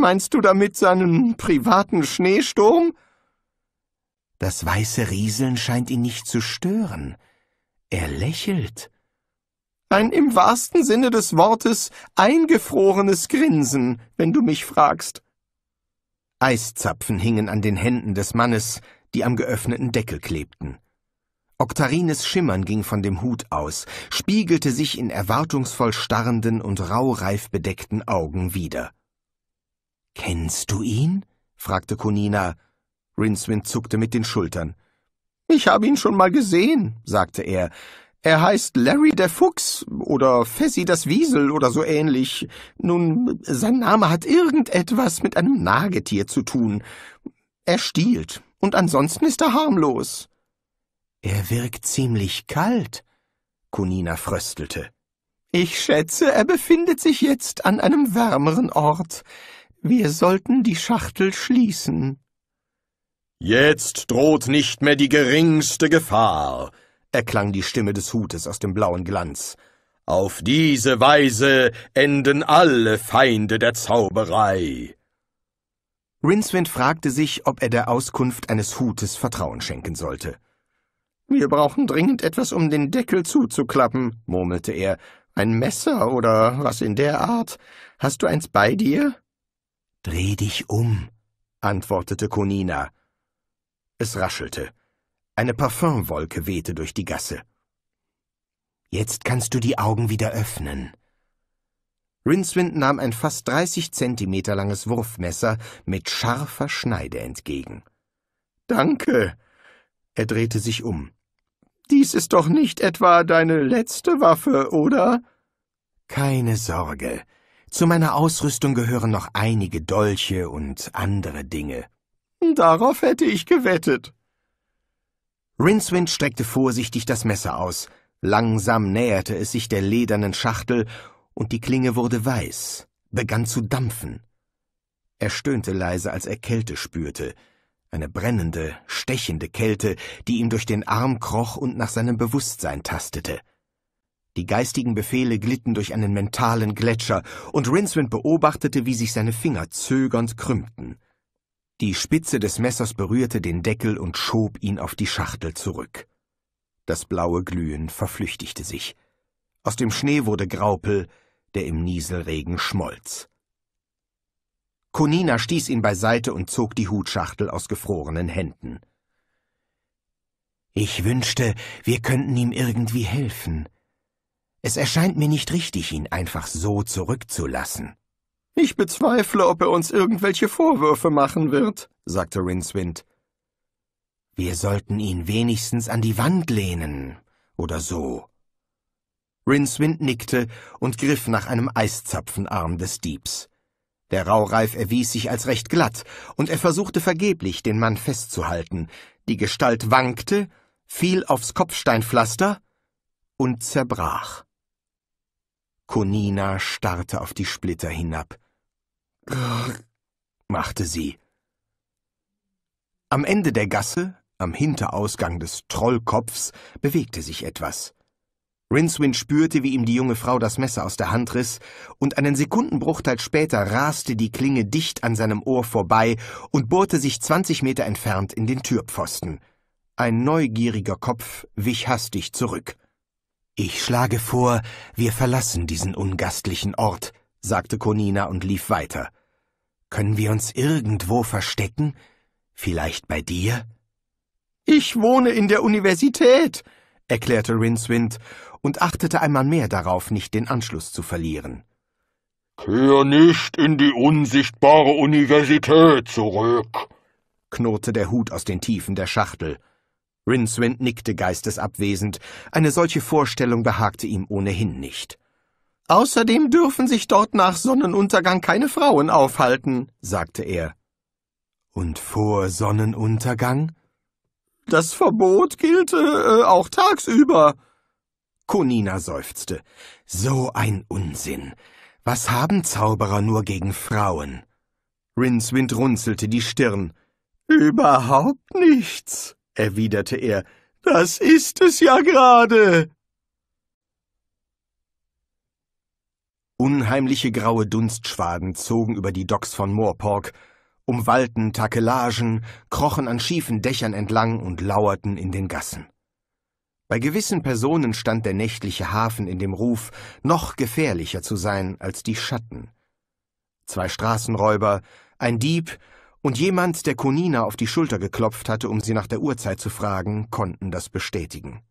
Meinst du damit seinen privaten Schneesturm? Das weiße Rieseln scheint ihn nicht zu stören. Er lächelt. Ein im wahrsten Sinne des Wortes eingefrorenes Grinsen, wenn du mich fragst. Eiszapfen hingen an den Händen des Mannes, die am geöffneten Deckel klebten. Oktarines Schimmern ging von dem Hut aus, spiegelte sich in erwartungsvoll starrenden und rauhreif bedeckten Augen wieder. Kennst du ihn? fragte Konina. Rincewind zuckte mit den Schultern. Ich habe ihn schon mal gesehen, sagte er. Er heißt Larry der Fuchs oder Fessy das Wiesel oder so ähnlich. Nun, sein Name hat irgendetwas mit einem Nagetier zu tun. Er stiehlt, und ansonsten ist er harmlos. Er wirkt ziemlich kalt, Kunina fröstelte. Ich schätze, er befindet sich jetzt an einem wärmeren Ort. Wir sollten die Schachtel schließen. Jetzt droht nicht mehr die geringste Gefahr, erklang die Stimme des Hutes aus dem blauen Glanz. Auf diese Weise enden alle Feinde der Zauberei. Rincewind fragte sich, ob er der Auskunft eines Hutes Vertrauen schenken sollte. Wir brauchen dringend etwas, um den Deckel zuzuklappen, murmelte er. Ein Messer oder was in der Art. Hast du eins bei dir? Dreh dich um, antwortete Konina. Es raschelte. Eine Parfümwolke wehte durch die Gasse. Jetzt kannst du die Augen wieder öffnen. Rincewind nahm ein fast 30 Zentimeter langes Wurfmesser mit scharfer Schneide entgegen. Danke. Er drehte sich um. Dies ist doch nicht etwa deine letzte Waffe, oder? Keine Sorge. Zu meiner Ausrüstung gehören noch einige Dolche und andere Dinge. Darauf hätte ich gewettet. Rincewind streckte vorsichtig das Messer aus. Langsam näherte es sich der ledernen Schachtel, und die Klinge wurde weiß, begann zu dampfen. Er stöhnte leise, als er Kälte spürte. Eine brennende, stechende Kälte, die ihm durch den Arm kroch und nach seinem Bewusstsein tastete. Die geistigen Befehle glitten durch einen mentalen Gletscher, und Rincewind beobachtete, wie sich seine Finger zögernd krümmten. Die Spitze des Messers berührte den Deckel und schob ihn auf die Schachtel zurück. Das blaue Glühen verflüchtigte sich. Aus dem Schnee wurde Graupel, der im Nieselregen schmolz. Konina stieß ihn beiseite und zog die Hutschachtel aus gefrorenen Händen. Ich wünschte, wir könnten ihm irgendwie helfen, es erscheint mir nicht richtig, ihn einfach so zurückzulassen. Ich bezweifle, ob er uns irgendwelche Vorwürfe machen wird, sagte Rincewind. Wir sollten ihn wenigstens an die Wand lehnen oder so. Rincewind nickte und griff nach einem Eiszapfenarm des Diebs. Der Raureif erwies sich als recht glatt, und er versuchte vergeblich, den Mann festzuhalten. Die Gestalt wankte, fiel aufs Kopfsteinpflaster und zerbrach. Konina starrte auf die Splitter hinab. Grrr, machte sie. Am Ende der Gasse, am Hinterausgang des Trollkopfs, bewegte sich etwas. Rincewind spürte, wie ihm die junge Frau das Messer aus der Hand riss, und einen Sekundenbruchteil später raste die Klinge dicht an seinem Ohr vorbei und bohrte sich zwanzig Meter entfernt in den Türpfosten. Ein neugieriger Kopf wich hastig zurück. Ich schlage vor, wir verlassen diesen ungastlichen Ort, sagte Konina und lief weiter. Können wir uns irgendwo verstecken? Vielleicht bei dir? Ich wohne in der Universität, erklärte Rinswind und achtete einmal mehr darauf, nicht den Anschluss zu verlieren. Kehr nicht in die unsichtbare Universität zurück, knurrte der Hut aus den Tiefen der Schachtel. Rincewind nickte geistesabwesend. Eine solche Vorstellung behagte ihm ohnehin nicht. Außerdem dürfen sich dort nach Sonnenuntergang keine Frauen aufhalten, sagte er. Und vor Sonnenuntergang? Das Verbot gilt äh, auch tagsüber. Konina seufzte. So ein Unsinn. Was haben Zauberer nur gegen Frauen? Rincewind runzelte die Stirn. Überhaupt nichts erwiderte er, das ist es ja gerade. Unheimliche graue Dunstschwaden zogen über die Docks von Moorpork, umwallten Takelagen, krochen an schiefen Dächern entlang und lauerten in den Gassen. Bei gewissen Personen stand der nächtliche Hafen in dem Ruf, noch gefährlicher zu sein als die Schatten. Zwei Straßenräuber, ein Dieb und jemand, der Konina auf die Schulter geklopft hatte, um sie nach der Uhrzeit zu fragen, konnten das bestätigen.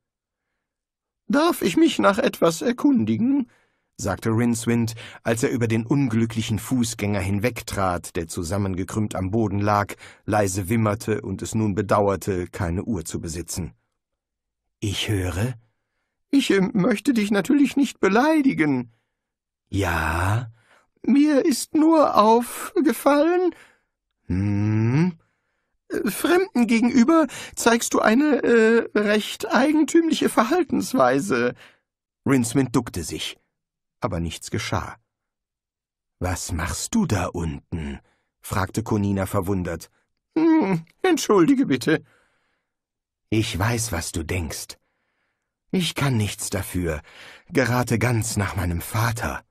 Darf ich mich nach etwas erkundigen? sagte Rinswind, als er über den unglücklichen Fußgänger hinwegtrat, der zusammengekrümmt am Boden lag, leise wimmerte und es nun bedauerte, keine Uhr zu besitzen. Ich höre. Ich äh, möchte dich natürlich nicht beleidigen. Ja. Mir ist nur aufgefallen, hm? Äh, Fremden gegenüber zeigst du eine äh, recht eigentümliche Verhaltensweise. Rincewind duckte sich, aber nichts geschah. Was machst du da unten? fragte Conina verwundert. Hm, entschuldige bitte. Ich weiß, was du denkst. Ich kann nichts dafür, gerate ganz nach meinem Vater.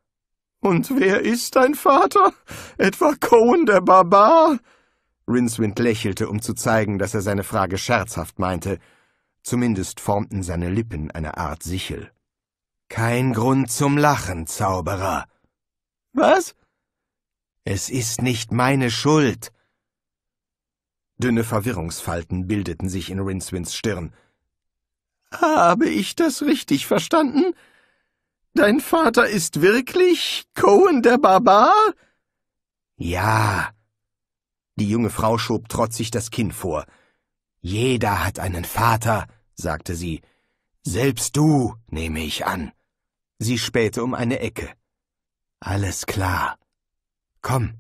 Und wer ist dein Vater? Etwa Cohen der Barbar? Rincewind lächelte, um zu zeigen, dass er seine Frage scherzhaft meinte. Zumindest formten seine Lippen eine Art Sichel. Kein Grund zum Lachen, Zauberer. Was? Es ist nicht meine Schuld. Dünne Verwirrungsfalten bildeten sich in Rincewinds Stirn. Habe ich das richtig verstanden? Dein Vater ist wirklich Cohen der Barbar? Ja. Die junge Frau schob trotzig das Kinn vor. Jeder hat einen Vater, sagte sie. Selbst du, nehme ich an. Sie spähte um eine Ecke. Alles klar. Komm.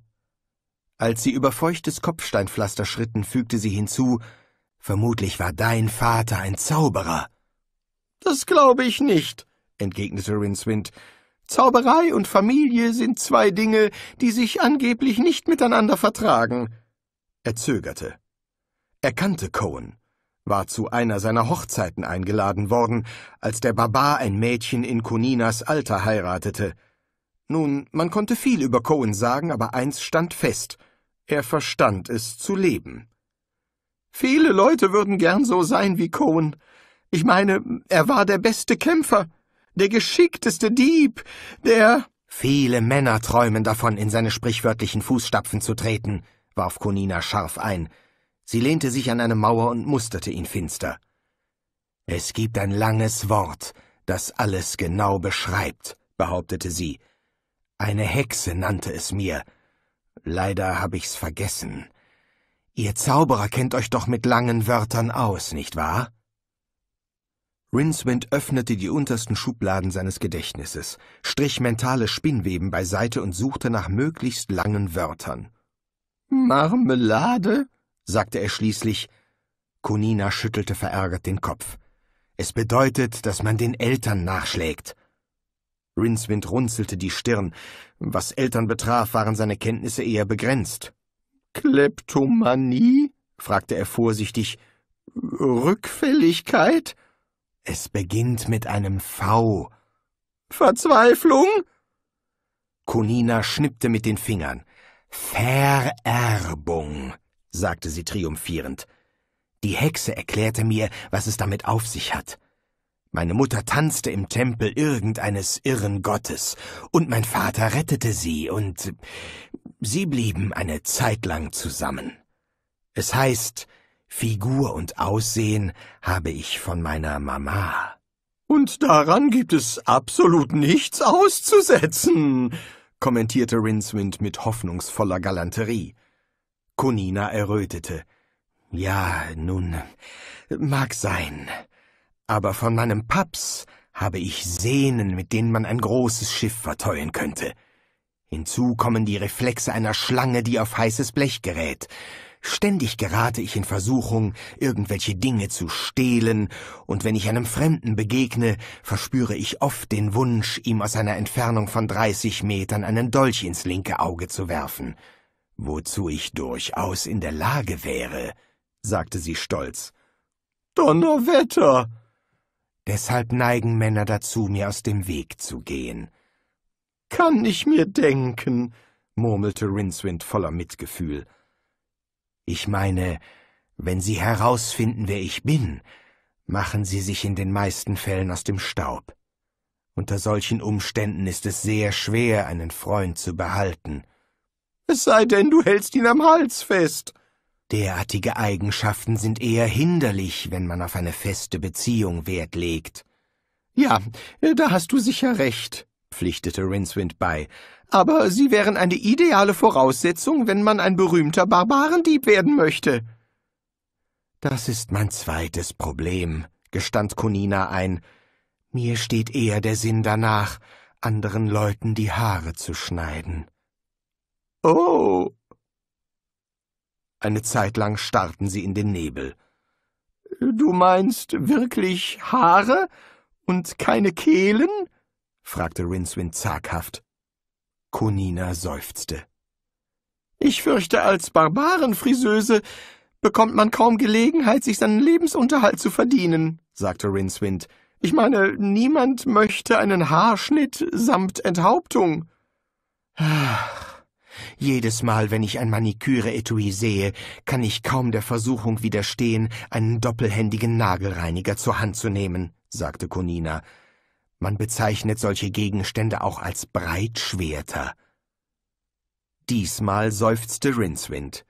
Als sie über feuchtes Kopfsteinpflaster schritten, fügte sie hinzu, vermutlich war dein Vater ein Zauberer. Das glaube ich nicht, entgegnete Rincewind. Zauberei und Familie sind zwei Dinge, die sich angeblich nicht miteinander vertragen. Er zögerte. Er kannte Cohen, war zu einer seiner Hochzeiten eingeladen worden, als der Barbar ein Mädchen in Coninas Alter heiratete. Nun, man konnte viel über Cohen sagen, aber eins stand fest, er verstand es zu leben. Viele Leute würden gern so sein wie Cohen. Ich meine, er war der beste Kämpfer, der geschickteste Dieb, der... Viele Männer träumen davon, in seine sprichwörtlichen Fußstapfen zu treten, warf Konina scharf ein. Sie lehnte sich an eine Mauer und musterte ihn finster. Es gibt ein langes Wort, das alles genau beschreibt, behauptete sie. Eine Hexe nannte es mir. Leider hab ich's vergessen. Ihr Zauberer kennt euch doch mit langen Wörtern aus, nicht wahr? Rincewind öffnete die untersten Schubladen seines Gedächtnisses, strich mentale Spinnweben beiseite und suchte nach möglichst langen Wörtern. Marmelade? sagte er schließlich. Konina schüttelte verärgert den Kopf. Es bedeutet, dass man den Eltern nachschlägt. Rincewind runzelte die Stirn. Was Eltern betraf, waren seine Kenntnisse eher begrenzt. Kleptomanie? fragte er vorsichtig. Rückfälligkeit? Es beginnt mit einem V. Verzweiflung? Conina schnippte mit den Fingern. Vererbung, sagte sie triumphierend. Die Hexe erklärte mir, was es damit auf sich hat. Meine Mutter tanzte im Tempel irgendeines irren Gottes, und mein Vater rettete sie, und sie blieben eine Zeit lang zusammen. Es heißt, Figur und Aussehen habe ich von meiner Mama. Und daran gibt es absolut nichts auszusetzen, kommentierte Rincewind mit hoffnungsvoller Galanterie. Conina errötete. Ja, nun, mag sein. Aber von meinem Paps habe ich Sehnen, mit denen man ein großes Schiff verteuern könnte. Hinzu kommen die Reflexe einer Schlange, die auf heißes Blech gerät. Ständig gerate ich in Versuchung, irgendwelche Dinge zu stehlen, und wenn ich einem Fremden begegne, verspüre ich oft den Wunsch, ihm aus einer Entfernung von dreißig Metern einen Dolch ins linke Auge zu werfen, wozu ich durchaus in der Lage wäre, sagte sie stolz. Donnerwetter. Deshalb neigen Männer dazu, mir aus dem Weg zu gehen. Kann ich mir denken, murmelte Rincewind voller Mitgefühl. Ich meine, wenn Sie herausfinden, wer ich bin, machen Sie sich in den meisten Fällen aus dem Staub. Unter solchen Umständen ist es sehr schwer, einen Freund zu behalten. Es sei denn, du hältst ihn am Hals fest. Derartige Eigenschaften sind eher hinderlich, wenn man auf eine feste Beziehung Wert legt. Ja, da hast du sicher recht, pflichtete Rincewind bei, aber sie wären eine ideale Voraussetzung, wenn man ein berühmter Barbarendieb werden möchte. Das ist mein zweites Problem, gestand Konina ein. Mir steht eher der Sinn danach, anderen Leuten die Haare zu schneiden. Oh. Eine Zeit lang starrten sie in den Nebel. Du meinst wirklich Haare und keine Kehlen? fragte Rincewind zaghaft. Konina seufzte. Ich fürchte, als Barbarenfriseuse bekommt man kaum Gelegenheit, sich seinen Lebensunterhalt zu verdienen, sagte Rincewind. Ich meine, niemand möchte einen Haarschnitt samt Enthauptung. Ach, jedes Mal, wenn ich ein Maniküre-Etui sehe, kann ich kaum der Versuchung widerstehen, einen doppelhändigen Nagelreiniger zur Hand zu nehmen, sagte Konina. Man bezeichnet solche Gegenstände auch als Breitschwerter. Diesmal seufzte Rincewind.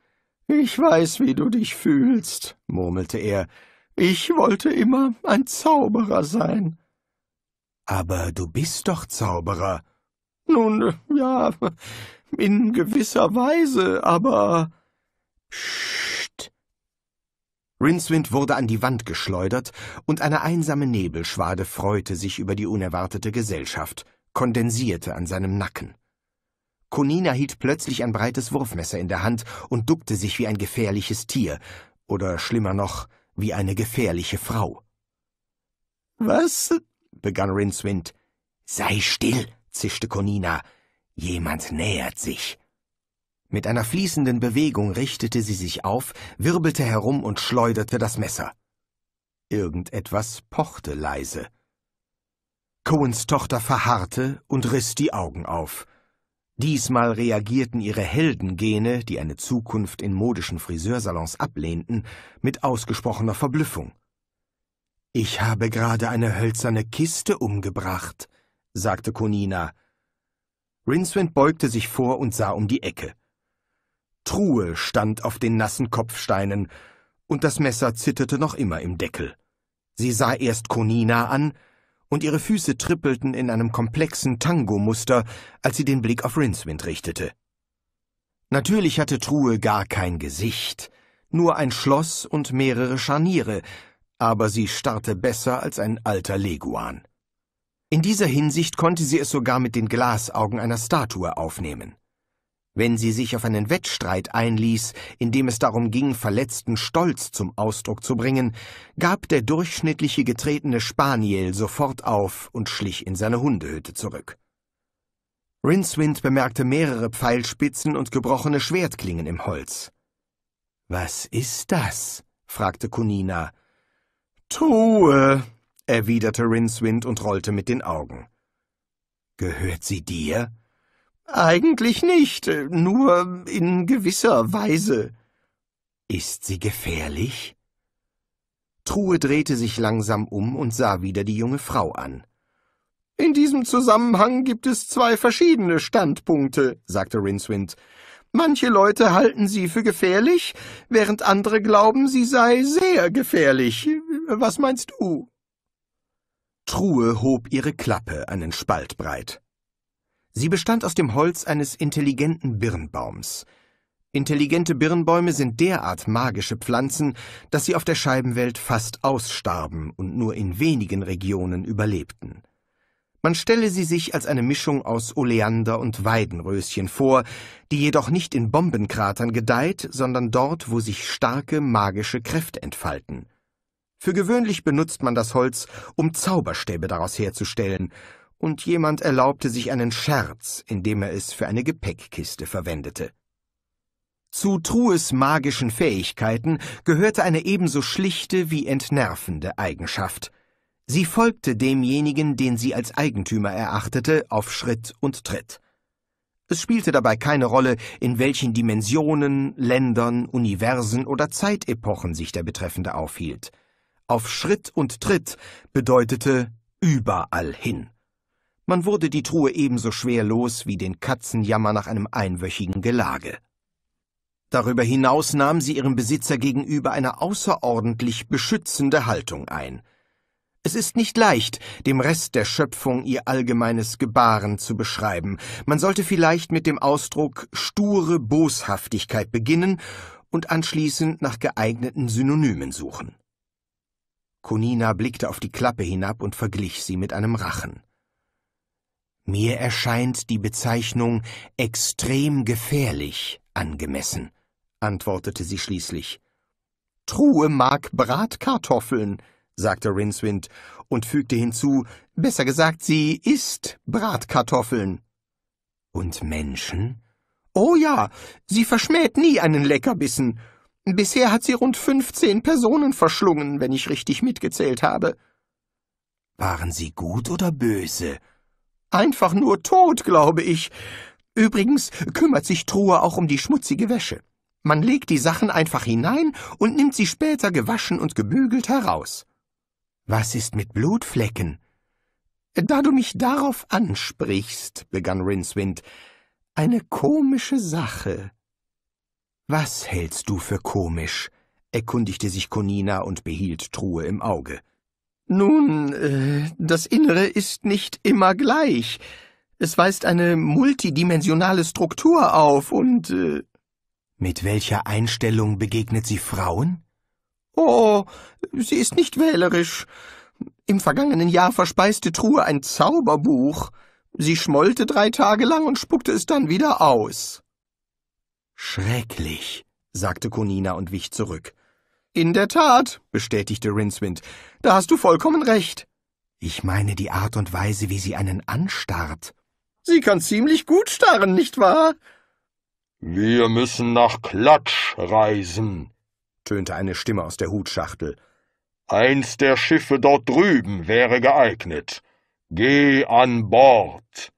Ich weiß, wie du dich fühlst, murmelte er. Ich wollte immer ein Zauberer sein. Aber du bist doch Zauberer. Nun, ja, in gewisser Weise, aber. Psst. Rincewind wurde an die Wand geschleudert, und eine einsame Nebelschwade freute sich über die unerwartete Gesellschaft, kondensierte an seinem Nacken. Konina hielt plötzlich ein breites Wurfmesser in der Hand und duckte sich wie ein gefährliches Tier, oder schlimmer noch, wie eine gefährliche Frau. Was? begann Rincewind. Sei still, zischte Konina. Jemand nähert sich. Mit einer fließenden Bewegung richtete sie sich auf, wirbelte herum und schleuderte das Messer. Irgendetwas pochte leise. Coens Tochter verharrte und riss die Augen auf. Diesmal reagierten ihre Heldengene, die eine Zukunft in modischen Friseursalons ablehnten, mit ausgesprochener Verblüffung. Ich habe gerade eine hölzerne Kiste umgebracht, sagte Conina. Rincewind beugte sich vor und sah um die Ecke. Truhe stand auf den nassen Kopfsteinen, und das Messer zitterte noch immer im Deckel. Sie sah erst Konina an, und ihre Füße trippelten in einem komplexen Tango-Muster, als sie den Blick auf Rincewind richtete. Natürlich hatte Truhe gar kein Gesicht, nur ein Schloss und mehrere Scharniere, aber sie starrte besser als ein alter Leguan. In dieser Hinsicht konnte sie es sogar mit den Glasaugen einer Statue aufnehmen wenn sie sich auf einen Wettstreit einließ, in dem es darum ging, verletzten Stolz zum Ausdruck zu bringen, gab der durchschnittliche getretene Spaniel sofort auf und schlich in seine Hundehütte zurück. Rincewind bemerkte mehrere Pfeilspitzen und gebrochene Schwertklingen im Holz. Was ist das? fragte Kunina. Truhe, erwiderte Rincewind und rollte mit den Augen. Gehört sie dir? Eigentlich nicht, nur in gewisser Weise. Ist sie gefährlich? Truhe drehte sich langsam um und sah wieder die junge Frau an. In diesem Zusammenhang gibt es zwei verschiedene Standpunkte, sagte Rincewind. Manche Leute halten sie für gefährlich, während andere glauben, sie sei sehr gefährlich. Was meinst du? Truhe hob ihre Klappe einen Spalt breit. Sie bestand aus dem Holz eines intelligenten Birnbaums. Intelligente Birnbäume sind derart magische Pflanzen, dass sie auf der Scheibenwelt fast ausstarben und nur in wenigen Regionen überlebten. Man stelle sie sich als eine Mischung aus Oleander und Weidenröschen vor, die jedoch nicht in Bombenkratern gedeiht, sondern dort, wo sich starke magische Kräfte entfalten. Für gewöhnlich benutzt man das Holz, um Zauberstäbe daraus herzustellen, und jemand erlaubte sich einen Scherz, indem er es für eine Gepäckkiste verwendete. Zu Trues magischen Fähigkeiten gehörte eine ebenso schlichte wie entnervende Eigenschaft. Sie folgte demjenigen, den sie als Eigentümer erachtete, auf Schritt und Tritt. Es spielte dabei keine Rolle, in welchen Dimensionen, Ländern, Universen oder Zeitepochen sich der Betreffende aufhielt. Auf Schritt und Tritt bedeutete überall hin. Man wurde die Truhe ebenso schwer los wie den Katzenjammer nach einem einwöchigen Gelage. Darüber hinaus nahm sie ihrem Besitzer gegenüber eine außerordentlich beschützende Haltung ein. Es ist nicht leicht, dem Rest der Schöpfung ihr allgemeines Gebaren zu beschreiben. Man sollte vielleicht mit dem Ausdruck sture Boshaftigkeit beginnen und anschließend nach geeigneten Synonymen suchen. Konina blickte auf die Klappe hinab und verglich sie mit einem Rachen. Mir erscheint die Bezeichnung extrem gefährlich angemessen, antwortete sie schließlich. Truhe mag Bratkartoffeln, sagte Rincewind und fügte hinzu, besser gesagt, sie isst Bratkartoffeln. Und Menschen? Oh ja, sie verschmäht nie einen Leckerbissen. Bisher hat sie rund fünfzehn Personen verschlungen, wenn ich richtig mitgezählt habe. Waren sie gut oder böse? Einfach nur tot, glaube ich. Übrigens kümmert sich Truhe auch um die schmutzige Wäsche. Man legt die Sachen einfach hinein und nimmt sie später gewaschen und gebügelt heraus. Was ist mit Blutflecken? Da du mich darauf ansprichst, begann Rincewind, eine komische Sache. Was hältst du für komisch? erkundigte sich Conina und behielt Truhe im Auge. Nun, äh, das Innere ist nicht immer gleich. Es weist eine multidimensionale Struktur auf und... Äh Mit welcher Einstellung begegnet sie Frauen? Oh, sie ist nicht wählerisch. Im vergangenen Jahr verspeiste Truhe ein Zauberbuch. Sie schmollte drei Tage lang und spuckte es dann wieder aus. Schrecklich, sagte Konina und wich zurück. In der Tat, bestätigte Rincewind, da hast du vollkommen recht. Ich meine die Art und Weise, wie sie einen anstarrt. Sie kann ziemlich gut starren, nicht wahr? Wir müssen nach Klatsch reisen, tönte eine Stimme aus der Hutschachtel. Eins der Schiffe dort drüben wäre geeignet. Geh an Bord.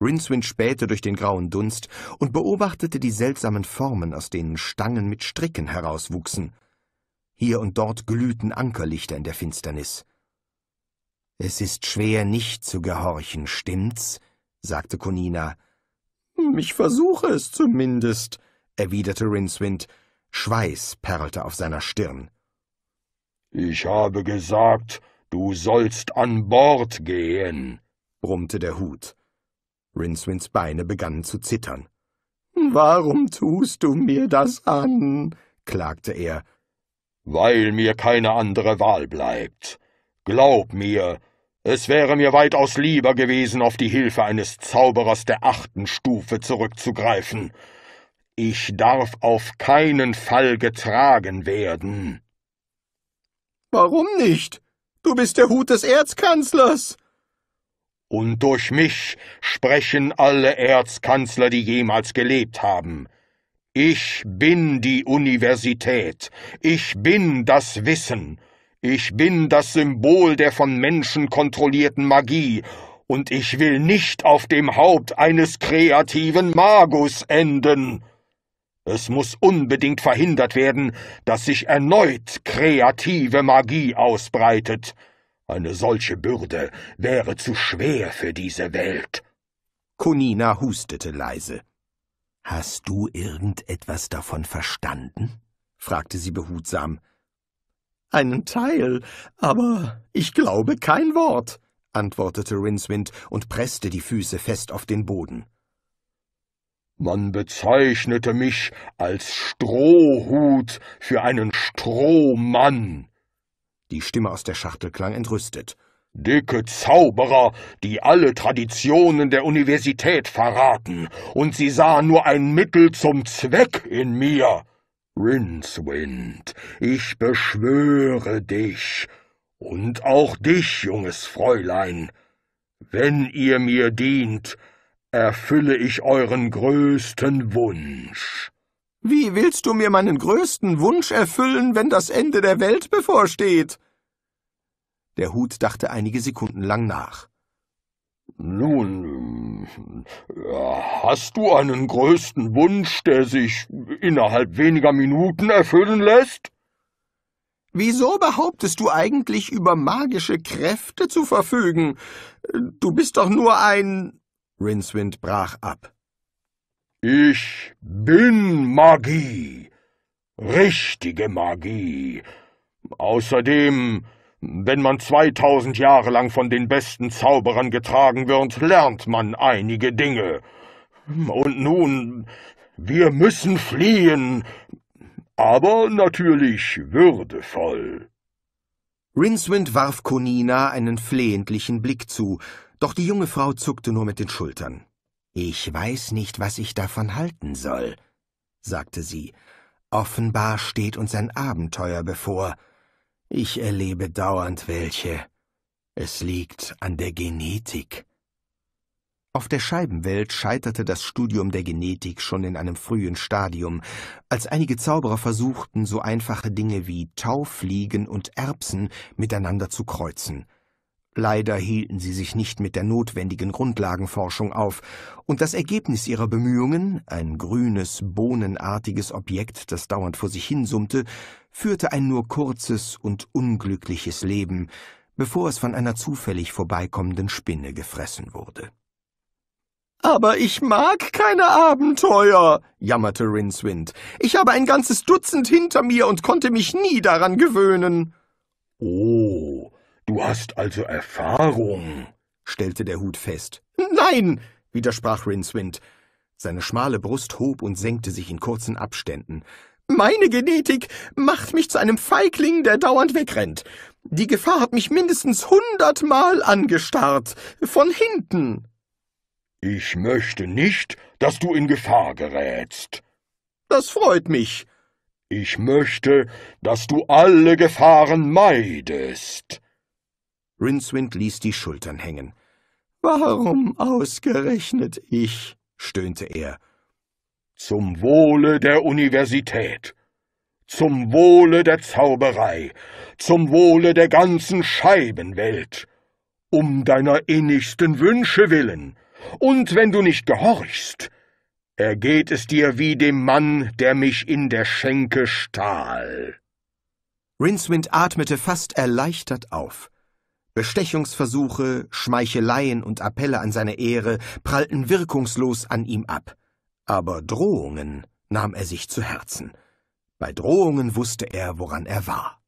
Rincewind spähte durch den grauen Dunst und beobachtete die seltsamen Formen, aus denen Stangen mit Stricken herauswuchsen. Hier und dort glühten Ankerlichter in der Finsternis. »Es ist schwer, nicht zu gehorchen, stimmt's?« sagte Conina. »Ich versuche es zumindest«, erwiderte Rincewind. Schweiß perlte auf seiner Stirn. »Ich habe gesagt, du sollst an Bord gehen«, brummte der Hut. Rinswins Beine begannen zu zittern. »Warum tust du mir das an?« klagte er. »Weil mir keine andere Wahl bleibt. Glaub mir, es wäre mir weitaus lieber gewesen, auf die Hilfe eines Zauberers der achten Stufe zurückzugreifen. Ich darf auf keinen Fall getragen werden.« »Warum nicht? Du bist der Hut des Erzkanzlers!« und durch mich sprechen alle Erzkanzler, die jemals gelebt haben. Ich bin die Universität, ich bin das Wissen, ich bin das Symbol der von Menschen kontrollierten Magie, und ich will nicht auf dem Haupt eines kreativen Magus enden. Es muss unbedingt verhindert werden, dass sich erneut kreative Magie ausbreitet. Eine solche Bürde wäre zu schwer für diese Welt. Conina hustete leise. Hast du irgendetwas davon verstanden? fragte sie behutsam. Einen Teil, aber ich glaube kein Wort, antwortete Rinswind und presste die Füße fest auf den Boden. Man bezeichnete mich als Strohhut für einen Strohmann, die Stimme aus der Schachtel klang entrüstet. Dicke Zauberer, die alle Traditionen der Universität verraten, und sie sahen nur ein Mittel zum Zweck in mir. Rincewind, ich beschwöre dich, und auch dich, junges Fräulein, wenn ihr mir dient, erfülle ich euren größten Wunsch. Wie willst du mir meinen größten Wunsch erfüllen, wenn das Ende der Welt bevorsteht? Der Hut dachte einige Sekunden lang nach. Nun, äh, hast du einen größten Wunsch, der sich innerhalb weniger Minuten erfüllen lässt? Wieso behauptest du eigentlich über magische Kräfte zu verfügen? Du bist doch nur ein. Rincewind brach ab. Ich bin Magie, richtige Magie. Außerdem, wenn man zweitausend Jahre lang von den besten Zauberern getragen wird, lernt man einige Dinge. Und nun, wir müssen fliehen, aber natürlich würdevoll. Rinswind warf Konina einen flehentlichen Blick zu, doch die junge Frau zuckte nur mit den Schultern. Ich weiß nicht, was ich davon halten soll, sagte sie. Offenbar steht uns ein Abenteuer bevor. Ich erlebe dauernd welche. Es liegt an der Genetik. Auf der Scheibenwelt scheiterte das Studium der Genetik schon in einem frühen Stadium, als einige Zauberer versuchten, so einfache Dinge wie Taufliegen und Erbsen miteinander zu kreuzen. Leider hielten sie sich nicht mit der notwendigen Grundlagenforschung auf, und das Ergebnis ihrer Bemühungen, ein grünes, bohnenartiges Objekt, das dauernd vor sich hinsummte, führte ein nur kurzes und unglückliches Leben, bevor es von einer zufällig vorbeikommenden Spinne gefressen wurde. Aber ich mag keine Abenteuer, jammerte Rincewind. Ich habe ein ganzes Dutzend hinter mir und konnte mich nie daran gewöhnen. Oh, Du hast also Erfahrung, stellte der Hut fest. Nein, widersprach Rincewind. Seine schmale Brust hob und senkte sich in kurzen Abständen. Meine Genetik macht mich zu einem Feigling, der dauernd wegrennt. Die Gefahr hat mich mindestens hundertmal angestarrt. Von hinten. Ich möchte nicht, dass du in Gefahr gerätst. Das freut mich. Ich möchte, dass du alle Gefahren meidest. Rincewind ließ die Schultern hängen. »Warum ausgerechnet ich?« stöhnte er. »Zum Wohle der Universität, zum Wohle der Zauberei, zum Wohle der ganzen Scheibenwelt, um deiner innigsten Wünsche willen, und wenn du nicht gehorchst, ergeht es dir wie dem Mann, der mich in der Schenke stahl.« Rincewind atmete fast erleichtert auf. Bestechungsversuche, Schmeicheleien und Appelle an seine Ehre prallten wirkungslos an ihm ab, aber Drohungen nahm er sich zu Herzen. Bei Drohungen wusste er, woran er war.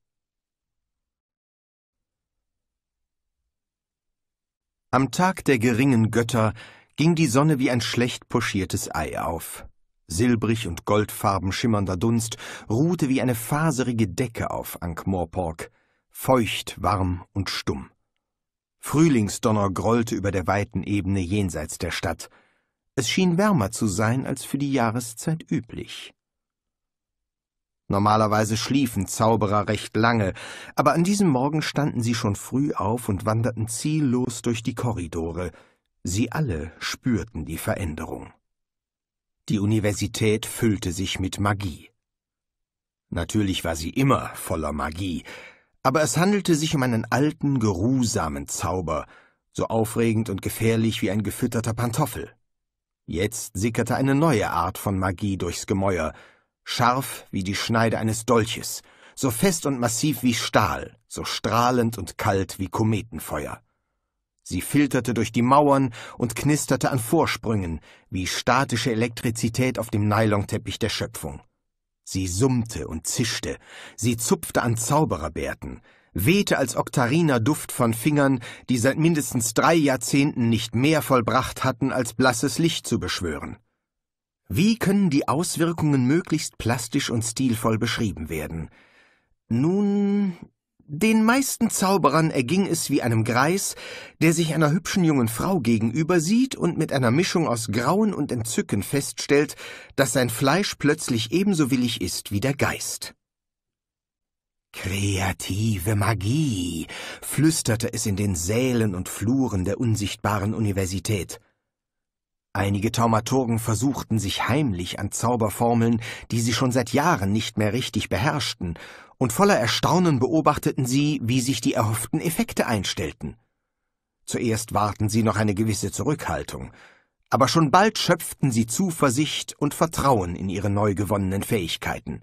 Am Tag der geringen Götter ging die Sonne wie ein schlecht poschiertes Ei auf. Silbrig und goldfarben schimmernder Dunst ruhte wie eine faserige Decke auf Ankh-Morpork, feucht, warm und stumm. Frühlingsdonner grollte über der weiten Ebene jenseits der Stadt. Es schien wärmer zu sein als für die Jahreszeit üblich. Normalerweise schliefen Zauberer recht lange, aber an diesem Morgen standen sie schon früh auf und wanderten ziellos durch die Korridore. Sie alle spürten die Veränderung. Die Universität füllte sich mit Magie. Natürlich war sie immer voller Magie, aber es handelte sich um einen alten, geruhsamen Zauber, so aufregend und gefährlich wie ein gefütterter Pantoffel. Jetzt sickerte eine neue Art von Magie durchs Gemäuer, scharf wie die Schneide eines Dolches, so fest und massiv wie Stahl, so strahlend und kalt wie Kometenfeuer. Sie filterte durch die Mauern und knisterte an Vorsprüngen, wie statische Elektrizität auf dem Nylonteppich der Schöpfung. Sie summte und zischte, sie zupfte an Zaubererbärten, wehte als oktariner Duft von Fingern, die seit mindestens drei Jahrzehnten nicht mehr vollbracht hatten, als blasses Licht zu beschwören. Wie können die Auswirkungen möglichst plastisch und stilvoll beschrieben werden? Nun, den meisten Zauberern erging es wie einem Greis, der sich einer hübschen jungen Frau gegenüber sieht und mit einer Mischung aus Grauen und Entzücken feststellt, dass sein Fleisch plötzlich ebenso willig ist wie der Geist. Kreative Magie, flüsterte es in den Sälen und Fluren der unsichtbaren Universität. Einige Taumaturgen versuchten sich heimlich an Zauberformeln, die sie schon seit Jahren nicht mehr richtig beherrschten, und voller Erstaunen beobachteten sie, wie sich die erhofften Effekte einstellten. Zuerst warten sie noch eine gewisse Zurückhaltung, aber schon bald schöpften sie Zuversicht und Vertrauen in ihre neu gewonnenen Fähigkeiten.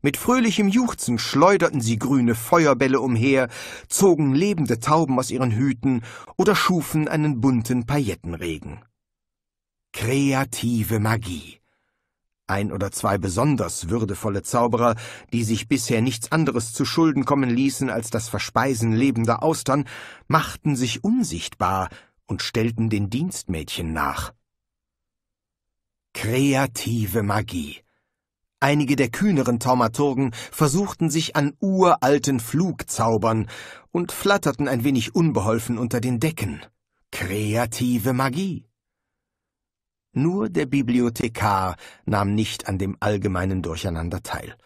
Mit fröhlichem Juchzen schleuderten sie grüne Feuerbälle umher, zogen lebende Tauben aus ihren Hüten oder schufen einen bunten Paillettenregen. Kreative Magie ein oder zwei besonders würdevolle Zauberer, die sich bisher nichts anderes zu Schulden kommen ließen als das Verspeisen lebender Austern, machten sich unsichtbar und stellten den Dienstmädchen nach. Kreative Magie. Einige der kühneren Taumaturgen versuchten sich an uralten Flugzaubern und flatterten ein wenig unbeholfen unter den Decken. Kreative Magie. Nur der Bibliothekar nahm nicht an dem allgemeinen Durcheinander teil.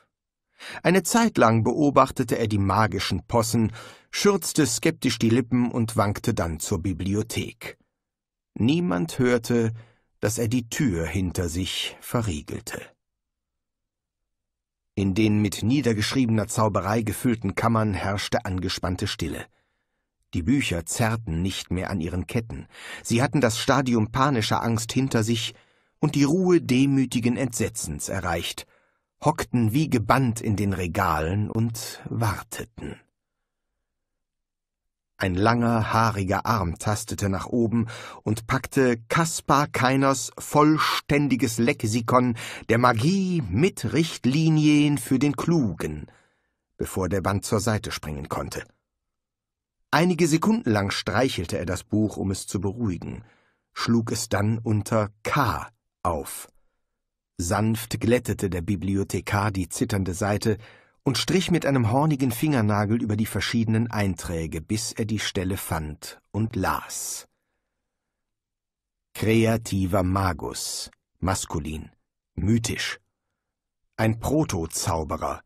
Eine Zeit lang beobachtete er die magischen Possen, schürzte skeptisch die Lippen und wankte dann zur Bibliothek. Niemand hörte, dass er die Tür hinter sich verriegelte. In den mit niedergeschriebener Zauberei gefüllten Kammern herrschte angespannte Stille. Die Bücher zerrten nicht mehr an ihren Ketten. Sie hatten das Stadium panischer Angst hinter sich und die Ruhe demütigen Entsetzens erreicht, hockten wie gebannt in den Regalen und warteten. Ein langer, haariger Arm tastete nach oben und packte Kaspar Keiners vollständiges Lexikon der Magie mit Richtlinien für den Klugen, bevor der Band zur Seite springen konnte. Einige Sekunden lang streichelte er das Buch, um es zu beruhigen, schlug es dann unter K auf. Sanft glättete der Bibliothekar die zitternde Seite und strich mit einem hornigen Fingernagel über die verschiedenen Einträge, bis er die Stelle fand und las. Kreativer Magus, maskulin, mythisch. Ein Proto-Zauberer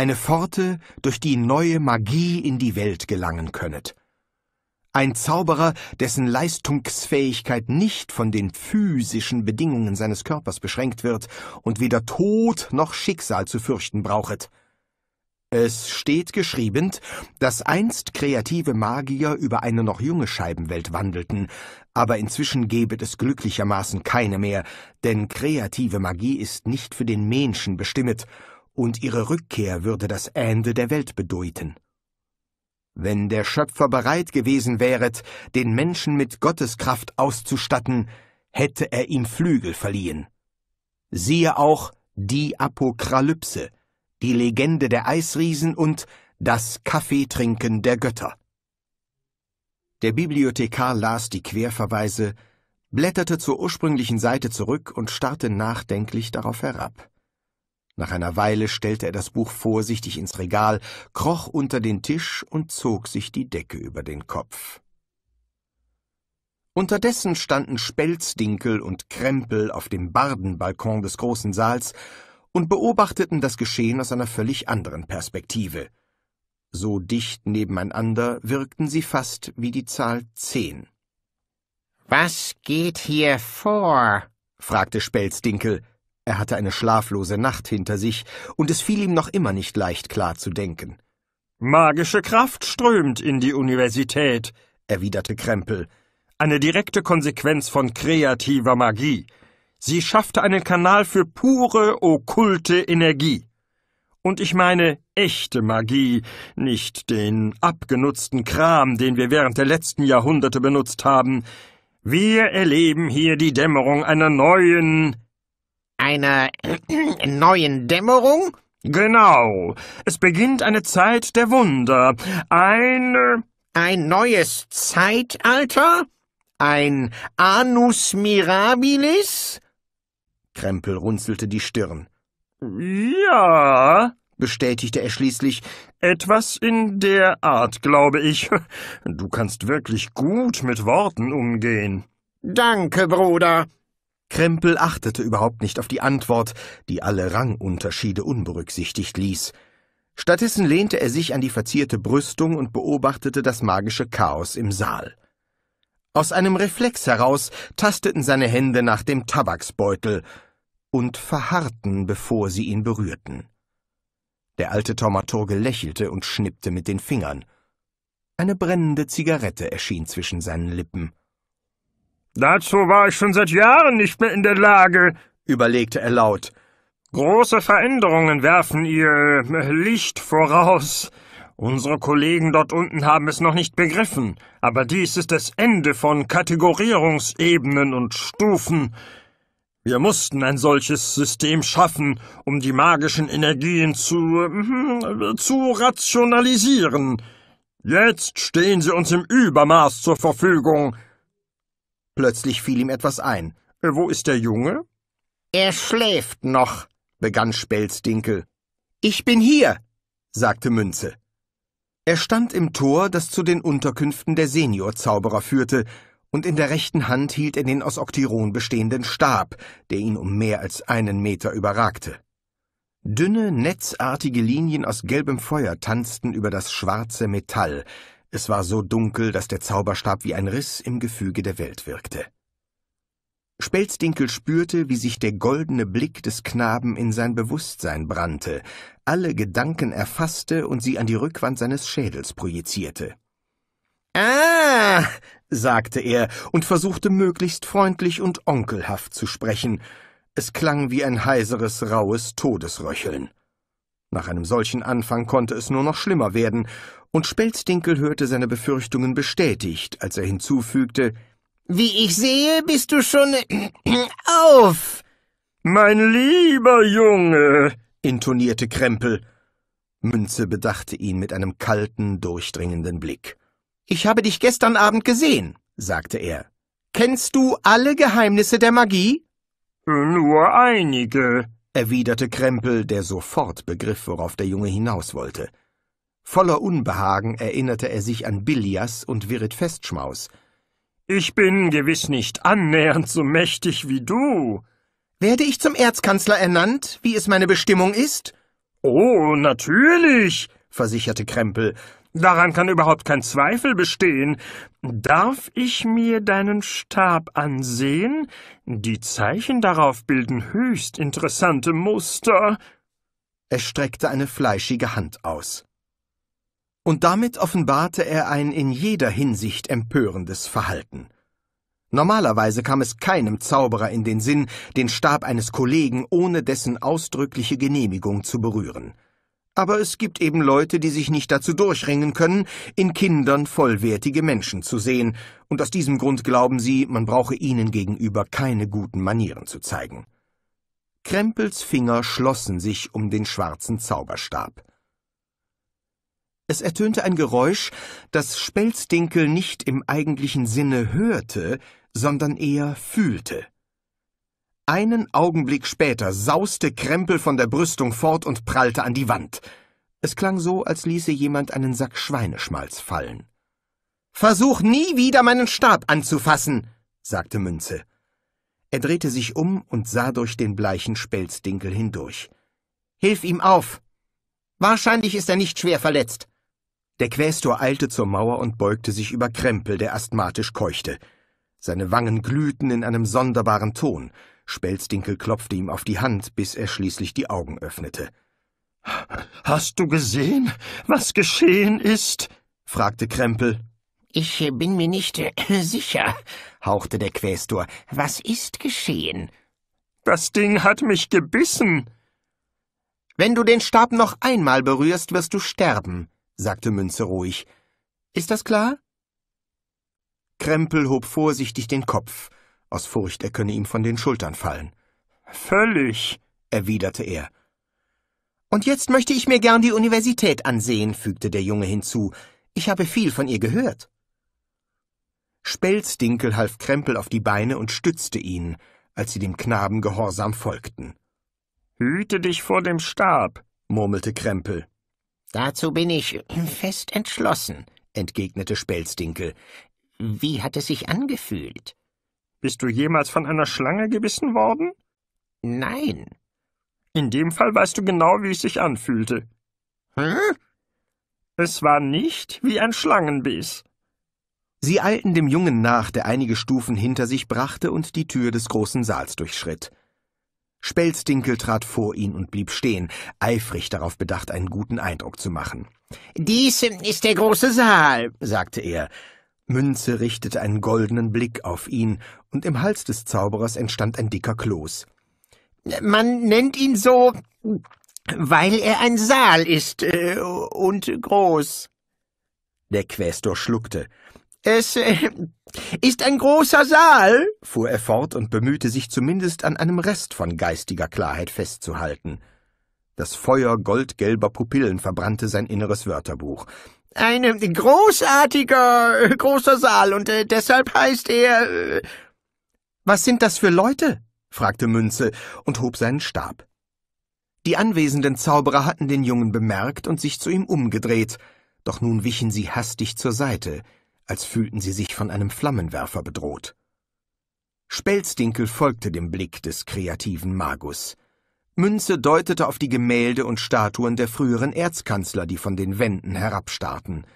eine Pforte, durch die neue Magie in die Welt gelangen könnet. Ein Zauberer, dessen Leistungsfähigkeit nicht von den physischen Bedingungen seines Körpers beschränkt wird und weder Tod noch Schicksal zu fürchten brauchet. Es steht geschrieben, dass einst kreative Magier über eine noch junge Scheibenwelt wandelten, aber inzwischen gebe es glücklichermaßen keine mehr, denn kreative Magie ist nicht für den Menschen bestimmet und ihre Rückkehr würde das Ende der Welt bedeuten. Wenn der Schöpfer bereit gewesen wäret, den Menschen mit Gottes Kraft auszustatten, hätte er ihm Flügel verliehen. Siehe auch die Apokalypse, die Legende der Eisriesen und das Kaffeetrinken der Götter. Der Bibliothekar las die Querverweise, blätterte zur ursprünglichen Seite zurück und starrte nachdenklich darauf herab. Nach einer Weile stellte er das Buch vorsichtig ins Regal, kroch unter den Tisch und zog sich die Decke über den Kopf. Unterdessen standen Spelzdinkel und Krempel auf dem Bardenbalkon des großen Saals und beobachteten das Geschehen aus einer völlig anderen Perspektive. So dicht nebeneinander wirkten sie fast wie die Zahl zehn. Was geht hier vor? fragte Spelzdinkel. Er hatte eine schlaflose Nacht hinter sich, und es fiel ihm noch immer nicht leicht klar zu denken. Magische Kraft strömt in die Universität, erwiderte Krempel. Eine direkte Konsequenz von kreativer Magie. Sie schaffte einen Kanal für pure, okkulte Energie. Und ich meine echte Magie, nicht den abgenutzten Kram, den wir während der letzten Jahrhunderte benutzt haben. Wir erleben hier die Dämmerung einer neuen, einer <clears throat> neuen Dämmerung? Genau. Es beginnt eine Zeit der Wunder. Ein... Äh, Ein neues Zeitalter? Ein Anus Mirabilis? Krempel runzelte die Stirn. Ja, bestätigte er schließlich. Etwas in der Art, glaube ich. <laughs> Du kannst wirklich gut mit Worten umgehen. Danke, Bruder. Krempel achtete überhaupt nicht auf die Antwort, die alle Rangunterschiede unberücksichtigt ließ. Stattdessen lehnte er sich an die verzierte Brüstung und beobachtete das magische Chaos im Saal. Aus einem Reflex heraus tasteten seine Hände nach dem Tabaksbeutel und verharrten, bevor sie ihn berührten. Der alte Taumaturge lächelte und schnippte mit den Fingern. Eine brennende Zigarette erschien zwischen seinen Lippen. Dazu war ich schon seit Jahren nicht mehr in der Lage, überlegte er laut. Große Veränderungen werfen ihr äh, Licht voraus. Unsere Kollegen dort unten haben es noch nicht begriffen, aber dies ist das Ende von Kategorierungsebenen und Stufen. Wir mussten ein solches System schaffen, um die magischen Energien zu mhm, zu rationalisieren. Jetzt stehen sie uns im Übermaß zur Verfügung, Plötzlich fiel ihm etwas ein. Äh, wo ist der Junge? Er schläft noch, begann Spelzdinkel. Ich bin hier, sagte Münze. Er stand im Tor, das zu den Unterkünften der Seniorzauberer führte, und in der rechten Hand hielt er den aus Oktiron bestehenden Stab, der ihn um mehr als einen Meter überragte. Dünne, netzartige Linien aus gelbem Feuer tanzten über das schwarze Metall, es war so dunkel, dass der Zauberstab wie ein Riss im Gefüge der Welt wirkte. Spelzdinkel spürte, wie sich der goldene Blick des Knaben in sein Bewusstsein brannte, alle Gedanken erfasste und sie an die Rückwand seines Schädels projizierte. Ah, sagte er und versuchte möglichst freundlich und onkelhaft zu sprechen. Es klang wie ein heiseres, raues Todesröcheln. Nach einem solchen Anfang konnte es nur noch schlimmer werden, und Spelzdinkel hörte seine Befürchtungen bestätigt, als er hinzufügte Wie ich sehe, bist du schon <clears throat> auf. Mein lieber Junge, intonierte Krempel. Münze bedachte ihn mit einem kalten, durchdringenden Blick. Ich habe dich gestern Abend gesehen, sagte er. Kennst du alle Geheimnisse der Magie? Nur einige, erwiderte Krempel, der sofort begriff, worauf der Junge hinaus wollte. Voller Unbehagen erinnerte er sich an Billias und Wirt Festschmaus. »Ich bin gewiss nicht annähernd so mächtig wie du.« »Werde ich zum Erzkanzler ernannt, wie es meine Bestimmung ist?« »Oh, natürlich«, versicherte Krempel. »Daran kann überhaupt kein Zweifel bestehen. Darf ich mir deinen Stab ansehen? Die Zeichen darauf bilden höchst interessante Muster.« Er streckte eine fleischige Hand aus und damit offenbarte er ein in jeder Hinsicht empörendes Verhalten. Normalerweise kam es keinem Zauberer in den Sinn, den Stab eines Kollegen ohne dessen ausdrückliche Genehmigung zu berühren. Aber es gibt eben Leute, die sich nicht dazu durchringen können, in Kindern vollwertige Menschen zu sehen, und aus diesem Grund glauben sie, man brauche ihnen gegenüber keine guten Manieren zu zeigen. Krempels Finger schlossen sich um den schwarzen Zauberstab. Es ertönte ein Geräusch, das Spelzdinkel nicht im eigentlichen Sinne hörte, sondern eher fühlte. Einen Augenblick später sauste Krempel von der Brüstung fort und prallte an die Wand. Es klang so, als ließe jemand einen Sack Schweineschmalz fallen. Versuch nie wieder meinen Stab anzufassen, sagte Münze. Er drehte sich um und sah durch den bleichen Spelzdinkel hindurch. Hilf ihm auf. Wahrscheinlich ist er nicht schwer verletzt. Der Quästor eilte zur Mauer und beugte sich über Krempel, der asthmatisch keuchte. Seine Wangen glühten in einem sonderbaren Ton. Spelzdinkel klopfte ihm auf die Hand, bis er schließlich die Augen öffnete. Hast du gesehen, was geschehen ist? fragte Krempel. Ich bin mir nicht äh, <laughs> sicher, hauchte der Quästor. Was ist geschehen? Das Ding hat mich gebissen. Wenn du den Stab noch einmal berührst, wirst du sterben, sagte Münze ruhig. Ist das klar? Krempel hob vorsichtig den Kopf, aus Furcht, er könne ihm von den Schultern fallen. Völlig, erwiderte er. Und jetzt möchte ich mir gern die Universität ansehen, fügte der Junge hinzu. Ich habe viel von ihr gehört. Spelzdinkel half Krempel auf die Beine und stützte ihn, als sie dem Knaben gehorsam folgten. Hüte dich vor dem Stab, murmelte Krempel. Dazu bin ich fest entschlossen, entgegnete Spelzdinkel. Wie hat es sich angefühlt? Bist du jemals von einer Schlange gebissen worden? Nein. In dem Fall weißt du genau, wie es sich anfühlte. Hm? Es war nicht wie ein Schlangenbiss. Sie eilten dem Jungen nach, der einige Stufen hinter sich brachte und die Tür des großen Saals durchschritt. Spelzdinkel trat vor ihn und blieb stehen, eifrig darauf bedacht, einen guten Eindruck zu machen. Dies ist der große Saal, sagte er. Münze richtete einen goldenen Blick auf ihn, und im Hals des Zauberers entstand ein dicker Kloß. Man nennt ihn so, weil er ein Saal ist äh, und groß. Der Quästor schluckte. Es äh, ist ein großer Saal, fuhr er fort und bemühte sich zumindest an einem Rest von geistiger Klarheit festzuhalten. Das Feuer goldgelber Pupillen verbrannte sein inneres Wörterbuch. Ein äh, großartiger, äh, großer Saal, und äh, deshalb heißt er. Äh, Was sind das für Leute? fragte Münze und hob seinen Stab. Die anwesenden Zauberer hatten den Jungen bemerkt und sich zu ihm umgedreht, doch nun wichen sie hastig zur Seite, als fühlten sie sich von einem Flammenwerfer bedroht. Spelzdinkel folgte dem Blick des kreativen Magus. Münze deutete auf die Gemälde und Statuen der früheren Erzkanzler, die von den Wänden herabstarrten.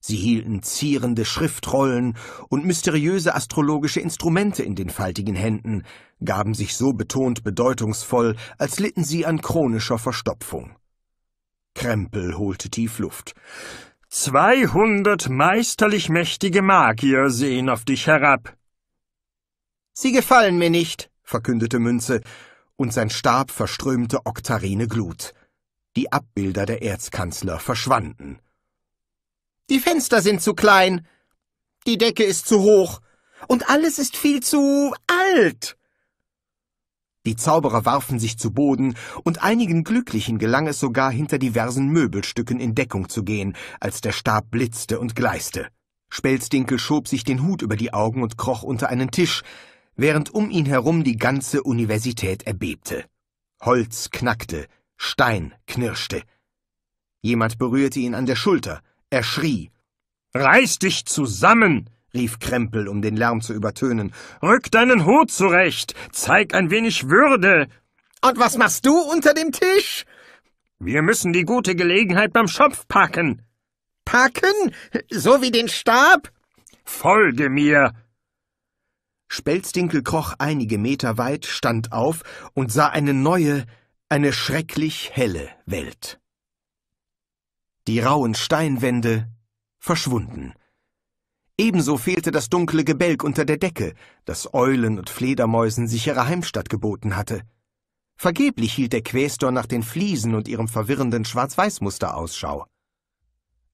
Sie hielten zierende Schriftrollen und mysteriöse astrologische Instrumente in den faltigen Händen, gaben sich so betont bedeutungsvoll, als litten sie an chronischer Verstopfung. Krempel holte tief Luft. Zweihundert meisterlich mächtige Magier sehen auf dich herab. Sie gefallen mir nicht, verkündete Münze, und sein Stab verströmte oktarine Glut. Die Abbilder der Erzkanzler verschwanden. Die Fenster sind zu klein, die Decke ist zu hoch, und alles ist viel zu alt. Die Zauberer warfen sich zu Boden, und einigen Glücklichen gelang es sogar, hinter diversen Möbelstücken in Deckung zu gehen, als der Stab blitzte und gleiste. Spelzdinkel schob sich den Hut über die Augen und kroch unter einen Tisch, während um ihn herum die ganze Universität erbebte. Holz knackte, Stein knirschte. Jemand berührte ihn an der Schulter, er schrie Reiß dich zusammen rief Krempel, um den Lärm zu übertönen. Rück deinen Hut zurecht! Zeig ein wenig Würde! Und was machst du unter dem Tisch? Wir müssen die gute Gelegenheit beim Schopf packen. Packen? So wie den Stab? Folge mir! Spelzdinkel kroch einige Meter weit, stand auf und sah eine neue, eine schrecklich helle Welt. Die rauen Steinwände verschwunden. Ebenso fehlte das dunkle Gebälk unter der Decke, das Eulen und Fledermäusen sichere Heimstatt geboten hatte. Vergeblich hielt der Quästor nach den Fliesen und ihrem verwirrenden Schwarz-Weiß-Muster Ausschau.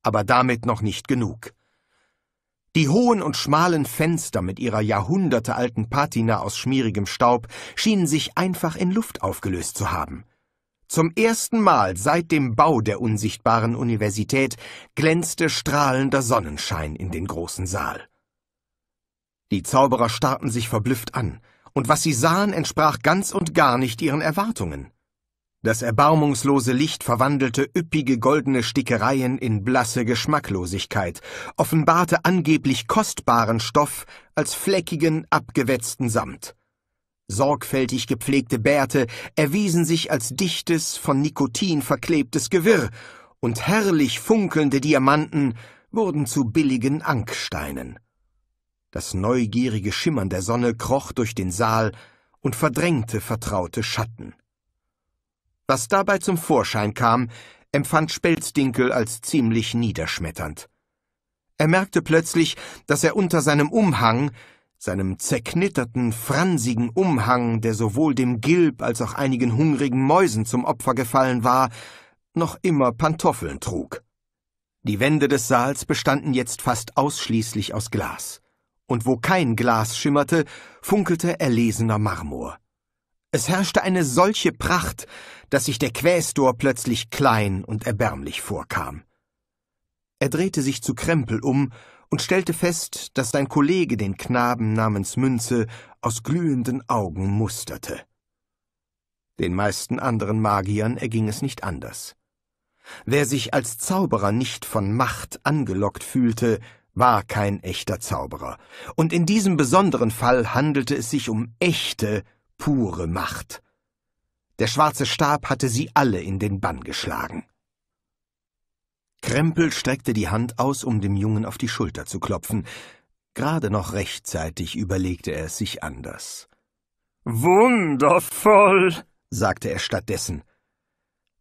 Aber damit noch nicht genug. Die hohen und schmalen Fenster mit ihrer jahrhundertealten Patina aus schmierigem Staub schienen sich einfach in Luft aufgelöst zu haben. Zum ersten Mal seit dem Bau der unsichtbaren Universität glänzte strahlender Sonnenschein in den großen Saal. Die Zauberer starrten sich verblüfft an, und was sie sahen, entsprach ganz und gar nicht ihren Erwartungen. Das erbarmungslose Licht verwandelte üppige goldene Stickereien in blasse Geschmacklosigkeit, offenbarte angeblich kostbaren Stoff als fleckigen, abgewetzten Samt. Sorgfältig gepflegte Bärte erwiesen sich als dichtes, von Nikotin verklebtes Gewirr, und herrlich funkelnde Diamanten wurden zu billigen Anksteinen. Das neugierige Schimmern der Sonne kroch durch den Saal und verdrängte vertraute Schatten. Was dabei zum Vorschein kam, empfand Spelzdinkel als ziemlich niederschmetternd. Er merkte plötzlich, dass er unter seinem Umhang seinem zerknitterten, fransigen Umhang, der sowohl dem Gilb als auch einigen hungrigen Mäusen zum Opfer gefallen war, noch immer Pantoffeln trug. Die Wände des Saals bestanden jetzt fast ausschließlich aus Glas, und wo kein Glas schimmerte, funkelte erlesener Marmor. Es herrschte eine solche Pracht, dass sich der Quästor plötzlich klein und erbärmlich vorkam. Er drehte sich zu Krempel um und stellte fest, dass sein Kollege den Knaben namens Münze aus glühenden Augen musterte. Den meisten anderen Magiern erging es nicht anders. Wer sich als Zauberer nicht von Macht angelockt fühlte, war kein echter Zauberer, und in diesem besonderen Fall handelte es sich um echte, pure Macht. Der schwarze Stab hatte sie alle in den Bann geschlagen. Krempel streckte die Hand aus, um dem Jungen auf die Schulter zu klopfen. Gerade noch rechtzeitig überlegte er es sich anders. Wundervoll, sagte er stattdessen.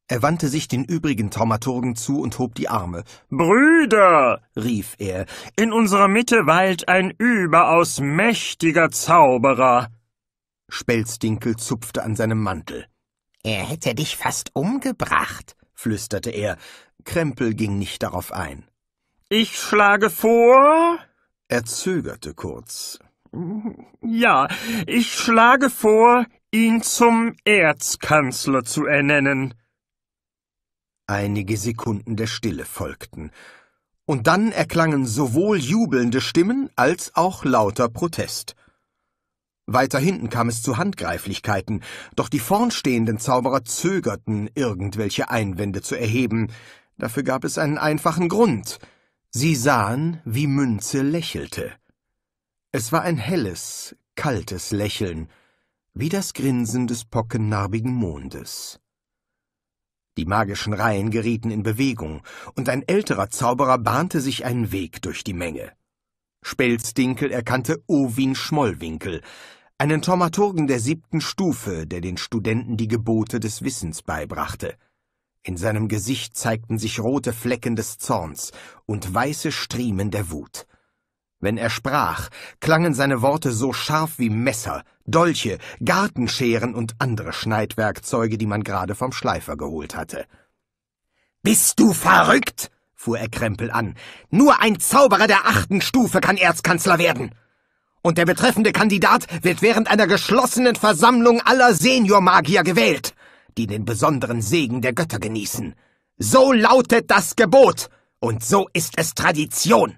Er wandte sich den übrigen Traumaturgen zu und hob die Arme. Brüder, rief er, in unserer Mitte weilt ein überaus mächtiger Zauberer. Spelzdinkel zupfte an seinem Mantel. Er hätte dich fast umgebracht, flüsterte er, Krempel ging nicht darauf ein. Ich schlage vor. Er zögerte kurz. Ja, ich schlage vor, ihn zum Erzkanzler zu ernennen. Einige Sekunden der Stille folgten, und dann erklangen sowohl jubelnde Stimmen als auch lauter Protest. Weiter hinten kam es zu Handgreiflichkeiten, doch die vornstehenden Zauberer zögerten, irgendwelche Einwände zu erheben, Dafür gab es einen einfachen Grund. Sie sahen, wie Münze lächelte. Es war ein helles, kaltes Lächeln, wie das Grinsen des pockennarbigen Mondes. Die magischen Reihen gerieten in Bewegung, und ein älterer Zauberer bahnte sich einen Weg durch die Menge. Spelzdinkel erkannte Owin Schmollwinkel, einen Thaumaturgen der siebten Stufe, der den Studenten die Gebote des Wissens beibrachte. In seinem Gesicht zeigten sich rote Flecken des Zorns und weiße Striemen der Wut. Wenn er sprach, klangen seine Worte so scharf wie Messer, Dolche, Gartenscheren und andere Schneidwerkzeuge, die man gerade vom Schleifer geholt hatte. Bist du verrückt? fuhr er Krempel an. Nur ein Zauberer der achten Stufe kann Erzkanzler werden. Und der betreffende Kandidat wird während einer geschlossenen Versammlung aller Seniormagier gewählt die den besonderen Segen der Götter genießen. So lautet das Gebot, und so ist es Tradition.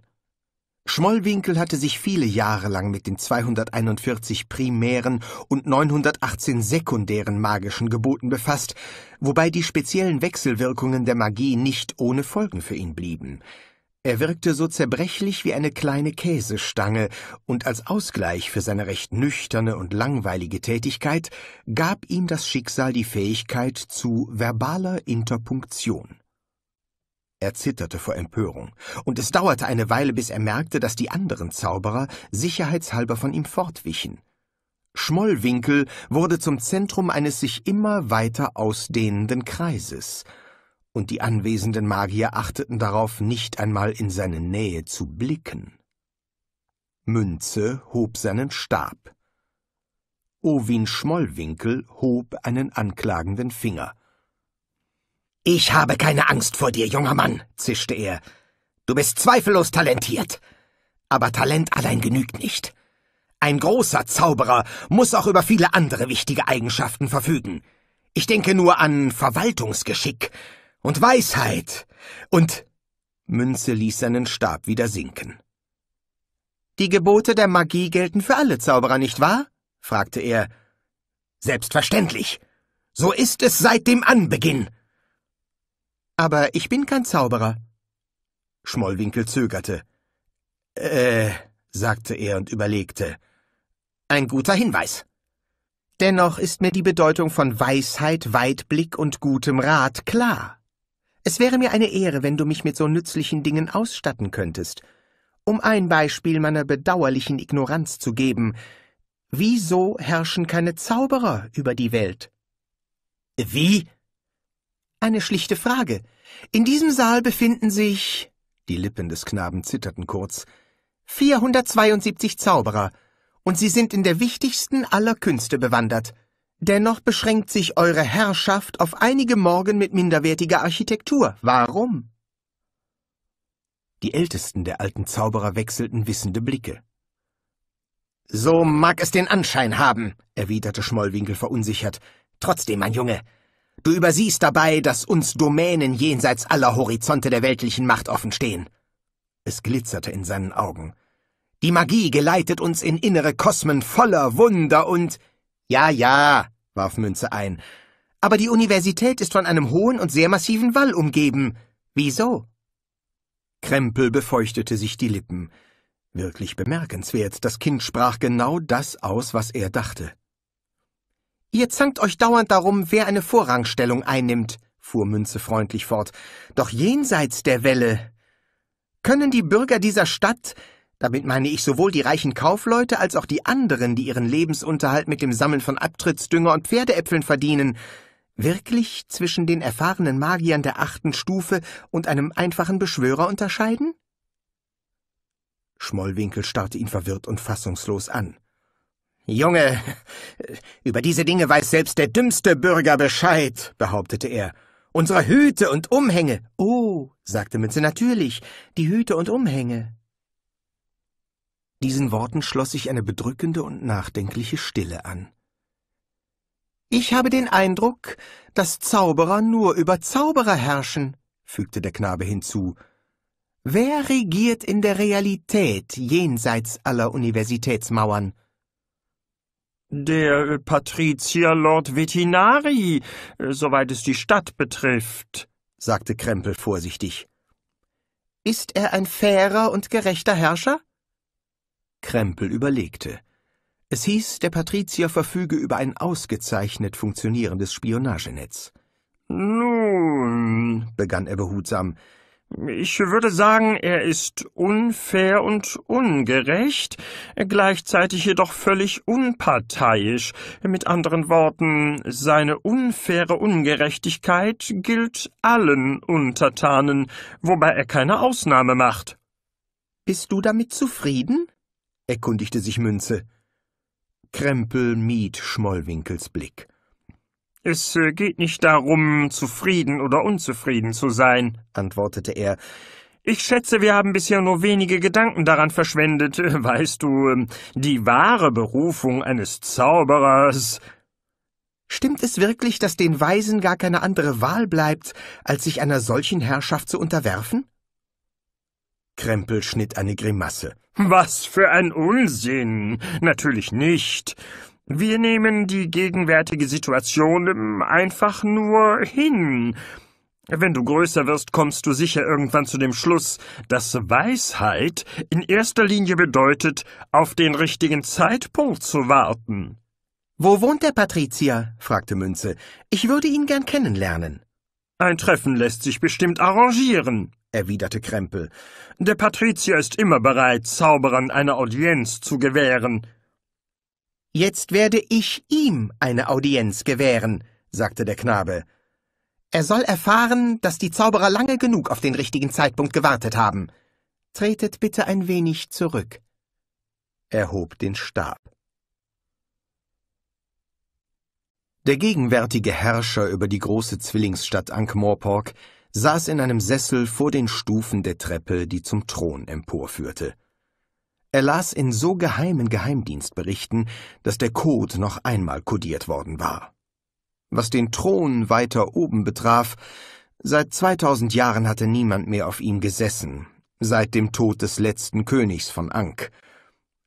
Schmollwinkel hatte sich viele Jahre lang mit den 241 primären und 918 sekundären magischen Geboten befasst, wobei die speziellen Wechselwirkungen der Magie nicht ohne Folgen für ihn blieben. Er wirkte so zerbrechlich wie eine kleine Käsestange, und als Ausgleich für seine recht nüchterne und langweilige Tätigkeit gab ihm das Schicksal die Fähigkeit zu verbaler Interpunktion. Er zitterte vor Empörung, und es dauerte eine Weile, bis er merkte, dass die anderen Zauberer sicherheitshalber von ihm fortwichen. Schmollwinkel wurde zum Zentrum eines sich immer weiter ausdehnenden Kreises – und die anwesenden Magier achteten darauf, nicht einmal in seine Nähe zu blicken. Münze hob seinen Stab. Owin Schmollwinkel hob einen anklagenden Finger. Ich habe keine Angst vor dir, junger Mann, zischte er. Du bist zweifellos talentiert. Aber Talent allein genügt nicht. Ein großer Zauberer muss auch über viele andere wichtige Eigenschaften verfügen. Ich denke nur an Verwaltungsgeschick, und Weisheit und Münze ließ seinen Stab wieder sinken. Die Gebote der Magie gelten für alle Zauberer, nicht wahr? fragte er. Selbstverständlich. So ist es seit dem Anbeginn. Aber ich bin kein Zauberer. Schmollwinkel zögerte. Äh, sagte er und überlegte. Ein guter Hinweis. Dennoch ist mir die Bedeutung von Weisheit, Weitblick und gutem Rat klar. Es wäre mir eine Ehre, wenn du mich mit so nützlichen Dingen ausstatten könntest. Um ein Beispiel meiner bedauerlichen Ignoranz zu geben, wieso herrschen keine Zauberer über die Welt? Wie? Eine schlichte Frage. In diesem Saal befinden sich, die Lippen des Knaben zitterten kurz, 472 Zauberer, und sie sind in der wichtigsten aller Künste bewandert. Dennoch beschränkt sich eure Herrschaft auf einige Morgen mit minderwertiger Architektur. Warum? Die Ältesten der alten Zauberer wechselten wissende Blicke. So mag es den Anschein haben, erwiderte Schmollwinkel verunsichert. Trotzdem, mein Junge, du übersiehst dabei, dass uns Domänen jenseits aller Horizonte der weltlichen Macht offenstehen. Es glitzerte in seinen Augen. Die Magie geleitet uns in innere Kosmen voller Wunder und ja, ja, warf Münze ein. Aber die Universität ist von einem hohen und sehr massiven Wall umgeben. Wieso? Krempel befeuchtete sich die Lippen. Wirklich bemerkenswert, das Kind sprach genau das aus, was er dachte. Ihr zankt euch dauernd darum, wer eine Vorrangstellung einnimmt, fuhr Münze freundlich fort. Doch jenseits der Welle können die Bürger dieser Stadt damit meine ich sowohl die reichen Kaufleute als auch die anderen, die ihren Lebensunterhalt mit dem Sammeln von Abtrittsdünger und Pferdeäpfeln verdienen, wirklich zwischen den erfahrenen Magiern der achten Stufe und einem einfachen Beschwörer unterscheiden? Schmollwinkel starrte ihn verwirrt und fassungslos an. Junge, über diese Dinge weiß selbst der dümmste Bürger Bescheid, behauptete er. Unsere Hüte und Umhänge. Oh, sagte Mütze, natürlich, die Hüte und Umhänge. Diesen Worten schloss sich eine bedrückende und nachdenkliche Stille an. Ich habe den Eindruck, dass Zauberer nur über Zauberer herrschen, fügte der Knabe hinzu. Wer regiert in der Realität jenseits aller Universitätsmauern? Der Patrizier Lord Vetinari, soweit es die Stadt betrifft, sagte Krempel vorsichtig. Ist er ein fairer und gerechter Herrscher? Krempel überlegte. Es hieß, der Patrizier verfüge über ein ausgezeichnet funktionierendes Spionagenetz. Nun, begann er behutsam, ich würde sagen, er ist unfair und ungerecht, gleichzeitig jedoch völlig unparteiisch. Mit anderen Worten, seine unfaire Ungerechtigkeit gilt allen Untertanen, wobei er keine Ausnahme macht. Bist du damit zufrieden? erkundigte sich Münze. Krempel mied Schmollwinkels Blick. Es äh, geht nicht darum, zufrieden oder unzufrieden zu sein, antwortete er. Ich schätze, wir haben bisher nur wenige Gedanken daran verschwendet. Äh, weißt du, ähm, die wahre Berufung eines Zauberers. Stimmt es wirklich, dass den Weisen gar keine andere Wahl bleibt, als sich einer solchen Herrschaft zu unterwerfen? Krempel schnitt eine Grimasse. Was für ein Unsinn. Natürlich nicht. Wir nehmen die gegenwärtige Situation ähm, einfach nur hin. Wenn du größer wirst, kommst du sicher irgendwann zu dem Schluss, dass Weisheit in erster Linie bedeutet, auf den richtigen Zeitpunkt zu warten. Wo wohnt der Patrizier? fragte Münze. Ich würde ihn gern kennenlernen. Ein Treffen lässt sich bestimmt arrangieren, erwiderte Krempel. Der Patrizier ist immer bereit, Zauberern eine Audienz zu gewähren. Jetzt werde ich ihm eine Audienz gewähren, sagte der Knabe. Er soll erfahren, dass die Zauberer lange genug auf den richtigen Zeitpunkt gewartet haben. Tretet bitte ein wenig zurück. Er hob den Stab. Der gegenwärtige Herrscher über die große Zwillingsstadt Ankh-Morpork saß in einem Sessel vor den Stufen der Treppe, die zum Thron emporführte. Er las in so geheimen Geheimdienstberichten, dass der Code noch einmal kodiert worden war. Was den Thron weiter oben betraf, seit 2000 Jahren hatte niemand mehr auf ihm gesessen, seit dem Tod des letzten Königs von Ankh.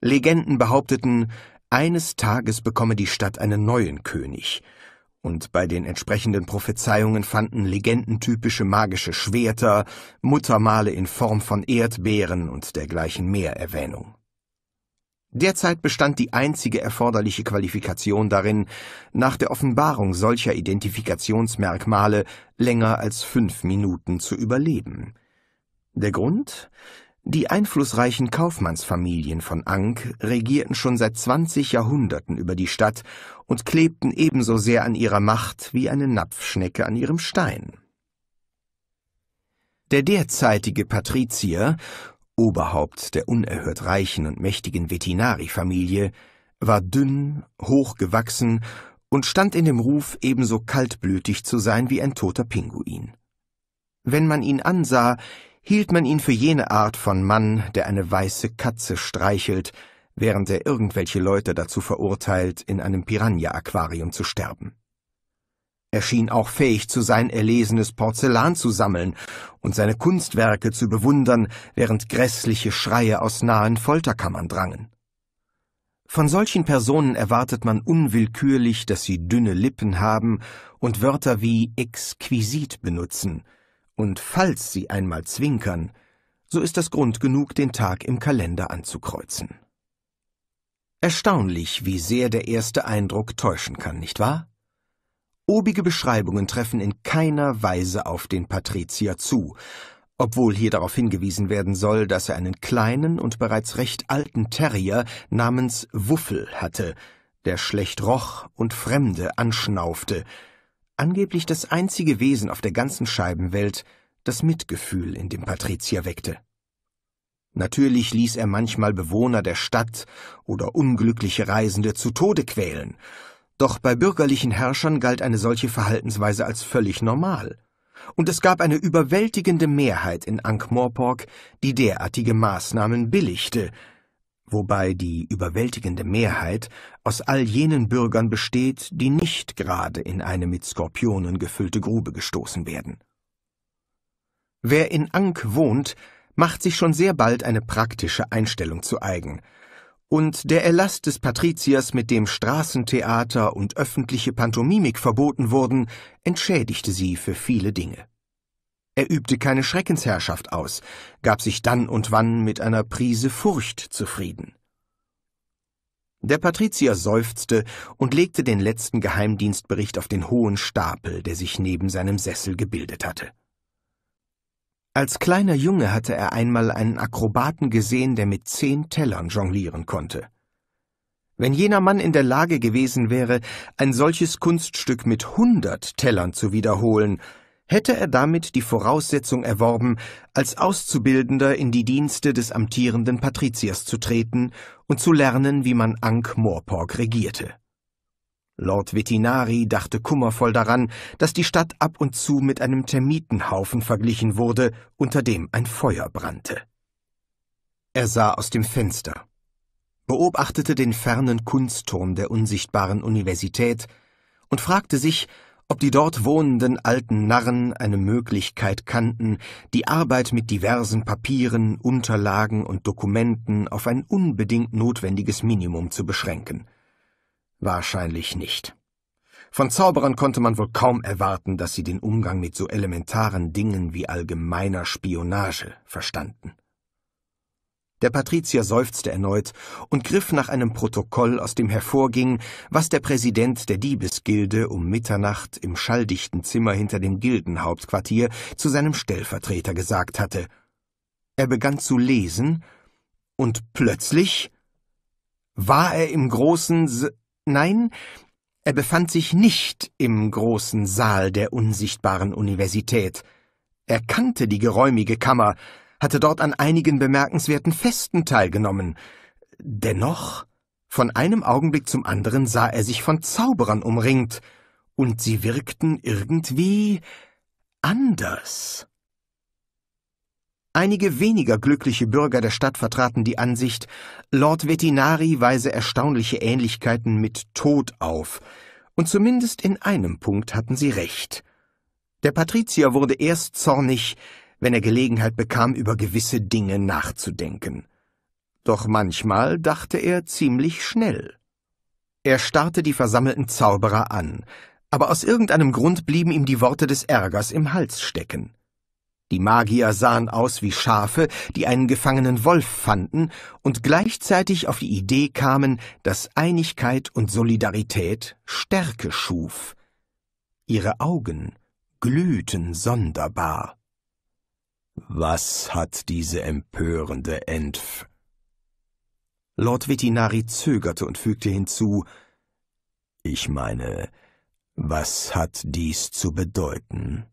Legenden behaupteten, eines Tages bekomme die Stadt einen neuen König – und bei den entsprechenden Prophezeiungen fanden legendentypische magische Schwerter, Muttermale in Form von Erdbeeren und dergleichen mehr Erwähnung. Derzeit bestand die einzige erforderliche Qualifikation darin, nach der Offenbarung solcher Identifikationsmerkmale länger als fünf Minuten zu überleben. Der Grund? Die einflussreichen Kaufmannsfamilien von Ank regierten schon seit 20 Jahrhunderten über die Stadt und klebten ebenso sehr an ihrer Macht wie eine Napfschnecke an ihrem Stein. Der derzeitige Patrizier, Oberhaupt der unerhört reichen und mächtigen Vettinari-Familie, war dünn, hochgewachsen und stand in dem Ruf, ebenso kaltblütig zu sein wie ein toter Pinguin. Wenn man ihn ansah, hielt man ihn für jene Art von Mann, der eine weiße Katze streichelt, während er irgendwelche Leute dazu verurteilt, in einem Piranha-Aquarium zu sterben. Er schien auch fähig zu sein, erlesenes Porzellan zu sammeln und seine Kunstwerke zu bewundern, während grässliche Schreie aus nahen Folterkammern drangen. Von solchen Personen erwartet man unwillkürlich, dass sie dünne Lippen haben und Wörter wie exquisit benutzen – und falls sie einmal zwinkern, so ist das Grund genug, den Tag im Kalender anzukreuzen. Erstaunlich, wie sehr der erste Eindruck täuschen kann, nicht wahr? Obige Beschreibungen treffen in keiner Weise auf den Patrizier zu, obwohl hier darauf hingewiesen werden soll, dass er einen kleinen und bereits recht alten Terrier namens Wuffel hatte, der schlecht roch und Fremde anschnaufte, angeblich das einzige Wesen auf der ganzen Scheibenwelt, das Mitgefühl in dem Patrizier weckte. Natürlich ließ er manchmal Bewohner der Stadt oder unglückliche Reisende zu Tode quälen, doch bei bürgerlichen Herrschern galt eine solche Verhaltensweise als völlig normal, und es gab eine überwältigende Mehrheit in Ankh-Morpork, die derartige Maßnahmen billigte, wobei die überwältigende Mehrheit aus all jenen Bürgern besteht, die nicht gerade in eine mit Skorpionen gefüllte Grube gestoßen werden. Wer in Ankh wohnt, macht sich schon sehr bald eine praktische Einstellung zu eigen, und der Erlass des Patriziers, mit dem Straßentheater und öffentliche Pantomimik verboten wurden, entschädigte sie für viele Dinge. Er übte keine Schreckensherrschaft aus, gab sich dann und wann mit einer Prise Furcht zufrieden. Der Patrizier seufzte und legte den letzten Geheimdienstbericht auf den hohen Stapel, der sich neben seinem Sessel gebildet hatte. Als kleiner Junge hatte er einmal einen Akrobaten gesehen, der mit zehn Tellern jonglieren konnte. Wenn jener Mann in der Lage gewesen wäre, ein solches Kunststück mit hundert Tellern zu wiederholen, hätte er damit die Voraussetzung erworben, als Auszubildender in die Dienste des amtierenden Patriziers zu treten und zu lernen, wie man Ankh Morpork regierte. Lord Vetinari dachte kummervoll daran, dass die Stadt ab und zu mit einem Termitenhaufen verglichen wurde, unter dem ein Feuer brannte. Er sah aus dem Fenster, beobachtete den fernen Kunstturm der unsichtbaren Universität und fragte sich, ob die dort wohnenden alten Narren eine Möglichkeit kannten, die Arbeit mit diversen Papieren, Unterlagen und Dokumenten auf ein unbedingt notwendiges Minimum zu beschränken. Wahrscheinlich nicht. Von Zauberern konnte man wohl kaum erwarten, dass sie den Umgang mit so elementaren Dingen wie allgemeiner Spionage verstanden. Der Patrizier seufzte erneut und griff nach einem Protokoll, aus dem hervorging, was der Präsident der Diebesgilde um Mitternacht im schalldichten Zimmer hinter dem Gildenhauptquartier zu seinem Stellvertreter gesagt hatte. Er begann zu lesen, und plötzlich war er im großen S Nein, er befand sich nicht im großen Saal der unsichtbaren Universität. Er kannte die geräumige Kammer, hatte dort an einigen bemerkenswerten Festen teilgenommen. Dennoch, von einem Augenblick zum anderen sah er sich von Zauberern umringt, und sie wirkten irgendwie anders. Einige weniger glückliche Bürger der Stadt vertraten die Ansicht, Lord Vetinari weise erstaunliche Ähnlichkeiten mit Tod auf, und zumindest in einem Punkt hatten sie recht. Der Patrizier wurde erst zornig, wenn er Gelegenheit bekam, über gewisse Dinge nachzudenken. Doch manchmal dachte er ziemlich schnell. Er starrte die versammelten Zauberer an, aber aus irgendeinem Grund blieben ihm die Worte des Ärgers im Hals stecken. Die Magier sahen aus wie Schafe, die einen gefangenen Wolf fanden und gleichzeitig auf die Idee kamen, dass Einigkeit und Solidarität Stärke schuf. Ihre Augen glühten sonderbar. Was hat diese empörende Enf? Lord Vitinari zögerte und fügte hinzu Ich meine, was hat dies zu bedeuten?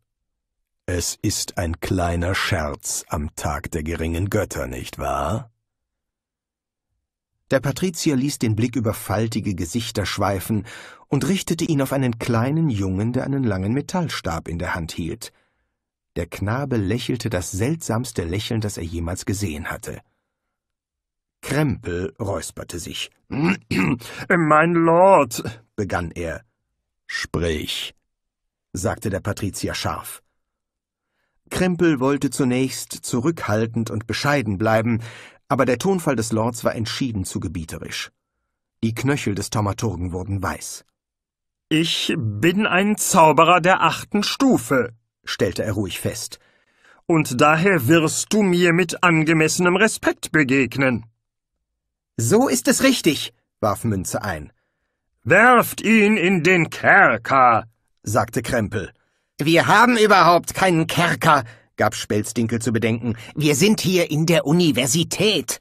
Es ist ein kleiner Scherz am Tag der geringen Götter, nicht wahr? Der Patrizier ließ den Blick über faltige Gesichter schweifen und richtete ihn auf einen kleinen Jungen, der einen langen Metallstab in der Hand hielt. Der Knabe lächelte das seltsamste Lächeln, das er jemals gesehen hatte. Krempel räusperte sich. <clears throat> Mein Lord, begann er. Sprich, sagte der Patrizier scharf. Krempel wollte zunächst zurückhaltend und bescheiden bleiben, aber der Tonfall des Lords war entschieden zu gebieterisch. Die Knöchel des Thaumaturgen wurden weiß. Ich bin ein Zauberer der achten Stufe, stellte er ruhig fest. Und daher wirst du mir mit angemessenem Respekt begegnen. So ist es richtig, warf Münze ein. Werft ihn in den Kerker, sagte Krempel. Wir haben überhaupt keinen Kerker, gab Spelzdinkel zu bedenken. Wir sind hier in der Universität.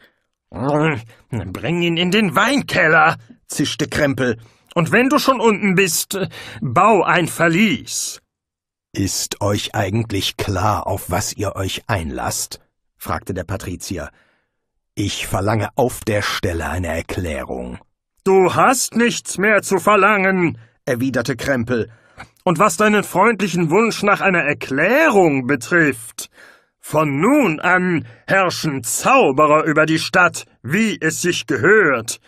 Bring ihn in den Weinkeller, zischte Krempel. Und wenn du schon unten bist, bau ein Verlies. Ist euch eigentlich klar, auf was ihr euch einlasst? fragte der Patrizier. Ich verlange auf der Stelle eine Erklärung. Du hast nichts mehr zu verlangen, erwiderte Krempel. Und was deinen freundlichen Wunsch nach einer Erklärung betrifft, von nun an herrschen Zauberer über die Stadt, wie es sich gehört.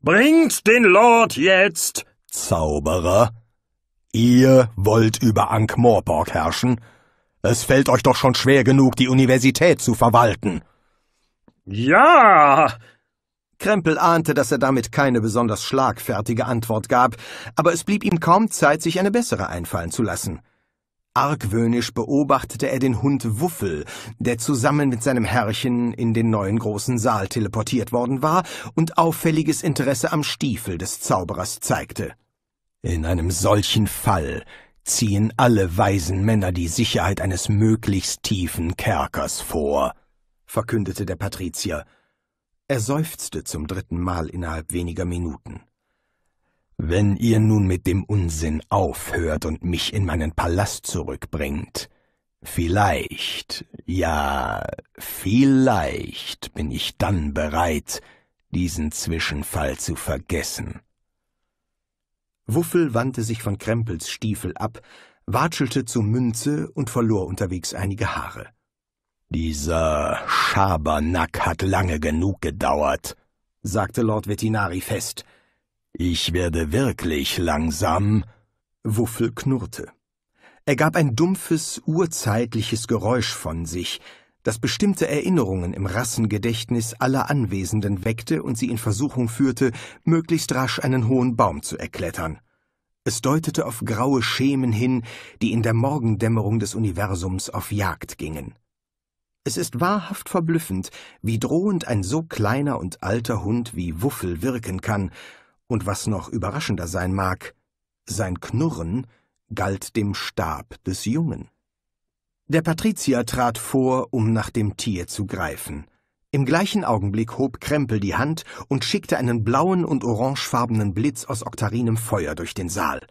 Bringt den Lord jetzt. Zauberer? Ihr wollt über Ankh-Morpork herrschen? Es fällt euch doch schon schwer genug, die Universität zu verwalten. Ja! Krempel ahnte, dass er damit keine besonders schlagfertige Antwort gab, aber es blieb ihm kaum Zeit, sich eine bessere einfallen zu lassen. Argwöhnisch beobachtete er den Hund Wuffel, der zusammen mit seinem Herrchen in den neuen großen Saal teleportiert worden war und auffälliges Interesse am Stiefel des Zauberers zeigte. In einem solchen Fall ziehen alle weisen Männer die Sicherheit eines möglichst tiefen Kerkers vor, verkündete der Patrizier. Er seufzte zum dritten Mal innerhalb weniger Minuten. Wenn ihr nun mit dem Unsinn aufhört und mich in meinen Palast zurückbringt, vielleicht, ja, vielleicht bin ich dann bereit, diesen Zwischenfall zu vergessen. Wuffel wandte sich von Krempels Stiefel ab, watschelte zur Münze und verlor unterwegs einige Haare. Dieser Schabernack hat lange genug gedauert, sagte Lord Vettinari fest. Ich werde wirklich langsam. Wuffel knurrte. Er gab ein dumpfes, urzeitliches Geräusch von sich, das bestimmte Erinnerungen im Rassengedächtnis aller Anwesenden weckte und sie in Versuchung führte, möglichst rasch einen hohen Baum zu erklettern. Es deutete auf graue Schemen hin, die in der Morgendämmerung des Universums auf Jagd gingen. Es ist wahrhaft verblüffend, wie drohend ein so kleiner und alter Hund wie Wuffel wirken kann, und was noch überraschender sein mag, sein Knurren galt dem Stab des Jungen. Der Patrizier trat vor, um nach dem Tier zu greifen. Im gleichen Augenblick hob Krempel die Hand und schickte einen blauen und orangefarbenen Blitz aus oktarinem Feuer durch den Saal.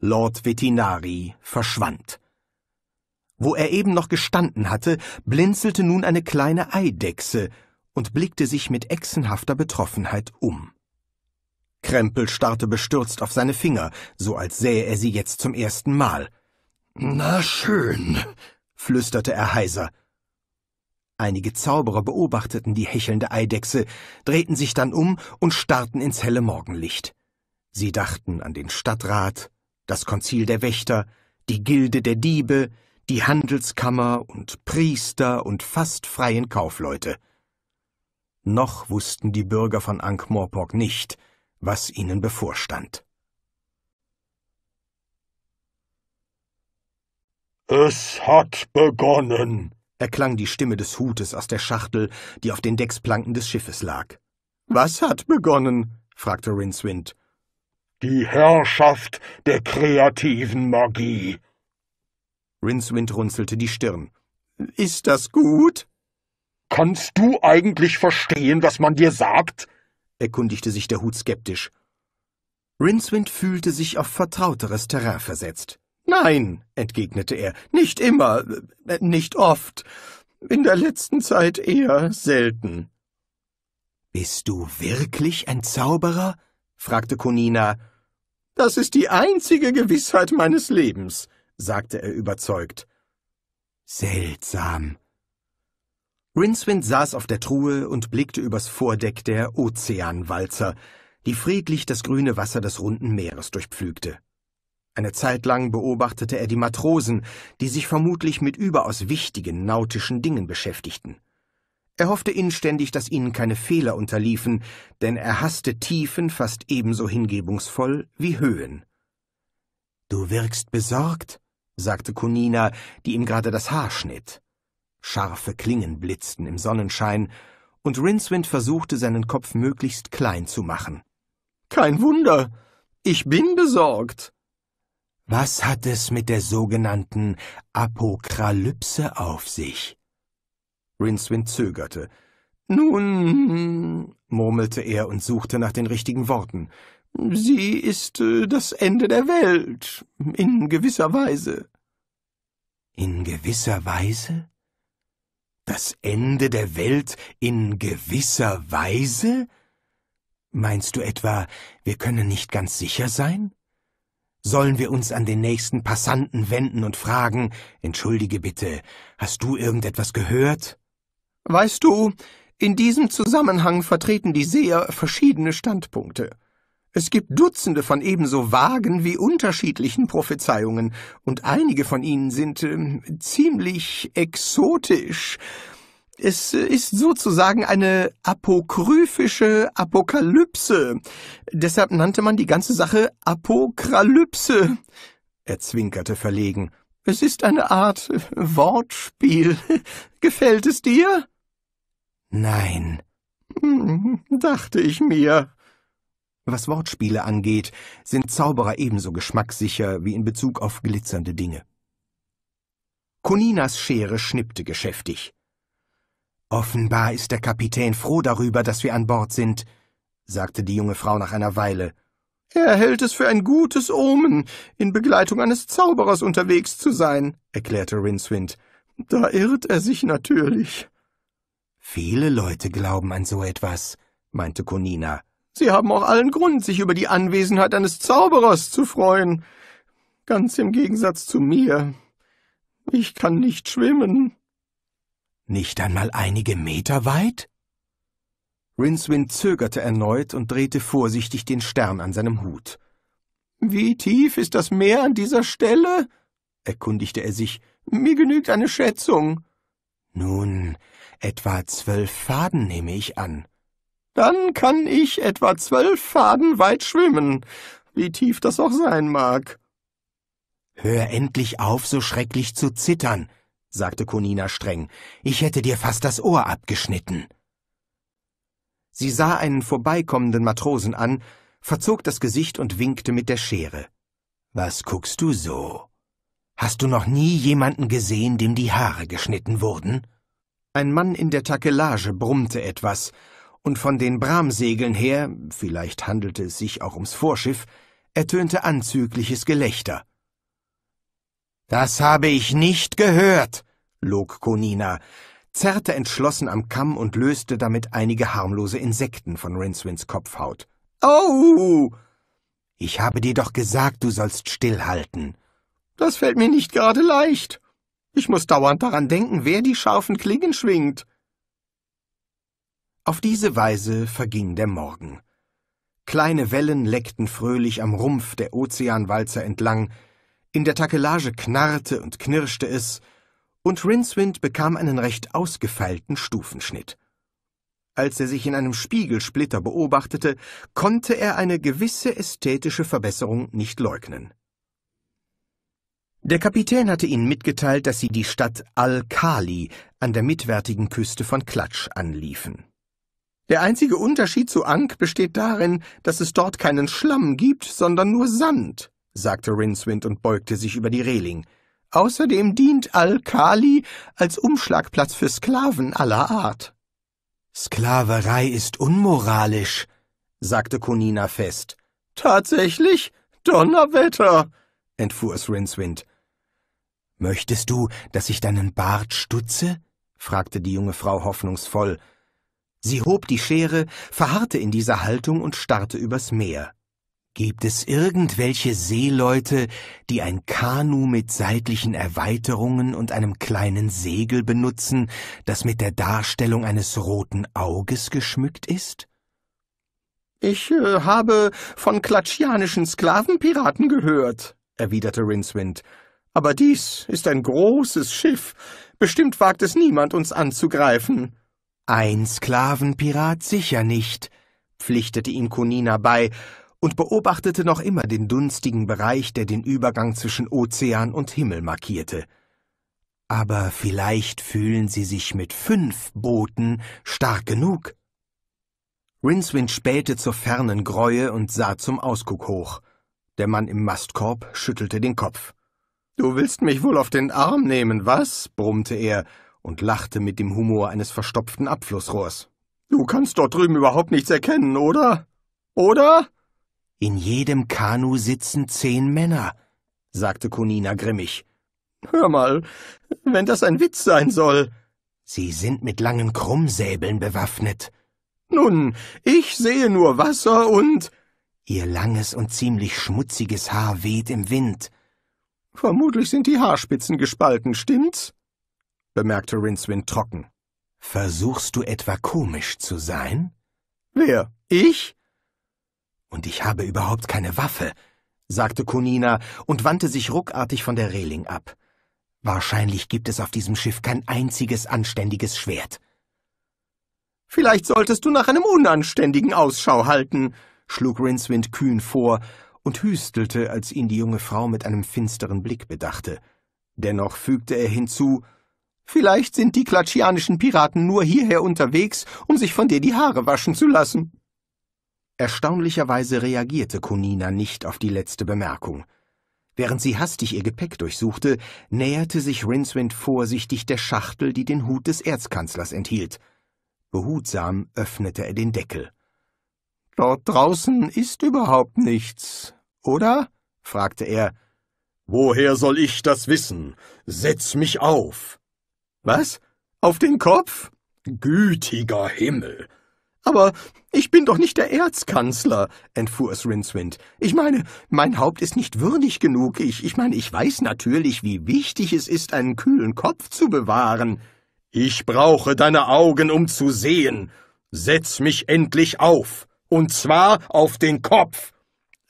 Lord Vetinari verschwand. Wo er eben noch gestanden hatte, blinzelte nun eine kleine Eidechse und blickte sich mit echsenhafter Betroffenheit um. Krempel starrte bestürzt auf seine Finger, so als sähe er sie jetzt zum ersten Mal – na schön, flüsterte er heiser. Einige Zauberer beobachteten die hechelnde Eidechse, drehten sich dann um und starrten ins helle Morgenlicht. Sie dachten an den Stadtrat, das Konzil der Wächter, die Gilde der Diebe, die Handelskammer und Priester und fast freien Kaufleute. Noch wussten die Bürger von Ankh-Morpork nicht, was ihnen bevorstand. Es hat begonnen, erklang die Stimme des Hutes aus der Schachtel, die auf den Decksplanken des Schiffes lag. Was hat begonnen? fragte Rincewind. Die Herrschaft der kreativen Magie. Rincewind runzelte die Stirn. Ist das gut? Kannst du eigentlich verstehen, was man dir sagt? erkundigte sich der Hut skeptisch. Rincewind fühlte sich auf vertrauteres Terrain versetzt. Nein, entgegnete er, nicht immer, äh, nicht oft, in der letzten Zeit eher selten. Bist du wirklich ein Zauberer? fragte Konina. Das ist die einzige Gewissheit meines Lebens, sagte er überzeugt. Seltsam. Rincewind saß auf der Truhe und blickte übers Vordeck der Ozeanwalzer, die friedlich das grüne Wasser des runden Meeres durchpflügte. Eine Zeit lang beobachtete er die Matrosen, die sich vermutlich mit überaus wichtigen nautischen Dingen beschäftigten. Er hoffte inständig, dass ihnen keine Fehler unterliefen, denn er hasste Tiefen fast ebenso hingebungsvoll wie Höhen. Du wirkst besorgt, sagte Kunina, die ihm gerade das Haar schnitt. Scharfe Klingen blitzten im Sonnenschein, und Rincewind versuchte, seinen Kopf möglichst klein zu machen. Kein Wunder. Ich bin besorgt, was hat es mit der sogenannten Apokalypse auf sich? Rincewind zögerte. Nun, murmelte er und suchte nach den richtigen Worten. Sie ist äh, das Ende der Welt, in gewisser Weise. In gewisser Weise? Das Ende der Welt in gewisser Weise? Meinst du etwa, wir können nicht ganz sicher sein? sollen wir uns an den nächsten Passanten wenden und fragen, entschuldige bitte, hast du irgendetwas gehört? Weißt du, in diesem Zusammenhang vertreten die Seher verschiedene Standpunkte. Es gibt Dutzende von ebenso vagen wie unterschiedlichen Prophezeiungen, und einige von ihnen sind äh, ziemlich exotisch, es ist sozusagen eine apokryphische Apokalypse. Deshalb nannte man die ganze Sache Apokralypse. Er zwinkerte verlegen. Es ist eine Art Wortspiel. <laughs> Gefällt es dir? Nein. Hm, dachte ich mir. Was Wortspiele angeht, sind Zauberer ebenso geschmackssicher wie in Bezug auf glitzernde Dinge. Kuninas Schere schnippte geschäftig. Offenbar ist der Kapitän froh darüber, dass wir an Bord sind, sagte die junge Frau nach einer Weile. Er hält es für ein gutes Omen, in Begleitung eines Zauberers unterwegs zu sein, erklärte Rincewind. Da irrt er sich natürlich. Viele Leute glauben an so etwas, meinte Conina. Sie haben auch allen Grund, sich über die Anwesenheit eines Zauberers zu freuen. Ganz im Gegensatz zu mir. Ich kann nicht schwimmen. Nicht einmal einige Meter weit? Rincewind zögerte erneut und drehte vorsichtig den Stern an seinem Hut. Wie tief ist das Meer an dieser Stelle? erkundigte er sich. Mir genügt eine Schätzung. Nun, etwa zwölf Faden nehme ich an. Dann kann ich etwa zwölf Faden weit schwimmen, wie tief das auch sein mag. Hör endlich auf, so schrecklich zu zittern, sagte Conina streng, ich hätte dir fast das Ohr abgeschnitten. Sie sah einen vorbeikommenden Matrosen an, verzog das Gesicht und winkte mit der Schere. Was guckst du so? Hast du noch nie jemanden gesehen, dem die Haare geschnitten wurden? Ein Mann in der Takelage brummte etwas, und von den Bramsegeln her, vielleicht handelte es sich auch ums Vorschiff, ertönte anzügliches Gelächter. Das habe ich nicht gehört, log Konina, zerrte entschlossen am Kamm und löste damit einige harmlose Insekten von Rinswins Kopfhaut. Au! Oh! Ich habe dir doch gesagt, du sollst stillhalten. Das fällt mir nicht gerade leicht. Ich muss dauernd daran denken, wer die scharfen Klingen schwingt. Auf diese Weise verging der Morgen. Kleine Wellen leckten fröhlich am Rumpf der Ozeanwalzer entlang, in der Takelage knarrte und knirschte es, und Rincewind bekam einen recht ausgefeilten Stufenschnitt. Als er sich in einem Spiegelsplitter beobachtete, konnte er eine gewisse ästhetische Verbesserung nicht leugnen. Der Kapitän hatte ihnen mitgeteilt, dass sie die Stadt Al-Kali an der mitwärtigen Küste von Klatsch anliefen. Der einzige Unterschied zu Ankh besteht darin, dass es dort keinen Schlamm gibt, sondern nur Sand sagte Rincewind und beugte sich über die Reling. Außerdem dient Al-Kali als Umschlagplatz für Sklaven aller Art. Sklaverei ist unmoralisch, sagte Konina fest. Tatsächlich? Donnerwetter! entfuhr es Rincewind. Möchtest du, dass ich deinen Bart stutze? fragte die junge Frau hoffnungsvoll. Sie hob die Schere, verharrte in dieser Haltung und starrte übers Meer. Gibt es irgendwelche Seeleute, die ein Kanu mit seitlichen Erweiterungen und einem kleinen Segel benutzen, das mit der Darstellung eines roten Auges geschmückt ist? Ich äh, habe von klatschianischen Sklavenpiraten gehört, erwiderte Rincewind. Aber dies ist ein großes Schiff. Bestimmt wagt es niemand, uns anzugreifen. Ein Sklavenpirat sicher nicht, pflichtete ihm Kunina bei und beobachtete noch immer den dunstigen Bereich, der den Übergang zwischen Ozean und Himmel markierte. Aber vielleicht fühlen sie sich mit fünf Booten stark genug. Rincewind spähte zur fernen Greue und sah zum Ausguck hoch. Der Mann im Mastkorb schüttelte den Kopf. Du willst mich wohl auf den Arm nehmen, was? brummte er und lachte mit dem Humor eines verstopften Abflussrohrs. Du kannst dort drüben überhaupt nichts erkennen, oder? Oder? In jedem Kanu sitzen zehn Männer, sagte Konina grimmig. Hör mal, wenn das ein Witz sein soll. Sie sind mit langen Krummsäbeln bewaffnet. Nun, ich sehe nur Wasser und. Ihr langes und ziemlich schmutziges Haar weht im Wind. Vermutlich sind die Haarspitzen gespalten, stimmt's? bemerkte Rincewind trocken. Versuchst du etwa komisch zu sein? Wer? Ich? Und ich habe überhaupt keine Waffe, sagte Kunina und wandte sich ruckartig von der Reling ab. Wahrscheinlich gibt es auf diesem Schiff kein einziges anständiges Schwert. Vielleicht solltest du nach einem unanständigen Ausschau halten, schlug Rincewind kühn vor und hüstelte, als ihn die junge Frau mit einem finsteren Blick bedachte. Dennoch fügte er hinzu, Vielleicht sind die klatschianischen Piraten nur hierher unterwegs, um sich von dir die Haare waschen zu lassen. Erstaunlicherweise reagierte Kunina nicht auf die letzte Bemerkung. Während sie hastig ihr Gepäck durchsuchte, näherte sich Rincewind vorsichtig der Schachtel, die den Hut des Erzkanzlers enthielt. Behutsam öffnete er den Deckel. Dort draußen ist überhaupt nichts, oder? fragte er. Woher soll ich das wissen? Setz mich auf. Was? Auf den Kopf? Gütiger Himmel. Aber ich bin doch nicht der Erzkanzler, entfuhr es Rincewind. Ich meine, mein Haupt ist nicht würdig genug. Ich, ich meine, ich weiß natürlich, wie wichtig es ist, einen kühlen Kopf zu bewahren. Ich brauche deine Augen, um zu sehen. Setz mich endlich auf, und zwar auf den Kopf.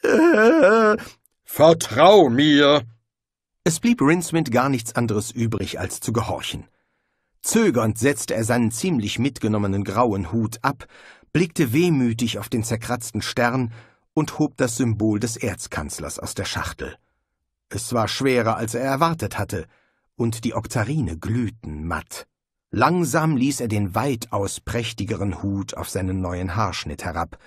Äh, vertrau mir. Es blieb Rincewind gar nichts anderes übrig, als zu gehorchen. Zögernd setzte er seinen ziemlich mitgenommenen grauen Hut ab, blickte wehmütig auf den zerkratzten Stern und hob das Symbol des Erzkanzlers aus der Schachtel. Es war schwerer, als er erwartet hatte, und die Oktarine glühten matt. Langsam ließ er den weitaus prächtigeren Hut auf seinen neuen Haarschnitt herab,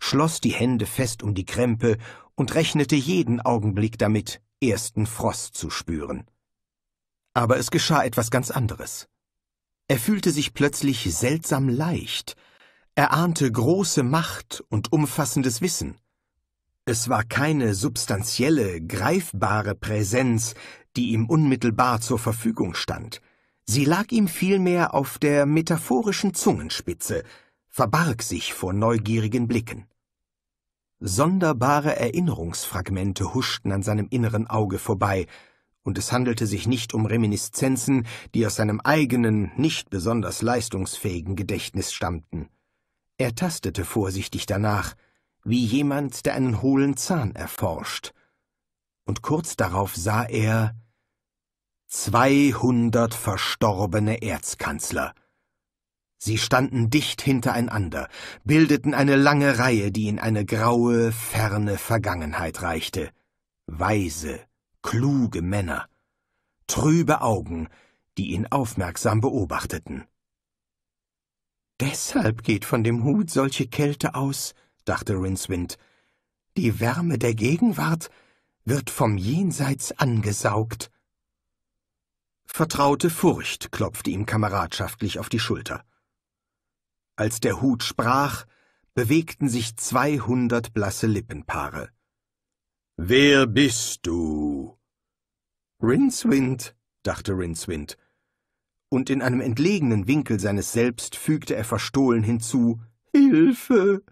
schloss die Hände fest um die Krempe und rechnete jeden Augenblick damit, ersten Frost zu spüren. Aber es geschah etwas ganz anderes. Er fühlte sich plötzlich seltsam leicht, er ahnte große Macht und umfassendes Wissen. Es war keine substanzielle, greifbare Präsenz, die ihm unmittelbar zur Verfügung stand. Sie lag ihm vielmehr auf der metaphorischen Zungenspitze, verbarg sich vor neugierigen Blicken. Sonderbare Erinnerungsfragmente huschten an seinem inneren Auge vorbei, und es handelte sich nicht um Reminiszenzen, die aus seinem eigenen, nicht besonders leistungsfähigen Gedächtnis stammten. Er tastete vorsichtig danach, wie jemand, der einen hohlen Zahn erforscht. Und kurz darauf sah er zweihundert verstorbene Erzkanzler. Sie standen dicht hintereinander, bildeten eine lange Reihe, die in eine graue, ferne Vergangenheit reichte. Weise, kluge Männer, trübe Augen, die ihn aufmerksam beobachteten. Deshalb geht von dem Hut solche Kälte aus, dachte Rincewind. Die Wärme der Gegenwart wird vom Jenseits angesaugt. Vertraute Furcht klopfte ihm kameradschaftlich auf die Schulter. Als der Hut sprach, bewegten sich zweihundert blasse Lippenpaare. Wer bist du? Rincewind, dachte Rincewind. Und in einem entlegenen Winkel seines Selbst fügte er verstohlen hinzu Hilfe.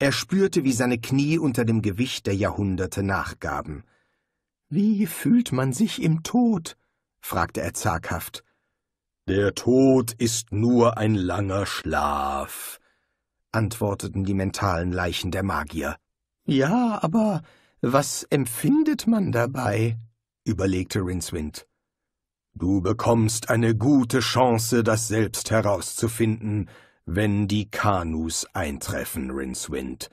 Er spürte, wie seine Knie unter dem Gewicht der Jahrhunderte nachgaben. Wie fühlt man sich im Tod? fragte er zaghaft. Der Tod ist nur ein langer Schlaf, antworteten die mentalen Leichen der Magier. Ja, aber was empfindet man dabei? überlegte Rincewind. Du bekommst eine gute Chance, das selbst herauszufinden, wenn die Kanus eintreffen, Rincewind.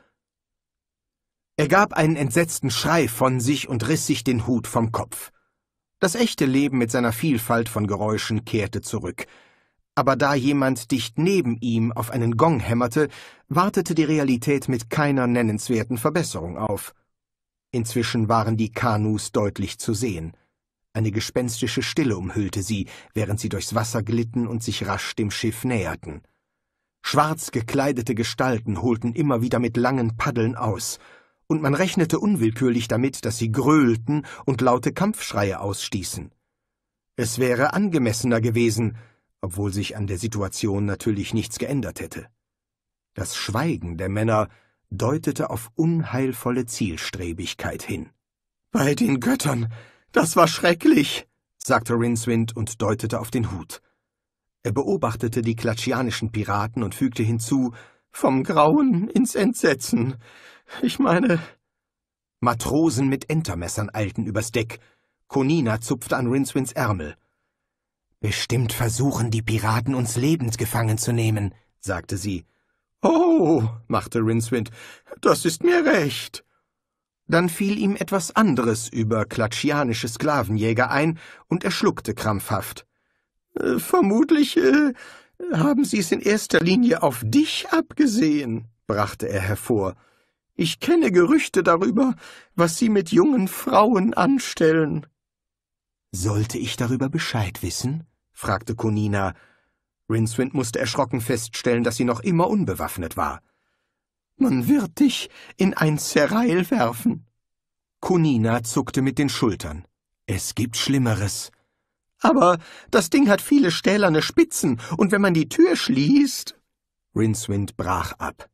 Er gab einen entsetzten Schrei von sich und riss sich den Hut vom Kopf. Das echte Leben mit seiner Vielfalt von Geräuschen kehrte zurück. Aber da jemand dicht neben ihm auf einen Gong hämmerte, wartete die Realität mit keiner nennenswerten Verbesserung auf. Inzwischen waren die Kanus deutlich zu sehen. Eine gespenstische Stille umhüllte sie, während sie durchs Wasser glitten und sich rasch dem Schiff näherten. Schwarz gekleidete Gestalten holten immer wieder mit langen Paddeln aus, und man rechnete unwillkürlich damit, dass sie gröhlten und laute Kampfschreie ausstießen. Es wäre angemessener gewesen, obwohl sich an der Situation natürlich nichts geändert hätte. Das Schweigen der Männer deutete auf unheilvolle Zielstrebigkeit hin. Bei den Göttern, das war schrecklich, sagte Rincewind und deutete auf den Hut. Er beobachtete die klatschianischen Piraten und fügte hinzu, vom Grauen ins Entsetzen. Ich meine... Matrosen mit Entermessern eilten übers Deck. Konina zupfte an Rincewinds Ärmel. Bestimmt versuchen die Piraten, uns lebend gefangen zu nehmen, sagte sie. Oh, machte Rincewind, das ist mir recht. Dann fiel ihm etwas anderes über klatschianische Sklavenjäger ein, und er schluckte krampfhaft. Äh, vermutlich äh, haben Sie es in erster Linie auf dich abgesehen, brachte er hervor. Ich kenne Gerüchte darüber, was Sie mit jungen Frauen anstellen. Sollte ich darüber Bescheid wissen? fragte Conina, Rincewind musste erschrocken feststellen, dass sie noch immer unbewaffnet war. Man wird dich in ein Zerreil werfen. Kunina zuckte mit den Schultern. Es gibt Schlimmeres. Aber das Ding hat viele stählerne Spitzen, und wenn man die Tür schließt. Rincewind brach ab.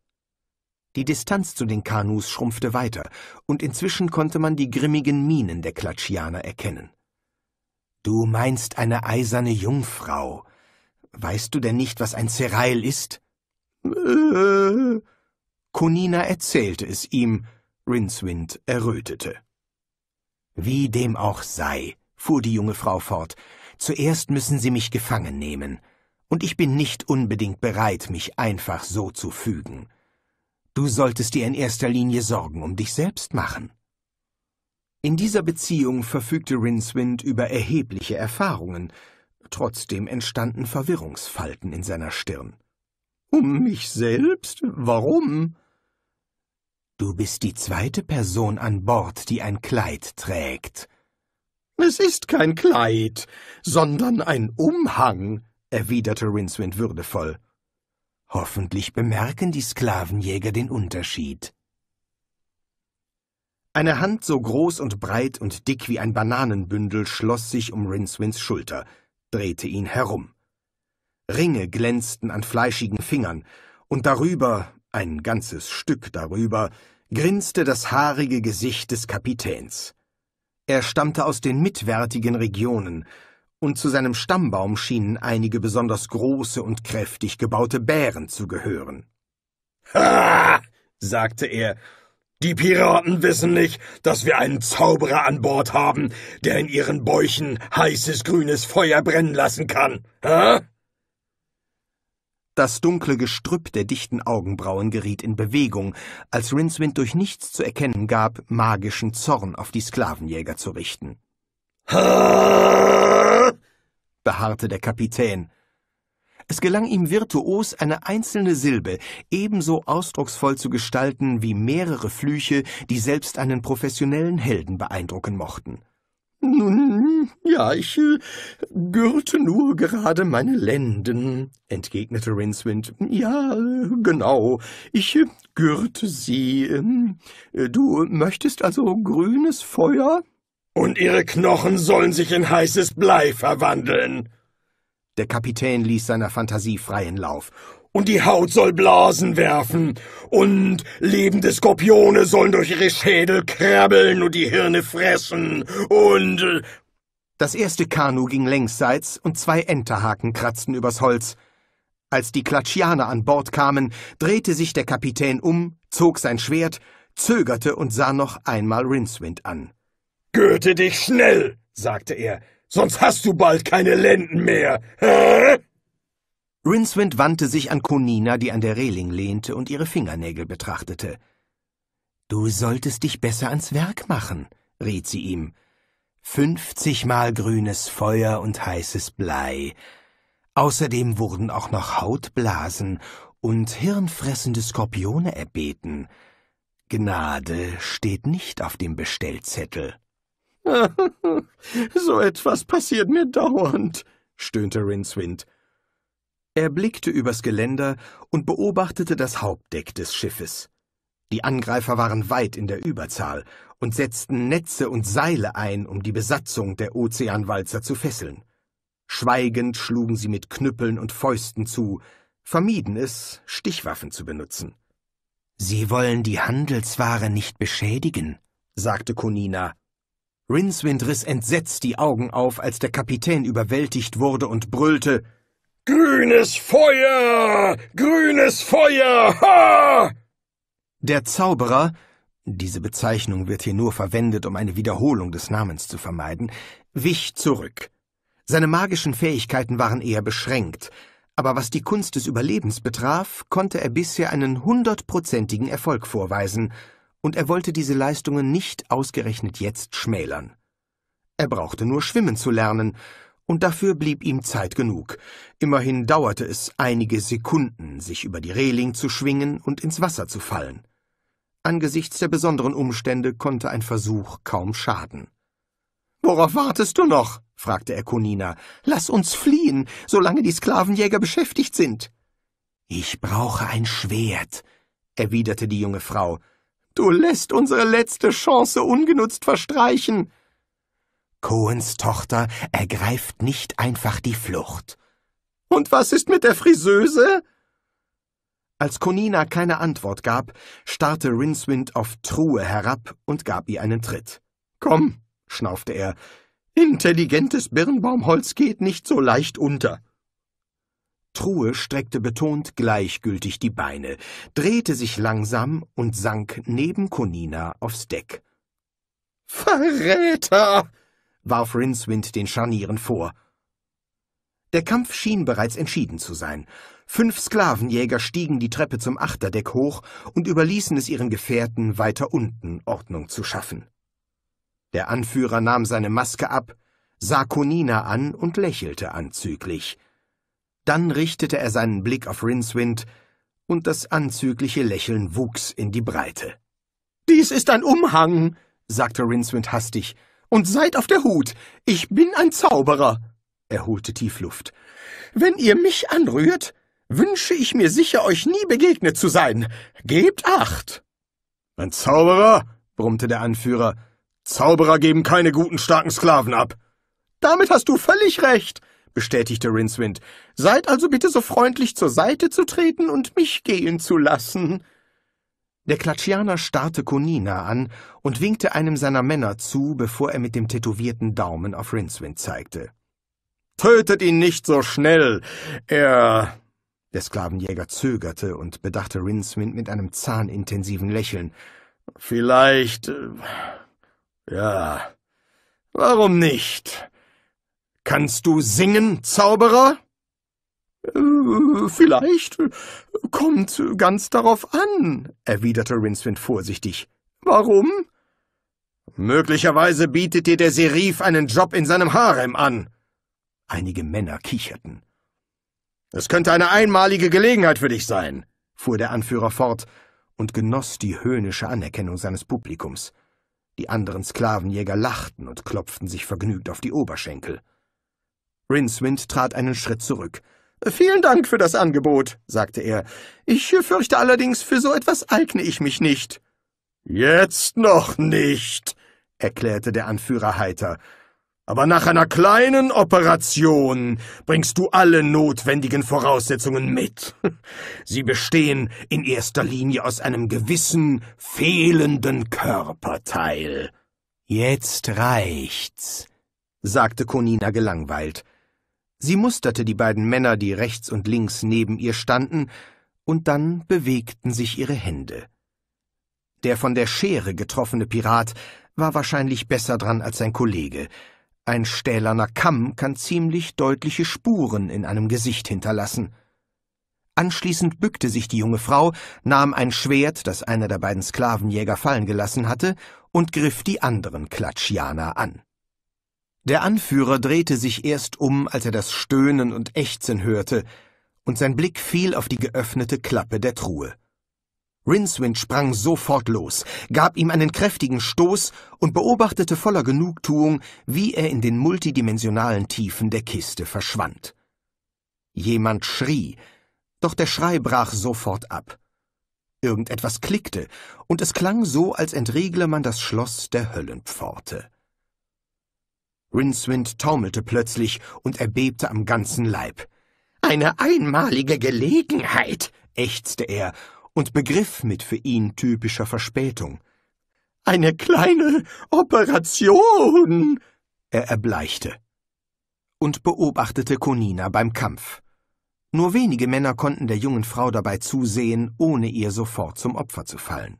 Die Distanz zu den Kanus schrumpfte weiter, und inzwischen konnte man die grimmigen Mienen der Klatschianer erkennen. Du meinst eine eiserne Jungfrau, Weißt du denn nicht, was ein Zerail ist? Äh. Conina erzählte es ihm, Rincewind errötete. Wie dem auch sei, fuhr die junge Frau fort, zuerst müssen Sie mich gefangen nehmen, und ich bin nicht unbedingt bereit, mich einfach so zu fügen. Du solltest dir in erster Linie Sorgen um dich selbst machen. In dieser Beziehung verfügte Rincewind über erhebliche Erfahrungen, Trotzdem entstanden Verwirrungsfalten in seiner Stirn. Um mich selbst? Warum? Du bist die zweite Person an Bord, die ein Kleid trägt. Es ist kein Kleid, sondern ein Umhang, erwiderte Rincewind würdevoll. Hoffentlich bemerken die Sklavenjäger den Unterschied. Eine Hand so groß und breit und dick wie ein Bananenbündel schloss sich um Rincewinds Schulter, drehte ihn herum. Ringe glänzten an fleischigen Fingern, und darüber, ein ganzes Stück darüber, grinste das haarige Gesicht des Kapitäns. Er stammte aus den mitwärtigen Regionen, und zu seinem Stammbaum schienen einige besonders große und kräftig gebaute Bären zu gehören. Ha! sagte er die Piraten wissen nicht, dass wir einen Zauberer an Bord haben, der in ihren Bäuchen heißes grünes Feuer brennen lassen kann. Hä? Das dunkle Gestrüpp der dichten Augenbrauen geriet in Bewegung, als Rincewind durch nichts zu erkennen gab, magischen Zorn auf die Sklavenjäger zu richten. Hä? beharrte der Kapitän. Es gelang ihm virtuos, eine einzelne Silbe ebenso ausdrucksvoll zu gestalten wie mehrere Flüche, die selbst einen professionellen Helden beeindrucken mochten. Nun, ja, ich äh, gürte nur gerade meine Lenden, entgegnete Rincewind. Ja, genau, ich äh, gürte sie. Ähm, äh, du möchtest also grünes Feuer? Und ihre Knochen sollen sich in heißes Blei verwandeln, der Kapitän ließ seiner Fantasie freien Lauf. Und die Haut soll Blasen werfen, und lebende Skorpione sollen durch ihre Schädel krabbeln und die Hirne fressen, und... Äh, das erste Kanu ging längsseits, und zwei Enterhaken kratzten übers Holz. Als die Klatschianer an Bord kamen, drehte sich der Kapitän um, zog sein Schwert, zögerte und sah noch einmal Rincewind an. Gürte dich schnell, sagte er, sonst hast du bald keine Lenden mehr. Hä? Rincewind wandte sich an Conina, die an der Reling lehnte und ihre Fingernägel betrachtete. Du solltest dich besser ans Werk machen, riet sie ihm. Fünfzigmal grünes Feuer und heißes Blei. Außerdem wurden auch noch Hautblasen und hirnfressende Skorpione erbeten. Gnade steht nicht auf dem Bestellzettel. <laughs> so etwas passiert mir dauernd, stöhnte Rincewind. Er blickte übers Geländer und beobachtete das Hauptdeck des Schiffes. Die Angreifer waren weit in der Überzahl und setzten Netze und Seile ein, um die Besatzung der Ozeanwalzer zu fesseln. Schweigend schlugen sie mit Knüppeln und Fäusten zu, vermieden es, Stichwaffen zu benutzen. Sie wollen die Handelsware nicht beschädigen, sagte Konina Rincewind riss entsetzt die Augen auf, als der Kapitän überwältigt wurde und brüllte Grünes Feuer. Grünes Feuer. Ha. Der Zauberer, diese Bezeichnung wird hier nur verwendet, um eine Wiederholung des Namens zu vermeiden, wich zurück. Seine magischen Fähigkeiten waren eher beschränkt, aber was die Kunst des Überlebens betraf, konnte er bisher einen hundertprozentigen Erfolg vorweisen, und er wollte diese Leistungen nicht ausgerechnet jetzt schmälern. Er brauchte nur schwimmen zu lernen, und dafür blieb ihm Zeit genug. Immerhin dauerte es einige Sekunden, sich über die Reling zu schwingen und ins Wasser zu fallen. Angesichts der besonderen Umstände konnte ein Versuch kaum schaden. Worauf wartest du noch? fragte er Konina. Lass uns fliehen, solange die Sklavenjäger beschäftigt sind. Ich brauche ein Schwert, erwiderte die junge Frau. Du lässt unsere letzte Chance ungenutzt verstreichen. Cohens Tochter ergreift nicht einfach die Flucht. Und was ist mit der Friseuse? Als Conina keine Antwort gab, starrte Rincewind auf Truhe herab und gab ihr einen Tritt. Komm, schnaufte er, intelligentes Birnbaumholz geht nicht so leicht unter. Truhe streckte betont gleichgültig die Beine, drehte sich langsam und sank neben Conina aufs Deck. Verräter! warf Rincewind den Scharnieren vor. Der Kampf schien bereits entschieden zu sein. Fünf Sklavenjäger stiegen die Treppe zum Achterdeck hoch und überließen es ihren Gefährten, weiter unten Ordnung zu schaffen. Der Anführer nahm seine Maske ab, sah Conina an und lächelte anzüglich. Dann richtete er seinen Blick auf Rincewind, und das anzügliche Lächeln wuchs in die Breite. Dies ist ein Umhang, sagte Rincewind hastig, und seid auf der Hut. Ich bin ein Zauberer. Er holte tief Luft. Wenn ihr mich anrührt, wünsche ich mir sicher, euch nie begegnet zu sein. Gebt acht. Ein Zauberer? brummte der Anführer. Zauberer geben keine guten, starken Sklaven ab. Damit hast du völlig recht, bestätigte Rincewind. Seid also bitte so freundlich zur Seite zu treten und mich gehen zu lassen. Der Klatschianer starrte Konina an und winkte einem seiner Männer zu, bevor er mit dem tätowierten Daumen auf Rincewind zeigte. Tötet ihn nicht so schnell! Er... Der Sklavenjäger zögerte und bedachte Rincewind mit einem zahnintensiven Lächeln. Vielleicht... Äh, ja... Warum nicht? Kannst du singen, Zauberer? Vielleicht. Kommt ganz darauf an, erwiderte Rincewind vorsichtig. Warum? Möglicherweise bietet dir der Serif einen Job in seinem Harem an. Einige Männer kicherten. Es könnte eine einmalige Gelegenheit für dich sein, fuhr der Anführer fort und genoss die höhnische Anerkennung seines Publikums. Die anderen Sklavenjäger lachten und klopften sich vergnügt auf die Oberschenkel. Rincewind trat einen Schritt zurück. Vielen Dank für das Angebot, sagte er. Ich fürchte allerdings, für so etwas eigne ich mich nicht. Jetzt noch nicht, erklärte der Anführer heiter. Aber nach einer kleinen Operation bringst du alle notwendigen Voraussetzungen mit. <laughs> Sie bestehen in erster Linie aus einem gewissen fehlenden Körperteil. Jetzt reicht's, sagte Konina gelangweilt. Sie musterte die beiden Männer, die rechts und links neben ihr standen, und dann bewegten sich ihre Hände. Der von der Schere getroffene Pirat war wahrscheinlich besser dran als sein Kollege. Ein stählerner Kamm kann ziemlich deutliche Spuren in einem Gesicht hinterlassen. Anschließend bückte sich die junge Frau, nahm ein Schwert, das einer der beiden Sklavenjäger fallen gelassen hatte, und griff die anderen Klatschianer an. Der Anführer drehte sich erst um, als er das Stöhnen und Ächzen hörte, und sein Blick fiel auf die geöffnete Klappe der Truhe. Rincewind sprang sofort los, gab ihm einen kräftigen Stoß und beobachtete voller Genugtuung, wie er in den multidimensionalen Tiefen der Kiste verschwand. Jemand schrie, doch der Schrei brach sofort ab. Irgendetwas klickte, und es klang so, als entriegle man das Schloss der Höllenpforte. Rincewind taumelte plötzlich und erbebte am ganzen Leib. Eine einmalige Gelegenheit, ächzte er und begriff mit für ihn typischer Verspätung. Eine kleine Operation. Er erbleichte und beobachtete Konina beim Kampf. Nur wenige Männer konnten der jungen Frau dabei zusehen, ohne ihr sofort zum Opfer zu fallen.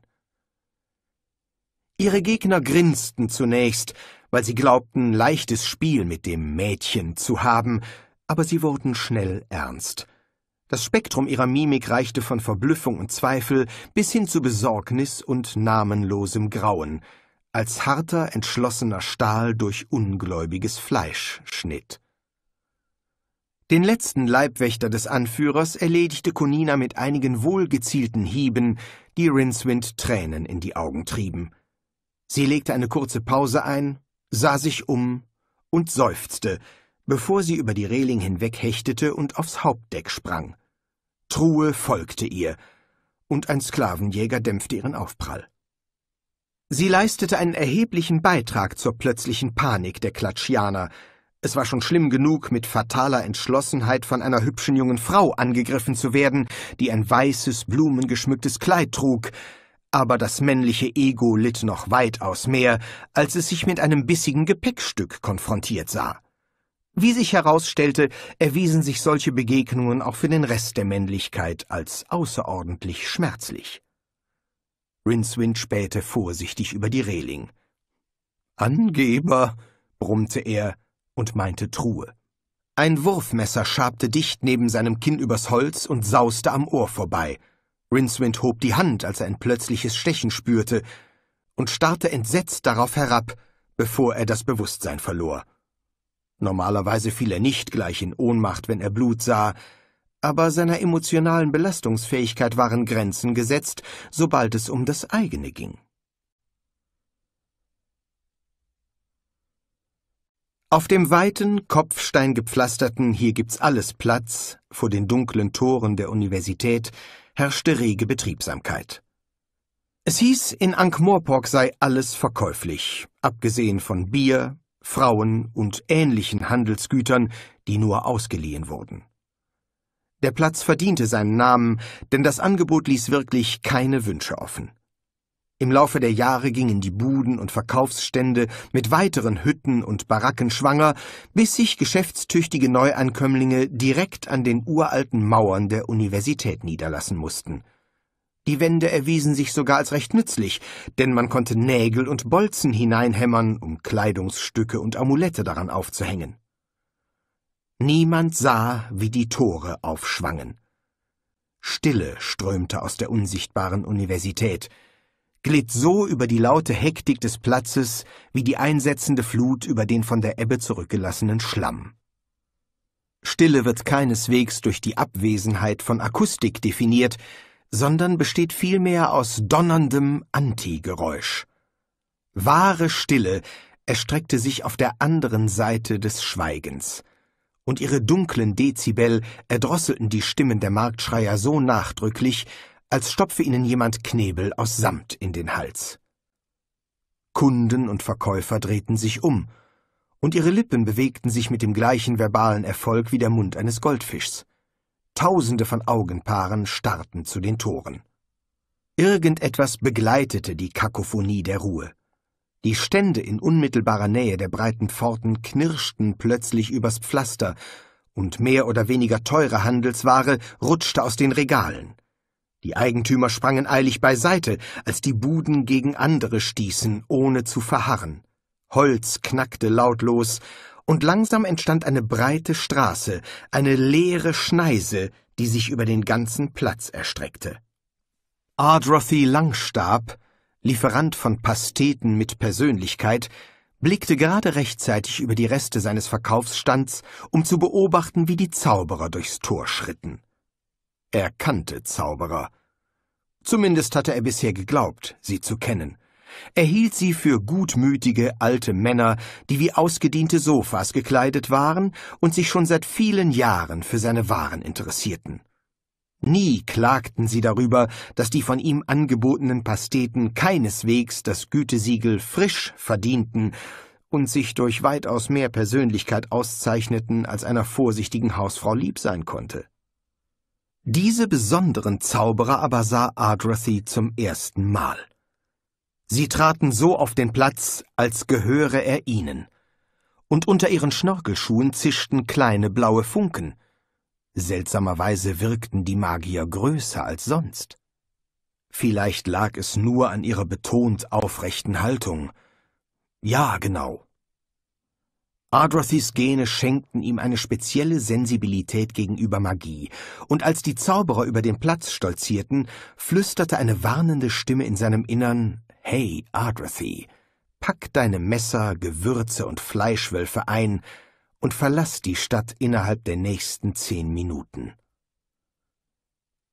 Ihre Gegner grinsten zunächst, weil sie glaubten, leichtes Spiel mit dem Mädchen zu haben, aber sie wurden schnell ernst. Das Spektrum ihrer Mimik reichte von Verblüffung und Zweifel bis hin zu Besorgnis und namenlosem Grauen, als harter, entschlossener Stahl durch ungläubiges Fleisch schnitt. Den letzten Leibwächter des Anführers erledigte Konina mit einigen wohlgezielten Hieben, die Rincewind Tränen in die Augen trieben. Sie legte eine kurze Pause ein sah sich um und seufzte, bevor sie über die Reling hinweg hechtete und aufs Hauptdeck sprang. Truhe folgte ihr, und ein Sklavenjäger dämpfte ihren Aufprall. Sie leistete einen erheblichen Beitrag zur plötzlichen Panik der Klatschianer. Es war schon schlimm genug, mit fataler Entschlossenheit von einer hübschen jungen Frau angegriffen zu werden, die ein weißes, blumengeschmücktes Kleid trug, aber das männliche Ego litt noch weitaus mehr, als es sich mit einem bissigen Gepäckstück konfrontiert sah. Wie sich herausstellte, erwiesen sich solche Begegnungen auch für den Rest der Männlichkeit als außerordentlich schmerzlich. Rincewind spähte vorsichtig über die Reling. Angeber, brummte er und meinte Truhe. Ein Wurfmesser schabte dicht neben seinem Kinn übers Holz und sauste am Ohr vorbei – Rincewind hob die Hand, als er ein plötzliches Stechen spürte, und starrte entsetzt darauf herab, bevor er das Bewusstsein verlor. Normalerweise fiel er nicht gleich in Ohnmacht, wenn er Blut sah, aber seiner emotionalen Belastungsfähigkeit waren Grenzen gesetzt, sobald es um das eigene ging. Auf dem weiten, kopfsteingepflasterten Hier gibt's alles Platz vor den dunklen Toren der Universität herrschte rege Betriebsamkeit. Es hieß, in Ankh-Morpork sei alles verkäuflich, abgesehen von Bier, Frauen und ähnlichen Handelsgütern, die nur ausgeliehen wurden. Der Platz verdiente seinen Namen, denn das Angebot ließ wirklich keine Wünsche offen. Im Laufe der Jahre gingen die Buden und Verkaufsstände mit weiteren Hütten und Baracken schwanger, bis sich geschäftstüchtige Neuankömmlinge direkt an den uralten Mauern der Universität niederlassen mussten. Die Wände erwiesen sich sogar als recht nützlich, denn man konnte Nägel und Bolzen hineinhämmern, um Kleidungsstücke und Amulette daran aufzuhängen. Niemand sah, wie die Tore aufschwangen. Stille strömte aus der unsichtbaren Universität, glitt so über die laute Hektik des Platzes wie die einsetzende Flut über den von der Ebbe zurückgelassenen Schlamm. Stille wird keineswegs durch die Abwesenheit von Akustik definiert, sondern besteht vielmehr aus donnerndem Antigeräusch. Wahre Stille erstreckte sich auf der anderen Seite des Schweigens, und ihre dunklen Dezibel erdrosselten die Stimmen der Marktschreier so nachdrücklich, als stopfe ihnen jemand Knebel aus Samt in den Hals. Kunden und Verkäufer drehten sich um, und ihre Lippen bewegten sich mit dem gleichen verbalen Erfolg wie der Mund eines Goldfischs. Tausende von Augenpaaren starrten zu den Toren. Irgendetwas begleitete die Kakophonie der Ruhe. Die Stände in unmittelbarer Nähe der breiten Pforten knirschten plötzlich übers Pflaster, und mehr oder weniger teure Handelsware rutschte aus den Regalen. Die Eigentümer sprangen eilig beiseite, als die Buden gegen andere stießen, ohne zu verharren. Holz knackte lautlos, und langsam entstand eine breite Straße, eine leere Schneise, die sich über den ganzen Platz erstreckte. Ardrothy Langstab, Lieferant von Pasteten mit Persönlichkeit, blickte gerade rechtzeitig über die Reste seines Verkaufsstands, um zu beobachten, wie die Zauberer durchs Tor schritten. Er kannte Zauberer. Zumindest hatte er bisher geglaubt, sie zu kennen. Er hielt sie für gutmütige alte Männer, die wie ausgediente Sofas gekleidet waren und sich schon seit vielen Jahren für seine Waren interessierten. Nie klagten sie darüber, dass die von ihm angebotenen Pasteten keineswegs das Gütesiegel frisch verdienten und sich durch weitaus mehr Persönlichkeit auszeichneten, als einer vorsichtigen Hausfrau lieb sein konnte. Diese besonderen Zauberer aber sah Ardrothy zum ersten Mal. Sie traten so auf den Platz, als gehöre er ihnen, und unter ihren Schnorkelschuhen zischten kleine blaue Funken. Seltsamerweise wirkten die Magier größer als sonst. Vielleicht lag es nur an ihrer betont aufrechten Haltung. Ja, genau, Ardrothys Gene schenkten ihm eine spezielle Sensibilität gegenüber Magie, und als die Zauberer über den Platz stolzierten, flüsterte eine warnende Stimme in seinem Innern Hey, Ardrothy, pack deine Messer, Gewürze und Fleischwölfe ein und verlass die Stadt innerhalb der nächsten zehn Minuten.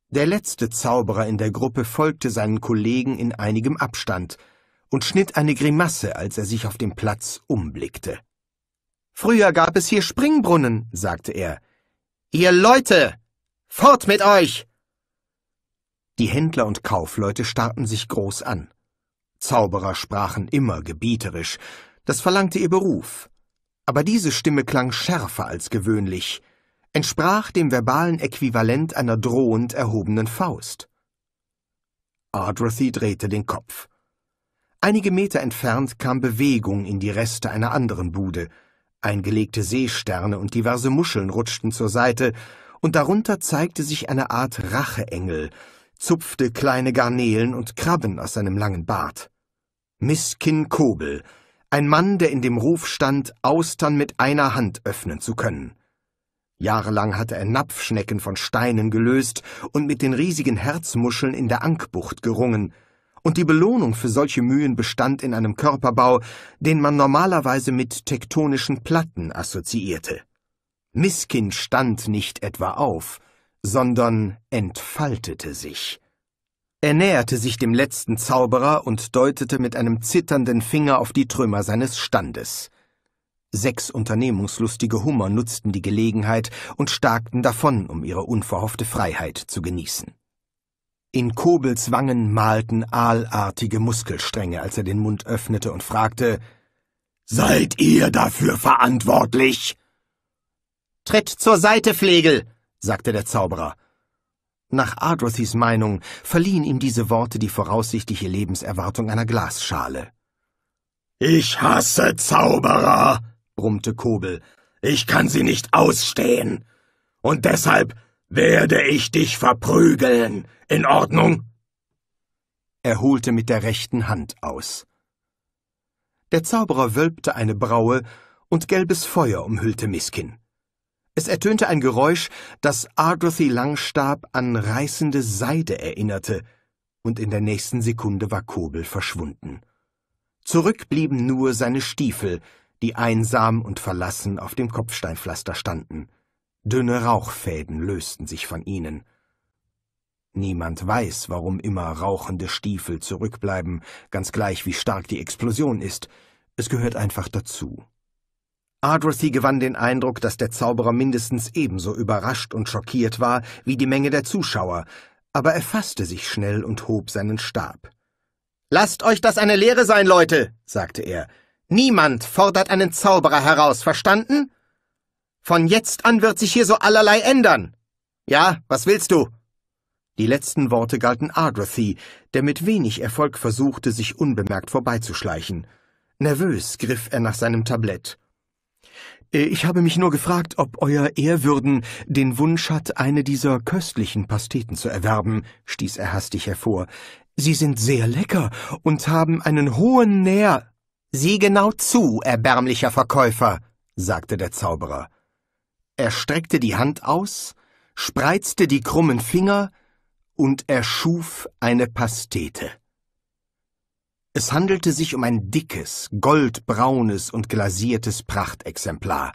Der letzte Zauberer in der Gruppe folgte seinen Kollegen in einigem Abstand und schnitt eine Grimasse, als er sich auf dem Platz umblickte. Früher gab es hier Springbrunnen, sagte er. Ihr Leute! Fort mit euch! Die Händler und Kaufleute starrten sich groß an. Zauberer sprachen immer gebieterisch, das verlangte ihr Beruf. Aber diese Stimme klang schärfer als gewöhnlich, entsprach dem verbalen Äquivalent einer drohend erhobenen Faust. Ardrothy drehte den Kopf. Einige Meter entfernt kam Bewegung in die Reste einer anderen Bude, Eingelegte Seesterne und diverse Muscheln rutschten zur Seite, und darunter zeigte sich eine Art Racheengel, zupfte kleine Garnelen und Krabben aus seinem langen Bart. Miskin Kobel, ein Mann, der in dem Ruf stand, Austern mit einer Hand öffnen zu können. Jahrelang hatte er Napfschnecken von Steinen gelöst und mit den riesigen Herzmuscheln in der Ankbucht gerungen, und die Belohnung für solche Mühen bestand in einem Körperbau, den man normalerweise mit tektonischen Platten assoziierte. Miskin stand nicht etwa auf, sondern entfaltete sich. Er näherte sich dem letzten Zauberer und deutete mit einem zitternden Finger auf die Trümmer seines Standes. Sechs unternehmungslustige Hummer nutzten die Gelegenheit und starkten davon, um ihre unverhoffte Freiheit zu genießen. In Kobels Wangen malten aalartige Muskelstränge, als er den Mund öffnete und fragte, Seid ihr dafür verantwortlich? Tritt zur Seite, Flegel, sagte der Zauberer. Nach Ardrothys Meinung verliehen ihm diese Worte die voraussichtliche Lebenserwartung einer Glasschale. Ich hasse Zauberer, brummte Kobel. Ich kann sie nicht ausstehen. Und deshalb werde ich dich verprügeln, in Ordnung. Er holte mit der rechten Hand aus. Der Zauberer wölbte eine Braue, und gelbes Feuer umhüllte Miskin. Es ertönte ein Geräusch, das Ardothy Langstab an reißende Seide erinnerte, und in der nächsten Sekunde war Kobel verschwunden. Zurück blieben nur seine Stiefel, die einsam und verlassen auf dem Kopfsteinpflaster standen. Dünne Rauchfäden lösten sich von ihnen. Niemand weiß, warum immer rauchende Stiefel zurückbleiben, ganz gleich wie stark die Explosion ist. Es gehört einfach dazu. Ardrothy gewann den Eindruck, dass der Zauberer mindestens ebenso überrascht und schockiert war wie die Menge der Zuschauer, aber er fasste sich schnell und hob seinen Stab. Lasst euch das eine Lehre sein, Leute, sagte er. Niemand fordert einen Zauberer heraus, verstanden? Von jetzt an wird sich hier so allerlei ändern. Ja, was willst du? Die letzten Worte galten Ardrothy, der mit wenig Erfolg versuchte, sich unbemerkt vorbeizuschleichen. Nervös griff er nach seinem Tablett. Äh, ich habe mich nur gefragt, ob Euer Ehrwürden den Wunsch hat, eine dieser köstlichen Pasteten zu erwerben, stieß er hastig hervor. Sie sind sehr lecker und haben einen hohen Nähr. Sieh genau zu, erbärmlicher Verkäufer, sagte der Zauberer. Er streckte die Hand aus, spreizte die krummen Finger, und erschuf eine Pastete. Es handelte sich um ein dickes, goldbraunes und glasiertes Prachtexemplar.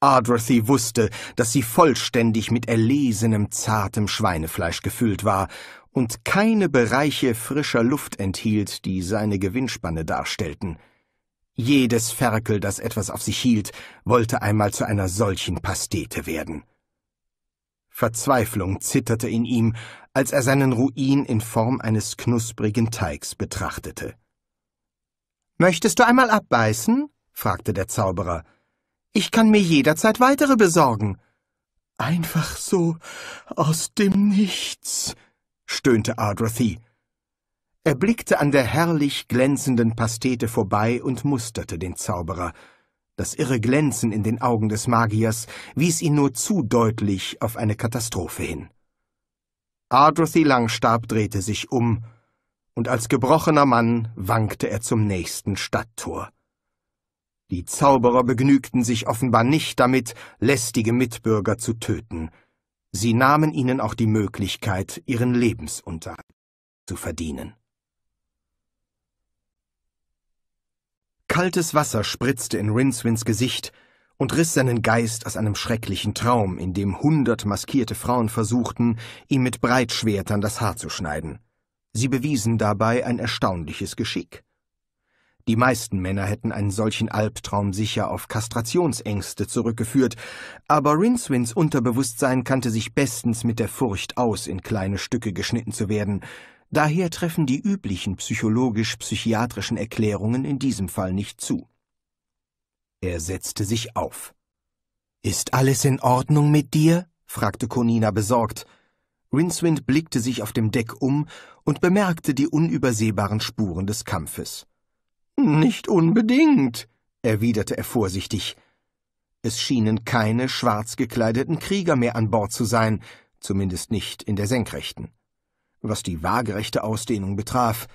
Ardrathy wusste, dass sie vollständig mit erlesenem, zartem Schweinefleisch gefüllt war und keine Bereiche frischer Luft enthielt, die seine Gewinnspanne darstellten. Jedes Ferkel, das etwas auf sich hielt, wollte einmal zu einer solchen Pastete werden. Verzweiflung zitterte in ihm, als er seinen Ruin in Form eines knusprigen Teigs betrachtete. Möchtest du einmal abbeißen? fragte der Zauberer. Ich kann mir jederzeit weitere besorgen. Einfach so aus dem Nichts, stöhnte Ardrothy. Er blickte an der herrlich glänzenden Pastete vorbei und musterte den Zauberer. Das irre Glänzen in den Augen des Magiers wies ihn nur zu deutlich auf eine Katastrophe hin. Ardrothy Langstab drehte sich um, und als gebrochener Mann wankte er zum nächsten Stadttor. Die Zauberer begnügten sich offenbar nicht damit, lästige Mitbürger zu töten. Sie nahmen ihnen auch die Möglichkeit, ihren Lebensunterhalt zu verdienen. Kaltes Wasser spritzte in Rinswins Gesicht und riss seinen Geist aus einem schrecklichen Traum, in dem hundert maskierte Frauen versuchten, ihm mit Breitschwertern das Haar zu schneiden. Sie bewiesen dabei ein erstaunliches Geschick. Die meisten Männer hätten einen solchen Albtraum sicher auf Kastrationsängste zurückgeführt, aber Rinswins Unterbewusstsein kannte sich bestens mit der Furcht aus, in kleine Stücke geschnitten zu werden, Daher treffen die üblichen psychologisch-psychiatrischen Erklärungen in diesem Fall nicht zu. Er setzte sich auf. Ist alles in Ordnung mit dir? fragte Conina besorgt. Rincewind blickte sich auf dem Deck um und bemerkte die unübersehbaren Spuren des Kampfes. Nicht unbedingt, erwiderte er vorsichtig. Es schienen keine schwarz gekleideten Krieger mehr an Bord zu sein, zumindest nicht in der Senkrechten was die waagerechte Ausdehnung betraf.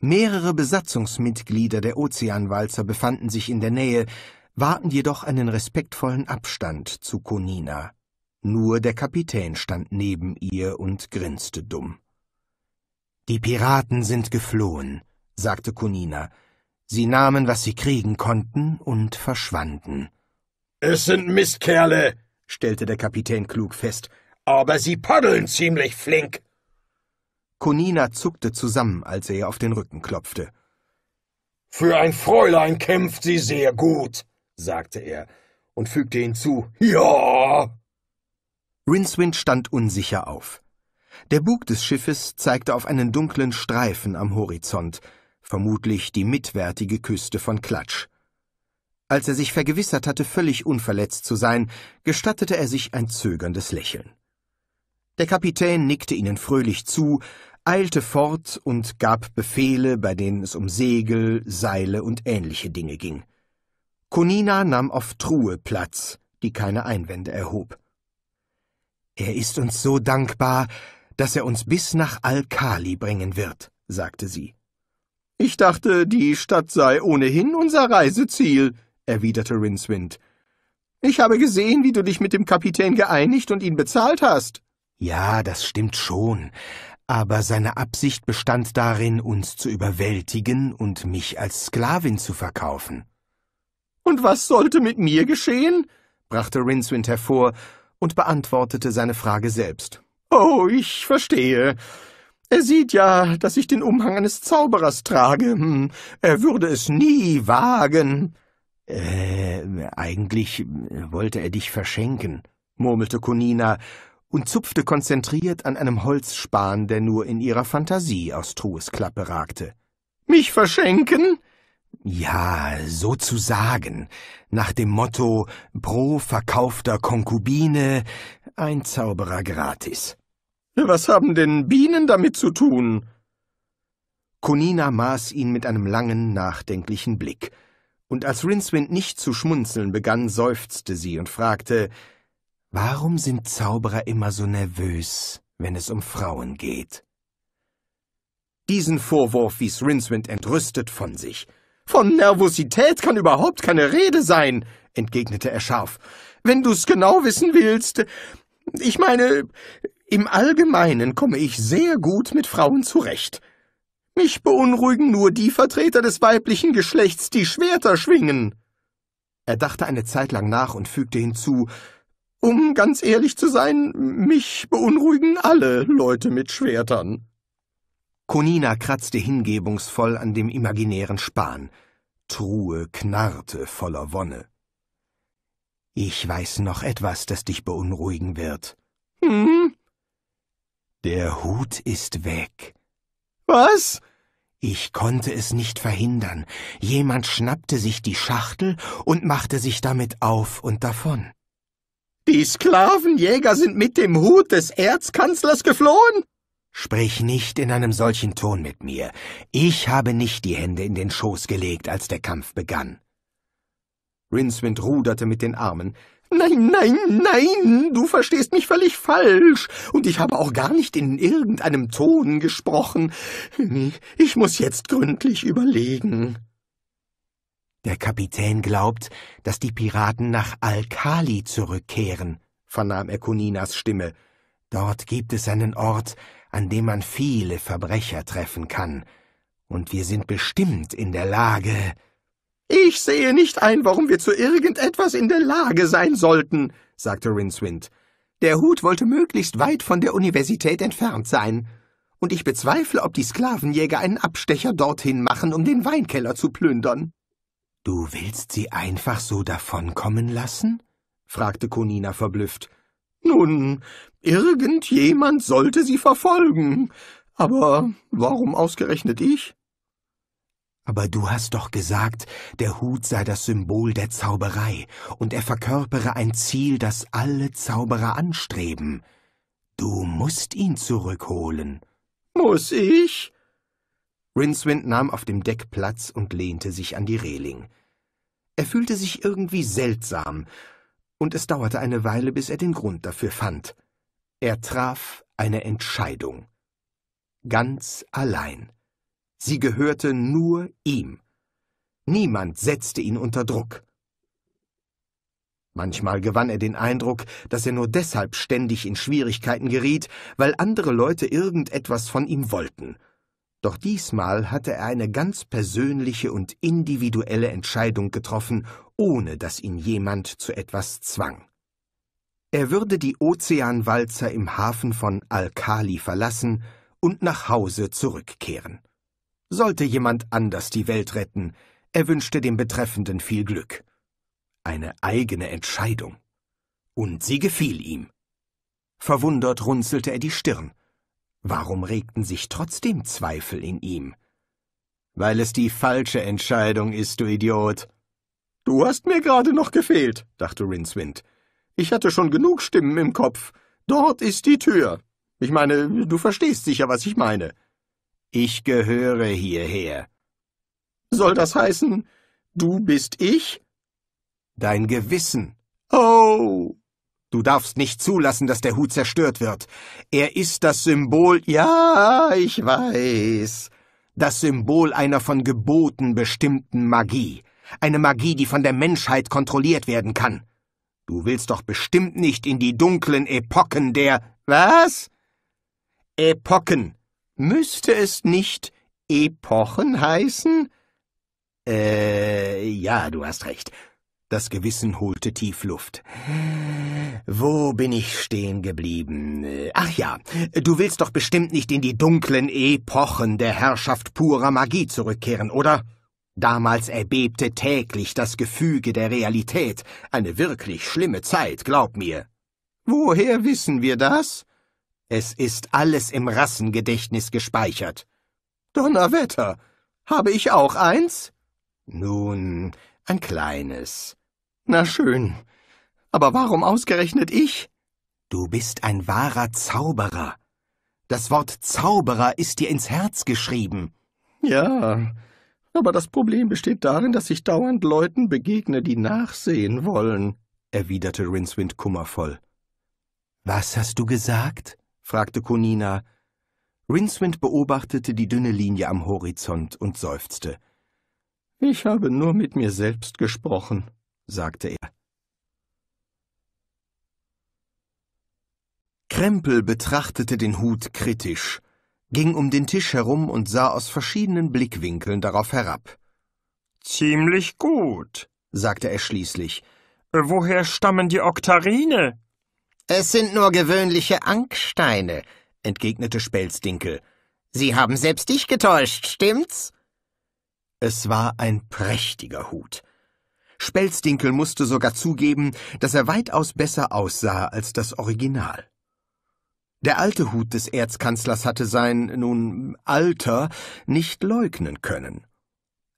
Mehrere Besatzungsmitglieder der Ozeanwalzer befanden sich in der Nähe, warten jedoch einen respektvollen Abstand zu Konina. Nur der Kapitän stand neben ihr und grinste dumm. Die Piraten sind geflohen, sagte Konina. Sie nahmen, was sie kriegen konnten, und verschwanden. Es sind Mistkerle, stellte der Kapitän klug fest, aber sie paddeln ziemlich flink. Konina zuckte zusammen, als er ihr auf den Rücken klopfte. Für ein Fräulein kämpft sie sehr gut, sagte er und fügte hinzu, ja! Rincewind stand unsicher auf. Der Bug des Schiffes zeigte auf einen dunklen Streifen am Horizont, vermutlich die mitwärtige Küste von Klatsch. Als er sich vergewissert hatte, völlig unverletzt zu sein, gestattete er sich ein zögerndes Lächeln. Der Kapitän nickte ihnen fröhlich zu, eilte fort und gab Befehle, bei denen es um Segel, Seile und ähnliche Dinge ging. Konina nahm auf Truhe Platz, die keine Einwände erhob. Er ist uns so dankbar, dass er uns bis nach Alkali bringen wird, sagte sie. Ich dachte, die Stadt sei ohnehin unser Reiseziel, erwiderte Rincewind. Ich habe gesehen, wie du dich mit dem Kapitän geeinigt und ihn bezahlt hast. Ja, das stimmt schon, aber seine Absicht bestand darin, uns zu überwältigen und mich als Sklavin zu verkaufen. Und was sollte mit mir geschehen? brachte Rincewind hervor und beantwortete seine Frage selbst. Oh, ich verstehe. Er sieht ja, dass ich den Umhang eines Zauberers trage. Hm, er würde es nie wagen. Äh, eigentlich wollte er dich verschenken, murmelte Conina und zupfte konzentriert an einem Holzspan, der nur in ihrer Fantasie aus Trues Klappe ragte. Mich verschenken? Ja, sozusagen, nach dem Motto pro verkaufter Konkubine ein Zauberer gratis. Was haben denn Bienen damit zu tun? Conina maß ihn mit einem langen, nachdenklichen Blick, und als Rincewind nicht zu schmunzeln begann, seufzte sie und fragte Warum sind Zauberer immer so nervös, wenn es um Frauen geht? Diesen Vorwurf wies Rinswind entrüstet von sich. Von Nervosität kann überhaupt keine Rede sein, entgegnete er scharf. Wenn du's genau wissen willst. Ich meine, im Allgemeinen komme ich sehr gut mit Frauen zurecht. Mich beunruhigen nur die Vertreter des weiblichen Geschlechts, die Schwerter schwingen. Er dachte eine Zeit lang nach und fügte hinzu, um ganz ehrlich zu sein, mich beunruhigen alle Leute mit Schwertern. Konina kratzte hingebungsvoll an dem imaginären Span. Truhe knarrte voller Wonne. Ich weiß noch etwas, das dich beunruhigen wird. Hm? Der Hut ist weg. Was? Ich konnte es nicht verhindern. Jemand schnappte sich die Schachtel und machte sich damit auf und davon. Die Sklavenjäger sind mit dem Hut des Erzkanzlers geflohen? Sprich nicht in einem solchen Ton mit mir. Ich habe nicht die Hände in den Schoß gelegt, als der Kampf begann. Rincewind ruderte mit den Armen. Nein, nein, nein, du verstehst mich völlig falsch, und ich habe auch gar nicht in irgendeinem Ton gesprochen. Ich muss jetzt gründlich überlegen. Der Kapitän glaubt, dass die Piraten nach Alkali zurückkehren, vernahm er Kuninas Stimme. Dort gibt es einen Ort, an dem man viele Verbrecher treffen kann. Und wir sind bestimmt in der Lage. Ich sehe nicht ein, warum wir zu irgendetwas in der Lage sein sollten, sagte Rincewind. Der Hut wollte möglichst weit von der Universität entfernt sein. Und ich bezweifle, ob die Sklavenjäger einen Abstecher dorthin machen, um den Weinkeller zu plündern. Du willst sie einfach so davonkommen lassen? fragte Konina verblüfft. Nun, irgendjemand sollte sie verfolgen. Aber warum ausgerechnet ich? Aber du hast doch gesagt, der Hut sei das Symbol der Zauberei, und er verkörpere ein Ziel, das alle Zauberer anstreben. Du musst ihn zurückholen. Muss ich? Rincewind nahm auf dem Deck Platz und lehnte sich an die Reling. Er fühlte sich irgendwie seltsam, und es dauerte eine Weile, bis er den Grund dafür fand. Er traf eine Entscheidung. Ganz allein. Sie gehörte nur ihm. Niemand setzte ihn unter Druck. Manchmal gewann er den Eindruck, dass er nur deshalb ständig in Schwierigkeiten geriet, weil andere Leute irgendetwas von ihm wollten – doch diesmal hatte er eine ganz persönliche und individuelle Entscheidung getroffen, ohne dass ihn jemand zu etwas zwang. Er würde die Ozeanwalzer im Hafen von Alkali verlassen und nach Hause zurückkehren. Sollte jemand anders die Welt retten, er wünschte dem Betreffenden viel Glück. Eine eigene Entscheidung. Und sie gefiel ihm. Verwundert runzelte er die Stirn. Warum regten sich trotzdem Zweifel in ihm? Weil es die falsche Entscheidung ist, du Idiot. Du hast mir gerade noch gefehlt, dachte Rincewind. Ich hatte schon genug Stimmen im Kopf. Dort ist die Tür. Ich meine, du verstehst sicher, was ich meine. Ich gehöre hierher. Soll das heißen, du bist ich? Dein Gewissen. Oh! Du darfst nicht zulassen, dass der Hut zerstört wird. Er ist das Symbol, ja, ich weiß, das Symbol einer von Geboten bestimmten Magie. Eine Magie, die von der Menschheit kontrolliert werden kann. Du willst doch bestimmt nicht in die dunklen Epochen der... Was? Epochen. Müsste es nicht Epochen heißen? Äh, ja, du hast recht. Das Gewissen holte tief Luft. Wo bin ich stehen geblieben? Ach ja, du willst doch bestimmt nicht in die dunklen Epochen der Herrschaft purer Magie zurückkehren, oder? Damals erbebte täglich das Gefüge der Realität. Eine wirklich schlimme Zeit, glaub mir. Woher wissen wir das? Es ist alles im Rassengedächtnis gespeichert. Donnerwetter! Habe ich auch eins? Nun, ein kleines. Na schön. Aber warum ausgerechnet ich? Du bist ein wahrer Zauberer. Das Wort Zauberer ist dir ins Herz geschrieben. Ja, aber das Problem besteht darin, dass ich dauernd Leuten begegne, die nachsehen wollen, erwiderte Rincewind kummervoll. Was hast du gesagt? fragte Konina. Rincewind beobachtete die dünne Linie am Horizont und seufzte. Ich habe nur mit mir selbst gesprochen sagte er. Krempel betrachtete den Hut kritisch, ging um den Tisch herum und sah aus verschiedenen Blickwinkeln darauf herab. Ziemlich gut, sagte er schließlich. Woher stammen die Oktarine? Es sind nur gewöhnliche Anksteine, entgegnete Spelzdinkel. Sie haben selbst dich getäuscht, stimmt's? Es war ein prächtiger Hut. Spelzdinkel musste sogar zugeben, dass er weitaus besser aussah als das Original. Der alte Hut des Erzkanzlers hatte sein, nun, Alter nicht leugnen können.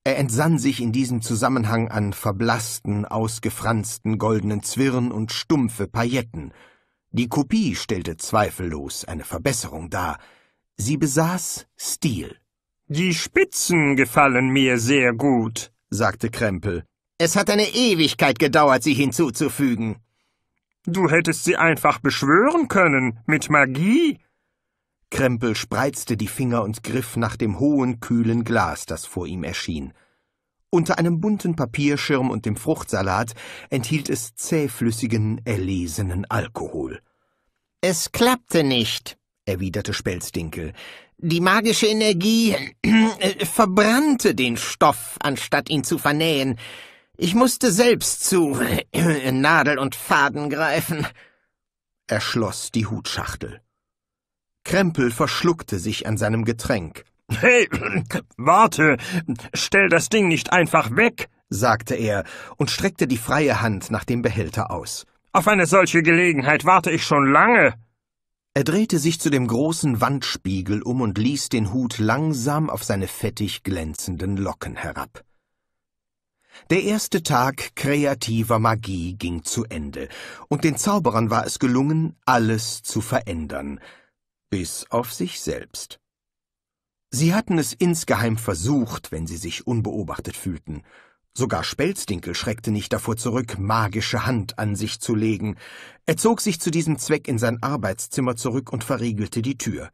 Er entsann sich in diesem Zusammenhang an verblassten, ausgefransten goldenen Zwirn und stumpfe Pailletten. Die Kopie stellte zweifellos eine Verbesserung dar. Sie besaß Stil. Die Spitzen gefallen mir sehr gut, sagte Krempel. Es hat eine Ewigkeit gedauert, sie hinzuzufügen. Du hättest sie einfach beschwören können, mit Magie. Krempel spreizte die Finger und griff nach dem hohen, kühlen Glas, das vor ihm erschien. Unter einem bunten Papierschirm und dem Fruchtsalat enthielt es zähflüssigen, erlesenen Alkohol. Es klappte nicht, erwiderte Spelzdinkel. Die magische Energie äh, verbrannte den Stoff, anstatt ihn zu vernähen. Ich musste selbst zu <clears throat> Nadel und Faden greifen. Er schloss die Hutschachtel. Krempel verschluckte sich an seinem Getränk. <clears throat> Hey, warte, stell das Ding nicht einfach weg, sagte er und streckte die freie Hand nach dem Behälter aus. Auf eine solche Gelegenheit warte ich schon lange. Er drehte sich zu dem großen Wandspiegel um und ließ den Hut langsam auf seine fettig glänzenden Locken herab. Der erste Tag kreativer Magie ging zu Ende, und den Zauberern war es gelungen, alles zu verändern, bis auf sich selbst. Sie hatten es insgeheim versucht, wenn sie sich unbeobachtet fühlten. Sogar Spelzdinkel schreckte nicht davor zurück, magische Hand an sich zu legen. Er zog sich zu diesem Zweck in sein Arbeitszimmer zurück und verriegelte die Tür.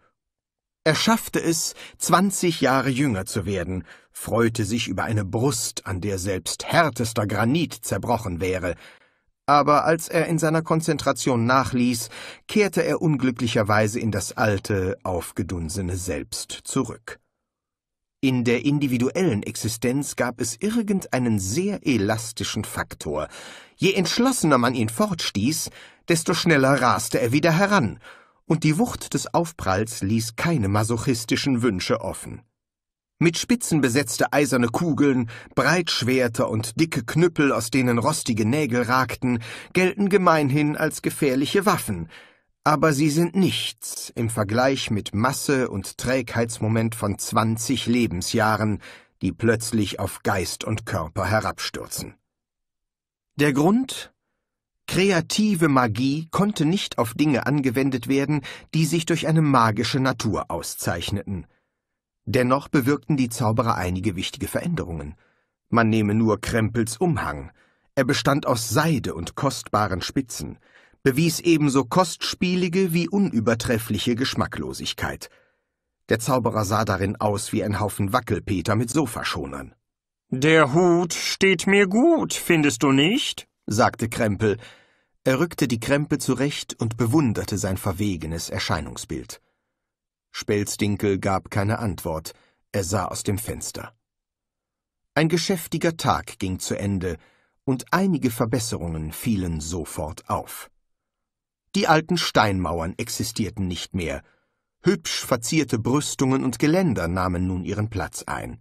Er schaffte es, zwanzig Jahre jünger zu werden, freute sich über eine Brust, an der selbst härtester Granit zerbrochen wäre, aber als er in seiner Konzentration nachließ, kehrte er unglücklicherweise in das alte, aufgedunsene Selbst zurück. In der individuellen Existenz gab es irgendeinen sehr elastischen Faktor. Je entschlossener man ihn fortstieß, desto schneller raste er wieder heran, und die Wucht des Aufpralls ließ keine masochistischen Wünsche offen. Mit Spitzen besetzte eiserne Kugeln, Breitschwerter und dicke Knüppel, aus denen rostige Nägel ragten, gelten gemeinhin als gefährliche Waffen, aber sie sind nichts im Vergleich mit Masse und Trägheitsmoment von 20 Lebensjahren, die plötzlich auf Geist und Körper herabstürzen. Der Grund Kreative Magie konnte nicht auf Dinge angewendet werden, die sich durch eine magische Natur auszeichneten. Dennoch bewirkten die Zauberer einige wichtige Veränderungen. Man nehme nur Krempels Umhang. Er bestand aus Seide und kostbaren Spitzen, bewies ebenso kostspielige wie unübertreffliche Geschmacklosigkeit. Der Zauberer sah darin aus wie ein Haufen Wackelpeter mit Sofaschonern. Der Hut steht mir gut, findest du nicht? sagte Krempel. Er rückte die Krempe zurecht und bewunderte sein verwegenes Erscheinungsbild. Spelzdinkel gab keine Antwort, er sah aus dem Fenster. Ein geschäftiger Tag ging zu Ende, und einige Verbesserungen fielen sofort auf. Die alten Steinmauern existierten nicht mehr, hübsch verzierte Brüstungen und Geländer nahmen nun ihren Platz ein.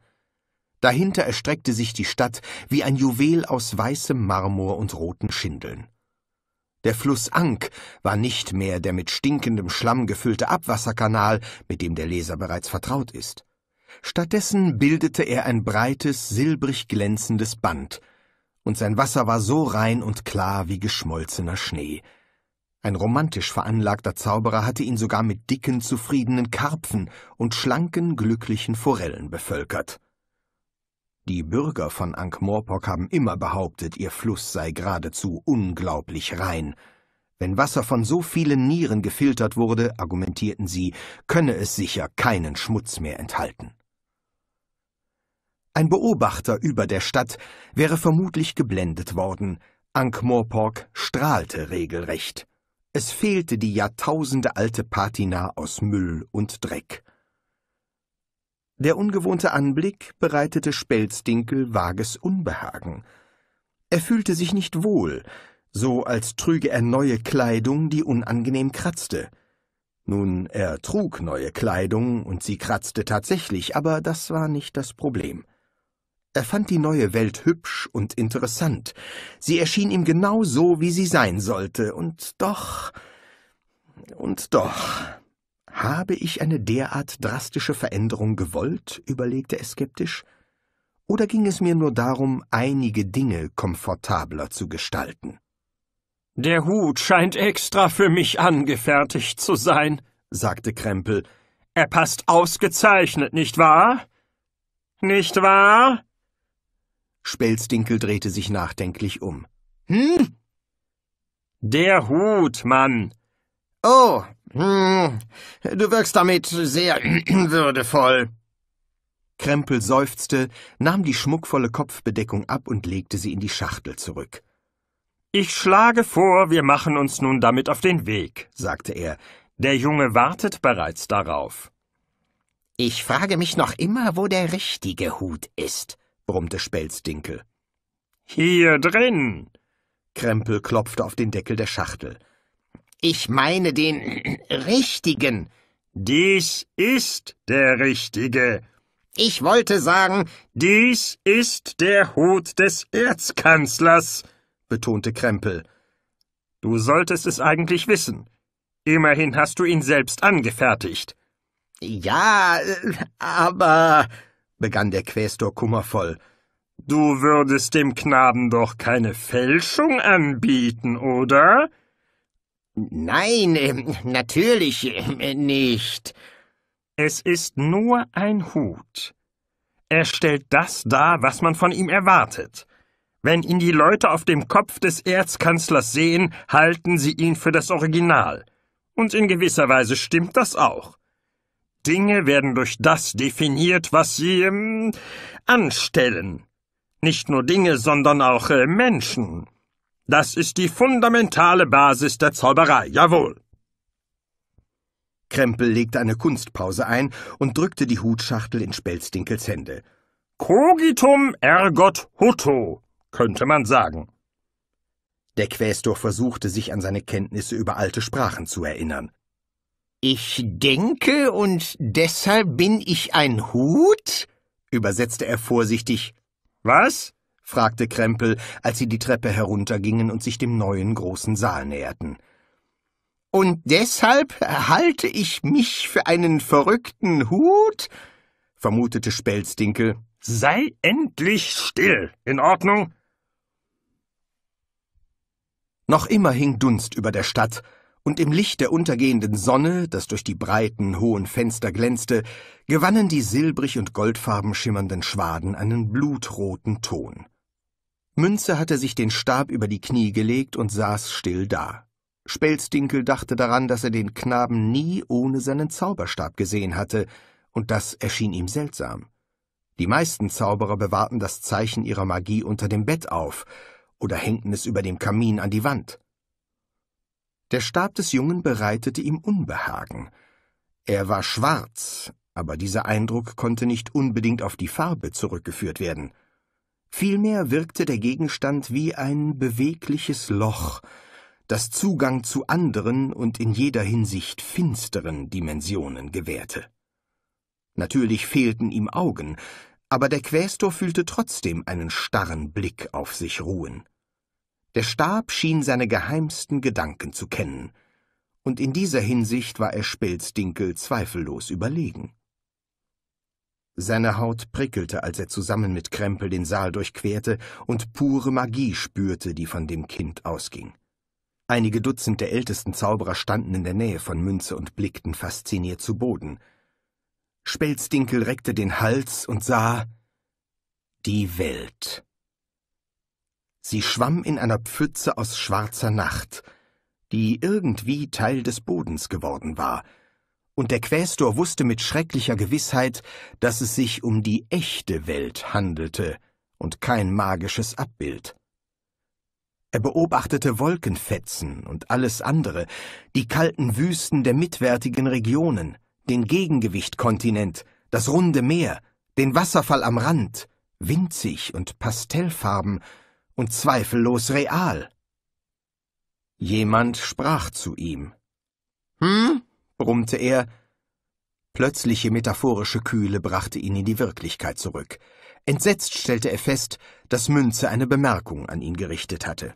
Dahinter erstreckte sich die Stadt wie ein Juwel aus weißem Marmor und roten Schindeln. Der Fluss Ank war nicht mehr der mit stinkendem Schlamm gefüllte Abwasserkanal, mit dem der Leser bereits vertraut ist. Stattdessen bildete er ein breites, silbrig glänzendes Band, und sein Wasser war so rein und klar wie geschmolzener Schnee. Ein romantisch veranlagter Zauberer hatte ihn sogar mit dicken, zufriedenen Karpfen und schlanken, glücklichen Forellen bevölkert. Die Bürger von Ankh-Morpork haben immer behauptet, ihr Fluss sei geradezu unglaublich rein. Wenn Wasser von so vielen Nieren gefiltert wurde, argumentierten sie, könne es sicher keinen Schmutz mehr enthalten. Ein Beobachter über der Stadt wäre vermutlich geblendet worden. Ankh-Morpork strahlte regelrecht. Es fehlte die jahrtausendealte Patina aus Müll und Dreck. Der ungewohnte Anblick bereitete Spelzdinkel vages Unbehagen. Er fühlte sich nicht wohl, so als trüge er neue Kleidung, die unangenehm kratzte. Nun, er trug neue Kleidung und sie kratzte tatsächlich, aber das war nicht das Problem. Er fand die neue Welt hübsch und interessant. Sie erschien ihm genau so, wie sie sein sollte, und doch, und doch. Habe ich eine derart drastische Veränderung gewollt, überlegte er skeptisch, oder ging es mir nur darum, einige Dinge komfortabler zu gestalten? Der Hut scheint extra für mich angefertigt zu sein, sagte Krempel. Er passt ausgezeichnet, nicht wahr? Nicht wahr? Spelzdinkel drehte sich nachdenklich um. Hm? Der Hut, Mann. Oh, hm, du wirkst damit sehr <clears throat> würdevoll. Krempel seufzte, nahm die schmuckvolle Kopfbedeckung ab und legte sie in die Schachtel zurück. Ich schlage vor, wir machen uns nun damit auf den Weg, sagte er. Der Junge wartet bereits darauf. Ich frage mich noch immer, wo der richtige Hut ist, brummte Spelzdinkel. Hier drin. Krempel klopfte auf den Deckel der Schachtel. Ich meine den <clears throat> richtigen. Dies ist der richtige. Ich wollte sagen, dies ist der Hut des Erzkanzlers, betonte Krempel. Du solltest es eigentlich wissen. Immerhin hast du ihn selbst angefertigt. Ja, äh, aber, begann der Quästor kummervoll, du würdest dem Knaben doch keine Fälschung anbieten, oder? Nein, ähm, natürlich ähm, nicht. Es ist nur ein Hut. Er stellt das dar, was man von ihm erwartet. Wenn ihn die Leute auf dem Kopf des Erzkanzlers sehen, halten sie ihn für das Original. Und in gewisser Weise stimmt das auch. Dinge werden durch das definiert, was sie ähm, anstellen. Nicht nur Dinge, sondern auch äh, Menschen. Das ist die fundamentale Basis der Zauberei, jawohl. Krempel legte eine Kunstpause ein und drückte die Hutschachtel in Spelzdinkels Hände. Cogitum ergot hutto, könnte man sagen. Der Quästor versuchte, sich an seine Kenntnisse über alte Sprachen zu erinnern. Ich denke und deshalb bin ich ein Hut? übersetzte er vorsichtig. Was? fragte Krempel, als sie die Treppe heruntergingen und sich dem neuen großen Saal näherten. Und deshalb halte ich mich für einen verrückten Hut? vermutete Spelzdinkel. Sei endlich still, in Ordnung? Noch immer hing Dunst über der Stadt, und im Licht der untergehenden Sonne, das durch die breiten, hohen Fenster glänzte, gewannen die silbrig und goldfarben schimmernden Schwaden einen blutroten Ton. Münze hatte sich den Stab über die Knie gelegt und saß still da. Spelzdinkel dachte daran, dass er den Knaben nie ohne seinen Zauberstab gesehen hatte, und das erschien ihm seltsam. Die meisten Zauberer bewahrten das Zeichen ihrer Magie unter dem Bett auf oder hängten es über dem Kamin an die Wand. Der Stab des Jungen bereitete ihm Unbehagen. Er war schwarz, aber dieser Eindruck konnte nicht unbedingt auf die Farbe zurückgeführt werden. Vielmehr wirkte der Gegenstand wie ein bewegliches Loch, das Zugang zu anderen und in jeder Hinsicht finsteren Dimensionen gewährte. Natürlich fehlten ihm Augen, aber der Quästor fühlte trotzdem einen starren Blick auf sich ruhen. Der Stab schien seine geheimsten Gedanken zu kennen, und in dieser Hinsicht war er Spelzdinkel zweifellos überlegen. Seine Haut prickelte, als er zusammen mit Krempel den Saal durchquerte und pure Magie spürte, die von dem Kind ausging. Einige Dutzend der ältesten Zauberer standen in der Nähe von Münze und blickten fasziniert zu Boden. Spelzdinkel reckte den Hals und sah die Welt. Sie schwamm in einer Pfütze aus schwarzer Nacht, die irgendwie Teil des Bodens geworden war – und der Quästor wusste mit schrecklicher Gewissheit, dass es sich um die echte Welt handelte und kein magisches Abbild. Er beobachtete Wolkenfetzen und alles andere, die kalten Wüsten der mitwärtigen Regionen, den Gegengewichtkontinent, das runde Meer, den Wasserfall am Rand, winzig und pastellfarben und zweifellos real. Jemand sprach zu ihm. Hm? brummte er. Plötzliche metaphorische Kühle brachte ihn in die Wirklichkeit zurück. Entsetzt stellte er fest, dass Münze eine Bemerkung an ihn gerichtet hatte.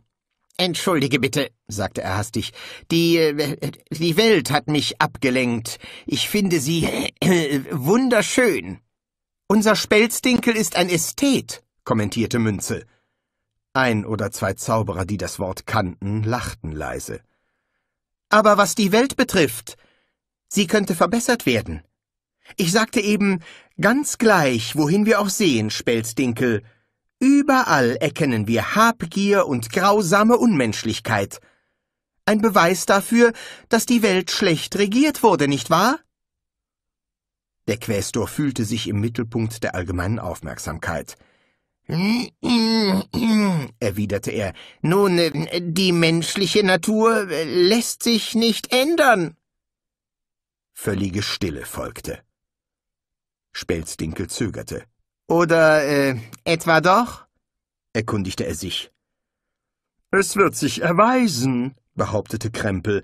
Entschuldige bitte, sagte er hastig. Die, äh, die Welt hat mich abgelenkt. Ich finde sie <coughs> wunderschön. Unser Spelzdinkel ist ein Ästhet, kommentierte Münze. Ein oder zwei Zauberer, die das Wort kannten, lachten leise. Aber was die Welt betrifft, Sie könnte verbessert werden. Ich sagte eben, ganz gleich, wohin wir auch sehen, Spelzdinkel, überall erkennen wir Habgier und grausame Unmenschlichkeit. Ein Beweis dafür, dass die Welt schlecht regiert wurde, nicht wahr? Der Quästor fühlte sich im Mittelpunkt der allgemeinen Aufmerksamkeit. <clears throat> erwiderte er. Nun, äh, die menschliche Natur äh, lässt sich nicht ändern. Völlige Stille folgte. Spelzdinkel zögerte. Oder äh, etwa doch? erkundigte er sich. Es wird sich erweisen, behauptete Krempel.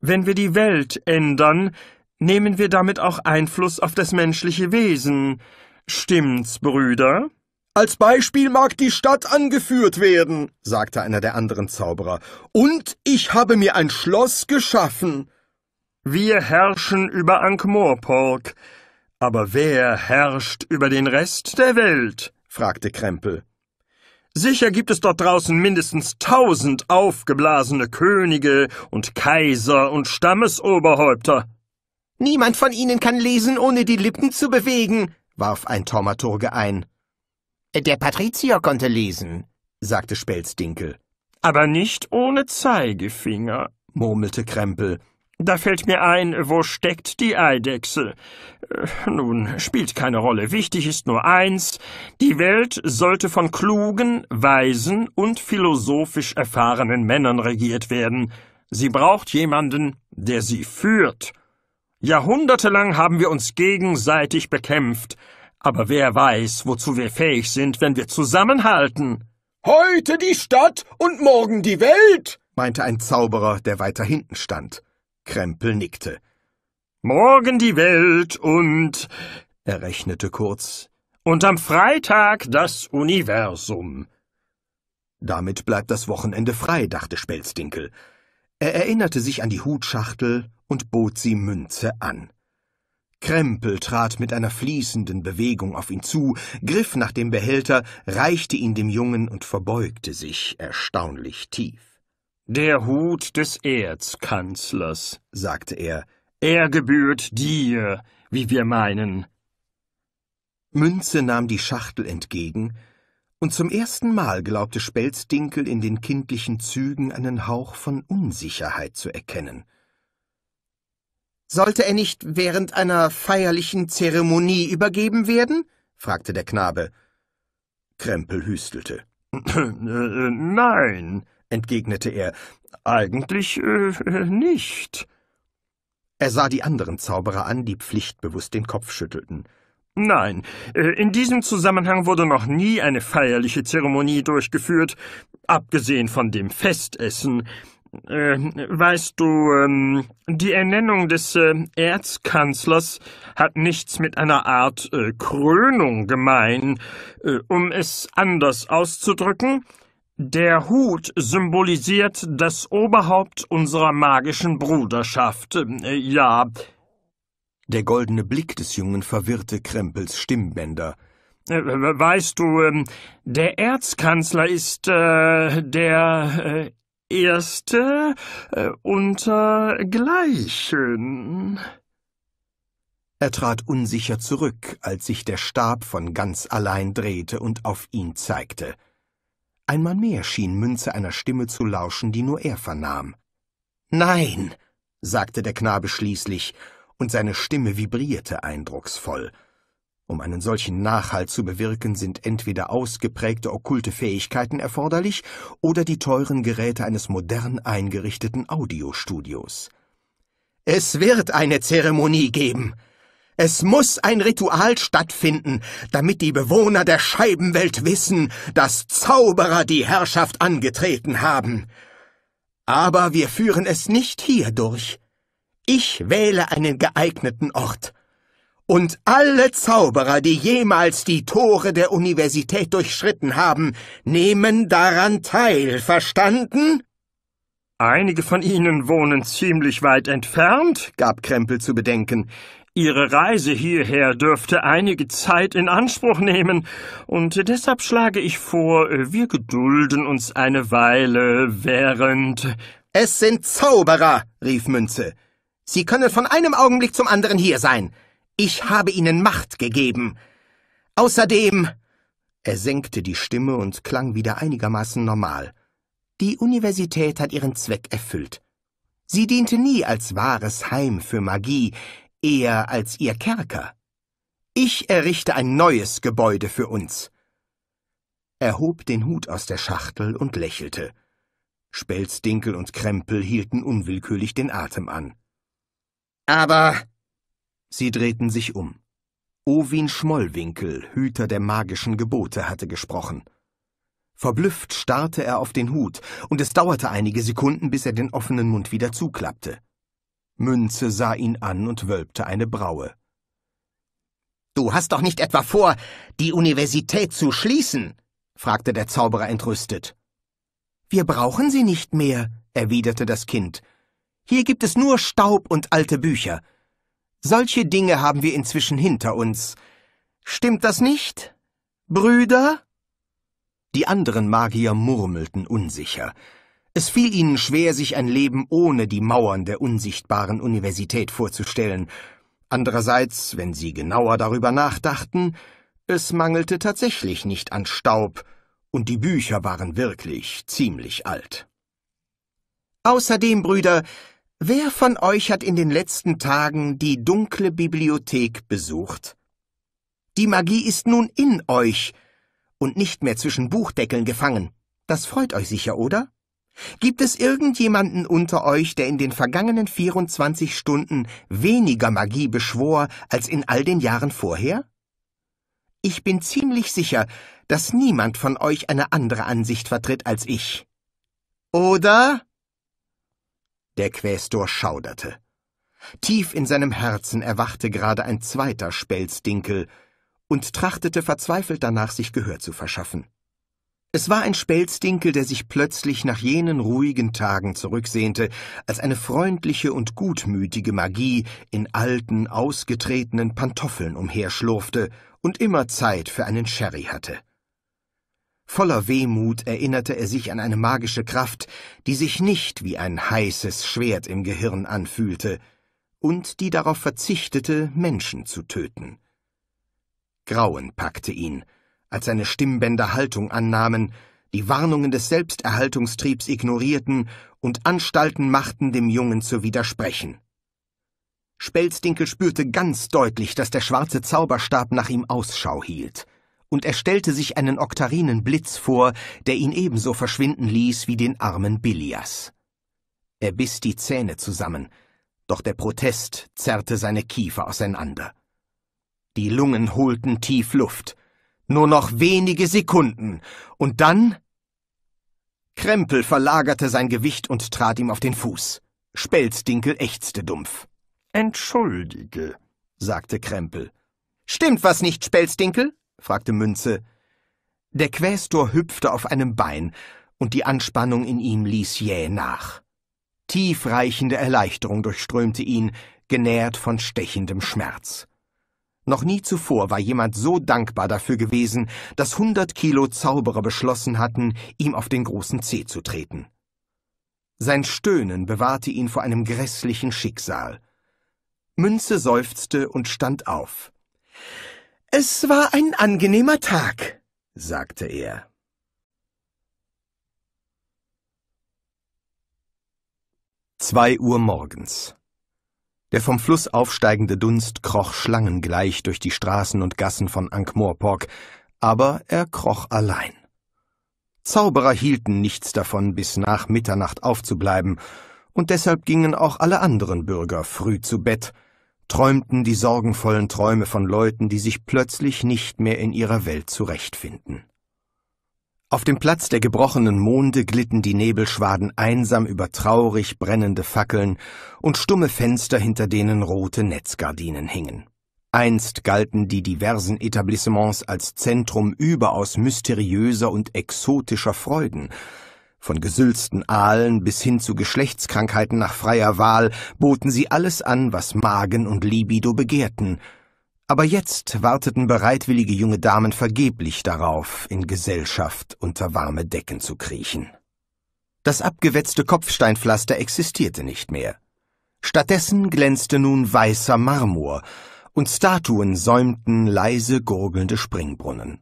Wenn wir die Welt ändern, nehmen wir damit auch Einfluss auf das menschliche Wesen. Stimmt's, Brüder? Als Beispiel mag die Stadt angeführt werden, sagte einer der anderen Zauberer. Und ich habe mir ein Schloss geschaffen. Wir herrschen über Ankh-Morpork. Aber wer herrscht über den Rest der Welt? fragte Krempel. Sicher gibt es dort draußen mindestens tausend aufgeblasene Könige und Kaiser und Stammesoberhäupter. Niemand von ihnen kann lesen, ohne die Lippen zu bewegen, warf ein Thaumaturge ein. Der Patrizier konnte lesen, sagte Spelzdinkel. Aber nicht ohne Zeigefinger, murmelte Krempel da fällt mir ein, wo steckt die Eidechse? Äh, nun, spielt keine Rolle. Wichtig ist nur eins, die Welt sollte von klugen, weisen und philosophisch erfahrenen Männern regiert werden. Sie braucht jemanden, der sie führt. Jahrhundertelang haben wir uns gegenseitig bekämpft, aber wer weiß, wozu wir fähig sind, wenn wir zusammenhalten. Heute die Stadt und morgen die Welt, meinte ein Zauberer, der weiter hinten stand. Krempel nickte. Morgen die Welt und, er rechnete kurz, und am Freitag das Universum. Damit bleibt das Wochenende frei, dachte Spelzdinkel. Er erinnerte sich an die Hutschachtel und bot sie Münze an. Krempel trat mit einer fließenden Bewegung auf ihn zu, griff nach dem Behälter, reichte ihn dem Jungen und verbeugte sich erstaunlich tief. Der Hut des Erzkanzlers, sagte er, er gebührt dir, wie wir meinen. Münze nahm die Schachtel entgegen, und zum ersten Mal glaubte Spelzdinkel in den kindlichen Zügen einen Hauch von Unsicherheit zu erkennen. Sollte er nicht während einer feierlichen Zeremonie übergeben werden? fragte der Knabe. Krempel hüstelte. <clears throat> Nein, entgegnete er. Eigentlich äh, äh, nicht. Er sah die anderen Zauberer an, die pflichtbewusst den Kopf schüttelten. Nein, äh, in diesem Zusammenhang wurde noch nie eine feierliche Zeremonie durchgeführt, abgesehen von dem Festessen. Äh, weißt du, ähm, die Ernennung des Erzkanzlers hat nichts mit einer Art Krönung gemein. um es anders auszudrücken, der Hut symbolisiert das Oberhaupt unserer magischen Bruderschaft, äh, ja. Der goldene Blick des Jungen verwirrte Krempels Stimmbänder. Äh, weißt du, ähm, der Erzkanzler ist äh, der Erste unter Gleichen. Er trat unsicher zurück, als sich der Stab von ganz allein drehte und auf ihn zeigte. Einmal mehr schien Münze einer Stimme zu lauschen, die nur er vernahm. Nein, sagte der Knabe schließlich, und seine Stimme vibrierte eindrucksvoll. Um einen solchen Nachhalt zu bewirken, sind entweder ausgeprägte okkulte Fähigkeiten erforderlich oder die teuren Geräte eines modern eingerichteten Audiostudios. Es wird eine Zeremonie geben, es muss ein Ritual stattfinden, damit die Bewohner der Scheibenwelt wissen, dass Zauberer die Herrschaft angetreten haben. Aber wir führen es nicht hier durch. Ich wähle einen geeigneten Ort. Und alle Zauberer, die jemals die Tore der Universität durchschritten haben, nehmen daran teil, verstanden? Einige von ihnen wohnen ziemlich weit entfernt, gab Krempel zu bedenken. Ihre Reise hierher dürfte einige Zeit in Anspruch nehmen, und deshalb schlage ich vor, wir gedulden uns eine Weile, während... Es sind Zauberer, rief Münze. Sie können von einem Augenblick zum anderen hier sein. Ich habe ihnen Macht gegeben. Außerdem... Er senkte die Stimme und klang wieder einigermaßen normal. Die Universität hat ihren Zweck erfüllt. Sie diente nie als wahres Heim für Magie, eher als ihr Kerker. Ich errichte ein neues Gebäude für uns. Er hob den Hut aus der Schachtel und lächelte. Spelz, Dinkel und Krempel hielten unwillkürlich den Atem an. Aber. Sie drehten sich um. Owin Schmollwinkel, Hüter der magischen Gebote, hatte gesprochen. Verblüfft starrte er auf den Hut, und es dauerte einige Sekunden, bis er den offenen Mund wieder zuklappte. Münze sah ihn an und wölbte eine Braue. Du hast doch nicht etwa vor, die Universität zu schließen? fragte der Zauberer entrüstet. Wir brauchen sie nicht mehr, erwiderte das Kind. Hier gibt es nur Staub und alte Bücher. Solche Dinge haben wir inzwischen hinter uns. Stimmt das nicht, Brüder? Die anderen Magier murmelten unsicher. Es fiel ihnen schwer, sich ein Leben ohne die Mauern der unsichtbaren Universität vorzustellen. Andererseits, wenn sie genauer darüber nachdachten, es mangelte tatsächlich nicht an Staub, und die Bücher waren wirklich ziemlich alt. Außerdem, Brüder, wer von euch hat in den letzten Tagen die dunkle Bibliothek besucht? Die Magie ist nun in euch und nicht mehr zwischen Buchdeckeln gefangen. Das freut euch sicher, oder? Gibt es irgendjemanden unter euch, der in den vergangenen 24 Stunden weniger Magie beschwor als in all den Jahren vorher? Ich bin ziemlich sicher, dass niemand von euch eine andere Ansicht vertritt als ich. Oder? Der Quästor schauderte. Tief in seinem Herzen erwachte gerade ein zweiter Spelzdinkel und trachtete verzweifelt danach, sich Gehör zu verschaffen. Es war ein Spelzdinkel, der sich plötzlich nach jenen ruhigen Tagen zurücksehnte, als eine freundliche und gutmütige Magie in alten, ausgetretenen Pantoffeln umherschlurfte und immer Zeit für einen Sherry hatte. Voller Wehmut erinnerte er sich an eine magische Kraft, die sich nicht wie ein heißes Schwert im Gehirn anfühlte und die darauf verzichtete, Menschen zu töten. Grauen packte ihn, als seine Stimmbänder Haltung annahmen, die Warnungen des Selbsterhaltungstriebs ignorierten und Anstalten machten, dem Jungen zu widersprechen. Spelzdinkel spürte ganz deutlich, dass der schwarze Zauberstab nach ihm Ausschau hielt, und er stellte sich einen oktarinen Blitz vor, der ihn ebenso verschwinden ließ wie den armen Bilias. Er biss die Zähne zusammen, doch der Protest zerrte seine Kiefer auseinander. Die Lungen holten tief Luft, nur noch wenige Sekunden. Und dann? Krempel verlagerte sein Gewicht und trat ihm auf den Fuß. Spelzdinkel ächzte dumpf. Entschuldige, sagte Krempel. Stimmt was nicht, Spelzdinkel? fragte Münze. Der Quästor hüpfte auf einem Bein, und die Anspannung in ihm ließ jäh nach. Tiefreichende Erleichterung durchströmte ihn, genährt von stechendem Schmerz. Noch nie zuvor war jemand so dankbar dafür gewesen, dass hundert Kilo Zauberer beschlossen hatten, ihm auf den großen Zeh zu treten. Sein Stöhnen bewahrte ihn vor einem grässlichen Schicksal. Münze seufzte und stand auf. Es war ein angenehmer Tag, sagte er. Zwei Uhr morgens. Der vom Fluss aufsteigende Dunst kroch schlangengleich durch die Straßen und Gassen von Ankh-Morpork, aber er kroch allein. Zauberer hielten nichts davon, bis nach Mitternacht aufzubleiben, und deshalb gingen auch alle anderen Bürger früh zu Bett, träumten die sorgenvollen Träume von Leuten, die sich plötzlich nicht mehr in ihrer Welt zurechtfinden. Auf dem Platz der gebrochenen Monde glitten die Nebelschwaden einsam über traurig brennende Fackeln und stumme Fenster, hinter denen rote Netzgardinen hingen. Einst galten die diversen Etablissements als Zentrum überaus mysteriöser und exotischer Freuden. Von gesülzten Aalen bis hin zu Geschlechtskrankheiten nach freier Wahl boten sie alles an, was Magen und Libido begehrten – aber jetzt warteten bereitwillige junge Damen vergeblich darauf, in Gesellschaft unter warme Decken zu kriechen. Das abgewetzte Kopfsteinpflaster existierte nicht mehr. Stattdessen glänzte nun weißer Marmor, und Statuen säumten leise gurgelnde Springbrunnen.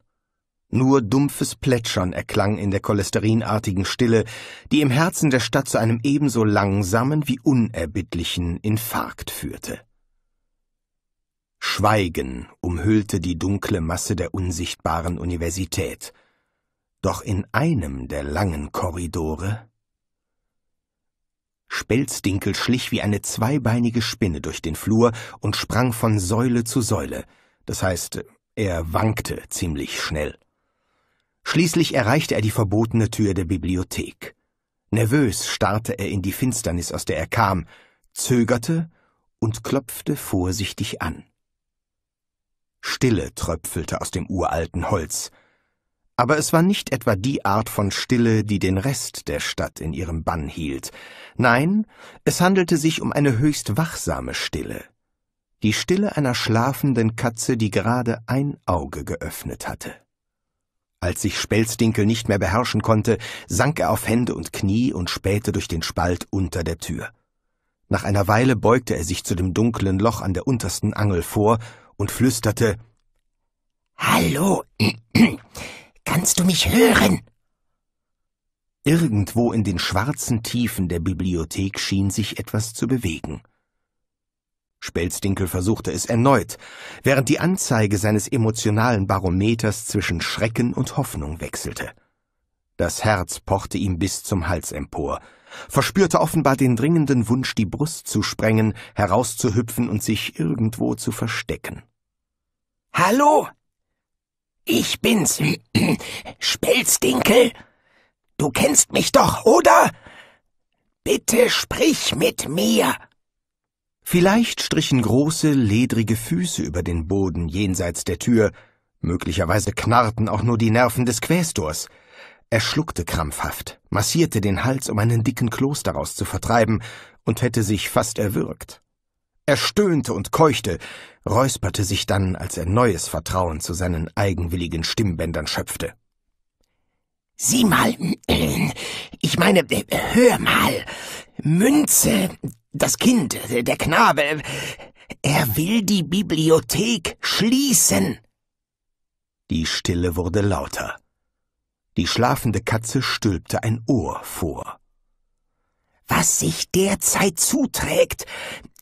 Nur dumpfes Plätschern erklang in der cholesterinartigen Stille, die im Herzen der Stadt zu einem ebenso langsamen wie unerbittlichen Infarkt führte. Schweigen umhüllte die dunkle Masse der unsichtbaren Universität. Doch in einem der langen Korridore Spelzdinkel schlich wie eine zweibeinige Spinne durch den Flur und sprang von Säule zu Säule, das heißt, er wankte ziemlich schnell. Schließlich erreichte er die verbotene Tür der Bibliothek. Nervös starrte er in die Finsternis, aus der er kam, zögerte und klopfte vorsichtig an. Stille tröpfelte aus dem uralten Holz. Aber es war nicht etwa die Art von Stille, die den Rest der Stadt in ihrem Bann hielt. Nein, es handelte sich um eine höchst wachsame Stille. Die Stille einer schlafenden Katze, die gerade ein Auge geöffnet hatte. Als sich Spelzdinkel nicht mehr beherrschen konnte, sank er auf Hände und Knie und spähte durch den Spalt unter der Tür. Nach einer Weile beugte er sich zu dem dunklen Loch an der untersten Angel vor und flüsterte Hallo, <clears throat> kannst du mich hören? Irgendwo in den schwarzen Tiefen der Bibliothek schien sich etwas zu bewegen. Spelzdinkel versuchte es erneut, während die Anzeige seines emotionalen Barometers zwischen Schrecken und Hoffnung wechselte. Das Herz pochte ihm bis zum Hals empor, verspürte offenbar den dringenden Wunsch, die Brust zu sprengen, herauszuhüpfen und sich irgendwo zu verstecken. Hallo? Ich bin's, <clears throat> Spelzdinkel. Du kennst mich doch, oder? Bitte sprich mit mir. Vielleicht strichen große, ledrige Füße über den Boden jenseits der Tür, möglicherweise knarrten auch nur die Nerven des Quästors, er schluckte krampfhaft, massierte den Hals, um einen dicken Kloß daraus zu vertreiben, und hätte sich fast erwürgt. Er stöhnte und keuchte, räusperte sich dann, als er neues Vertrauen zu seinen eigenwilligen Stimmbändern schöpfte. Sieh mal, ich meine, hör mal, Münze, das Kind, der Knabe, er will die Bibliothek schließen. Die Stille wurde lauter. Die schlafende Katze stülpte ein Ohr vor. Was sich derzeit zuträgt,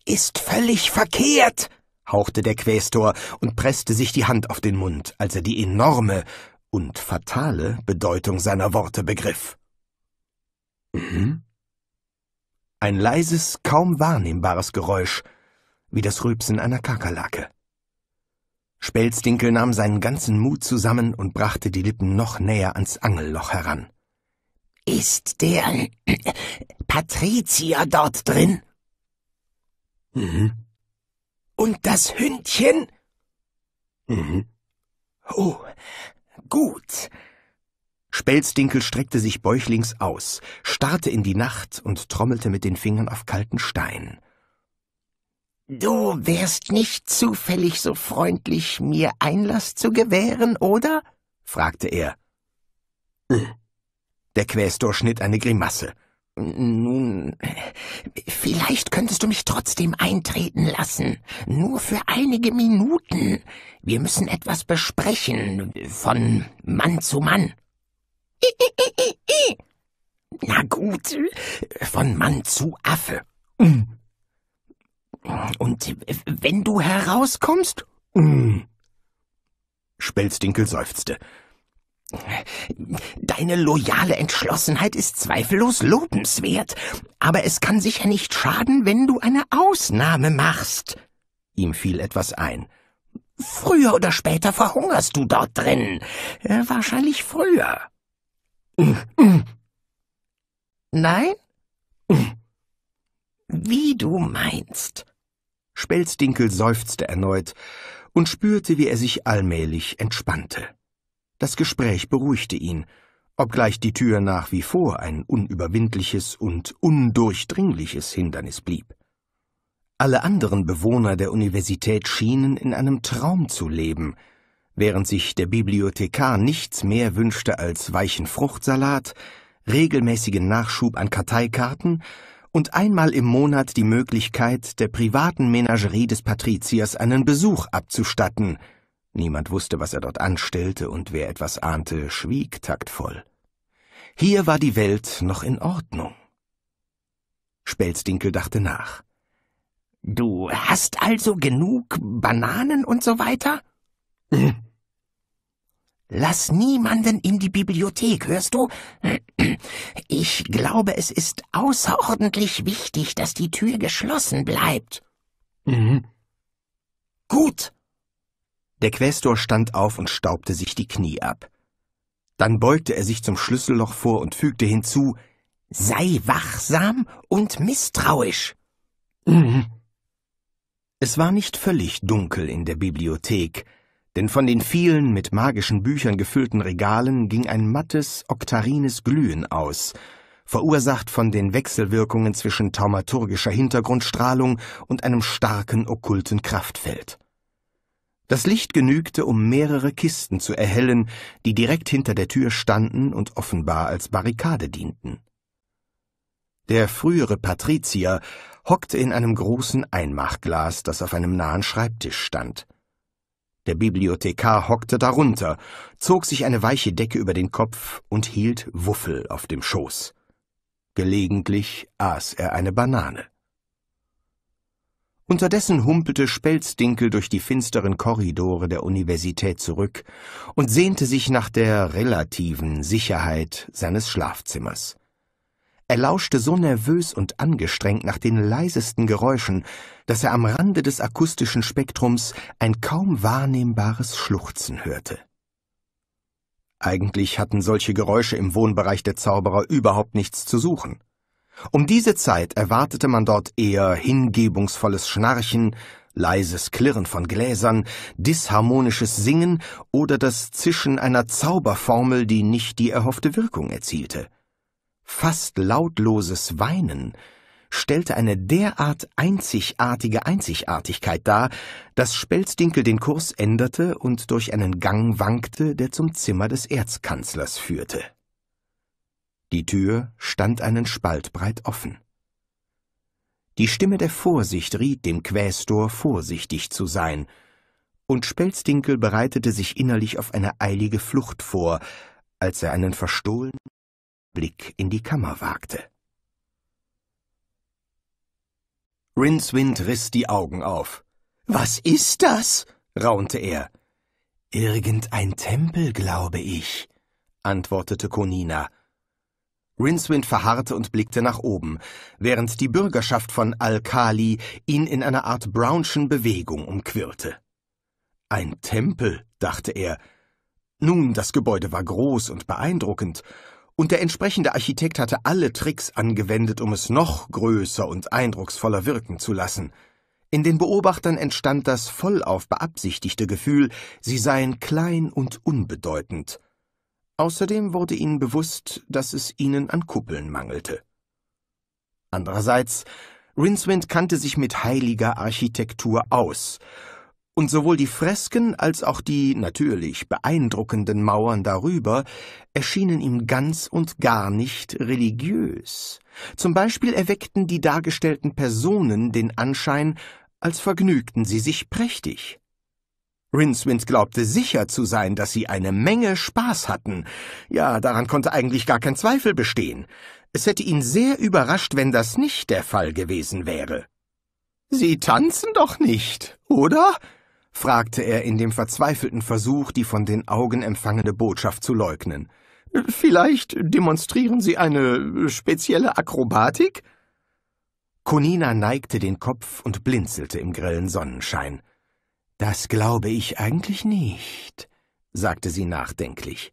ist völlig verkehrt, hauchte der Quästor und presste sich die Hand auf den Mund, als er die enorme und fatale Bedeutung seiner Worte begriff. Mhm. Ein leises, kaum wahrnehmbares Geräusch, wie das Rülpsen einer Kakerlake. Spelzdinkel nahm seinen ganzen Mut zusammen und brachte die Lippen noch näher ans Angelloch heran. Ist der <clears throat> Patrizier dort drin? Mhm. Und das Hündchen? Mhm. Oh, gut. Spelzdinkel streckte sich bäuchlings aus, starrte in die Nacht und trommelte mit den Fingern auf kalten Stein. Du wärst nicht zufällig so freundlich, mir Einlass zu gewähren, oder? fragte er. Der Quästor schnitt eine Grimasse. Nun, vielleicht könntest du mich trotzdem eintreten lassen. Nur für einige Minuten. Wir müssen etwas besprechen. Von Mann zu Mann. I, Na gut, von Mann zu Affe. Und wenn du herauskommst? Mm. Spelzdinkel seufzte. Deine loyale Entschlossenheit ist zweifellos lobenswert, aber es kann sicher nicht schaden, wenn du eine Ausnahme machst. Ihm fiel etwas ein. Früher oder später verhungerst du dort drin. Äh, wahrscheinlich früher. Nein? Mm. Wie du meinst. Spelzdinkel seufzte erneut und spürte, wie er sich allmählich entspannte. Das Gespräch beruhigte ihn, obgleich die Tür nach wie vor ein unüberwindliches und undurchdringliches Hindernis blieb. Alle anderen Bewohner der Universität schienen in einem Traum zu leben, während sich der Bibliothekar nichts mehr wünschte als weichen Fruchtsalat, regelmäßigen Nachschub an Karteikarten und einmal im Monat die Möglichkeit, der privaten Menagerie des Patriziers einen Besuch abzustatten. Niemand wusste, was er dort anstellte, und wer etwas ahnte, schwieg taktvoll. Hier war die Welt noch in Ordnung. Spelzdinkel dachte nach. Du hast also genug Bananen und so weiter? <laughs> Lass niemanden in die Bibliothek, hörst du? Ich glaube, es ist außerordentlich wichtig, dass die Tür geschlossen bleibt. Mhm. Gut. Der Quästor stand auf und staubte sich die Knie ab. Dann beugte er sich zum Schlüsselloch vor und fügte hinzu, sei wachsam und misstrauisch. Mhm. Es war nicht völlig dunkel in der Bibliothek, denn von den vielen mit magischen Büchern gefüllten Regalen ging ein mattes, oktarines Glühen aus, verursacht von den Wechselwirkungen zwischen taumaturgischer Hintergrundstrahlung und einem starken okkulten Kraftfeld. Das Licht genügte, um mehrere Kisten zu erhellen, die direkt hinter der Tür standen und offenbar als Barrikade dienten. Der frühere Patrizier hockte in einem großen Einmachglas, das auf einem nahen Schreibtisch stand. Der Bibliothekar hockte darunter, zog sich eine weiche Decke über den Kopf und hielt Wuffel auf dem Schoß. Gelegentlich aß er eine Banane. Unterdessen humpelte Spelzdinkel durch die finsteren Korridore der Universität zurück und sehnte sich nach der relativen Sicherheit seines Schlafzimmers. Er lauschte so nervös und angestrengt nach den leisesten Geräuschen, dass er am Rande des akustischen Spektrums ein kaum wahrnehmbares Schluchzen hörte. Eigentlich hatten solche Geräusche im Wohnbereich der Zauberer überhaupt nichts zu suchen. Um diese Zeit erwartete man dort eher hingebungsvolles Schnarchen, leises Klirren von Gläsern, disharmonisches Singen oder das Zischen einer Zauberformel, die nicht die erhoffte Wirkung erzielte fast lautloses Weinen stellte eine derart einzigartige Einzigartigkeit dar, dass Spelzdinkel den Kurs änderte und durch einen Gang wankte, der zum Zimmer des Erzkanzlers führte. Die Tür stand einen Spalt breit offen. Die Stimme der Vorsicht riet dem Quästor, vorsichtig zu sein, und Spelzdinkel bereitete sich innerlich auf eine eilige Flucht vor, als er einen verstohlenen Blick in die Kammer wagte. Rincewind riss die Augen auf. Was ist das? raunte er. Irgendein Tempel, glaube ich, antwortete Konina. Rincewind verharrte und blickte nach oben, während die Bürgerschaft von Al-Kali ihn in einer Art Brownschen Bewegung umquirlte. Ein Tempel, dachte er. Nun, das Gebäude war groß und beeindruckend, und der entsprechende Architekt hatte alle Tricks angewendet, um es noch größer und eindrucksvoller wirken zu lassen. In den Beobachtern entstand das vollauf beabsichtigte Gefühl, sie seien klein und unbedeutend. Außerdem wurde ihnen bewusst, dass es ihnen an Kuppeln mangelte. Andererseits, Rinswind kannte sich mit heiliger Architektur aus und sowohl die Fresken als auch die natürlich beeindruckenden Mauern darüber erschienen ihm ganz und gar nicht religiös. Zum Beispiel erweckten die dargestellten Personen den Anschein, als vergnügten sie sich prächtig. Rincewind glaubte sicher zu sein, dass sie eine Menge Spaß hatten. Ja, daran konnte eigentlich gar kein Zweifel bestehen. Es hätte ihn sehr überrascht, wenn das nicht der Fall gewesen wäre. Sie tanzen doch nicht, oder? fragte er in dem verzweifelten Versuch, die von den Augen empfangene Botschaft zu leugnen. Vielleicht demonstrieren Sie eine spezielle Akrobatik? Konina neigte den Kopf und blinzelte im grellen Sonnenschein. Das glaube ich eigentlich nicht, sagte sie nachdenklich.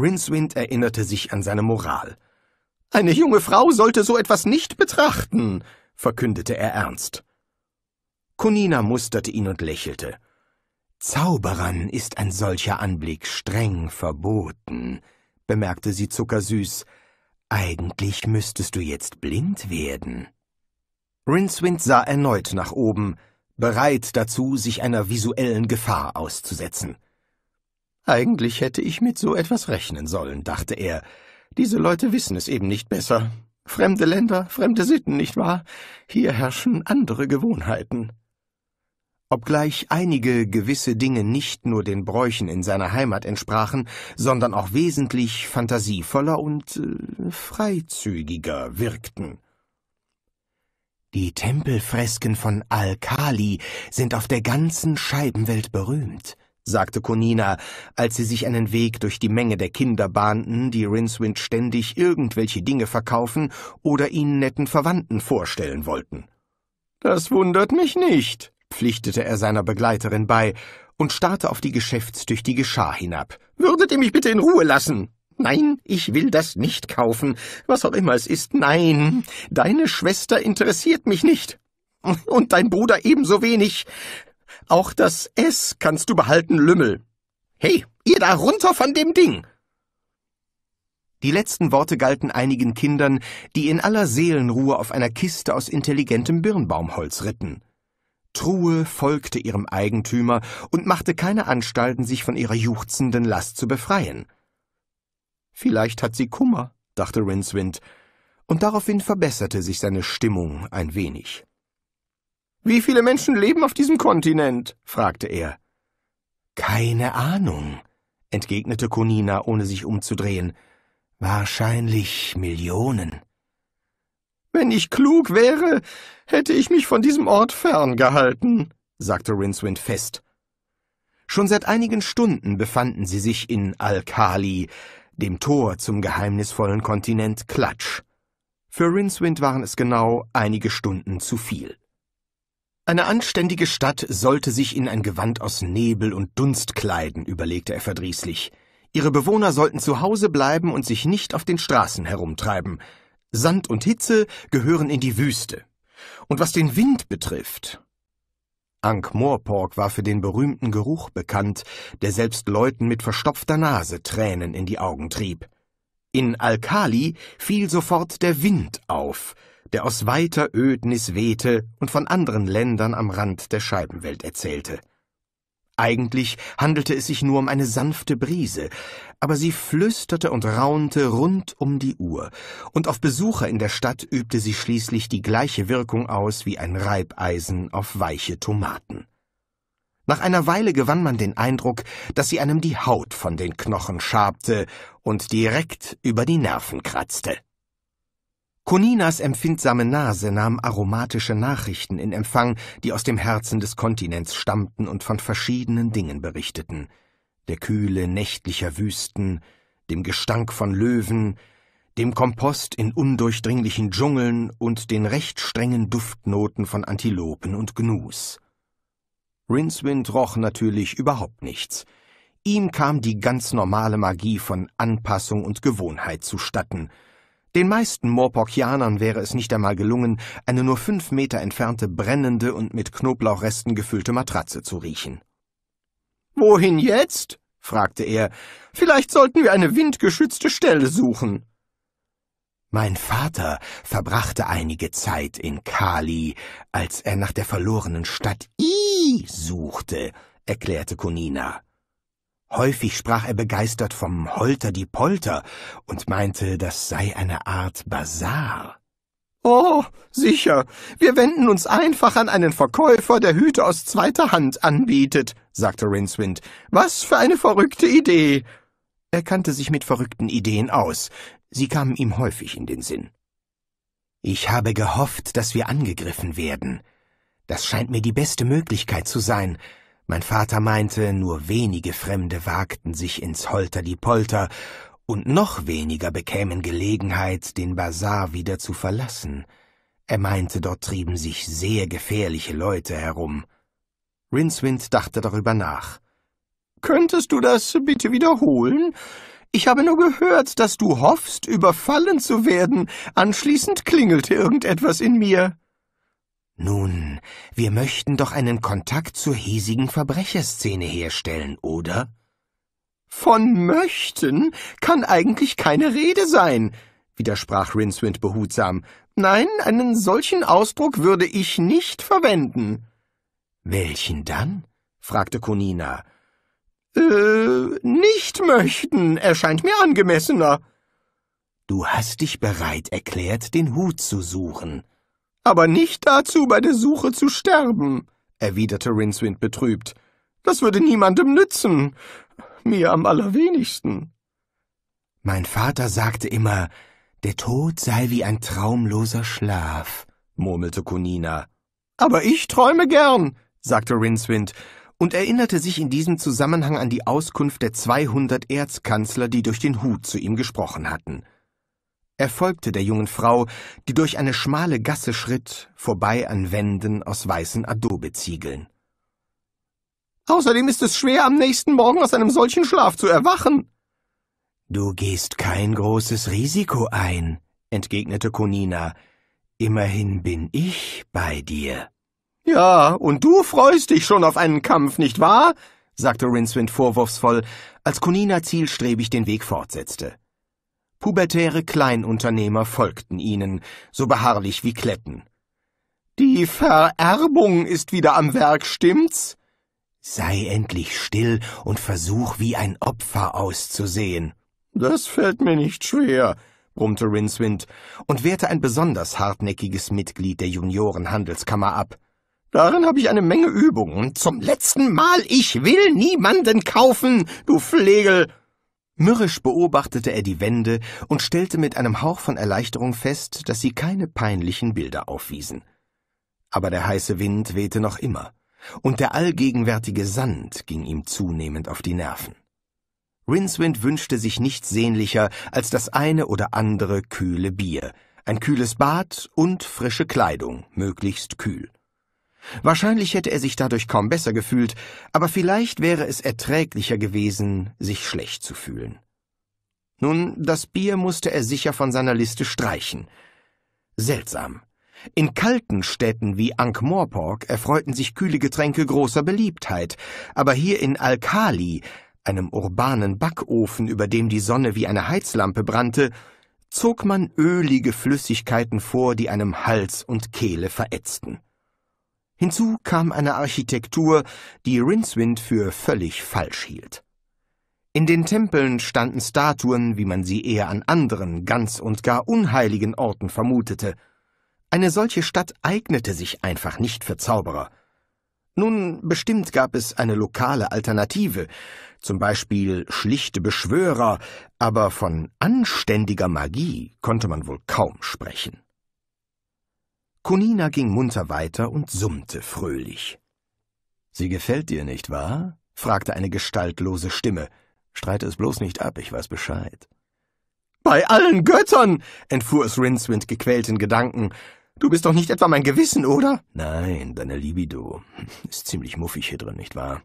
Rincewind erinnerte sich an seine Moral. Eine junge Frau sollte so etwas nicht betrachten, verkündete er ernst. Conina musterte ihn und lächelte. Zauberern ist ein solcher Anblick streng verboten, bemerkte sie zuckersüß. Eigentlich müsstest du jetzt blind werden. Rincewind sah erneut nach oben, bereit dazu, sich einer visuellen Gefahr auszusetzen. Eigentlich hätte ich mit so etwas rechnen sollen, dachte er. Diese Leute wissen es eben nicht besser. Fremde Länder, fremde Sitten, nicht wahr? Hier herrschen andere Gewohnheiten. Obgleich einige gewisse Dinge nicht nur den Bräuchen in seiner Heimat entsprachen, sondern auch wesentlich fantasievoller und äh, freizügiger wirkten. Die Tempelfresken von Al-Kali sind auf der ganzen Scheibenwelt berühmt, sagte Konina, als sie sich einen Weg durch die Menge der Kinder bahnten, die Rincewind ständig irgendwelche Dinge verkaufen oder ihnen netten Verwandten vorstellen wollten. Das wundert mich nicht, pflichtete er seiner Begleiterin bei und starrte auf die geschäftstüchtige Schar hinab. Würdet ihr mich bitte in Ruhe lassen? Nein, ich will das nicht kaufen, was auch immer es ist. Nein, deine Schwester interessiert mich nicht. Und dein Bruder ebenso wenig. Auch das S kannst du behalten, Lümmel. Hey, ihr da runter von dem Ding! Die letzten Worte galten einigen Kindern, die in aller Seelenruhe auf einer Kiste aus intelligentem Birnbaumholz ritten. Truhe folgte ihrem Eigentümer und machte keine Anstalten, sich von ihrer juchzenden Last zu befreien. Vielleicht hat sie Kummer, dachte Rincewind, und daraufhin verbesserte sich seine Stimmung ein wenig. Wie viele Menschen leben auf diesem Kontinent? fragte er. Keine Ahnung, entgegnete Konina, ohne sich umzudrehen. Wahrscheinlich Millionen. Wenn ich klug wäre, hätte ich mich von diesem Ort ferngehalten, sagte Rincewind fest. Schon seit einigen Stunden befanden sie sich in Alkali, dem Tor zum geheimnisvollen Kontinent Klatsch. Für Rincewind waren es genau einige Stunden zu viel. Eine anständige Stadt sollte sich in ein Gewand aus Nebel und Dunst kleiden, überlegte er verdrießlich. Ihre Bewohner sollten zu Hause bleiben und sich nicht auf den Straßen herumtreiben. Sand und Hitze gehören in die Wüste. Und was den Wind betrifft, Ankh Moorpork war für den berühmten Geruch bekannt, der selbst Leuten mit verstopfter Nase Tränen in die Augen trieb. In Alkali fiel sofort der Wind auf, der aus weiter Ödnis wehte und von anderen Ländern am Rand der Scheibenwelt erzählte. Eigentlich handelte es sich nur um eine sanfte Brise, aber sie flüsterte und raunte rund um die Uhr, und auf Besucher in der Stadt übte sie schließlich die gleiche Wirkung aus wie ein Reibeisen auf weiche Tomaten. Nach einer Weile gewann man den Eindruck, dass sie einem die Haut von den Knochen schabte und direkt über die Nerven kratzte. Coninas empfindsame Nase nahm aromatische Nachrichten in Empfang, die aus dem Herzen des Kontinents stammten und von verschiedenen Dingen berichteten – der Kühle nächtlicher Wüsten, dem Gestank von Löwen, dem Kompost in undurchdringlichen Dschungeln und den recht strengen Duftnoten von Antilopen und Gnus. Rincewind roch natürlich überhaupt nichts. Ihm kam die ganz normale Magie von Anpassung und Gewohnheit zustatten. Den meisten Moorpokianern wäre es nicht einmal gelungen, eine nur fünf Meter entfernte brennende und mit Knoblauchresten gefüllte Matratze zu riechen. Wohin jetzt? fragte er. Vielleicht sollten wir eine windgeschützte Stelle suchen. Mein Vater verbrachte einige Zeit in Kali, als er nach der verlorenen Stadt I suchte, erklärte Kunina. Häufig sprach er begeistert vom Holter die Polter und meinte, das sei eine Art Bazar. Oh, sicher, wir wenden uns einfach an einen Verkäufer, der Hüte aus zweiter Hand anbietet, sagte Rincewind. Was für eine verrückte Idee! Er kannte sich mit verrückten Ideen aus. Sie kamen ihm häufig in den Sinn. Ich habe gehofft, dass wir angegriffen werden. Das scheint mir die beste Möglichkeit zu sein. Mein Vater meinte, nur wenige Fremde wagten sich ins Holterdiepolter und noch weniger bekämen Gelegenheit, den Bazar wieder zu verlassen. Er meinte, dort trieben sich sehr gefährliche Leute herum. Rincewind dachte darüber nach. Könntest du das bitte wiederholen? Ich habe nur gehört, dass du hoffst, überfallen zu werden. Anschließend klingelte irgendetwas in mir. Nun, wir möchten doch einen Kontakt zur hiesigen Verbrecherszene herstellen, oder? Von möchten kann eigentlich keine Rede sein, widersprach Rincewind behutsam. Nein, einen solchen Ausdruck würde ich nicht verwenden. Welchen dann? fragte Konina. Äh, nicht möchten erscheint mir angemessener. Du hast dich bereit erklärt, den Hut zu suchen. Aber nicht dazu, bei der Suche zu sterben, erwiderte Rincewind betrübt. Das würde niemandem nützen, mir am allerwenigsten. Mein Vater sagte immer, der Tod sei wie ein traumloser Schlaf, murmelte Konina. Aber ich träume gern, sagte Rincewind und erinnerte sich in diesem Zusammenhang an die Auskunft der 200 Erzkanzler, die durch den Hut zu ihm gesprochen hatten. Er folgte der jungen Frau, die durch eine schmale Gasse schritt, vorbei an Wänden aus weißen Adobeziegeln. Außerdem ist es schwer, am nächsten Morgen aus einem solchen Schlaf zu erwachen. Du gehst kein großes Risiko ein, entgegnete Conina. Immerhin bin ich bei dir. Ja, und du freust dich schon auf einen Kampf, nicht wahr? sagte Rincewind vorwurfsvoll, als Kunina zielstrebig den Weg fortsetzte. Pubertäre Kleinunternehmer folgten ihnen, so beharrlich wie Kletten. Die Vererbung ist wieder am Werk, stimmt's? Sei endlich still und versuch wie ein Opfer auszusehen. Das fällt mir nicht schwer, brummte Rincewind und wehrte ein besonders hartnäckiges Mitglied der Juniorenhandelskammer ab. Darin habe ich eine Menge Übung. Und zum letzten Mal, ich will niemanden kaufen, du Flegel. Mürrisch beobachtete er die Wände und stellte mit einem Hauch von Erleichterung fest, dass sie keine peinlichen Bilder aufwiesen. Aber der heiße Wind wehte noch immer, und der allgegenwärtige Sand ging ihm zunehmend auf die Nerven. Rinswind wünschte sich nichts sehnlicher als das eine oder andere kühle Bier, ein kühles Bad und frische Kleidung, möglichst kühl. Wahrscheinlich hätte er sich dadurch kaum besser gefühlt, aber vielleicht wäre es erträglicher gewesen, sich schlecht zu fühlen. Nun, das Bier musste er sicher von seiner Liste streichen. Seltsam. In kalten Städten wie Ankh-Morpork erfreuten sich kühle Getränke großer Beliebtheit, aber hier in Alkali, einem urbanen Backofen, über dem die Sonne wie eine Heizlampe brannte, zog man ölige Flüssigkeiten vor, die einem Hals und Kehle verätzten. Hinzu kam eine Architektur, die Rincewind für völlig falsch hielt. In den Tempeln standen Statuen, wie man sie eher an anderen, ganz und gar unheiligen Orten vermutete. Eine solche Stadt eignete sich einfach nicht für Zauberer. Nun, bestimmt gab es eine lokale Alternative, zum Beispiel schlichte Beschwörer, aber von anständiger Magie konnte man wohl kaum sprechen. Conina ging munter weiter und summte fröhlich. Sie gefällt dir nicht, wahr? fragte eine gestaltlose Stimme. Streite es bloß nicht ab, ich weiß Bescheid. Bei allen Göttern! entfuhr es Rinswind gequälten Gedanken. Du bist doch nicht etwa mein Gewissen, oder? Nein, deine Libido ist ziemlich muffig hier drin, nicht wahr?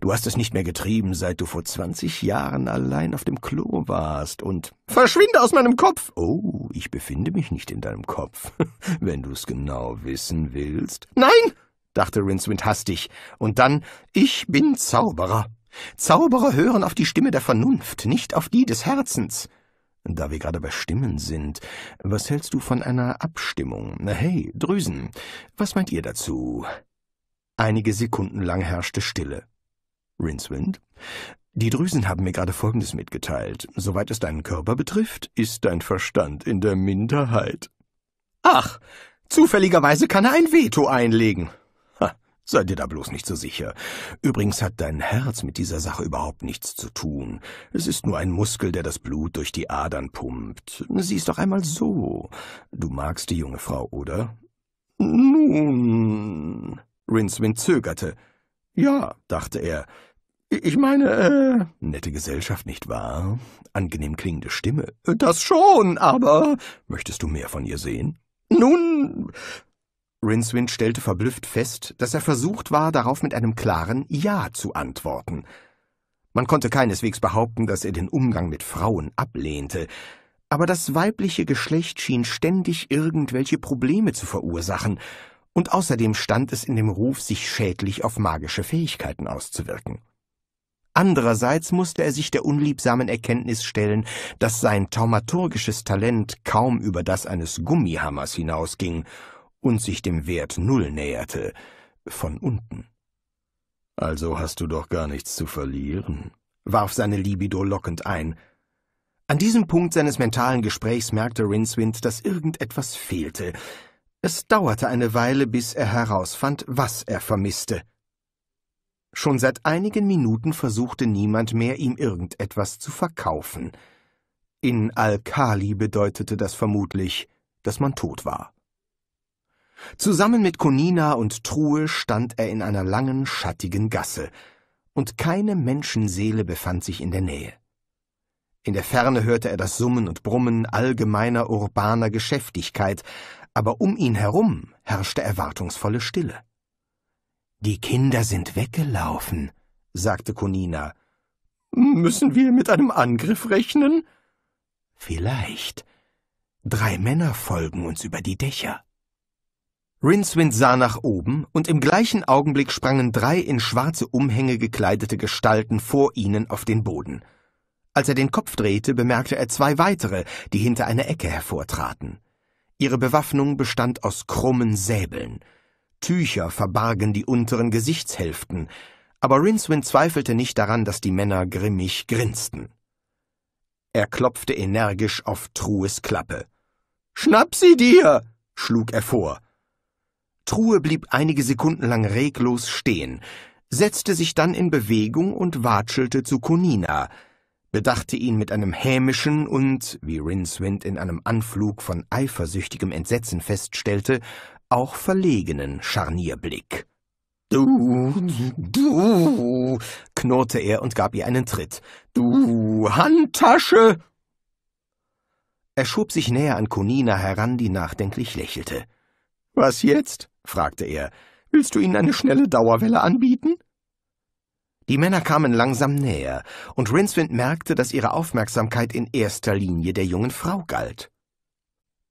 Du hast es nicht mehr getrieben, seit du vor zwanzig Jahren allein auf dem Klo warst und... Verschwinde aus meinem Kopf! Oh, ich befinde mich nicht in deinem Kopf, <laughs> wenn du es genau wissen willst. Nein! dachte Rincewind hastig, und dann, ich bin Zauberer. Zauberer hören auf die Stimme der Vernunft, nicht auf die des Herzens. Da wir gerade bei Stimmen sind, was hältst du von einer Abstimmung? Hey, Drüsen, was meint ihr dazu? Einige Sekunden lang herrschte Stille. Rincewind, die Drüsen haben mir gerade Folgendes mitgeteilt. Soweit es deinen Körper betrifft, ist dein Verstand in der Minderheit. Ach, zufälligerweise kann er ein Veto einlegen. Sei dir da bloß nicht so sicher. Übrigens hat dein Herz mit dieser Sache überhaupt nichts zu tun. Es ist nur ein Muskel, der das Blut durch die Adern pumpt. Siehst doch einmal so. Du magst die junge Frau, oder? Nun. Rincewind zögerte. Ja, dachte er. Ich meine, äh, nette Gesellschaft, nicht wahr? Angenehm klingende Stimme. Das schon, aber möchtest du mehr von ihr sehen? Nun, Rincewind stellte verblüfft fest, dass er versucht war, darauf mit einem klaren Ja zu antworten. Man konnte keineswegs behaupten, dass er den Umgang mit Frauen ablehnte, aber das weibliche Geschlecht schien ständig irgendwelche Probleme zu verursachen, und außerdem stand es in dem Ruf, sich schädlich auf magische Fähigkeiten auszuwirken. Andererseits musste er sich der unliebsamen Erkenntnis stellen, dass sein taumaturgisches Talent kaum über das eines Gummihammers hinausging und sich dem Wert Null näherte, von unten. Also hast du doch gar nichts zu verlieren, warf seine Libido lockend ein. An diesem Punkt seines mentalen Gesprächs merkte Rincewind, dass irgendetwas fehlte. Es dauerte eine Weile, bis er herausfand, was er vermisste. Schon seit einigen Minuten versuchte niemand mehr, ihm irgendetwas zu verkaufen. In Alkali bedeutete das vermutlich, dass man tot war. Zusammen mit Konina und Truhe stand er in einer langen, schattigen Gasse, und keine Menschenseele befand sich in der Nähe. In der Ferne hörte er das Summen und Brummen allgemeiner urbaner Geschäftigkeit, aber um ihn herum herrschte erwartungsvolle Stille. Die Kinder sind weggelaufen, sagte Konina. Müssen wir mit einem Angriff rechnen? Vielleicht. Drei Männer folgen uns über die Dächer. Rincewind sah nach oben, und im gleichen Augenblick sprangen drei in schwarze Umhänge gekleidete Gestalten vor ihnen auf den Boden. Als er den Kopf drehte, bemerkte er zwei weitere, die hinter einer Ecke hervortraten. Ihre Bewaffnung bestand aus krummen Säbeln. Tücher verbargen die unteren Gesichtshälften, aber Rincewind zweifelte nicht daran, dass die Männer grimmig grinsten. Er klopfte energisch auf Trues Klappe. Schnapp sie dir! schlug er vor. Truhe blieb einige Sekunden lang reglos stehen, setzte sich dann in Bewegung und watschelte zu Konina, bedachte ihn mit einem hämischen und, wie Rincewind in einem Anflug von eifersüchtigem Entsetzen feststellte, auch verlegenen Scharnierblick. Du, du, knurrte er und gab ihr einen Tritt. Du Handtasche! Er schob sich näher an Konina heran, die nachdenklich lächelte. Was jetzt? fragte er. Willst du ihnen eine schnelle Dauerwelle anbieten? Die Männer kamen langsam näher, und Rincewind merkte, dass ihre Aufmerksamkeit in erster Linie der jungen Frau galt.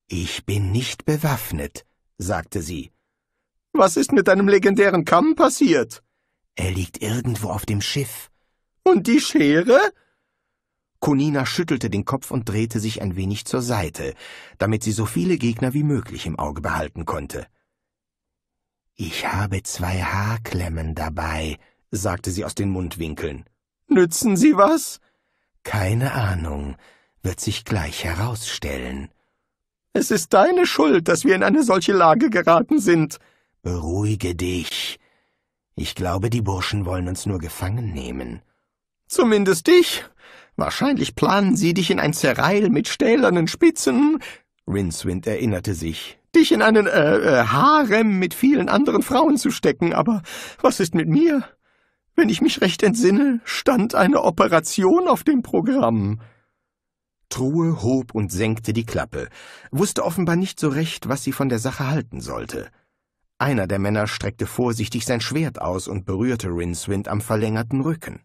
Ich bin nicht bewaffnet, sagte sie. Was ist mit deinem legendären Kamm passiert? Er liegt irgendwo auf dem Schiff. Und die Schere? Kunina schüttelte den Kopf und drehte sich ein wenig zur Seite, damit sie so viele Gegner wie möglich im Auge behalten konnte. Ich habe zwei Haarklemmen dabei, sagte sie aus den Mundwinkeln. Nützen sie was? Keine Ahnung, wird sich gleich herausstellen. Es ist deine Schuld, dass wir in eine solche Lage geraten sind. Beruhige dich. Ich glaube, die Burschen wollen uns nur gefangen nehmen. Zumindest dich. Wahrscheinlich planen sie dich in ein Zerreil mit stählernen Spitzen. Rincewind erinnerte sich dich in einen äh, äh, Harem mit vielen anderen Frauen zu stecken, aber was ist mit mir? Wenn ich mich recht entsinne, stand eine Operation auf dem Programm. Truhe hob und senkte die Klappe, wusste offenbar nicht so recht, was sie von der Sache halten sollte. Einer der Männer streckte vorsichtig sein Schwert aus und berührte Rincewind am verlängerten Rücken.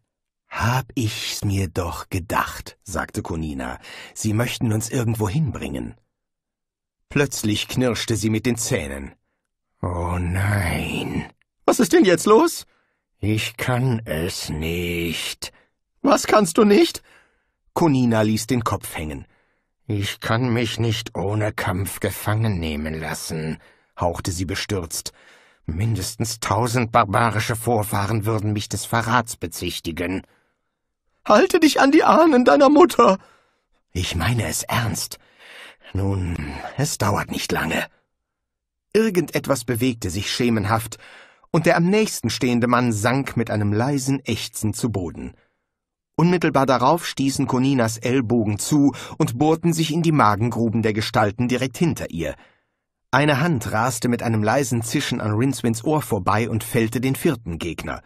Hab ich's mir doch gedacht, sagte Conina. Sie möchten uns irgendwo hinbringen. Plötzlich knirschte sie mit den Zähnen. Oh nein. Was ist denn jetzt los? Ich kann es nicht. Was kannst du nicht? Konina ließ den Kopf hängen. Ich kann mich nicht ohne Kampf gefangen nehmen lassen, hauchte sie bestürzt. Mindestens tausend barbarische Vorfahren würden mich des Verrats bezichtigen. Halte dich an die Ahnen deiner Mutter. Ich meine es ernst. Nun, es dauert nicht lange. Irgendetwas bewegte sich schemenhaft, und der am nächsten stehende Mann sank mit einem leisen Ächzen zu Boden. Unmittelbar darauf stießen Coninas Ellbogen zu und bohrten sich in die Magengruben der Gestalten direkt hinter ihr. Eine Hand raste mit einem leisen Zischen an Rinswins Ohr vorbei und fällte den vierten Gegner.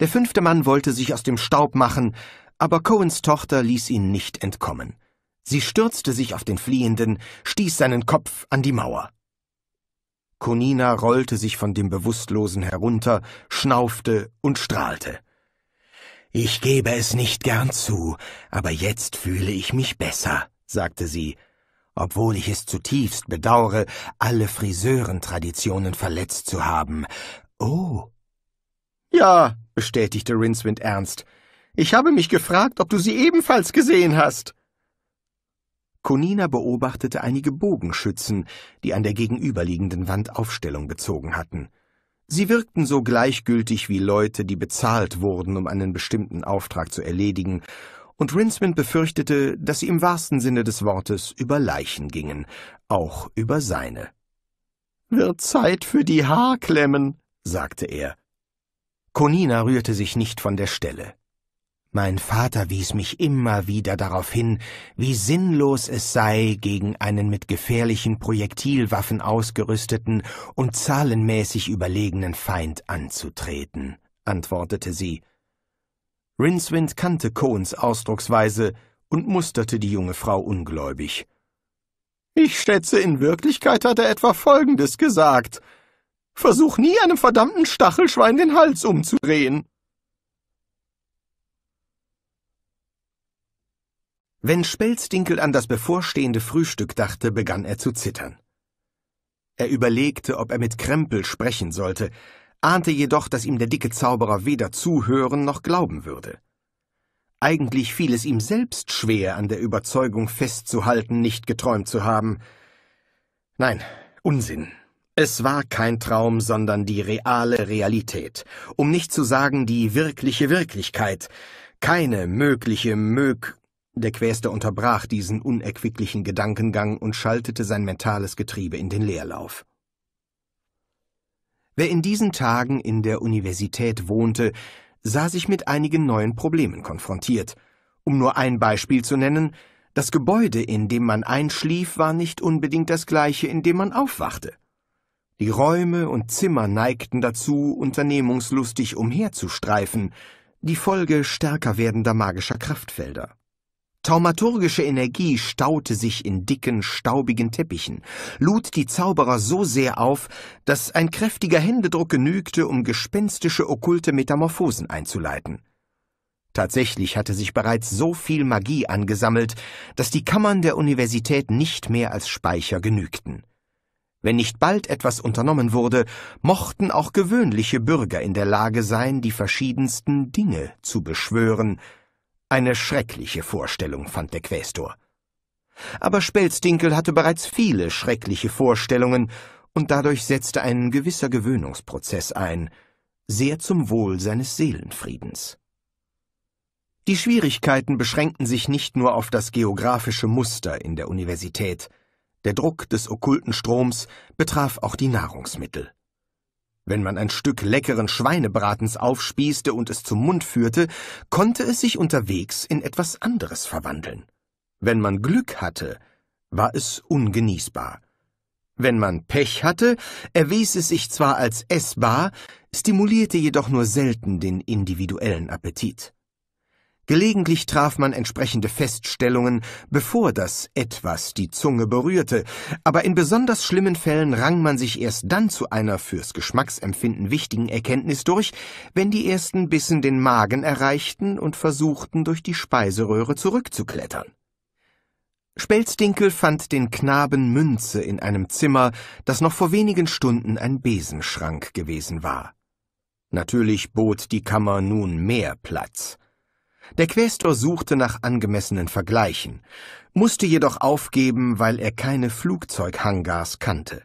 Der fünfte Mann wollte sich aus dem Staub machen, aber Cohens Tochter ließ ihn nicht entkommen. Sie stürzte sich auf den Fliehenden, stieß seinen Kopf an die Mauer. Konina rollte sich von dem Bewusstlosen herunter, schnaufte und strahlte. Ich gebe es nicht gern zu, aber jetzt fühle ich mich besser, sagte sie, obwohl ich es zutiefst bedaure, alle Friseurentraditionen verletzt zu haben. Oh. Ja, bestätigte Rinswind ernst. Ich habe mich gefragt, ob du sie ebenfalls gesehen hast. Konina beobachtete einige Bogenschützen, die an der gegenüberliegenden Wand Aufstellung gezogen hatten. Sie wirkten so gleichgültig wie Leute, die bezahlt wurden, um einen bestimmten Auftrag zu erledigen, und Rinsman befürchtete, dass sie im wahrsten Sinne des Wortes über Leichen gingen, auch über seine. Wird Zeit für die Haarklemmen, sagte er. Konina rührte sich nicht von der Stelle. Mein Vater wies mich immer wieder darauf hin, wie sinnlos es sei, gegen einen mit gefährlichen Projektilwaffen ausgerüsteten und zahlenmäßig überlegenen Feind anzutreten, antwortete sie. Rincewind kannte Cohns Ausdrucksweise und musterte die junge Frau ungläubig. Ich schätze, in Wirklichkeit hat er etwa Folgendes gesagt. Versuch nie einem verdammten Stachelschwein den Hals umzudrehen. Wenn Spelzdinkel an das bevorstehende Frühstück dachte, begann er zu zittern. Er überlegte, ob er mit Krempel sprechen sollte, ahnte jedoch, dass ihm der dicke Zauberer weder zuhören noch glauben würde. Eigentlich fiel es ihm selbst schwer, an der Überzeugung festzuhalten, nicht geträumt zu haben. Nein, Unsinn. Es war kein Traum, sondern die reale Realität, um nicht zu sagen die wirkliche Wirklichkeit, keine mögliche Mög der Quäster unterbrach diesen unerquicklichen Gedankengang und schaltete sein mentales Getriebe in den Leerlauf. Wer in diesen Tagen in der Universität wohnte, sah sich mit einigen neuen Problemen konfrontiert. Um nur ein Beispiel zu nennen, das Gebäude, in dem man einschlief, war nicht unbedingt das gleiche, in dem man aufwachte. Die Räume und Zimmer neigten dazu, unternehmungslustig umherzustreifen, die Folge stärker werdender magischer Kraftfelder. Taumaturgische Energie staute sich in dicken, staubigen Teppichen, lud die Zauberer so sehr auf, dass ein kräftiger Händedruck genügte, um gespenstische okkulte Metamorphosen einzuleiten. Tatsächlich hatte sich bereits so viel Magie angesammelt, dass die Kammern der Universität nicht mehr als Speicher genügten. Wenn nicht bald etwas unternommen wurde, mochten auch gewöhnliche Bürger in der Lage sein, die verschiedensten Dinge zu beschwören, eine schreckliche Vorstellung, fand der Quästor. Aber Spelzdinkel hatte bereits viele schreckliche Vorstellungen, und dadurch setzte ein gewisser Gewöhnungsprozess ein, sehr zum Wohl seines Seelenfriedens. Die Schwierigkeiten beschränkten sich nicht nur auf das geografische Muster in der Universität, der Druck des okkulten Stroms betraf auch die Nahrungsmittel. Wenn man ein Stück leckeren Schweinebratens aufspießte und es zum Mund führte, konnte es sich unterwegs in etwas anderes verwandeln. Wenn man Glück hatte, war es ungenießbar. Wenn man Pech hatte, erwies es sich zwar als essbar, stimulierte jedoch nur selten den individuellen Appetit. Gelegentlich traf man entsprechende Feststellungen, bevor das etwas die Zunge berührte, aber in besonders schlimmen Fällen rang man sich erst dann zu einer fürs Geschmacksempfinden wichtigen Erkenntnis durch, wenn die ersten Bissen den Magen erreichten und versuchten, durch die Speiseröhre zurückzuklettern. Spelzdinkel fand den Knaben Münze in einem Zimmer, das noch vor wenigen Stunden ein Besenschrank gewesen war. Natürlich bot die Kammer nun mehr Platz. Der Quästor suchte nach angemessenen Vergleichen, musste jedoch aufgeben, weil er keine Flugzeughangars kannte.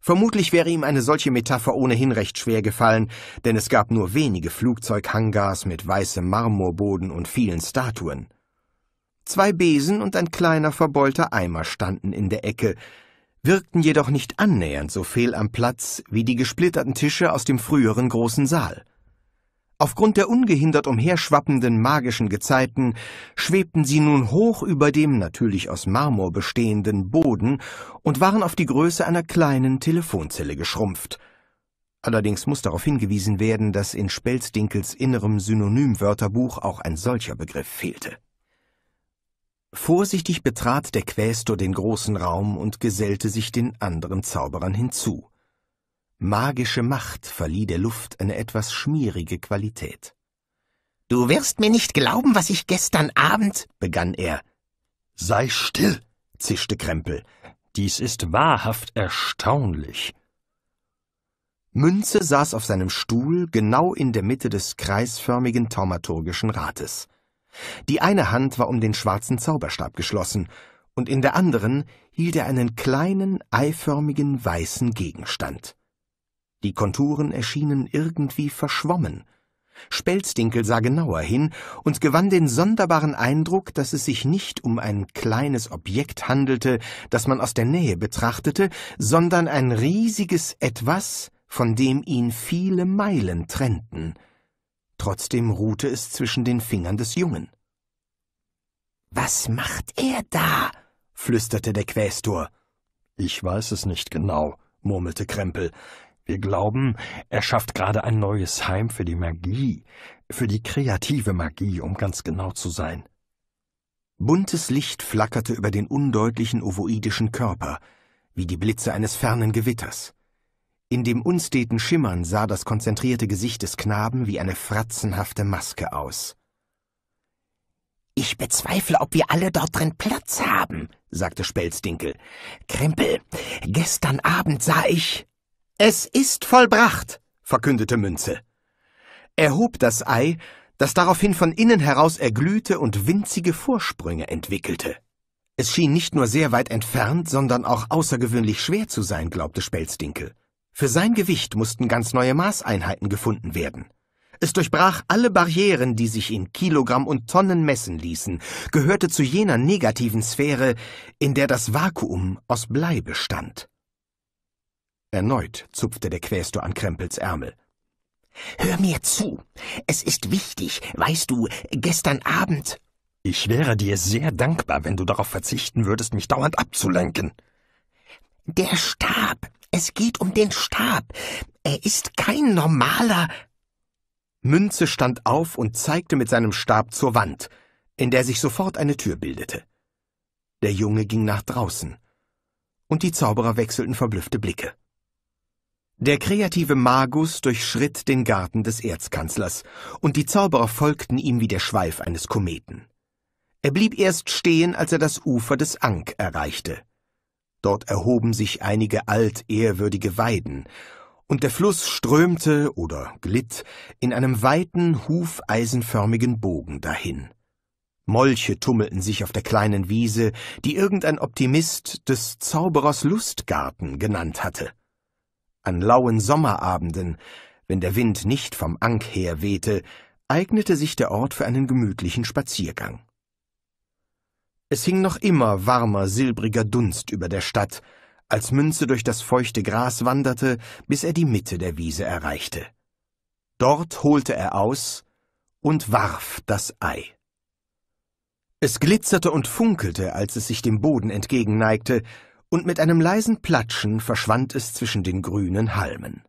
Vermutlich wäre ihm eine solche Metapher ohnehin recht schwer gefallen, denn es gab nur wenige Flugzeughangars mit weißem Marmorboden und vielen Statuen. Zwei Besen und ein kleiner verbeulter Eimer standen in der Ecke, wirkten jedoch nicht annähernd so fehl am Platz wie die gesplitterten Tische aus dem früheren großen Saal. Aufgrund der ungehindert umherschwappenden magischen Gezeiten schwebten sie nun hoch über dem natürlich aus Marmor bestehenden Boden und waren auf die Größe einer kleinen Telefonzelle geschrumpft. Allerdings muss darauf hingewiesen werden, dass in Spelzdinkels innerem Synonymwörterbuch auch ein solcher Begriff fehlte. Vorsichtig betrat der Quästor den großen Raum und gesellte sich den anderen Zauberern hinzu magische Macht verlieh der Luft eine etwas schmierige Qualität. Du wirst mir nicht glauben, was ich gestern Abend, begann er. Sei still, zischte Krempel. Dies ist wahrhaft erstaunlich. Münze saß auf seinem Stuhl genau in der Mitte des kreisförmigen taumaturgischen Rates. Die eine Hand war um den schwarzen Zauberstab geschlossen, und in der anderen hielt er einen kleinen, eiförmigen weißen Gegenstand. Die Konturen erschienen irgendwie verschwommen. Spelzdinkel sah genauer hin und gewann den sonderbaren Eindruck, dass es sich nicht um ein kleines Objekt handelte, das man aus der Nähe betrachtete, sondern ein riesiges Etwas, von dem ihn viele Meilen trennten. Trotzdem ruhte es zwischen den Fingern des Jungen. Was macht er da? flüsterte der Quästor. Ich weiß es nicht genau, murmelte Krempel. Wir glauben, er schafft gerade ein neues Heim für die Magie, für die kreative Magie, um ganz genau zu sein. Buntes Licht flackerte über den undeutlichen ovoidischen Körper, wie die Blitze eines fernen Gewitters. In dem unsteten Schimmern sah das konzentrierte Gesicht des Knaben wie eine fratzenhafte Maske aus. Ich bezweifle, ob wir alle dort drin Platz haben, sagte Spelzdinkel. Krempel, gestern Abend sah ich. Es ist vollbracht, verkündete Münze. Er hob das Ei, das daraufhin von innen heraus erglühte und winzige Vorsprünge entwickelte. Es schien nicht nur sehr weit entfernt, sondern auch außergewöhnlich schwer zu sein, glaubte Spelzdinkel. Für sein Gewicht mussten ganz neue Maßeinheiten gefunden werden. Es durchbrach alle Barrieren, die sich in Kilogramm und Tonnen messen ließen, gehörte zu jener negativen Sphäre, in der das Vakuum aus Blei bestand. Erneut zupfte der Quästor an Krempels Ärmel. Hör mir zu. Es ist wichtig. Weißt du, gestern Abend. Ich wäre dir sehr dankbar, wenn du darauf verzichten würdest, mich dauernd abzulenken. Der Stab. Es geht um den Stab. Er ist kein normaler. Münze stand auf und zeigte mit seinem Stab zur Wand, in der sich sofort eine Tür bildete. Der Junge ging nach draußen, und die Zauberer wechselten verblüffte Blicke. Der kreative Magus durchschritt den Garten des Erzkanzlers, und die Zauberer folgten ihm wie der Schweif eines Kometen. Er blieb erst stehen, als er das Ufer des Ank erreichte. Dort erhoben sich einige altehrwürdige Weiden, und der Fluss strömte oder glitt in einem weiten, hufeisenförmigen Bogen dahin. Molche tummelten sich auf der kleinen Wiese, die irgendein Optimist des Zauberers Lustgarten genannt hatte. An lauen Sommerabenden, wenn der Wind nicht vom Ank her wehte, eignete sich der Ort für einen gemütlichen Spaziergang. Es hing noch immer warmer, silbriger Dunst über der Stadt, als Münze durch das feuchte Gras wanderte, bis er die Mitte der Wiese erreichte. Dort holte er aus und warf das Ei. Es glitzerte und funkelte, als es sich dem Boden entgegenneigte, und mit einem leisen Platschen verschwand es zwischen den grünen Halmen.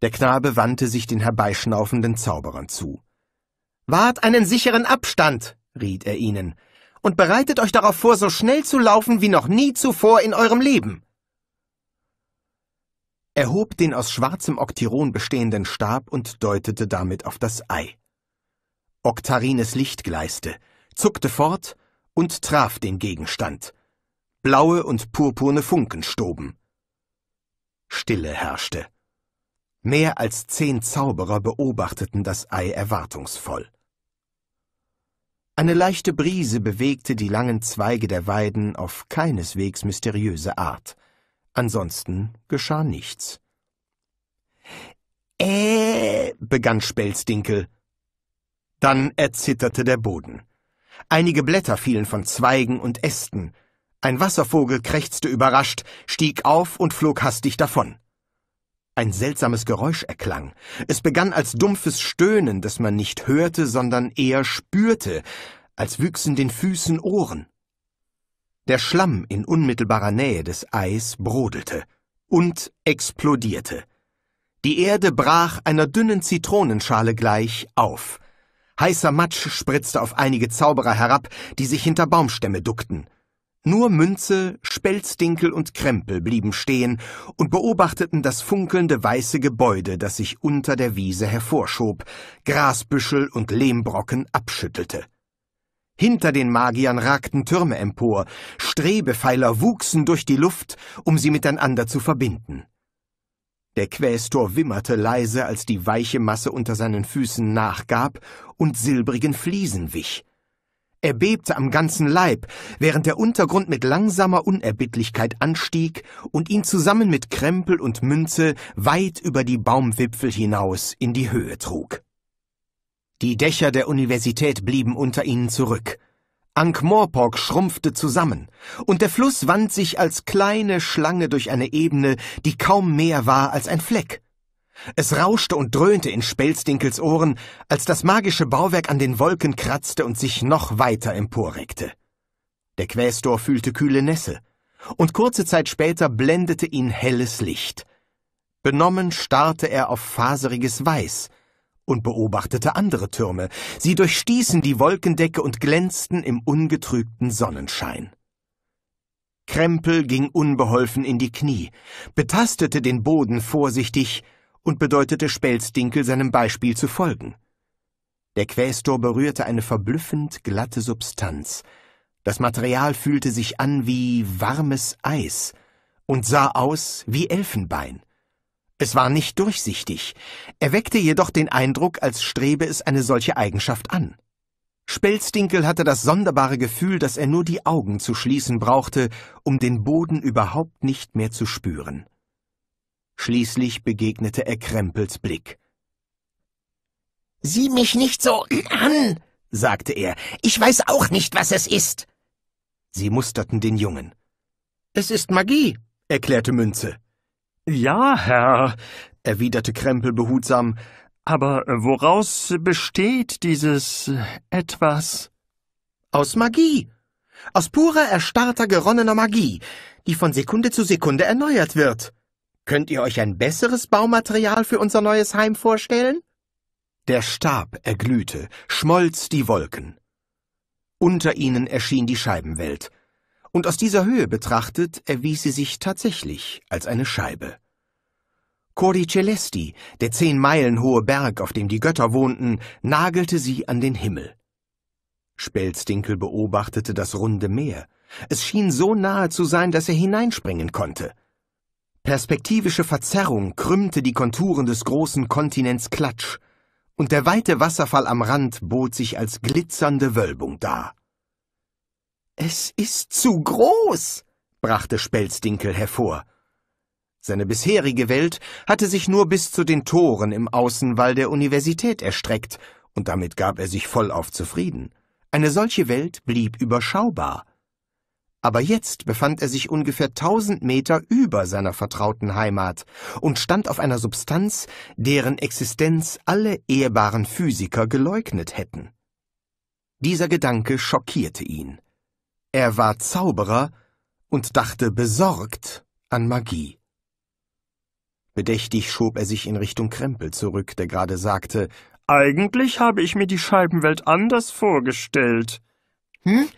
Der Knabe wandte sich den herbeischnaufenden Zauberern zu. Wart einen sicheren Abstand, riet er ihnen, und bereitet euch darauf vor, so schnell zu laufen wie noch nie zuvor in eurem Leben. Er hob den aus schwarzem Oktiron bestehenden Stab und deutete damit auf das Ei. Oktarines Licht gleiste, zuckte fort und traf den Gegenstand, Blaue und purpurne Funken stoben. Stille herrschte. Mehr als zehn Zauberer beobachteten das Ei erwartungsvoll. Eine leichte Brise bewegte die langen Zweige der Weiden auf keineswegs mysteriöse Art. Ansonsten geschah nichts. Äh, begann Spelzdinkel. Dann erzitterte der Boden. Einige Blätter fielen von Zweigen und Ästen, ein Wasservogel krächzte überrascht, stieg auf und flog hastig davon. Ein seltsames Geräusch erklang. Es begann als dumpfes Stöhnen, das man nicht hörte, sondern eher spürte, als wüchsen den Füßen Ohren. Der Schlamm in unmittelbarer Nähe des Eis brodelte und explodierte. Die Erde brach einer dünnen Zitronenschale gleich auf. Heißer Matsch spritzte auf einige Zauberer herab, die sich hinter Baumstämme duckten. Nur Münze, Spelzdinkel und Krempel blieben stehen und beobachteten das funkelnde weiße Gebäude, das sich unter der Wiese hervorschob, Grasbüschel und Lehmbrocken abschüttelte. Hinter den Magiern ragten Türme empor, Strebepfeiler wuchsen durch die Luft, um sie miteinander zu verbinden. Der Quästor wimmerte leise, als die weiche Masse unter seinen Füßen nachgab und silbrigen Fliesen wich. Er bebte am ganzen Leib, während der Untergrund mit langsamer Unerbittlichkeit anstieg und ihn zusammen mit Krempel und Münze weit über die Baumwipfel hinaus in die Höhe trug. Die Dächer der Universität blieben unter ihnen zurück. Ankh-Morpork schrumpfte zusammen, und der Fluss wand sich als kleine Schlange durch eine Ebene, die kaum mehr war als ein Fleck. Es rauschte und dröhnte in Spelzdinkels Ohren, als das magische Bauwerk an den Wolken kratzte und sich noch weiter emporreckte. Der Quästor fühlte kühle Nässe, und kurze Zeit später blendete ihn helles Licht. Benommen starrte er auf faseriges Weiß und beobachtete andere Türme. Sie durchstießen die Wolkendecke und glänzten im ungetrübten Sonnenschein. Krempel ging unbeholfen in die Knie, betastete den Boden vorsichtig und bedeutete Spelzdinkel, seinem Beispiel zu folgen. Der Quästor berührte eine verblüffend glatte Substanz. Das Material fühlte sich an wie warmes Eis und sah aus wie Elfenbein. Es war nicht durchsichtig, erweckte jedoch den Eindruck, als strebe es eine solche Eigenschaft an. Spelzdinkel hatte das sonderbare Gefühl, dass er nur die Augen zu schließen brauchte, um den Boden überhaupt nicht mehr zu spüren. Schließlich begegnete er Krempels Blick. Sieh mich nicht so an, sagte er. Ich weiß auch nicht, was es ist. Sie musterten den Jungen. Es ist Magie, erklärte Münze. Ja, Herr, erwiderte Krempel behutsam, aber woraus besteht dieses etwas? Aus Magie. Aus purer, erstarrter, geronnener Magie, die von Sekunde zu Sekunde erneuert wird. Könnt ihr euch ein besseres Baumaterial für unser neues Heim vorstellen? Der Stab erglühte, schmolz die Wolken. Unter ihnen erschien die Scheibenwelt, und aus dieser Höhe betrachtet erwies sie sich tatsächlich als eine Scheibe. Celesti, der zehn Meilen hohe Berg, auf dem die Götter wohnten, nagelte sie an den Himmel. Spelzdinkel beobachtete das runde Meer. Es schien so nahe zu sein, dass er hineinspringen konnte perspektivische Verzerrung krümmte die Konturen des großen Kontinents Klatsch, und der weite Wasserfall am Rand bot sich als glitzernde Wölbung dar. Es ist zu groß, brachte Spelzdinkel hervor. Seine bisherige Welt hatte sich nur bis zu den Toren im Außenwall der Universität erstreckt, und damit gab er sich vollauf zufrieden. Eine solche Welt blieb überschaubar, aber jetzt befand er sich ungefähr tausend Meter über seiner vertrauten Heimat und stand auf einer Substanz, deren Existenz alle ehrbaren Physiker geleugnet hätten. Dieser Gedanke schockierte ihn. Er war Zauberer und dachte besorgt an Magie. Bedächtig schob er sich in Richtung Krempel zurück, der gerade sagte, »Eigentlich habe ich mir die Scheibenwelt anders vorgestellt.« »Hm?«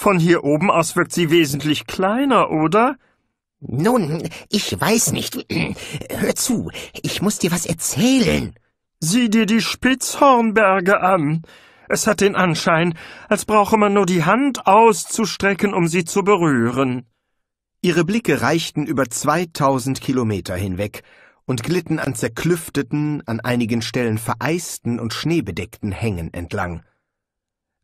von hier oben aus wirkt sie wesentlich kleiner, oder? Nun, ich weiß nicht. <clears throat> Hör zu, ich muss dir was erzählen. Sieh dir die Spitzhornberge an. Es hat den Anschein, als brauche man nur die Hand auszustrecken, um sie zu berühren. Ihre Blicke reichten über 2000 Kilometer hinweg und glitten an zerklüfteten, an einigen Stellen vereisten und schneebedeckten Hängen entlang.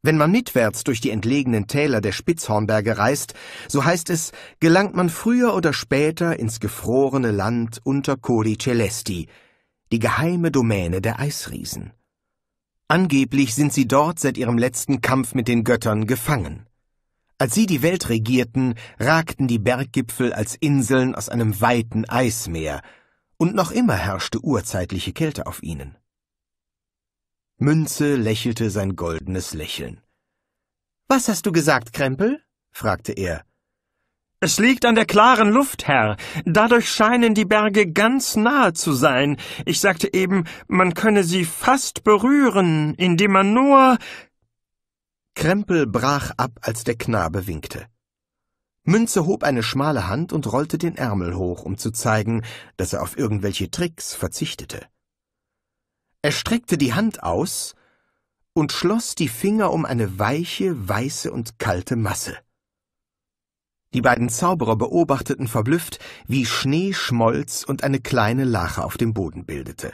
Wenn man mitwärts durch die entlegenen Täler der Spitzhornberge reist, so heißt es, gelangt man früher oder später ins gefrorene Land unter Coli Celesti, die geheime Domäne der Eisriesen. Angeblich sind sie dort seit ihrem letzten Kampf mit den Göttern gefangen. Als sie die Welt regierten, ragten die Berggipfel als Inseln aus einem weiten Eismeer, und noch immer herrschte urzeitliche Kälte auf ihnen. Münze lächelte sein goldenes Lächeln. Was hast du gesagt, Krempel? fragte er. Es liegt an der klaren Luft, Herr. Dadurch scheinen die Berge ganz nahe zu sein. Ich sagte eben, man könne sie fast berühren, indem man nur. Krempel brach ab, als der Knabe winkte. Münze hob eine schmale Hand und rollte den Ärmel hoch, um zu zeigen, dass er auf irgendwelche Tricks verzichtete. Er streckte die Hand aus und schloss die Finger um eine weiche, weiße und kalte Masse. Die beiden Zauberer beobachteten verblüfft, wie Schnee schmolz und eine kleine Lache auf dem Boden bildete.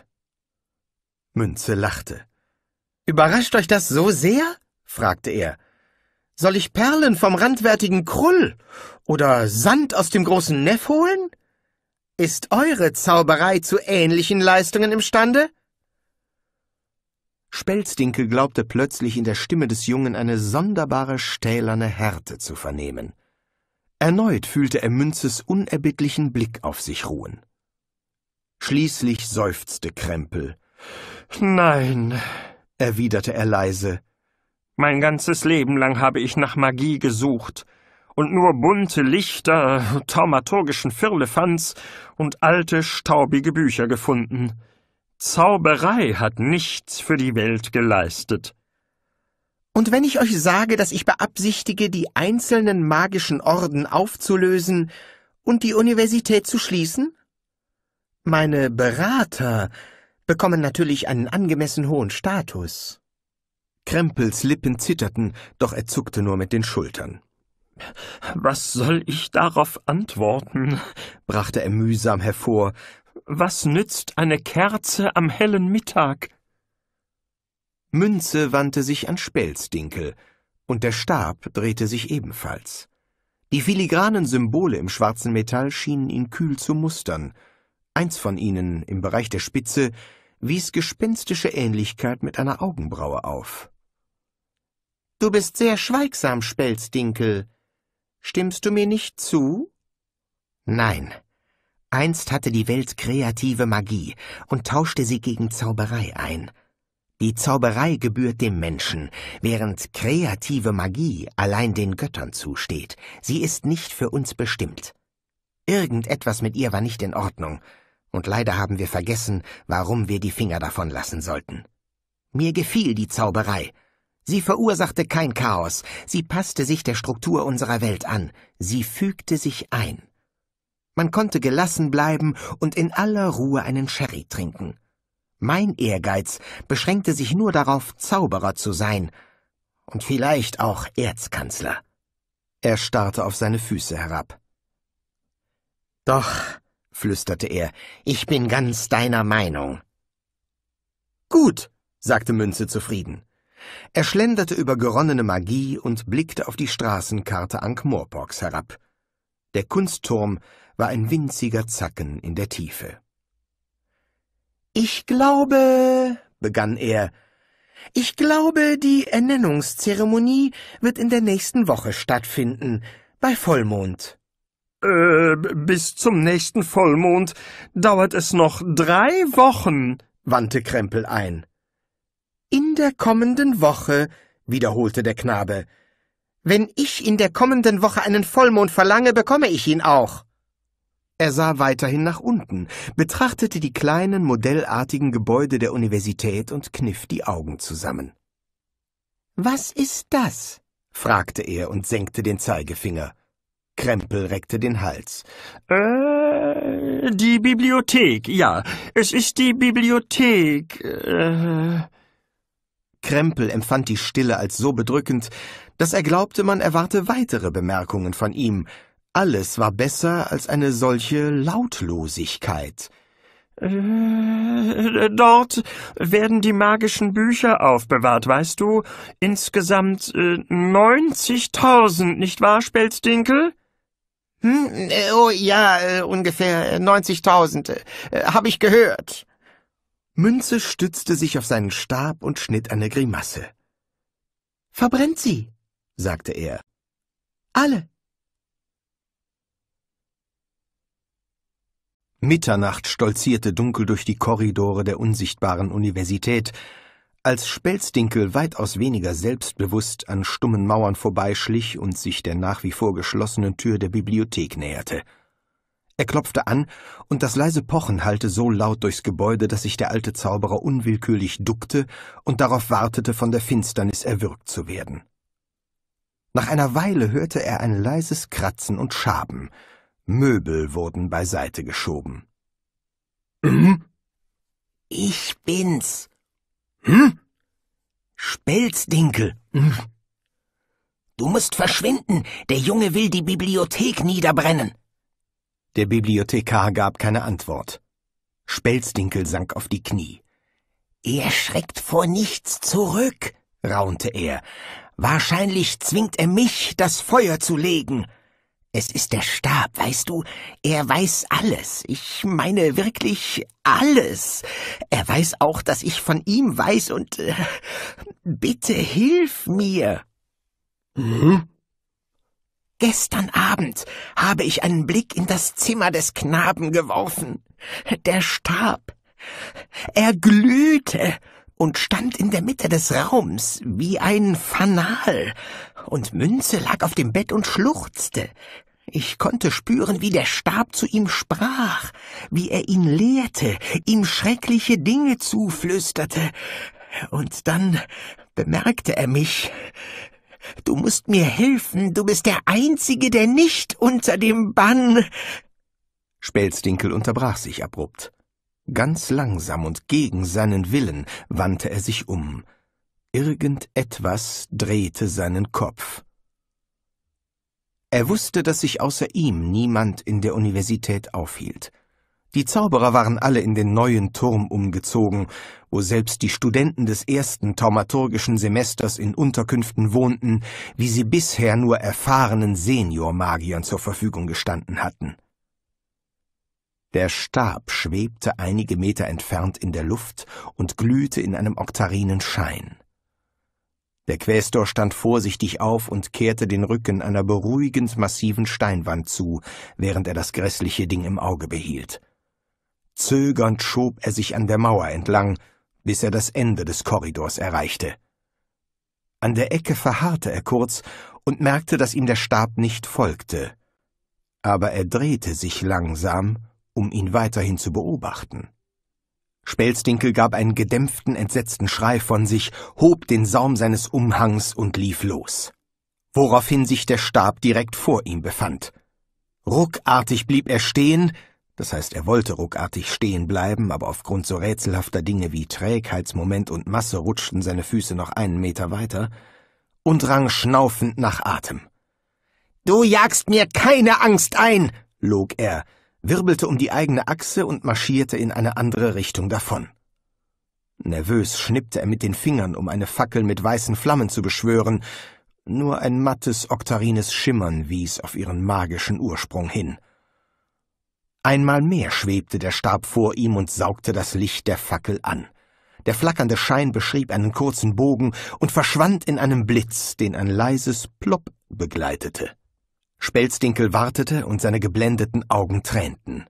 Münze lachte. Überrascht euch das so sehr? fragte er. Soll ich Perlen vom randwertigen Krull oder Sand aus dem großen Neff holen? Ist eure Zauberei zu ähnlichen Leistungen imstande? Spelzdinkel glaubte plötzlich in der Stimme des Jungen eine sonderbare stählerne Härte zu vernehmen. Erneut fühlte er Münzes unerbittlichen Blick auf sich ruhen. Schließlich seufzte Krempel. Nein, erwiderte er leise. Mein ganzes Leben lang habe ich nach Magie gesucht, und nur bunte Lichter, taumaturgischen Firlefanz und alte, staubige Bücher gefunden. Zauberei hat nichts für die Welt geleistet. Und wenn ich euch sage, dass ich beabsichtige, die einzelnen magischen Orden aufzulösen und die Universität zu schließen? Meine Berater bekommen natürlich einen angemessen hohen Status. Krempels Lippen zitterten, doch er zuckte nur mit den Schultern. Was soll ich darauf antworten? brachte er mühsam hervor was nützt eine Kerze am hellen Mittag? Münze wandte sich an Spelzdinkel, und der Stab drehte sich ebenfalls. Die filigranen Symbole im schwarzen Metall schienen ihn kühl zu mustern. Eins von ihnen, im Bereich der Spitze, wies gespenstische Ähnlichkeit mit einer Augenbraue auf. Du bist sehr schweigsam, Spelzdinkel. Stimmst du mir nicht zu? Nein, Einst hatte die Welt kreative Magie und tauschte sie gegen Zauberei ein. Die Zauberei gebührt dem Menschen, während kreative Magie allein den Göttern zusteht. Sie ist nicht für uns bestimmt. Irgendetwas mit ihr war nicht in Ordnung, und leider haben wir vergessen, warum wir die Finger davon lassen sollten. Mir gefiel die Zauberei. Sie verursachte kein Chaos, sie passte sich der Struktur unserer Welt an, sie fügte sich ein. Man konnte gelassen bleiben und in aller Ruhe einen Sherry trinken. Mein Ehrgeiz beschränkte sich nur darauf, Zauberer zu sein und vielleicht auch Erzkanzler. Er starrte auf seine Füße herab. Doch, flüsterte er, ich bin ganz deiner Meinung. Gut, sagte Münze zufrieden. Er schlenderte über geronnene Magie und blickte auf die Straßenkarte Ankh-Morporks herab. Der Kunstturm war ein winziger Zacken in der Tiefe. Ich glaube, begann er, ich glaube, die Ernennungszeremonie wird in der nächsten Woche stattfinden, bei Vollmond. Äh, bis zum nächsten Vollmond dauert es noch drei Wochen, wandte Krempel ein. In der kommenden Woche, wiederholte der Knabe. Wenn ich in der kommenden Woche einen Vollmond verlange, bekomme ich ihn auch. Er sah weiterhin nach unten, betrachtete die kleinen, modellartigen Gebäude der Universität und kniff die Augen zusammen. Was ist das? fragte er und senkte den Zeigefinger. Krempel reckte den Hals. Äh, die Bibliothek, ja, es ist die Bibliothek. Äh. Krempel empfand die Stille als so bedrückend, dass er glaubte, man erwarte weitere Bemerkungen von ihm, alles war besser als eine solche Lautlosigkeit. Äh, dort werden die magischen Bücher aufbewahrt, weißt du? Insgesamt äh, neunzigtausend, nicht wahr, Spelzdinkel? Hm? Äh, oh ja, ungefähr neunzigtausend. Hab ich gehört. Münze stützte sich auf seinen Stab und schnitt eine Grimasse. Verbrennt sie, sagte er. Alle. Mitternacht stolzierte dunkel durch die Korridore der unsichtbaren Universität, als Spelzdinkel weitaus weniger selbstbewusst an stummen Mauern vorbeischlich und sich der nach wie vor geschlossenen Tür der Bibliothek näherte. Er klopfte an, und das leise Pochen hallte so laut durchs Gebäude, dass sich der alte Zauberer unwillkürlich duckte und darauf wartete, von der Finsternis erwürgt zu werden. Nach einer Weile hörte er ein leises Kratzen und Schaben, Möbel wurden beiseite geschoben. Hm? Ich bin's. Hm? Spelzdinkel. Hm? Du musst verschwinden. Der Junge will die Bibliothek niederbrennen. Der Bibliothekar gab keine Antwort. Spelzdinkel sank auf die Knie. Er schreckt vor nichts zurück, raunte er. Wahrscheinlich zwingt er mich, das Feuer zu legen. Es ist der Stab, weißt du? Er weiß alles. Ich meine wirklich alles. Er weiß auch, dass ich von ihm weiß und äh, bitte hilf mir. Hm? Gestern Abend habe ich einen Blick in das Zimmer des Knaben geworfen. Der Stab. Er glühte und stand in der Mitte des Raums wie ein Fanal, und Münze lag auf dem Bett und schluchzte. Ich konnte spüren, wie der Stab zu ihm sprach, wie er ihn lehrte, ihm schreckliche Dinge zuflüsterte. Und dann bemerkte er mich. Du musst mir helfen, du bist der Einzige, der nicht unter dem Bann. Spelzdinkel unterbrach sich abrupt. Ganz langsam und gegen seinen Willen wandte er sich um. Irgendetwas drehte seinen Kopf. Er wusste, dass sich außer ihm niemand in der Universität aufhielt. Die Zauberer waren alle in den neuen Turm umgezogen, wo selbst die Studenten des ersten taumaturgischen Semesters in Unterkünften wohnten, wie sie bisher nur erfahrenen Seniormagiern zur Verfügung gestanden hatten. Der Stab schwebte einige Meter entfernt in der Luft und glühte in einem oktarinen Schein. Der Quästor stand vorsichtig auf und kehrte den Rücken einer beruhigend massiven Steinwand zu, während er das grässliche Ding im Auge behielt. Zögernd schob er sich an der Mauer entlang, bis er das Ende des Korridors erreichte. An der Ecke verharrte er kurz und merkte, dass ihm der Stab nicht folgte. Aber er drehte sich langsam, um ihn weiterhin zu beobachten. Spelzdinkel gab einen gedämpften, entsetzten Schrei von sich, hob den Saum seines Umhangs und lief los. Woraufhin sich der Stab direkt vor ihm befand. Ruckartig blieb er stehen, das heißt, er wollte ruckartig stehen bleiben, aber aufgrund so rätselhafter Dinge wie Trägheitsmoment und Masse rutschten seine Füße noch einen Meter weiter und rang schnaufend nach Atem. Du jagst mir keine Angst ein, log er, wirbelte um die eigene Achse und marschierte in eine andere Richtung davon. Nervös schnippte er mit den Fingern, um eine Fackel mit weißen Flammen zu beschwören, nur ein mattes, oktarines Schimmern wies auf ihren magischen Ursprung hin. Einmal mehr schwebte der Stab vor ihm und saugte das Licht der Fackel an. Der flackernde Schein beschrieb einen kurzen Bogen und verschwand in einem Blitz, den ein leises Plopp begleitete. Spelzdinkel wartete und seine geblendeten Augen tränten.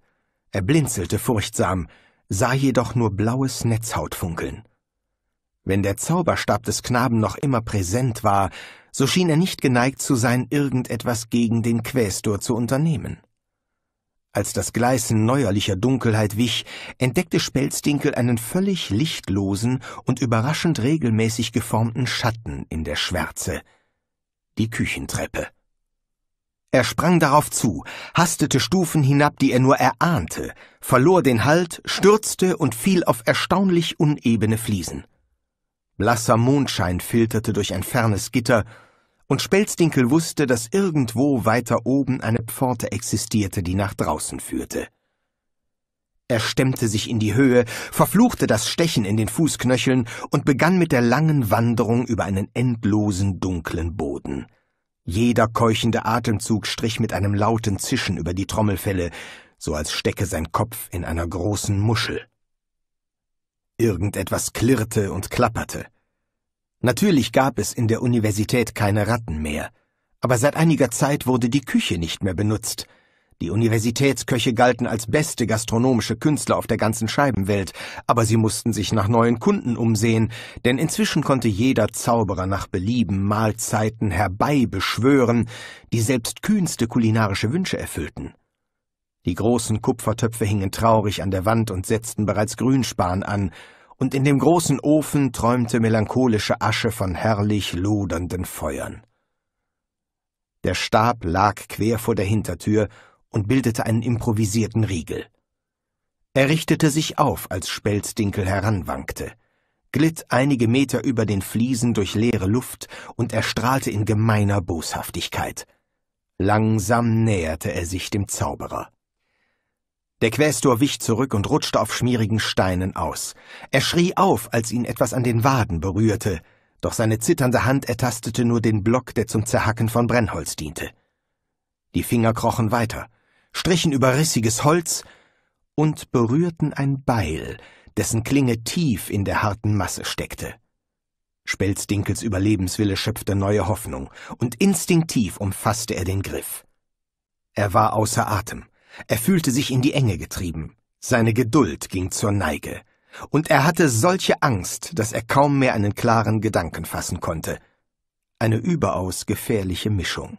Er blinzelte furchtsam, sah jedoch nur blaues Netzhaut funkeln. Wenn der Zauberstab des Knaben noch immer präsent war, so schien er nicht geneigt zu sein, irgendetwas gegen den Quästor zu unternehmen. Als das Gleißen neuerlicher Dunkelheit wich, entdeckte Spelzdinkel einen völlig lichtlosen und überraschend regelmäßig geformten Schatten in der Schwärze. Die Küchentreppe. Er sprang darauf zu, hastete Stufen hinab, die er nur erahnte, verlor den Halt, stürzte und fiel auf erstaunlich unebene Fliesen. Blasser Mondschein filterte durch ein fernes Gitter, und Spelzdinkel wusste, dass irgendwo weiter oben eine Pforte existierte, die nach draußen führte. Er stemmte sich in die Höhe, verfluchte das Stechen in den Fußknöcheln und begann mit der langen Wanderung über einen endlosen, dunklen Boden. Jeder keuchende Atemzug strich mit einem lauten Zischen über die Trommelfelle, so als stecke sein Kopf in einer großen Muschel. Irgendetwas klirrte und klapperte. Natürlich gab es in der Universität keine Ratten mehr, aber seit einiger Zeit wurde die Küche nicht mehr benutzt – die Universitätsköche galten als beste gastronomische Künstler auf der ganzen Scheibenwelt, aber sie mussten sich nach neuen Kunden umsehen, denn inzwischen konnte jeder Zauberer nach Belieben Mahlzeiten herbeibeschwören, die selbst kühnste kulinarische Wünsche erfüllten. Die großen Kupfertöpfe hingen traurig an der Wand und setzten bereits Grünspan an, und in dem großen Ofen träumte melancholische Asche von herrlich lodernden Feuern. Der Stab lag quer vor der Hintertür und bildete einen improvisierten Riegel. Er richtete sich auf, als Spelzdinkel heranwankte, glitt einige Meter über den Fliesen durch leere Luft und erstrahlte in gemeiner Boshaftigkeit. Langsam näherte er sich dem Zauberer. Der Quästor wich zurück und rutschte auf schmierigen Steinen aus. Er schrie auf, als ihn etwas an den Waden berührte, doch seine zitternde Hand ertastete nur den Block, der zum Zerhacken von Brennholz diente. Die Finger krochen weiter, strichen über rissiges Holz und berührten ein Beil, dessen Klinge tief in der harten Masse steckte. Spelzdinkels Überlebenswille schöpfte neue Hoffnung, und instinktiv umfasste er den Griff. Er war außer Atem, er fühlte sich in die Enge getrieben, seine Geduld ging zur Neige, und er hatte solche Angst, dass er kaum mehr einen klaren Gedanken fassen konnte. Eine überaus gefährliche Mischung.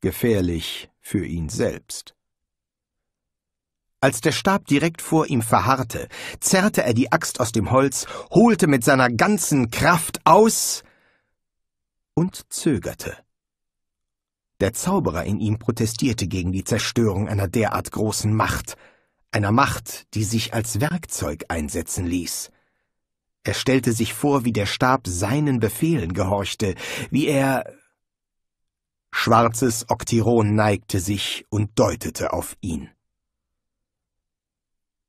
Gefährlich für ihn selbst. Als der Stab direkt vor ihm verharrte, zerrte er die Axt aus dem Holz, holte mit seiner ganzen Kraft aus und zögerte. Der Zauberer in ihm protestierte gegen die Zerstörung einer derart großen Macht, einer Macht, die sich als Werkzeug einsetzen ließ. Er stellte sich vor, wie der Stab seinen Befehlen gehorchte, wie er Schwarzes Oktiron neigte sich und deutete auf ihn.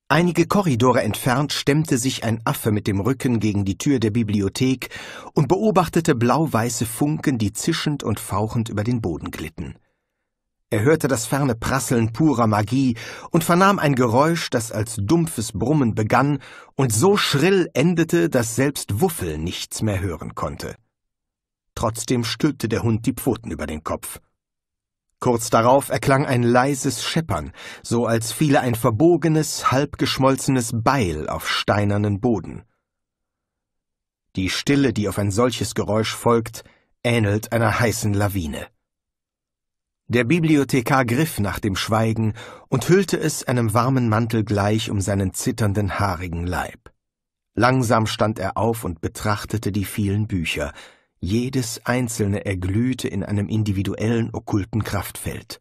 Einige Korridore entfernt stemmte sich ein Affe mit dem Rücken gegen die Tür der Bibliothek und beobachtete blau-weiße Funken, die zischend und fauchend über den Boden glitten. Er hörte das ferne Prasseln purer Magie und vernahm ein Geräusch, das als dumpfes Brummen begann und so schrill endete, dass selbst Wuffel nichts mehr hören konnte. Trotzdem stülpte der Hund die Pfoten über den Kopf. Kurz darauf erklang ein leises Scheppern, so als fiele ein verbogenes, halbgeschmolzenes Beil auf steinernen Boden. Die Stille, die auf ein solches Geräusch folgt, ähnelt einer heißen Lawine. Der Bibliothekar griff nach dem Schweigen und hüllte es einem warmen Mantel gleich um seinen zitternden haarigen Leib. Langsam stand er auf und betrachtete die vielen Bücher, jedes einzelne erglühte in einem individuellen okkulten Kraftfeld.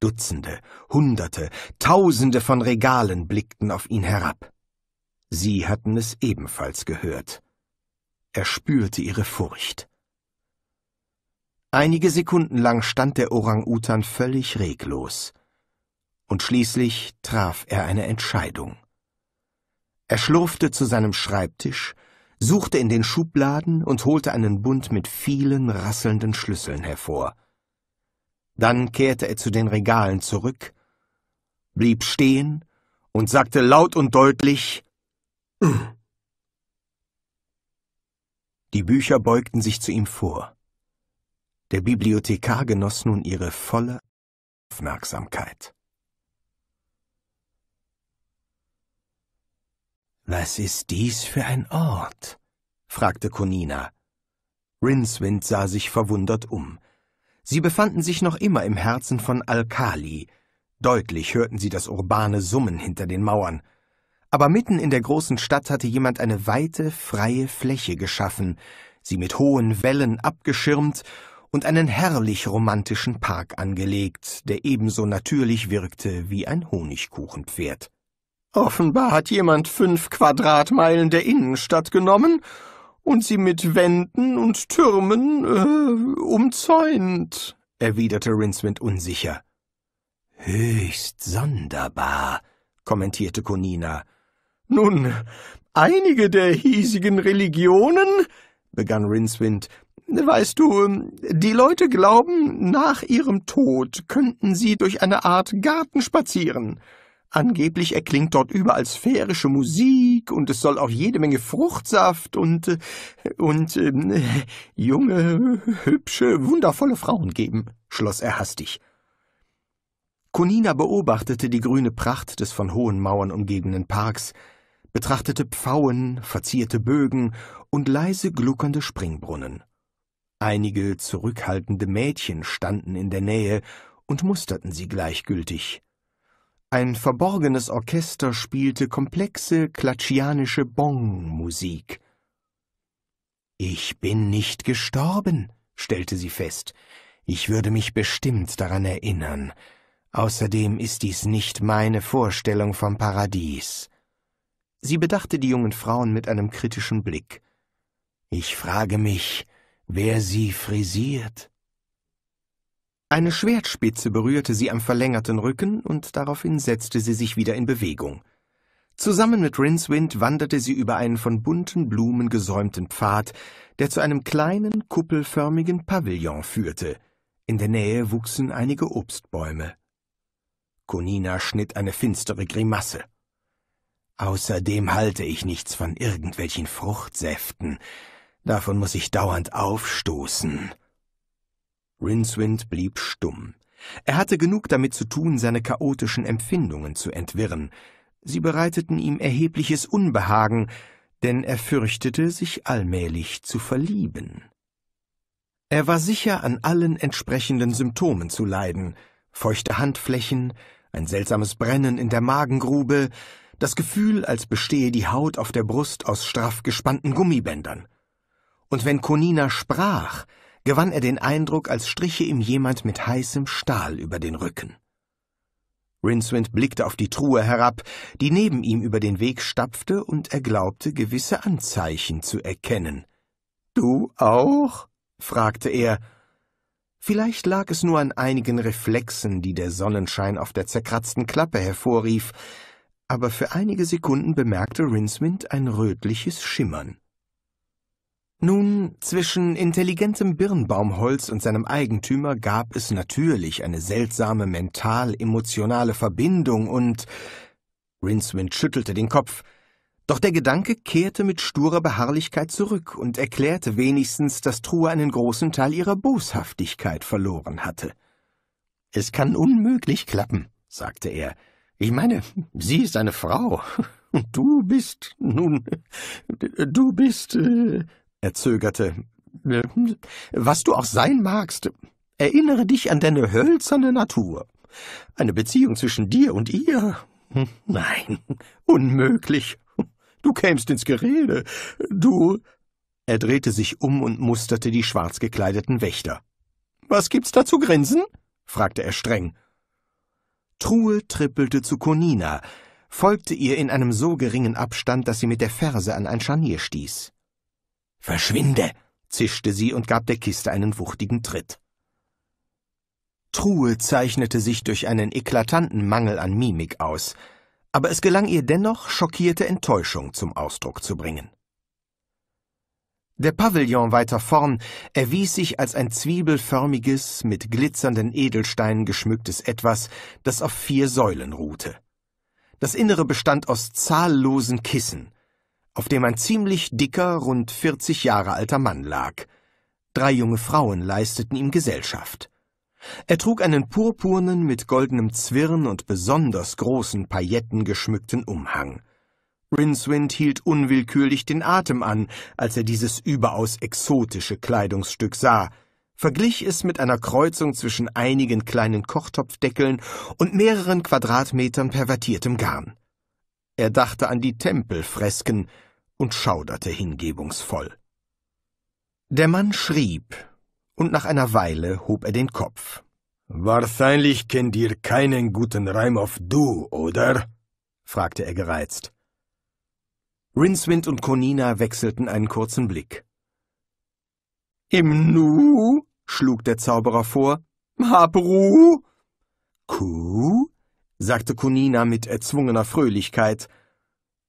Dutzende, Hunderte, Tausende von Regalen blickten auf ihn herab. Sie hatten es ebenfalls gehört. Er spürte ihre Furcht. Einige Sekunden lang stand der Orang-Utan völlig reglos. Und schließlich traf er eine Entscheidung. Er schlurfte zu seinem Schreibtisch, suchte in den Schubladen und holte einen Bund mit vielen rasselnden Schlüsseln hervor. Dann kehrte er zu den Regalen zurück, blieb stehen und sagte laut und deutlich Die Bücher beugten sich zu ihm vor. Der Bibliothekar genoss nun ihre volle Aufmerksamkeit. Was ist dies für ein Ort? fragte Conina. Rincewind sah sich verwundert um. Sie befanden sich noch immer im Herzen von Alkali. Deutlich hörten sie das urbane Summen hinter den Mauern. Aber mitten in der großen Stadt hatte jemand eine weite, freie Fläche geschaffen, sie mit hohen Wellen abgeschirmt und einen herrlich romantischen Park angelegt, der ebenso natürlich wirkte wie ein Honigkuchenpferd. Offenbar hat jemand fünf Quadratmeilen der Innenstadt genommen und sie mit Wänden und Türmen äh, umzäunt, erwiderte Rincewind unsicher. Höchst sonderbar, kommentierte Conina. Nun, einige der hiesigen Religionen, begann Rincewind, weißt du, die Leute glauben, nach ihrem Tod könnten sie durch eine Art Garten spazieren. Angeblich erklingt dort überall sphärische Musik und es soll auch jede Menge Fruchtsaft und und äh, <laughs> junge, hübsche, wundervolle Frauen geben, schloss er hastig. Conina beobachtete die grüne Pracht des von hohen Mauern umgebenen Parks, betrachtete Pfauen, verzierte Bögen und leise gluckernde Springbrunnen. Einige zurückhaltende Mädchen standen in der Nähe und musterten sie gleichgültig. Ein verborgenes Orchester spielte komplexe klatschianische Bong-Musik. Ich bin nicht gestorben, stellte sie fest. Ich würde mich bestimmt daran erinnern. Außerdem ist dies nicht meine Vorstellung vom Paradies. Sie bedachte die jungen Frauen mit einem kritischen Blick. Ich frage mich, wer sie frisiert. Eine Schwertspitze berührte sie am verlängerten Rücken und daraufhin setzte sie sich wieder in Bewegung. Zusammen mit Rincewind wanderte sie über einen von bunten Blumen gesäumten Pfad, der zu einem kleinen, kuppelförmigen Pavillon führte. In der Nähe wuchsen einige Obstbäume. Conina schnitt eine finstere Grimasse. Außerdem halte ich nichts von irgendwelchen Fruchtsäften. Davon muss ich dauernd aufstoßen. Rincewind blieb stumm. Er hatte genug damit zu tun, seine chaotischen Empfindungen zu entwirren. Sie bereiteten ihm erhebliches Unbehagen, denn er fürchtete, sich allmählich zu verlieben. Er war sicher, an allen entsprechenden Symptomen zu leiden, feuchte Handflächen, ein seltsames Brennen in der Magengrube, das Gefühl, als bestehe die Haut auf der Brust aus straff gespannten Gummibändern. Und wenn Konina sprach, gewann er den Eindruck, als striche ihm jemand mit heißem Stahl über den Rücken. Rincewind blickte auf die Truhe herab, die neben ihm über den Weg stapfte, und er glaubte, gewisse Anzeichen zu erkennen. »Du auch?« fragte er. Vielleicht lag es nur an einigen Reflexen, die der Sonnenschein auf der zerkratzten Klappe hervorrief, aber für einige Sekunden bemerkte Rincewind ein rötliches Schimmern. Nun, zwischen intelligentem Birnbaumholz und seinem Eigentümer gab es natürlich eine seltsame mental-emotionale Verbindung und Rincewind schüttelte den Kopf. Doch der Gedanke kehrte mit sturer Beharrlichkeit zurück und erklärte wenigstens, dass Truhe einen großen Teil ihrer Boshaftigkeit verloren hatte. Es kann unmöglich klappen, sagte er. Ich meine, sie ist eine Frau. Und <laughs> du bist, nun, du bist, äh, er zögerte. Was du auch sein magst, erinnere dich an deine hölzerne Natur. Eine Beziehung zwischen dir und ihr? Hm, nein, <laughs> unmöglich. Du kämst ins Gerede. Du. Er drehte sich um und musterte die schwarz gekleideten Wächter. Was gibt's da zu grinsen? fragte er streng. Truhe trippelte zu Konina, folgte ihr in einem so geringen Abstand, dass sie mit der Ferse an ein Scharnier stieß. Verschwinde! zischte sie und gab der Kiste einen wuchtigen Tritt. Truhe zeichnete sich durch einen eklatanten Mangel an Mimik aus, aber es gelang ihr dennoch, schockierte Enttäuschung zum Ausdruck zu bringen. Der Pavillon weiter vorn erwies sich als ein zwiebelförmiges, mit glitzernden Edelsteinen geschmücktes Etwas, das auf vier Säulen ruhte. Das Innere bestand aus zahllosen Kissen, auf dem ein ziemlich dicker, rund 40 Jahre alter Mann lag. Drei junge Frauen leisteten ihm Gesellschaft. Er trug einen purpurnen, mit goldenem Zwirn und besonders großen Pailletten geschmückten Umhang. Rincewind hielt unwillkürlich den Atem an, als er dieses überaus exotische Kleidungsstück sah, verglich es mit einer Kreuzung zwischen einigen kleinen Kochtopfdeckeln und mehreren Quadratmetern pervertiertem Garn. Er dachte an die Tempelfresken, und schauderte hingebungsvoll. Der Mann schrieb, und nach einer Weile hob er den Kopf. Wahrscheinlich kennt ihr keinen guten Reim auf du, oder? fragte er gereizt. Rinswind und Conina wechselten einen kurzen Blick. Im Nu? schlug der Zauberer vor. Hab Ruh! Kuh? sagte Conina mit erzwungener Fröhlichkeit.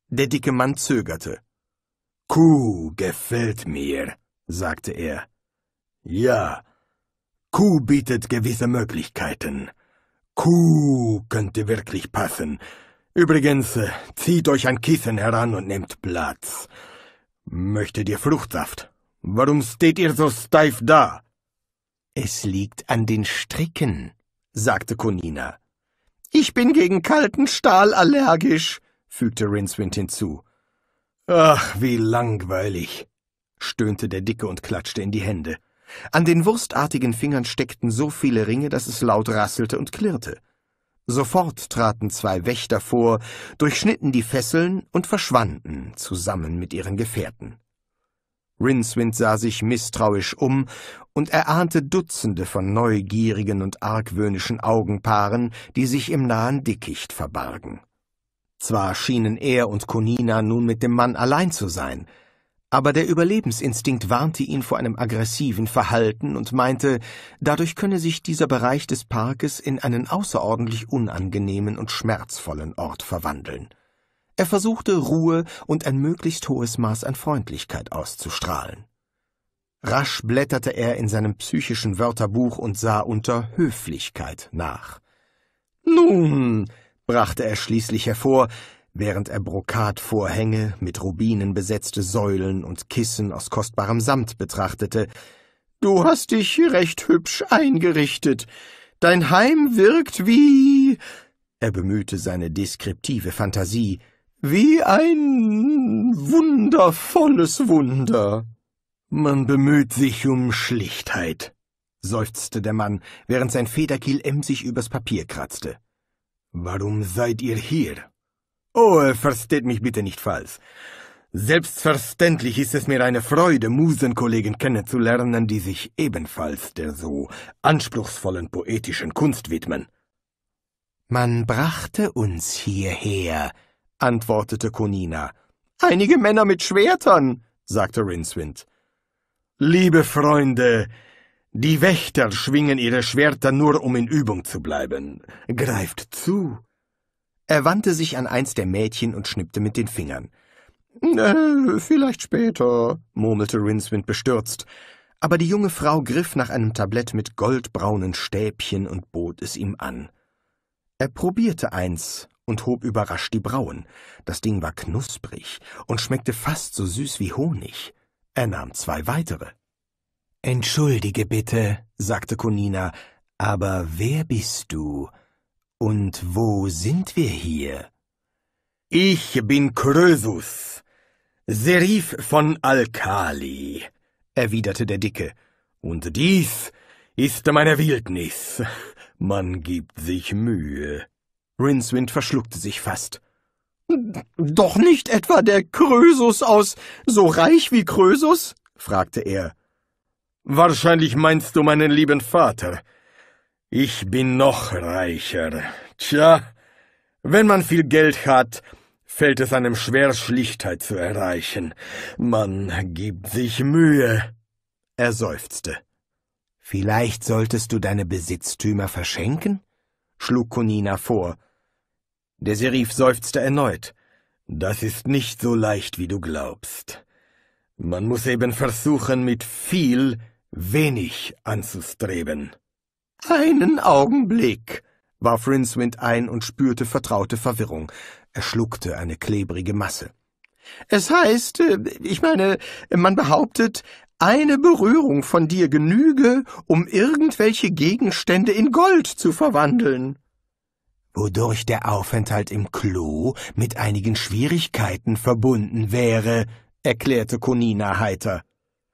Der dicke Mann zögerte. Kuh gefällt mir, sagte er. Ja, Kuh bietet gewisse Möglichkeiten. Kuh könnte wirklich passen. Übrigens, äh, zieht euch ein Kissen heran und nehmt Platz. Möchtet ihr Fruchtsaft? Warum steht ihr so steif da? Es liegt an den Stricken, sagte Konina. Ich bin gegen kalten Stahl allergisch, fügte Rincewind hinzu. Ach, wie langweilig, stöhnte der Dicke und klatschte in die Hände. An den wurstartigen Fingern steckten so viele Ringe, dass es laut rasselte und klirrte. Sofort traten zwei Wächter vor, durchschnitten die Fesseln und verschwanden zusammen mit ihren Gefährten. Rinswind sah sich misstrauisch um und erahnte Dutzende von neugierigen und argwöhnischen Augenpaaren, die sich im nahen Dickicht verbargen. Zwar schienen er und Konina nun mit dem Mann allein zu sein, aber der Überlebensinstinkt warnte ihn vor einem aggressiven Verhalten und meinte, dadurch könne sich dieser Bereich des Parkes in einen außerordentlich unangenehmen und schmerzvollen Ort verwandeln. Er versuchte Ruhe und ein möglichst hohes Maß an Freundlichkeit auszustrahlen. Rasch blätterte er in seinem psychischen Wörterbuch und sah unter Höflichkeit nach. Nun, brachte er schließlich hervor, während er Brokatvorhänge, mit Rubinen besetzte Säulen und Kissen aus kostbarem Samt betrachtete. Du hast dich recht hübsch eingerichtet. Dein Heim wirkt wie. Er bemühte seine deskriptive Fantasie. Wie ein wundervolles Wunder. Man bemüht sich um Schlichtheit, seufzte der Mann, während sein Federkiel emsig übers Papier kratzte. Warum seid ihr hier? Oh, versteht mich bitte nicht falsch. Selbstverständlich ist es mir eine Freude, Musenkollegen kennenzulernen, die sich ebenfalls der so anspruchsvollen poetischen Kunst widmen. Man brachte uns hierher, antwortete Konina. Einige Männer mit Schwertern, sagte Rinswind. Liebe Freunde, die Wächter schwingen ihre Schwerter nur, um in Übung zu bleiben. Greift zu! Er wandte sich an eins der Mädchen und schnippte mit den Fingern. Äh, vielleicht später, murmelte Rinswind bestürzt, aber die junge Frau griff nach einem Tablett mit goldbraunen Stäbchen und bot es ihm an. Er probierte eins und hob überrascht die Brauen. Das Ding war knusprig und schmeckte fast so süß wie Honig. Er nahm zwei weitere. Entschuldige bitte, sagte Conina, aber wer bist du und wo sind wir hier? Ich bin Krösus, Serif von Alkali, erwiderte der Dicke, und dies ist meine Wildnis. Man gibt sich Mühe. Rinswind verschluckte sich fast. Doch nicht etwa der Krösus aus so reich wie Krösus? fragte er. Wahrscheinlich meinst du meinen lieben Vater. Ich bin noch reicher. Tja, wenn man viel Geld hat, fällt es einem schwer, Schlichtheit zu erreichen. Man gibt sich Mühe. Er seufzte. Vielleicht solltest du deine Besitztümer verschenken? schlug Conina vor. Der Serif seufzte erneut. Das ist nicht so leicht, wie du glaubst. Man muss eben versuchen, mit viel wenig anzustreben. Einen Augenblick, warf Rincewind ein und spürte vertraute Verwirrung. Er schluckte eine klebrige Masse. Es heißt, äh, ich meine, man behauptet, eine Berührung von dir genüge, um irgendwelche Gegenstände in Gold zu verwandeln. Wodurch der Aufenthalt im Klo mit einigen Schwierigkeiten verbunden wäre, erklärte Conina heiter.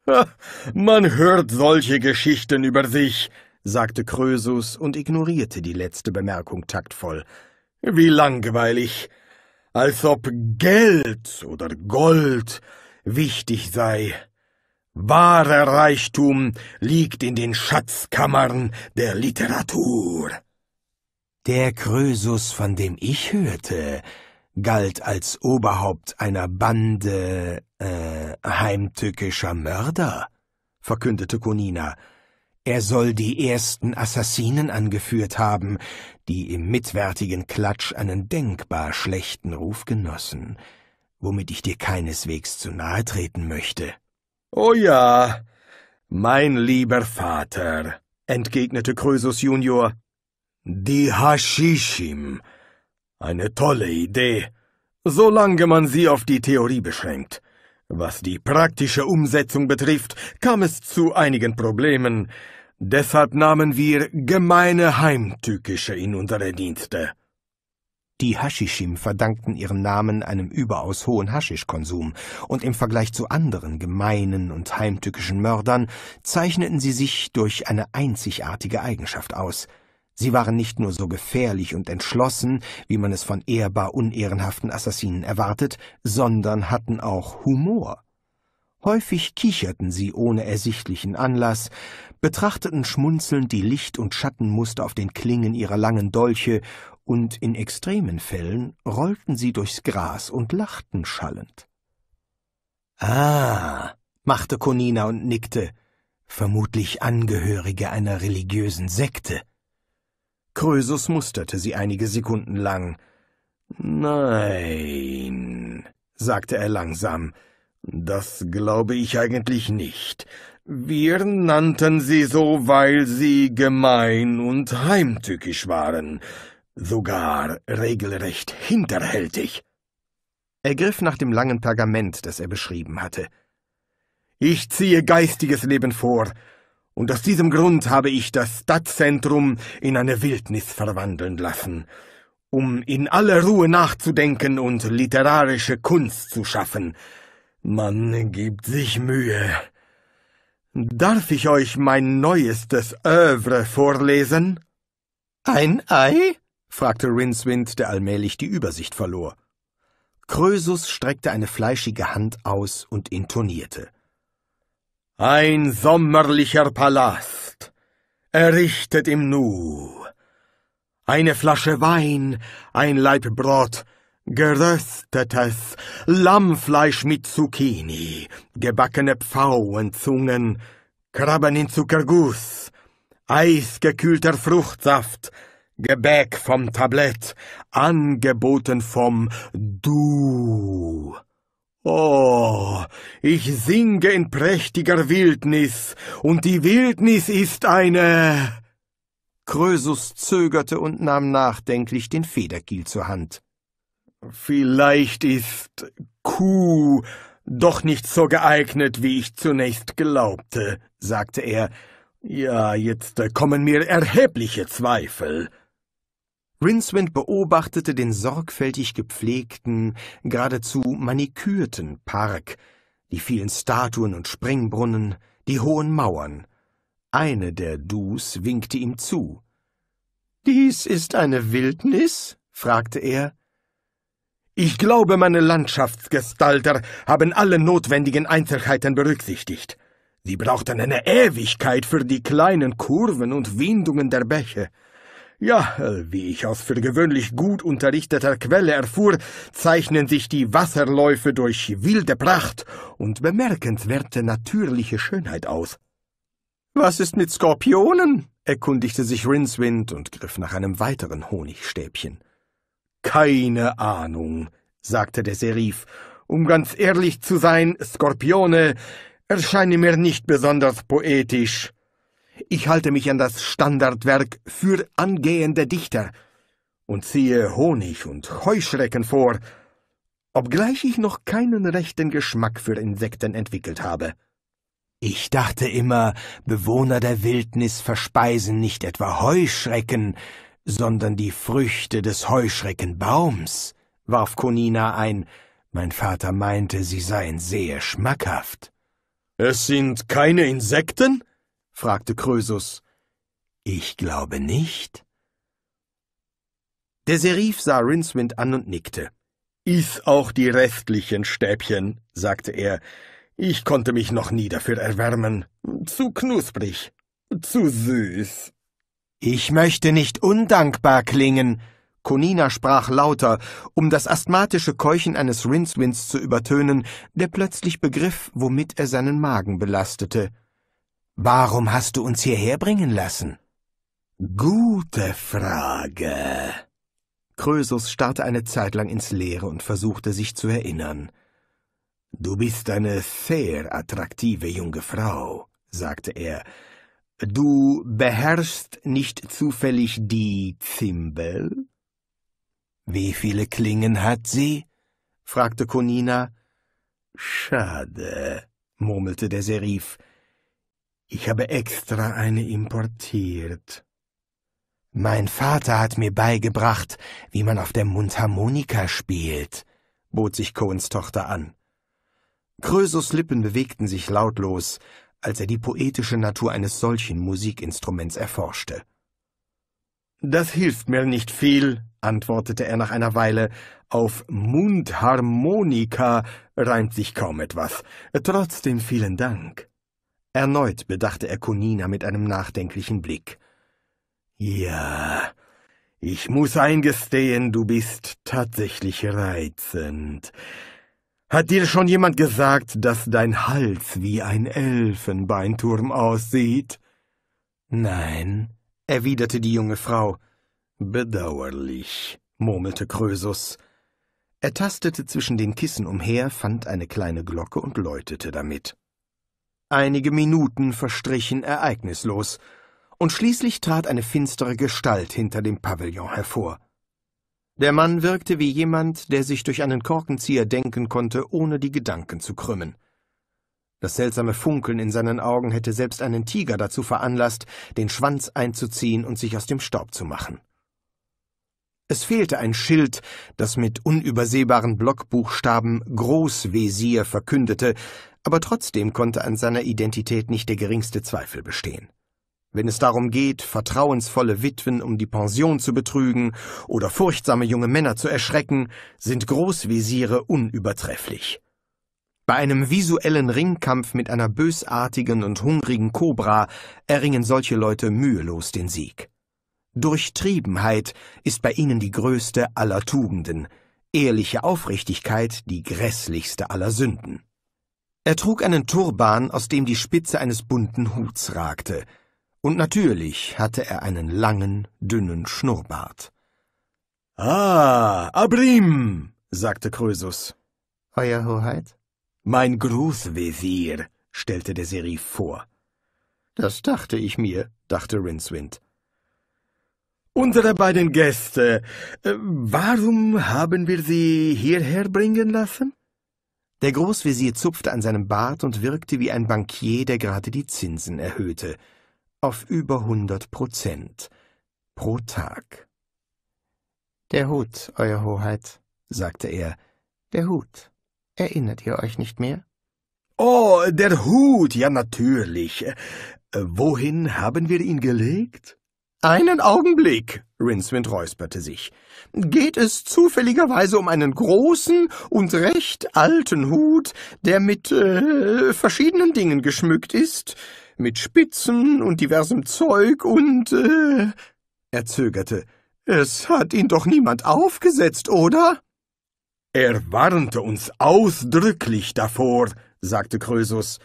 <laughs> Man hört solche Geschichten über sich, sagte Krösus und ignorierte die letzte Bemerkung taktvoll. Wie langweilig. Als ob Geld oder Gold wichtig sei. Wahrer Reichtum liegt in den Schatzkammern der Literatur. Der Krösus, von dem ich hörte, galt als Oberhaupt einer Bande äh, heimtückischer Mörder, verkündete Konina. Er soll die ersten Assassinen angeführt haben, die im mitwärtigen Klatsch einen denkbar schlechten Ruf genossen, womit ich dir keineswegs zu nahe treten möchte. Oh ja, mein lieber Vater, entgegnete Krösus Junior, die Haschischim. Eine tolle Idee, solange man sie auf die Theorie beschränkt. Was die praktische Umsetzung betrifft, kam es zu einigen Problemen. Deshalb nahmen wir gemeine Heimtückische in unsere Dienste. Die Haschischim verdankten ihren Namen einem überaus hohen Haschischkonsum, und im Vergleich zu anderen gemeinen und heimtückischen Mördern zeichneten sie sich durch eine einzigartige Eigenschaft aus – Sie waren nicht nur so gefährlich und entschlossen, wie man es von ehrbar unehrenhaften Assassinen erwartet, sondern hatten auch Humor. Häufig kicherten sie ohne ersichtlichen Anlass, betrachteten schmunzelnd die Licht- und Schattenmuster auf den Klingen ihrer langen Dolche, und in extremen Fällen rollten sie durchs Gras und lachten schallend. Ah, machte Konina und nickte, vermutlich Angehörige einer religiösen Sekte. Krösus musterte sie einige Sekunden lang. Nein, sagte er langsam, das glaube ich eigentlich nicht. Wir nannten sie so, weil sie gemein und heimtückisch waren, sogar regelrecht hinterhältig. Er griff nach dem langen Pergament, das er beschrieben hatte. Ich ziehe geistiges Leben vor, und aus diesem Grund habe ich das Stadtzentrum in eine Wildnis verwandeln lassen, um in aller Ruhe nachzudenken und literarische Kunst zu schaffen. Man gibt sich Mühe. Darf ich euch mein neuestes Övre vorlesen? Ein Ei? fragte Rinswind, der allmählich die Übersicht verlor. Krösus streckte eine fleischige Hand aus und intonierte. Ein sommerlicher Palast, errichtet im Nu. Eine Flasche Wein, ein Laib Brot, geröstetes Lammfleisch mit Zucchini, gebackene Pfauenzungen, Krabben in Zuckerguss, eisgekühlter Fruchtsaft, Gebäck vom Tablett, angeboten vom Du. Oh, ich singe in prächtiger Wildnis, und die Wildnis ist eine. Krösus zögerte und nahm nachdenklich den Federkiel zur Hand. Vielleicht ist Kuh doch nicht so geeignet, wie ich zunächst glaubte, sagte er. Ja, jetzt kommen mir erhebliche Zweifel. Rincewind beobachtete den sorgfältig gepflegten, geradezu manikürten Park, die vielen Statuen und Springbrunnen, die hohen Mauern. Eine der Dus winkte ihm zu. Dies ist eine Wildnis? fragte er. Ich glaube, meine Landschaftsgestalter haben alle notwendigen Einzelheiten berücksichtigt. Sie brauchten eine Ewigkeit für die kleinen Kurven und Windungen der Bäche. Ja, äh, wie ich aus für gewöhnlich gut unterrichteter Quelle erfuhr, zeichnen sich die Wasserläufe durch wilde Pracht und bemerkenswerte natürliche Schönheit aus. Was ist mit Skorpionen? erkundigte sich Rinswind und griff nach einem weiteren Honigstäbchen. Keine Ahnung, sagte der Serif. Um ganz ehrlich zu sein, Skorpione erscheinen mir nicht besonders poetisch. Ich halte mich an das Standardwerk für angehende Dichter und ziehe Honig und Heuschrecken vor, obgleich ich noch keinen rechten Geschmack für Insekten entwickelt habe. Ich dachte immer, Bewohner der Wildnis verspeisen nicht etwa Heuschrecken, sondern die Früchte des Heuschreckenbaums, warf Conina ein. Mein Vater meinte, sie seien sehr schmackhaft. Es sind keine Insekten? fragte Krösus. Ich glaube nicht. Der Serif sah Rincewind an und nickte. Iss auch die restlichen Stäbchen, sagte er. Ich konnte mich noch nie dafür erwärmen. Zu knusprig, zu süß. Ich möchte nicht undankbar klingen. Konina sprach lauter, um das asthmatische Keuchen eines Rincewinds zu übertönen, der plötzlich begriff, womit er seinen Magen belastete. Warum hast du uns hierher bringen lassen? Gute Frage. Krösus starrte eine Zeit lang ins Leere und versuchte sich zu erinnern. Du bist eine sehr attraktive junge Frau, sagte er. Du beherrschst nicht zufällig die Zimbel? Wie viele Klingen hat sie? fragte Konina. Schade, murmelte der Serif. Ich habe extra eine importiert. Mein Vater hat mir beigebracht, wie man auf der Mundharmonika spielt, bot sich Cohens Tochter an. Krösus Lippen bewegten sich lautlos, als er die poetische Natur eines solchen Musikinstruments erforschte. Das hilft mir nicht viel, antwortete er nach einer Weile. Auf Mundharmonika reimt sich kaum etwas. Trotzdem vielen Dank. Erneut bedachte er Konina mit einem nachdenklichen Blick. Ja, ich muß eingestehen, du bist tatsächlich reizend. Hat dir schon jemand gesagt, dass dein Hals wie ein Elfenbeinturm aussieht? Nein, erwiderte die junge Frau. Bedauerlich, murmelte Krösus. Er tastete zwischen den Kissen umher, fand eine kleine Glocke und läutete damit. Einige Minuten verstrichen ereignislos, und schließlich trat eine finstere Gestalt hinter dem Pavillon hervor. Der Mann wirkte wie jemand, der sich durch einen Korkenzieher denken konnte, ohne die Gedanken zu krümmen. Das seltsame Funkeln in seinen Augen hätte selbst einen Tiger dazu veranlasst, den Schwanz einzuziehen und sich aus dem Staub zu machen. Es fehlte ein Schild, das mit unübersehbaren Blockbuchstaben Großwesir verkündete, aber trotzdem konnte an seiner Identität nicht der geringste Zweifel bestehen. Wenn es darum geht, vertrauensvolle Witwen um die Pension zu betrügen oder furchtsame junge Männer zu erschrecken, sind Großvisiere unübertrefflich. Bei einem visuellen Ringkampf mit einer bösartigen und hungrigen Kobra erringen solche Leute mühelos den Sieg. Durchtriebenheit ist bei ihnen die größte aller Tugenden, ehrliche Aufrichtigkeit die grässlichste aller Sünden. Er trug einen Turban, aus dem die Spitze eines bunten Huts ragte, und natürlich hatte er einen langen, dünnen Schnurrbart. Ah, Abrim, sagte Krösus. Euer Hoheit? Mein Großvezier, stellte der Serif vor. Das dachte ich mir, dachte Rincewind. Unsere beiden Gäste, äh, warum haben wir sie hierher bringen lassen? Der Großvezier zupfte an seinem Bart und wirkte wie ein Bankier, der gerade die Zinsen erhöhte. Auf über hundert Prozent. Pro Tag. Der Hut, Euer Hoheit, sagte er. Der Hut. Erinnert ihr euch nicht mehr? Oh, der Hut, ja natürlich. Wohin haben wir ihn gelegt? Einen Augenblick, Rincewind räusperte sich. Geht es zufälligerweise um einen großen und recht alten Hut, der mit äh, verschiedenen Dingen geschmückt ist, mit Spitzen und diversem Zeug und äh, er zögerte. Es hat ihn doch niemand aufgesetzt, oder? Er warnte uns ausdrücklich davor, sagte Krösus,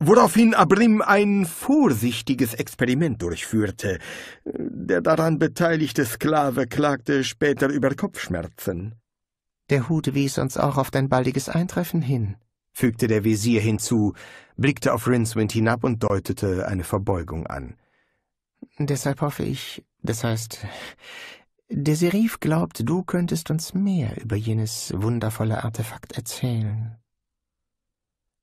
woraufhin Abrim ein vorsichtiges Experiment durchführte. Der daran beteiligte Sklave klagte später über Kopfschmerzen. Der Hut wies uns auch auf dein baldiges Eintreffen hin, fügte der Wesir hinzu, blickte auf Rincewind hinab und deutete eine Verbeugung an. Deshalb hoffe ich, das heißt, der Serif glaubt, du könntest uns mehr über jenes wundervolle Artefakt erzählen.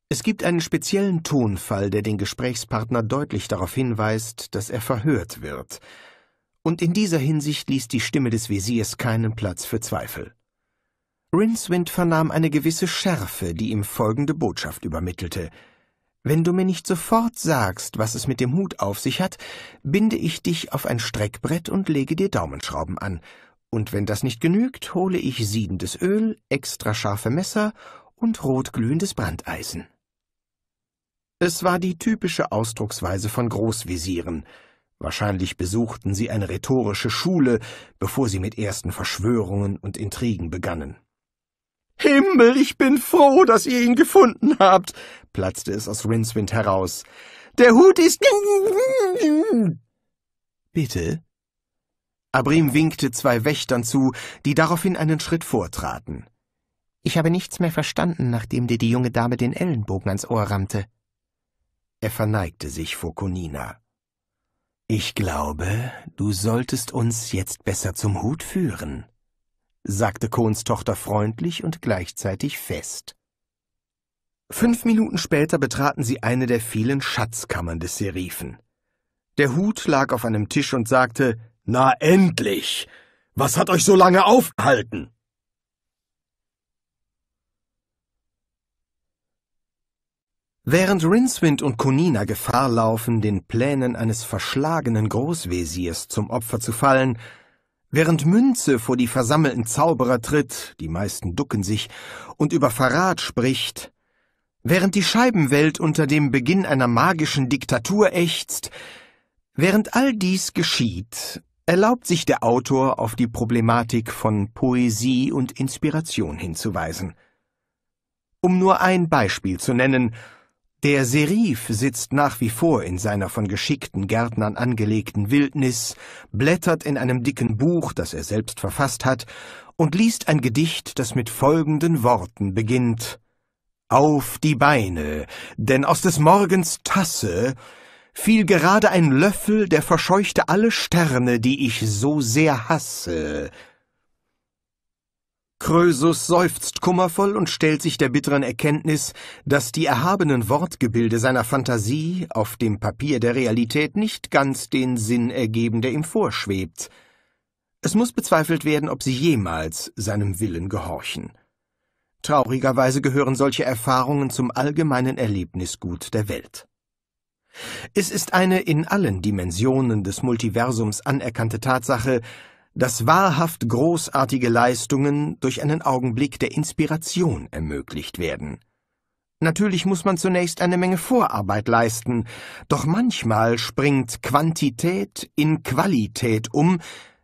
Es gibt einen speziellen Tonfall, der den Gesprächspartner deutlich darauf hinweist, dass er verhört wird, und in dieser Hinsicht ließ die Stimme des Wesirs keinen Platz für Zweifel. Rincewind vernahm eine gewisse Schärfe, die ihm folgende Botschaft übermittelte. Wenn du mir nicht sofort sagst, was es mit dem Hut auf sich hat, binde ich dich auf ein Streckbrett und lege dir Daumenschrauben an. Und wenn das nicht genügt, hole ich siedendes Öl, extra scharfe Messer und rotglühendes Brandeisen. Es war die typische Ausdrucksweise von Großvisieren. Wahrscheinlich besuchten sie eine rhetorische Schule, bevor sie mit ersten Verschwörungen und Intrigen begannen. Himmel, ich bin froh, dass ihr ihn gefunden habt, platzte es aus Rinswind heraus. Der Hut ist. <laughs> Bitte? Abrim winkte zwei Wächtern zu, die daraufhin einen Schritt vortraten. Ich habe nichts mehr verstanden, nachdem dir die junge Dame den Ellenbogen ans Ohr rammte. Er verneigte sich vor Konina. Ich glaube, du solltest uns jetzt besser zum Hut führen, sagte Kohns Tochter freundlich und gleichzeitig fest. Fünf Minuten später betraten sie eine der vielen Schatzkammern des Serifen. Der Hut lag auf einem Tisch und sagte, Na endlich! Was hat euch so lange aufgehalten? Während Rincewind und Conina Gefahr laufen, den Plänen eines verschlagenen Großwesirs zum Opfer zu fallen, während Münze vor die versammelten Zauberer tritt, die meisten ducken sich, und über Verrat spricht, während die Scheibenwelt unter dem Beginn einer magischen Diktatur ächzt, während all dies geschieht, erlaubt sich der Autor auf die Problematik von Poesie und Inspiration hinzuweisen. Um nur ein Beispiel zu nennen, der Serif sitzt nach wie vor in seiner von geschickten Gärtnern angelegten Wildnis, blättert in einem dicken Buch, das er selbst verfasst hat, und liest ein Gedicht, das mit folgenden Worten beginnt Auf die Beine, denn aus des Morgens Tasse fiel gerade ein Löffel, der verscheuchte alle Sterne, die ich so sehr hasse. Krösus seufzt kummervoll und stellt sich der bitteren Erkenntnis, dass die erhabenen Wortgebilde seiner Fantasie auf dem Papier der Realität nicht ganz den Sinn ergeben, der ihm vorschwebt. Es muss bezweifelt werden, ob sie jemals seinem Willen gehorchen. Traurigerweise gehören solche Erfahrungen zum allgemeinen Erlebnisgut der Welt. Es ist eine in allen Dimensionen des Multiversums anerkannte Tatsache, das wahrhaft großartige Leistungen durch einen Augenblick der Inspiration ermöglicht werden. Natürlich muss man zunächst eine Menge Vorarbeit leisten, doch manchmal springt Quantität in Qualität um,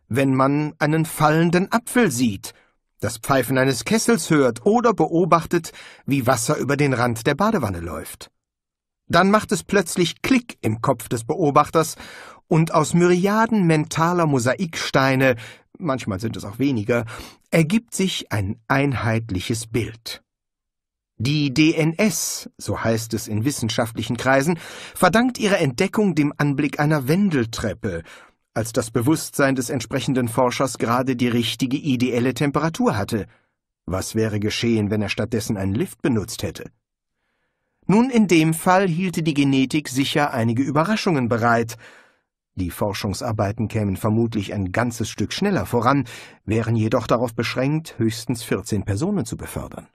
wenn man einen fallenden Apfel sieht, das Pfeifen eines Kessels hört oder beobachtet, wie Wasser über den Rand der Badewanne läuft. Dann macht es plötzlich Klick im Kopf des Beobachters und aus Myriaden mentaler Mosaiksteine, manchmal sind es auch weniger, ergibt sich ein einheitliches Bild. Die DNS, so heißt es in wissenschaftlichen Kreisen, verdankt ihre Entdeckung dem Anblick einer Wendeltreppe, als das Bewusstsein des entsprechenden Forschers gerade die richtige ideelle Temperatur hatte. Was wäre geschehen, wenn er stattdessen einen Lift benutzt hätte? Nun, in dem Fall hielte die Genetik sicher einige Überraschungen bereit, die Forschungsarbeiten kämen vermutlich ein ganzes Stück schneller voran, wären jedoch darauf beschränkt, höchstens 14 Personen zu befördern.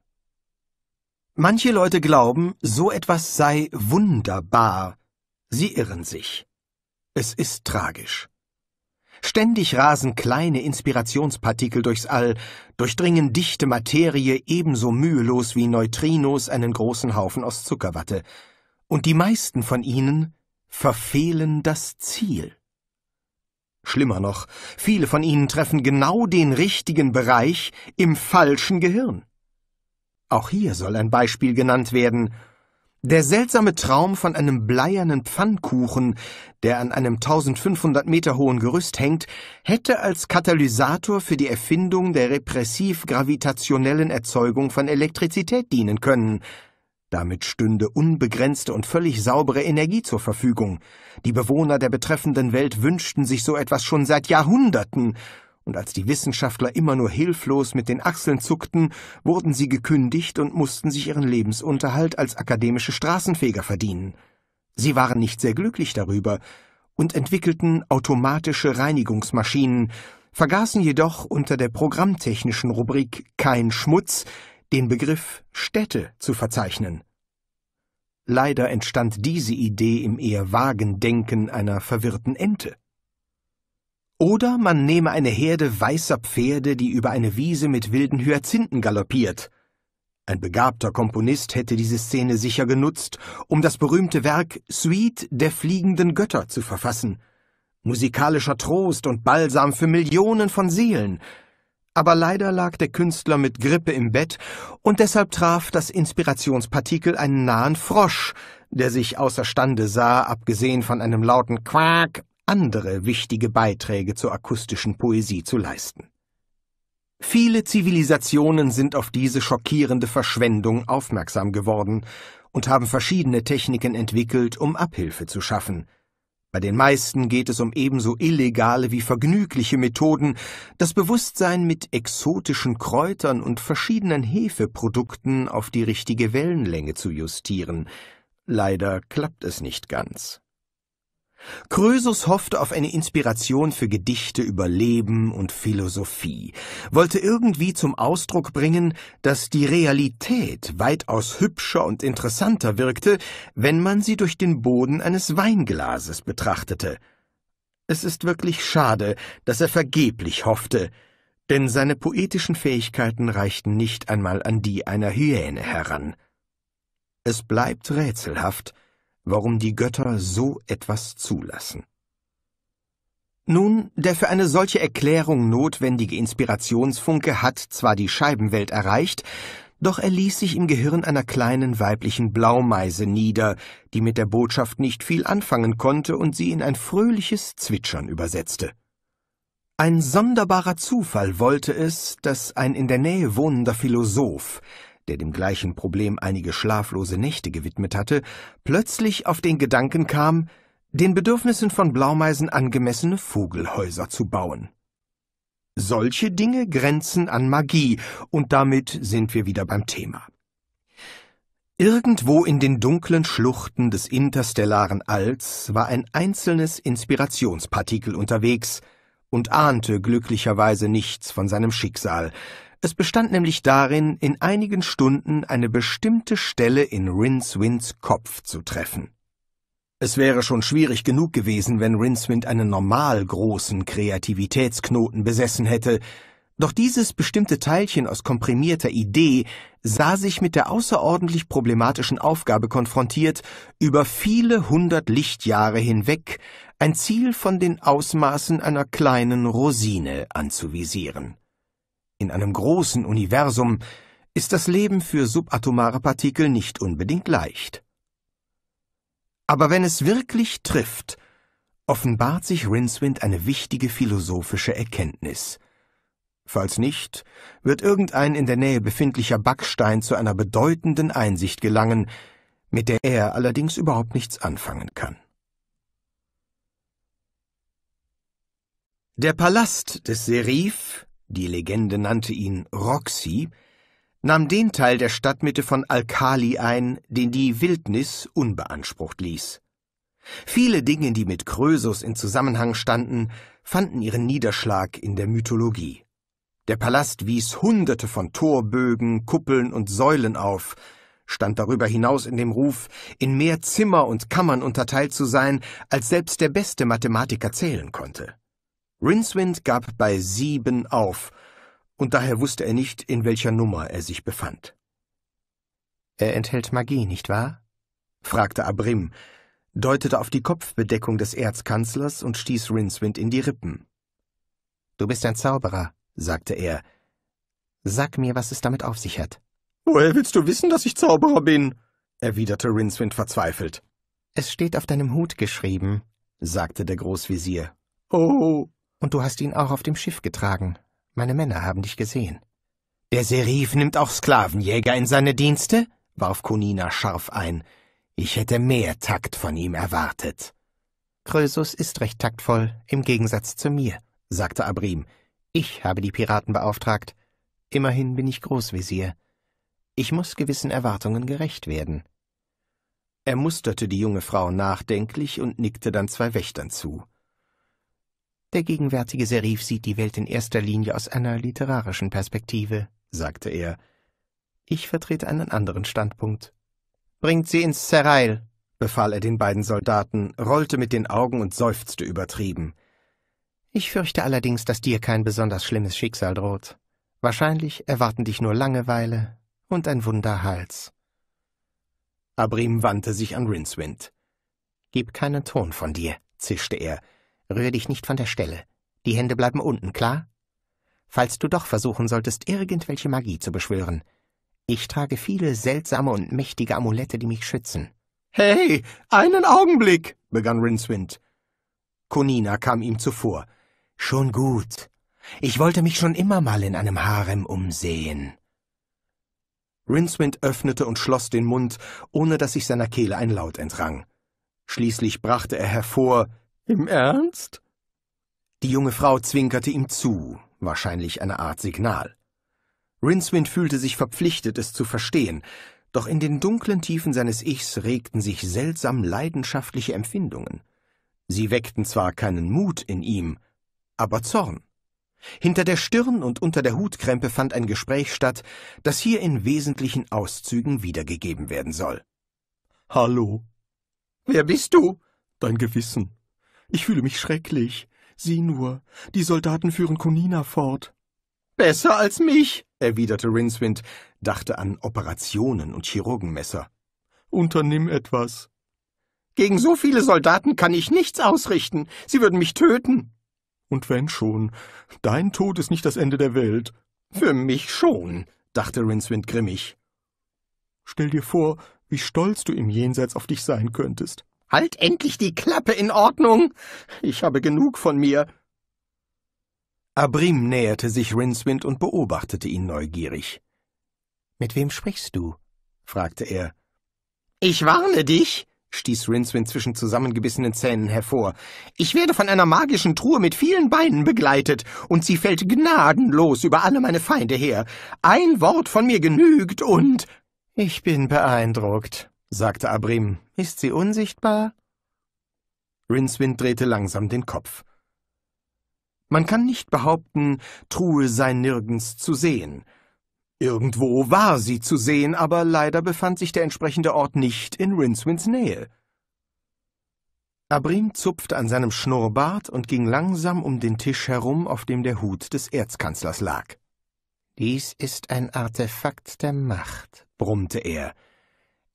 Manche Leute glauben, so etwas sei wunderbar. Sie irren sich. Es ist tragisch. Ständig rasen kleine Inspirationspartikel durchs All, durchdringen dichte Materie ebenso mühelos wie Neutrinos einen großen Haufen aus Zuckerwatte, und die meisten von ihnen verfehlen das Ziel. Schlimmer noch, viele von ihnen treffen genau den richtigen Bereich im falschen Gehirn. Auch hier soll ein Beispiel genannt werden. Der seltsame Traum von einem bleiernen Pfannkuchen, der an einem 1500 Meter hohen Gerüst hängt, hätte als Katalysator für die Erfindung der repressiv-gravitationellen Erzeugung von Elektrizität dienen können, damit stünde unbegrenzte und völlig saubere Energie zur Verfügung. Die Bewohner der betreffenden Welt wünschten sich so etwas schon seit Jahrhunderten, und als die Wissenschaftler immer nur hilflos mit den Achseln zuckten, wurden sie gekündigt und mussten sich ihren Lebensunterhalt als akademische Straßenfeger verdienen. Sie waren nicht sehr glücklich darüber und entwickelten automatische Reinigungsmaschinen, vergaßen jedoch unter der programmtechnischen Rubrik Kein Schmutz den Begriff Städte zu verzeichnen. Leider entstand diese Idee im eher vagen Denken einer verwirrten Ente. Oder man nehme eine Herde weißer Pferde, die über eine Wiese mit wilden Hyazinthen galoppiert. Ein begabter Komponist hätte diese Szene sicher genutzt, um das berühmte Werk Suite der fliegenden Götter zu verfassen. Musikalischer Trost und Balsam für Millionen von Seelen, aber leider lag der Künstler mit Grippe im Bett und deshalb traf das Inspirationspartikel einen nahen Frosch, der sich außerstande sah, abgesehen von einem lauten Quack, andere wichtige Beiträge zur akustischen Poesie zu leisten. Viele Zivilisationen sind auf diese schockierende Verschwendung aufmerksam geworden und haben verschiedene Techniken entwickelt, um Abhilfe zu schaffen – bei den meisten geht es um ebenso illegale wie vergnügliche Methoden, das Bewusstsein mit exotischen Kräutern und verschiedenen Hefeprodukten auf die richtige Wellenlänge zu justieren. Leider klappt es nicht ganz. Krösus hoffte auf eine Inspiration für Gedichte über Leben und Philosophie, wollte irgendwie zum Ausdruck bringen, dass die Realität weitaus hübscher und interessanter wirkte, wenn man sie durch den Boden eines Weinglases betrachtete. Es ist wirklich schade, dass er vergeblich hoffte, denn seine poetischen Fähigkeiten reichten nicht einmal an die einer Hyäne heran. Es bleibt rätselhaft, warum die Götter so etwas zulassen. Nun, der für eine solche Erklärung notwendige Inspirationsfunke hat zwar die Scheibenwelt erreicht, doch er ließ sich im Gehirn einer kleinen weiblichen Blaumeise nieder, die mit der Botschaft nicht viel anfangen konnte und sie in ein fröhliches Zwitschern übersetzte. Ein sonderbarer Zufall wollte es, dass ein in der Nähe wohnender Philosoph, der dem gleichen Problem einige schlaflose Nächte gewidmet hatte, plötzlich auf den Gedanken kam, den Bedürfnissen von Blaumeisen angemessene Vogelhäuser zu bauen. Solche Dinge grenzen an Magie, und damit sind wir wieder beim Thema. Irgendwo in den dunklen Schluchten des interstellaren Alls war ein einzelnes Inspirationspartikel unterwegs und ahnte glücklicherweise nichts von seinem Schicksal, es bestand nämlich darin, in einigen Stunden eine bestimmte Stelle in Rincewinds Kopf zu treffen. Es wäre schon schwierig genug gewesen, wenn Rincewind einen normal großen Kreativitätsknoten besessen hätte, doch dieses bestimmte Teilchen aus komprimierter Idee sah sich mit der außerordentlich problematischen Aufgabe konfrontiert, über viele hundert Lichtjahre hinweg ein Ziel von den Ausmaßen einer kleinen Rosine anzuvisieren. In einem großen Universum ist das Leben für subatomare Partikel nicht unbedingt leicht. Aber wenn es wirklich trifft, offenbart sich Rincewind eine wichtige philosophische Erkenntnis. Falls nicht, wird irgendein in der Nähe befindlicher Backstein zu einer bedeutenden Einsicht gelangen, mit der er allerdings überhaupt nichts anfangen kann. Der Palast des Serif die Legende nannte ihn Roxy, nahm den Teil der Stadtmitte von Alkali ein, den die Wildnis unbeansprucht ließ. Viele Dinge, die mit Krösus in Zusammenhang standen, fanden ihren Niederschlag in der Mythologie. Der Palast wies hunderte von Torbögen, Kuppeln und Säulen auf, stand darüber hinaus in dem Ruf, in mehr Zimmer und Kammern unterteilt zu sein, als selbst der beste Mathematiker zählen konnte. Rincewind gab bei sieben auf, und daher wusste er nicht, in welcher Nummer er sich befand. Er enthält Magie, nicht wahr? fragte Abrim, deutete auf die Kopfbedeckung des Erzkanzlers und stieß Rincewind in die Rippen. Du bist ein Zauberer, sagte er. Sag mir, was es damit auf sich hat. Woher willst du wissen, dass ich Zauberer bin? erwiderte Rincewind verzweifelt. Es steht auf deinem Hut geschrieben, sagte der Großvezier. Oh, und du hast ihn auch auf dem Schiff getragen. Meine Männer haben dich gesehen. Der Serif nimmt auch Sklavenjäger in seine Dienste? warf Kunina scharf ein. Ich hätte mehr Takt von ihm erwartet. Krösus ist recht taktvoll, im Gegensatz zu mir, sagte Abrim. Ich habe die Piraten beauftragt. Immerhin bin ich Großvezier. Ich muss gewissen Erwartungen gerecht werden. Er musterte die junge Frau nachdenklich und nickte dann zwei Wächtern zu. Der gegenwärtige Serif sieht die Welt in erster Linie aus einer literarischen Perspektive, sagte er. Ich vertrete einen anderen Standpunkt. Bringt sie ins Serail, befahl er den beiden Soldaten, rollte mit den Augen und seufzte übertrieben. Ich fürchte allerdings, dass dir kein besonders schlimmes Schicksal droht. Wahrscheinlich erwarten dich nur Langeweile und ein Wunderhals. Abrim wandte sich an Rincewind. Gib keinen Ton von dir, zischte er, Rühr dich nicht von der Stelle. Die Hände bleiben unten, klar? Falls du doch versuchen solltest, irgendwelche Magie zu beschwören. Ich trage viele seltsame und mächtige Amulette, die mich schützen. Hey, einen Augenblick, begann Rincewind. Konina kam ihm zuvor. Schon gut. Ich wollte mich schon immer mal in einem Harem umsehen. Rincewind öffnete und schloss den Mund, ohne dass sich seiner Kehle ein Laut entrang. Schließlich brachte er hervor im Ernst? Die junge Frau zwinkerte ihm zu, wahrscheinlich eine Art Signal. Rincewind fühlte sich verpflichtet, es zu verstehen, doch in den dunklen Tiefen seines Ichs regten sich seltsam leidenschaftliche Empfindungen. Sie weckten zwar keinen Mut in ihm, aber Zorn. Hinter der Stirn und unter der Hutkrempe fand ein Gespräch statt, das hier in wesentlichen Auszügen wiedergegeben werden soll. Hallo. Wer bist du? Dein Gewissen. Ich fühle mich schrecklich. Sieh nur, die Soldaten führen Konina fort. Besser als mich, erwiderte Rinswind, dachte an Operationen und Chirurgenmesser. Unternimm etwas. Gegen so viele Soldaten kann ich nichts ausrichten. Sie würden mich töten. Und wenn schon, dein Tod ist nicht das Ende der Welt. Für mich schon, dachte Rinswind grimmig. Stell dir vor, wie stolz du im Jenseits auf dich sein könntest. Halt endlich die Klappe in Ordnung! Ich habe genug von mir! Abrim näherte sich Rinswind und beobachtete ihn neugierig. Mit wem sprichst du? fragte er. Ich warne dich, stieß Rinswind zwischen zusammengebissenen Zähnen hervor. Ich werde von einer magischen Truhe mit vielen Beinen begleitet, und sie fällt gnadenlos über alle meine Feinde her. Ein Wort von mir genügt und. Ich bin beeindruckt, sagte Abrim. Ist sie unsichtbar? Rincewind drehte langsam den Kopf. Man kann nicht behaupten, Truhe sei nirgends zu sehen. Irgendwo war sie zu sehen, aber leider befand sich der entsprechende Ort nicht in Rincewinds Nähe. Abrim zupfte an seinem Schnurrbart und ging langsam um den Tisch herum, auf dem der Hut des Erzkanzlers lag. Dies ist ein Artefakt der Macht, brummte er,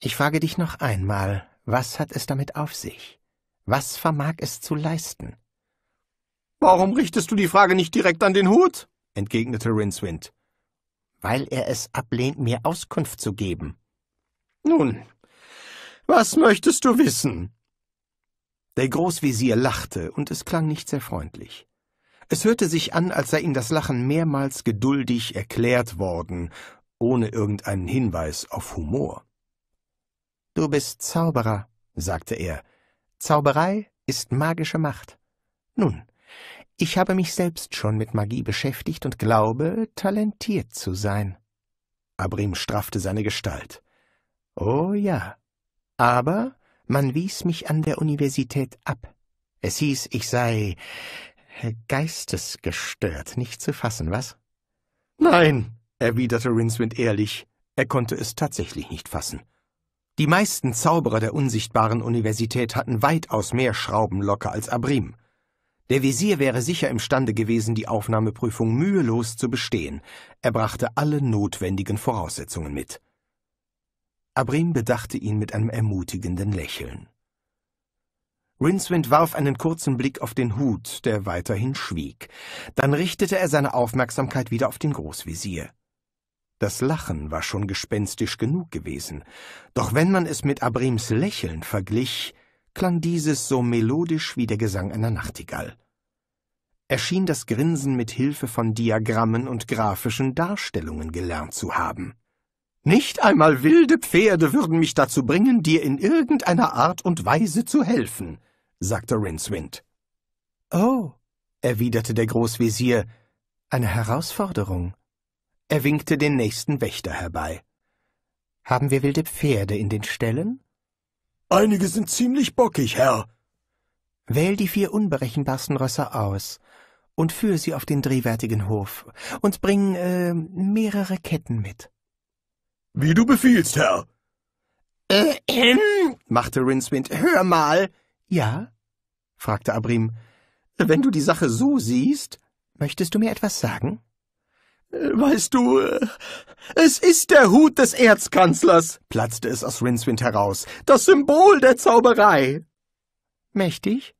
ich frage dich noch einmal, was hat es damit auf sich? Was vermag es zu leisten? Warum richtest du die Frage nicht direkt an den Hut? entgegnete Rincewind. Weil er es ablehnt, mir Auskunft zu geben. Nun, was möchtest du wissen? Der Großvezier lachte, und es klang nicht sehr freundlich. Es hörte sich an, als sei ihm das Lachen mehrmals geduldig erklärt worden, ohne irgendeinen Hinweis auf Humor. Du bist Zauberer, sagte er. Zauberei ist magische Macht. Nun, ich habe mich selbst schon mit Magie beschäftigt und glaube, talentiert zu sein. Abrim straffte seine Gestalt. Oh ja. Aber man wies mich an der Universität ab. Es hieß, ich sei geistesgestört, nicht zu fassen, was? Nein, erwiderte Rinswind ehrlich. Er konnte es tatsächlich nicht fassen. Die meisten Zauberer der unsichtbaren Universität hatten weitaus mehr Schrauben locker als Abrim. Der Visier wäre sicher imstande gewesen, die Aufnahmeprüfung mühelos zu bestehen. Er brachte alle notwendigen Voraussetzungen mit. Abrim bedachte ihn mit einem ermutigenden Lächeln. Rincewind warf einen kurzen Blick auf den Hut, der weiterhin schwieg. Dann richtete er seine Aufmerksamkeit wieder auf den Großvisier. Das Lachen war schon gespenstisch genug gewesen, doch wenn man es mit Abrims Lächeln verglich, klang dieses so melodisch wie der Gesang einer Nachtigall. Er schien das Grinsen mit Hilfe von Diagrammen und grafischen Darstellungen gelernt zu haben. Nicht einmal wilde Pferde würden mich dazu bringen, dir in irgendeiner Art und Weise zu helfen, sagte Rincewind. Oh, erwiderte der Großwesir, eine Herausforderung. Er winkte den nächsten Wächter herbei. Haben wir wilde Pferde in den Ställen? Einige sind ziemlich bockig, Herr. Wähl die vier unberechenbarsten Rösser aus und führ sie auf den drehwertigen Hof und bring äh, mehrere Ketten mit. Wie du befiehlst, Herr. Äh, ähm, machte Rinswind. Hör mal. Ja? fragte Abrim. Wenn du die Sache so siehst, möchtest du mir etwas sagen? Weißt du, äh, es ist der Hut des Erzkanzlers, platzte es aus Rincewind heraus. Das Symbol der Zauberei. Mächtig?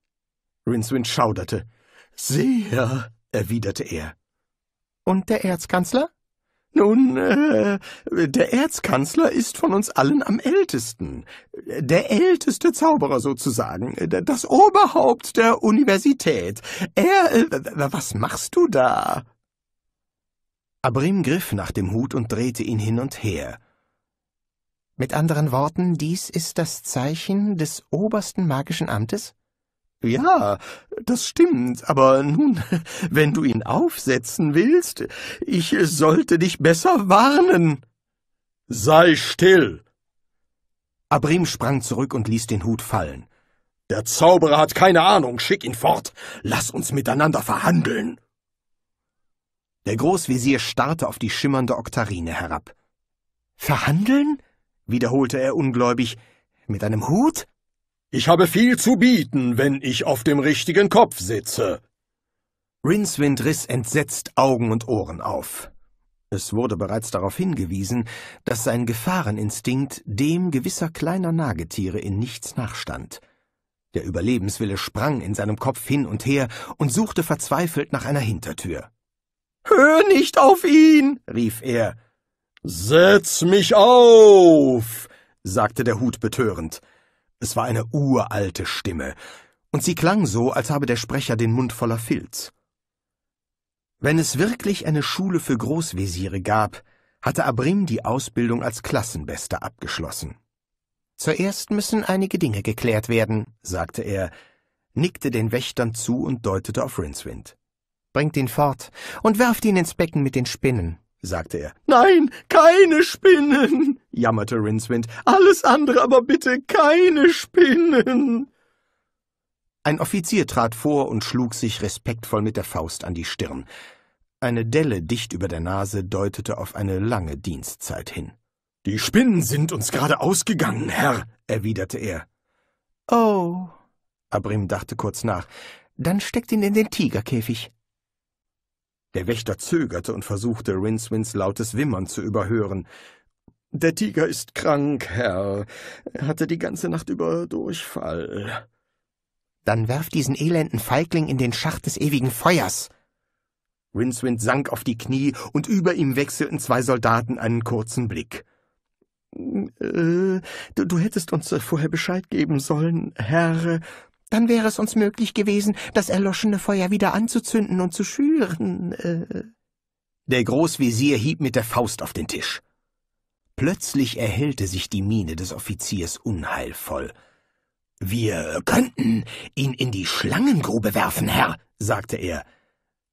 Rincewind schauderte. Sehr, erwiderte er. Und der Erzkanzler? Nun, äh, der Erzkanzler ist von uns allen am ältesten. Der älteste Zauberer sozusagen. Das Oberhaupt der Universität. Er, äh, was machst du da? Abrim griff nach dem Hut und drehte ihn hin und her. Mit anderen Worten, dies ist das Zeichen des obersten magischen Amtes? Ja, das stimmt, aber nun, <laughs> wenn du ihn aufsetzen willst, ich sollte dich besser warnen. Sei still! Abrim sprang zurück und ließ den Hut fallen. Der Zauberer hat keine Ahnung, schick ihn fort, lass uns miteinander verhandeln. Der Großvezier starrte auf die schimmernde Oktarine herab. Verhandeln? wiederholte er ungläubig. Mit einem Hut? Ich habe viel zu bieten, wenn ich auf dem richtigen Kopf sitze. Rinswind riss entsetzt Augen und Ohren auf. Es wurde bereits darauf hingewiesen, dass sein Gefahreninstinkt dem gewisser kleiner Nagetiere in nichts nachstand. Der Überlebenswille sprang in seinem Kopf hin und her und suchte verzweifelt nach einer Hintertür. Hör nicht auf ihn, rief er. Setz mich auf, sagte der Hut betörend. Es war eine uralte Stimme, und sie klang so, als habe der Sprecher den Mund voller Filz. Wenn es wirklich eine Schule für Großwesire gab, hatte Abrim die Ausbildung als Klassenbester abgeschlossen. Zuerst müssen einige Dinge geklärt werden, sagte er, nickte den Wächtern zu und deutete auf Rincewind. Bringt ihn fort und werft ihn ins Becken mit den Spinnen, sagte er. Nein, keine Spinnen, jammerte Rincewind. Alles andere aber bitte keine Spinnen. Ein Offizier trat vor und schlug sich respektvoll mit der Faust an die Stirn. Eine Delle dicht über der Nase deutete auf eine lange Dienstzeit hin. Die Spinnen sind uns gerade ausgegangen, Herr, erwiderte er. Oh. Abrim dachte kurz nach. Dann steckt ihn in den Tigerkäfig. Der Wächter zögerte und versuchte, Rinswins lautes Wimmern zu überhören. »Der Tiger ist krank, Herr. Er hatte die ganze Nacht über Durchfall.« »Dann werf diesen elenden Feigling in den Schacht des ewigen Feuers!« Rinswind sank auf die Knie, und über ihm wechselten zwei Soldaten einen kurzen Blick. Äh, du, du, hättest uns vorher Bescheid geben sollen, Herr. Dann wäre es uns möglich gewesen, das erloschene Feuer wieder anzuzünden und zu schüren. Äh. Der Großvezier hieb mit der Faust auf den Tisch. Plötzlich erhellte sich die Miene des Offiziers unheilvoll. Wir könnten ihn in die Schlangengrube werfen, Herr, sagte er.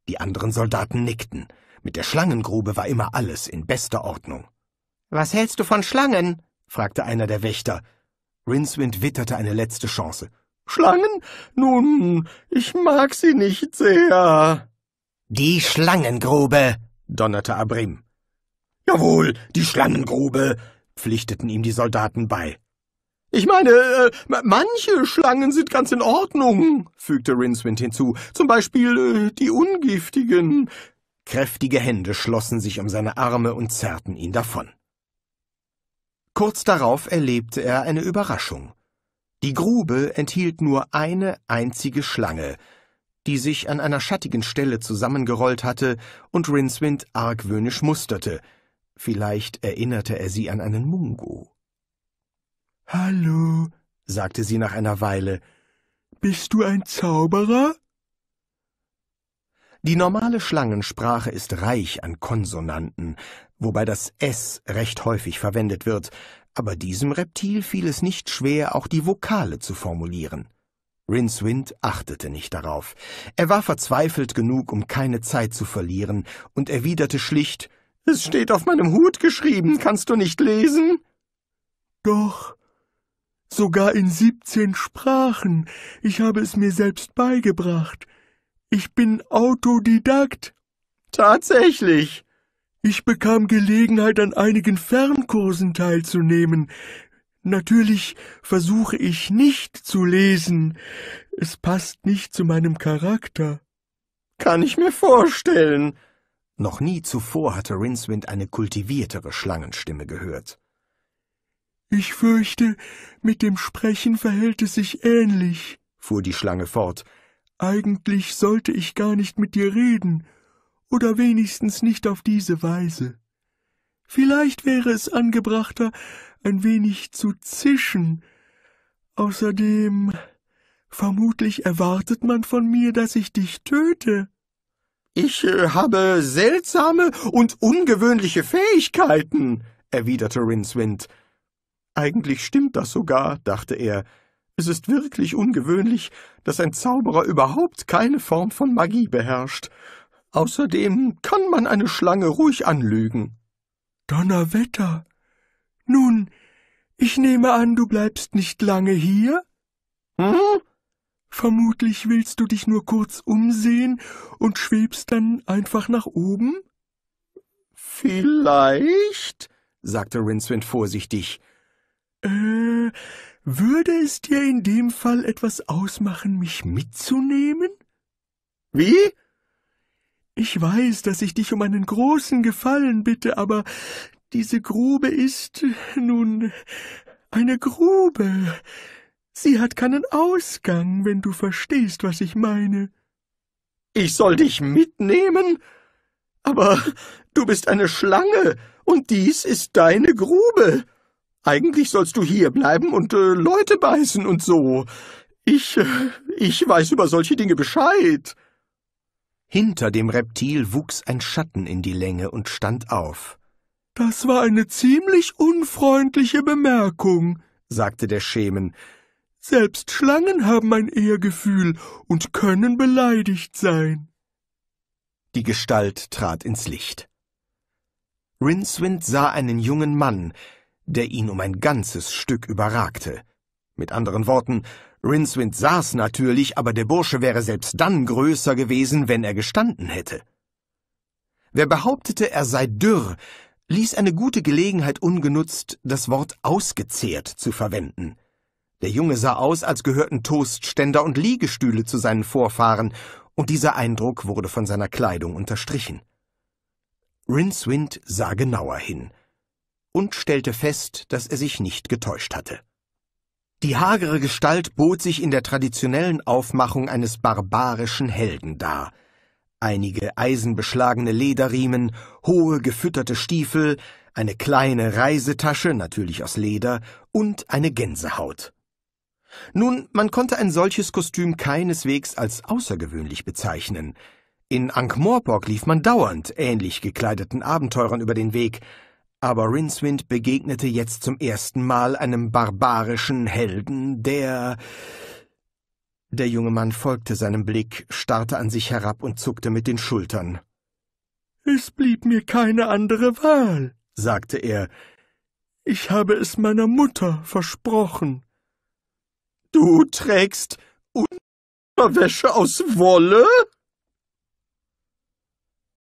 Die anderen Soldaten nickten. Mit der Schlangengrube war immer alles in bester Ordnung. Was hältst du von Schlangen? fragte einer der Wächter. Rincewind witterte eine letzte Chance. Schlangen? Nun, ich mag sie nicht sehr. Die Schlangengrube, donnerte Abrim. Jawohl, die Schlangengrube, pflichteten ihm die Soldaten bei. Ich meine, äh, manche Schlangen sind ganz in Ordnung, fügte Rinswind hinzu, zum Beispiel äh, die ungiftigen. Kräftige Hände schlossen sich um seine Arme und zerrten ihn davon. Kurz darauf erlebte er eine Überraschung. Die Grube enthielt nur eine einzige Schlange, die sich an einer schattigen Stelle zusammengerollt hatte und Rincewind argwöhnisch musterte. Vielleicht erinnerte er sie an einen Mungo. Hallo, sagte sie nach einer Weile. Bist du ein Zauberer? Die normale Schlangensprache ist reich an Konsonanten, wobei das S recht häufig verwendet wird, aber diesem Reptil fiel es nicht schwer, auch die Vokale zu formulieren. Rincewind achtete nicht darauf. Er war verzweifelt genug, um keine Zeit zu verlieren, und erwiderte schlicht Es steht auf meinem Hut geschrieben, kannst du nicht lesen? Doch, sogar in siebzehn Sprachen. Ich habe es mir selbst beigebracht. Ich bin Autodidakt. Tatsächlich. Ich bekam Gelegenheit, an einigen Fernkursen teilzunehmen. Natürlich versuche ich nicht zu lesen. Es passt nicht zu meinem Charakter. Kann ich mir vorstellen. Noch nie zuvor hatte Rincewind eine kultiviertere Schlangenstimme gehört. Ich fürchte, mit dem Sprechen verhält es sich ähnlich, fuhr die Schlange fort. Eigentlich sollte ich gar nicht mit dir reden oder wenigstens nicht auf diese Weise. Vielleicht wäre es angebrachter, ein wenig zu zischen. Außerdem vermutlich erwartet man von mir, dass ich dich töte. Ich äh, habe seltsame und ungewöhnliche Fähigkeiten, erwiderte Rincewind. Eigentlich stimmt das sogar, dachte er. Es ist wirklich ungewöhnlich, dass ein Zauberer überhaupt keine Form von Magie beherrscht. Außerdem kann man eine Schlange ruhig anlügen. Donnerwetter. Nun, ich nehme an, du bleibst nicht lange hier? Hm? Vermutlich willst du dich nur kurz umsehen und schwebst dann einfach nach oben? Vielleicht, sagte Rincewind vorsichtig. Äh, würde es dir in dem Fall etwas ausmachen, mich mitzunehmen? Wie? Ich weiß, dass ich dich um einen großen Gefallen bitte, aber diese Grube ist nun eine Grube. Sie hat keinen Ausgang, wenn du verstehst, was ich meine. Ich soll dich mitnehmen? Aber du bist eine Schlange, und dies ist deine Grube. Eigentlich sollst du hier bleiben und äh, Leute beißen und so. Ich, äh, ich weiß über solche Dinge Bescheid. Hinter dem Reptil wuchs ein Schatten in die Länge und stand auf. Das war eine ziemlich unfreundliche Bemerkung, sagte der Schemen. Selbst Schlangen haben ein Ehrgefühl und können beleidigt sein. Die Gestalt trat ins Licht. Rincewind sah einen jungen Mann, der ihn um ein ganzes Stück überragte. Mit anderen Worten, Rincewind saß natürlich, aber der Bursche wäre selbst dann größer gewesen, wenn er gestanden hätte. Wer behauptete, er sei dürr, ließ eine gute Gelegenheit ungenutzt, das Wort ausgezehrt zu verwenden. Der Junge sah aus, als gehörten Toastständer und Liegestühle zu seinen Vorfahren, und dieser Eindruck wurde von seiner Kleidung unterstrichen. Rincewind sah genauer hin und stellte fest, dass er sich nicht getäuscht hatte. Die hagere Gestalt bot sich in der traditionellen Aufmachung eines barbarischen Helden dar. Einige eisenbeschlagene Lederriemen, hohe gefütterte Stiefel, eine kleine Reisetasche, natürlich aus Leder, und eine Gänsehaut. Nun, man konnte ein solches Kostüm keineswegs als außergewöhnlich bezeichnen. In Ankh-Morpork lief man dauernd ähnlich gekleideten Abenteurern über den Weg, aber Rincewind begegnete jetzt zum ersten Mal einem barbarischen Helden, der... Der junge Mann folgte seinem Blick, starrte an sich herab und zuckte mit den Schultern. Es blieb mir keine andere Wahl, sagte er. Ich habe es meiner Mutter versprochen. Du trägst Unterwäsche aus Wolle?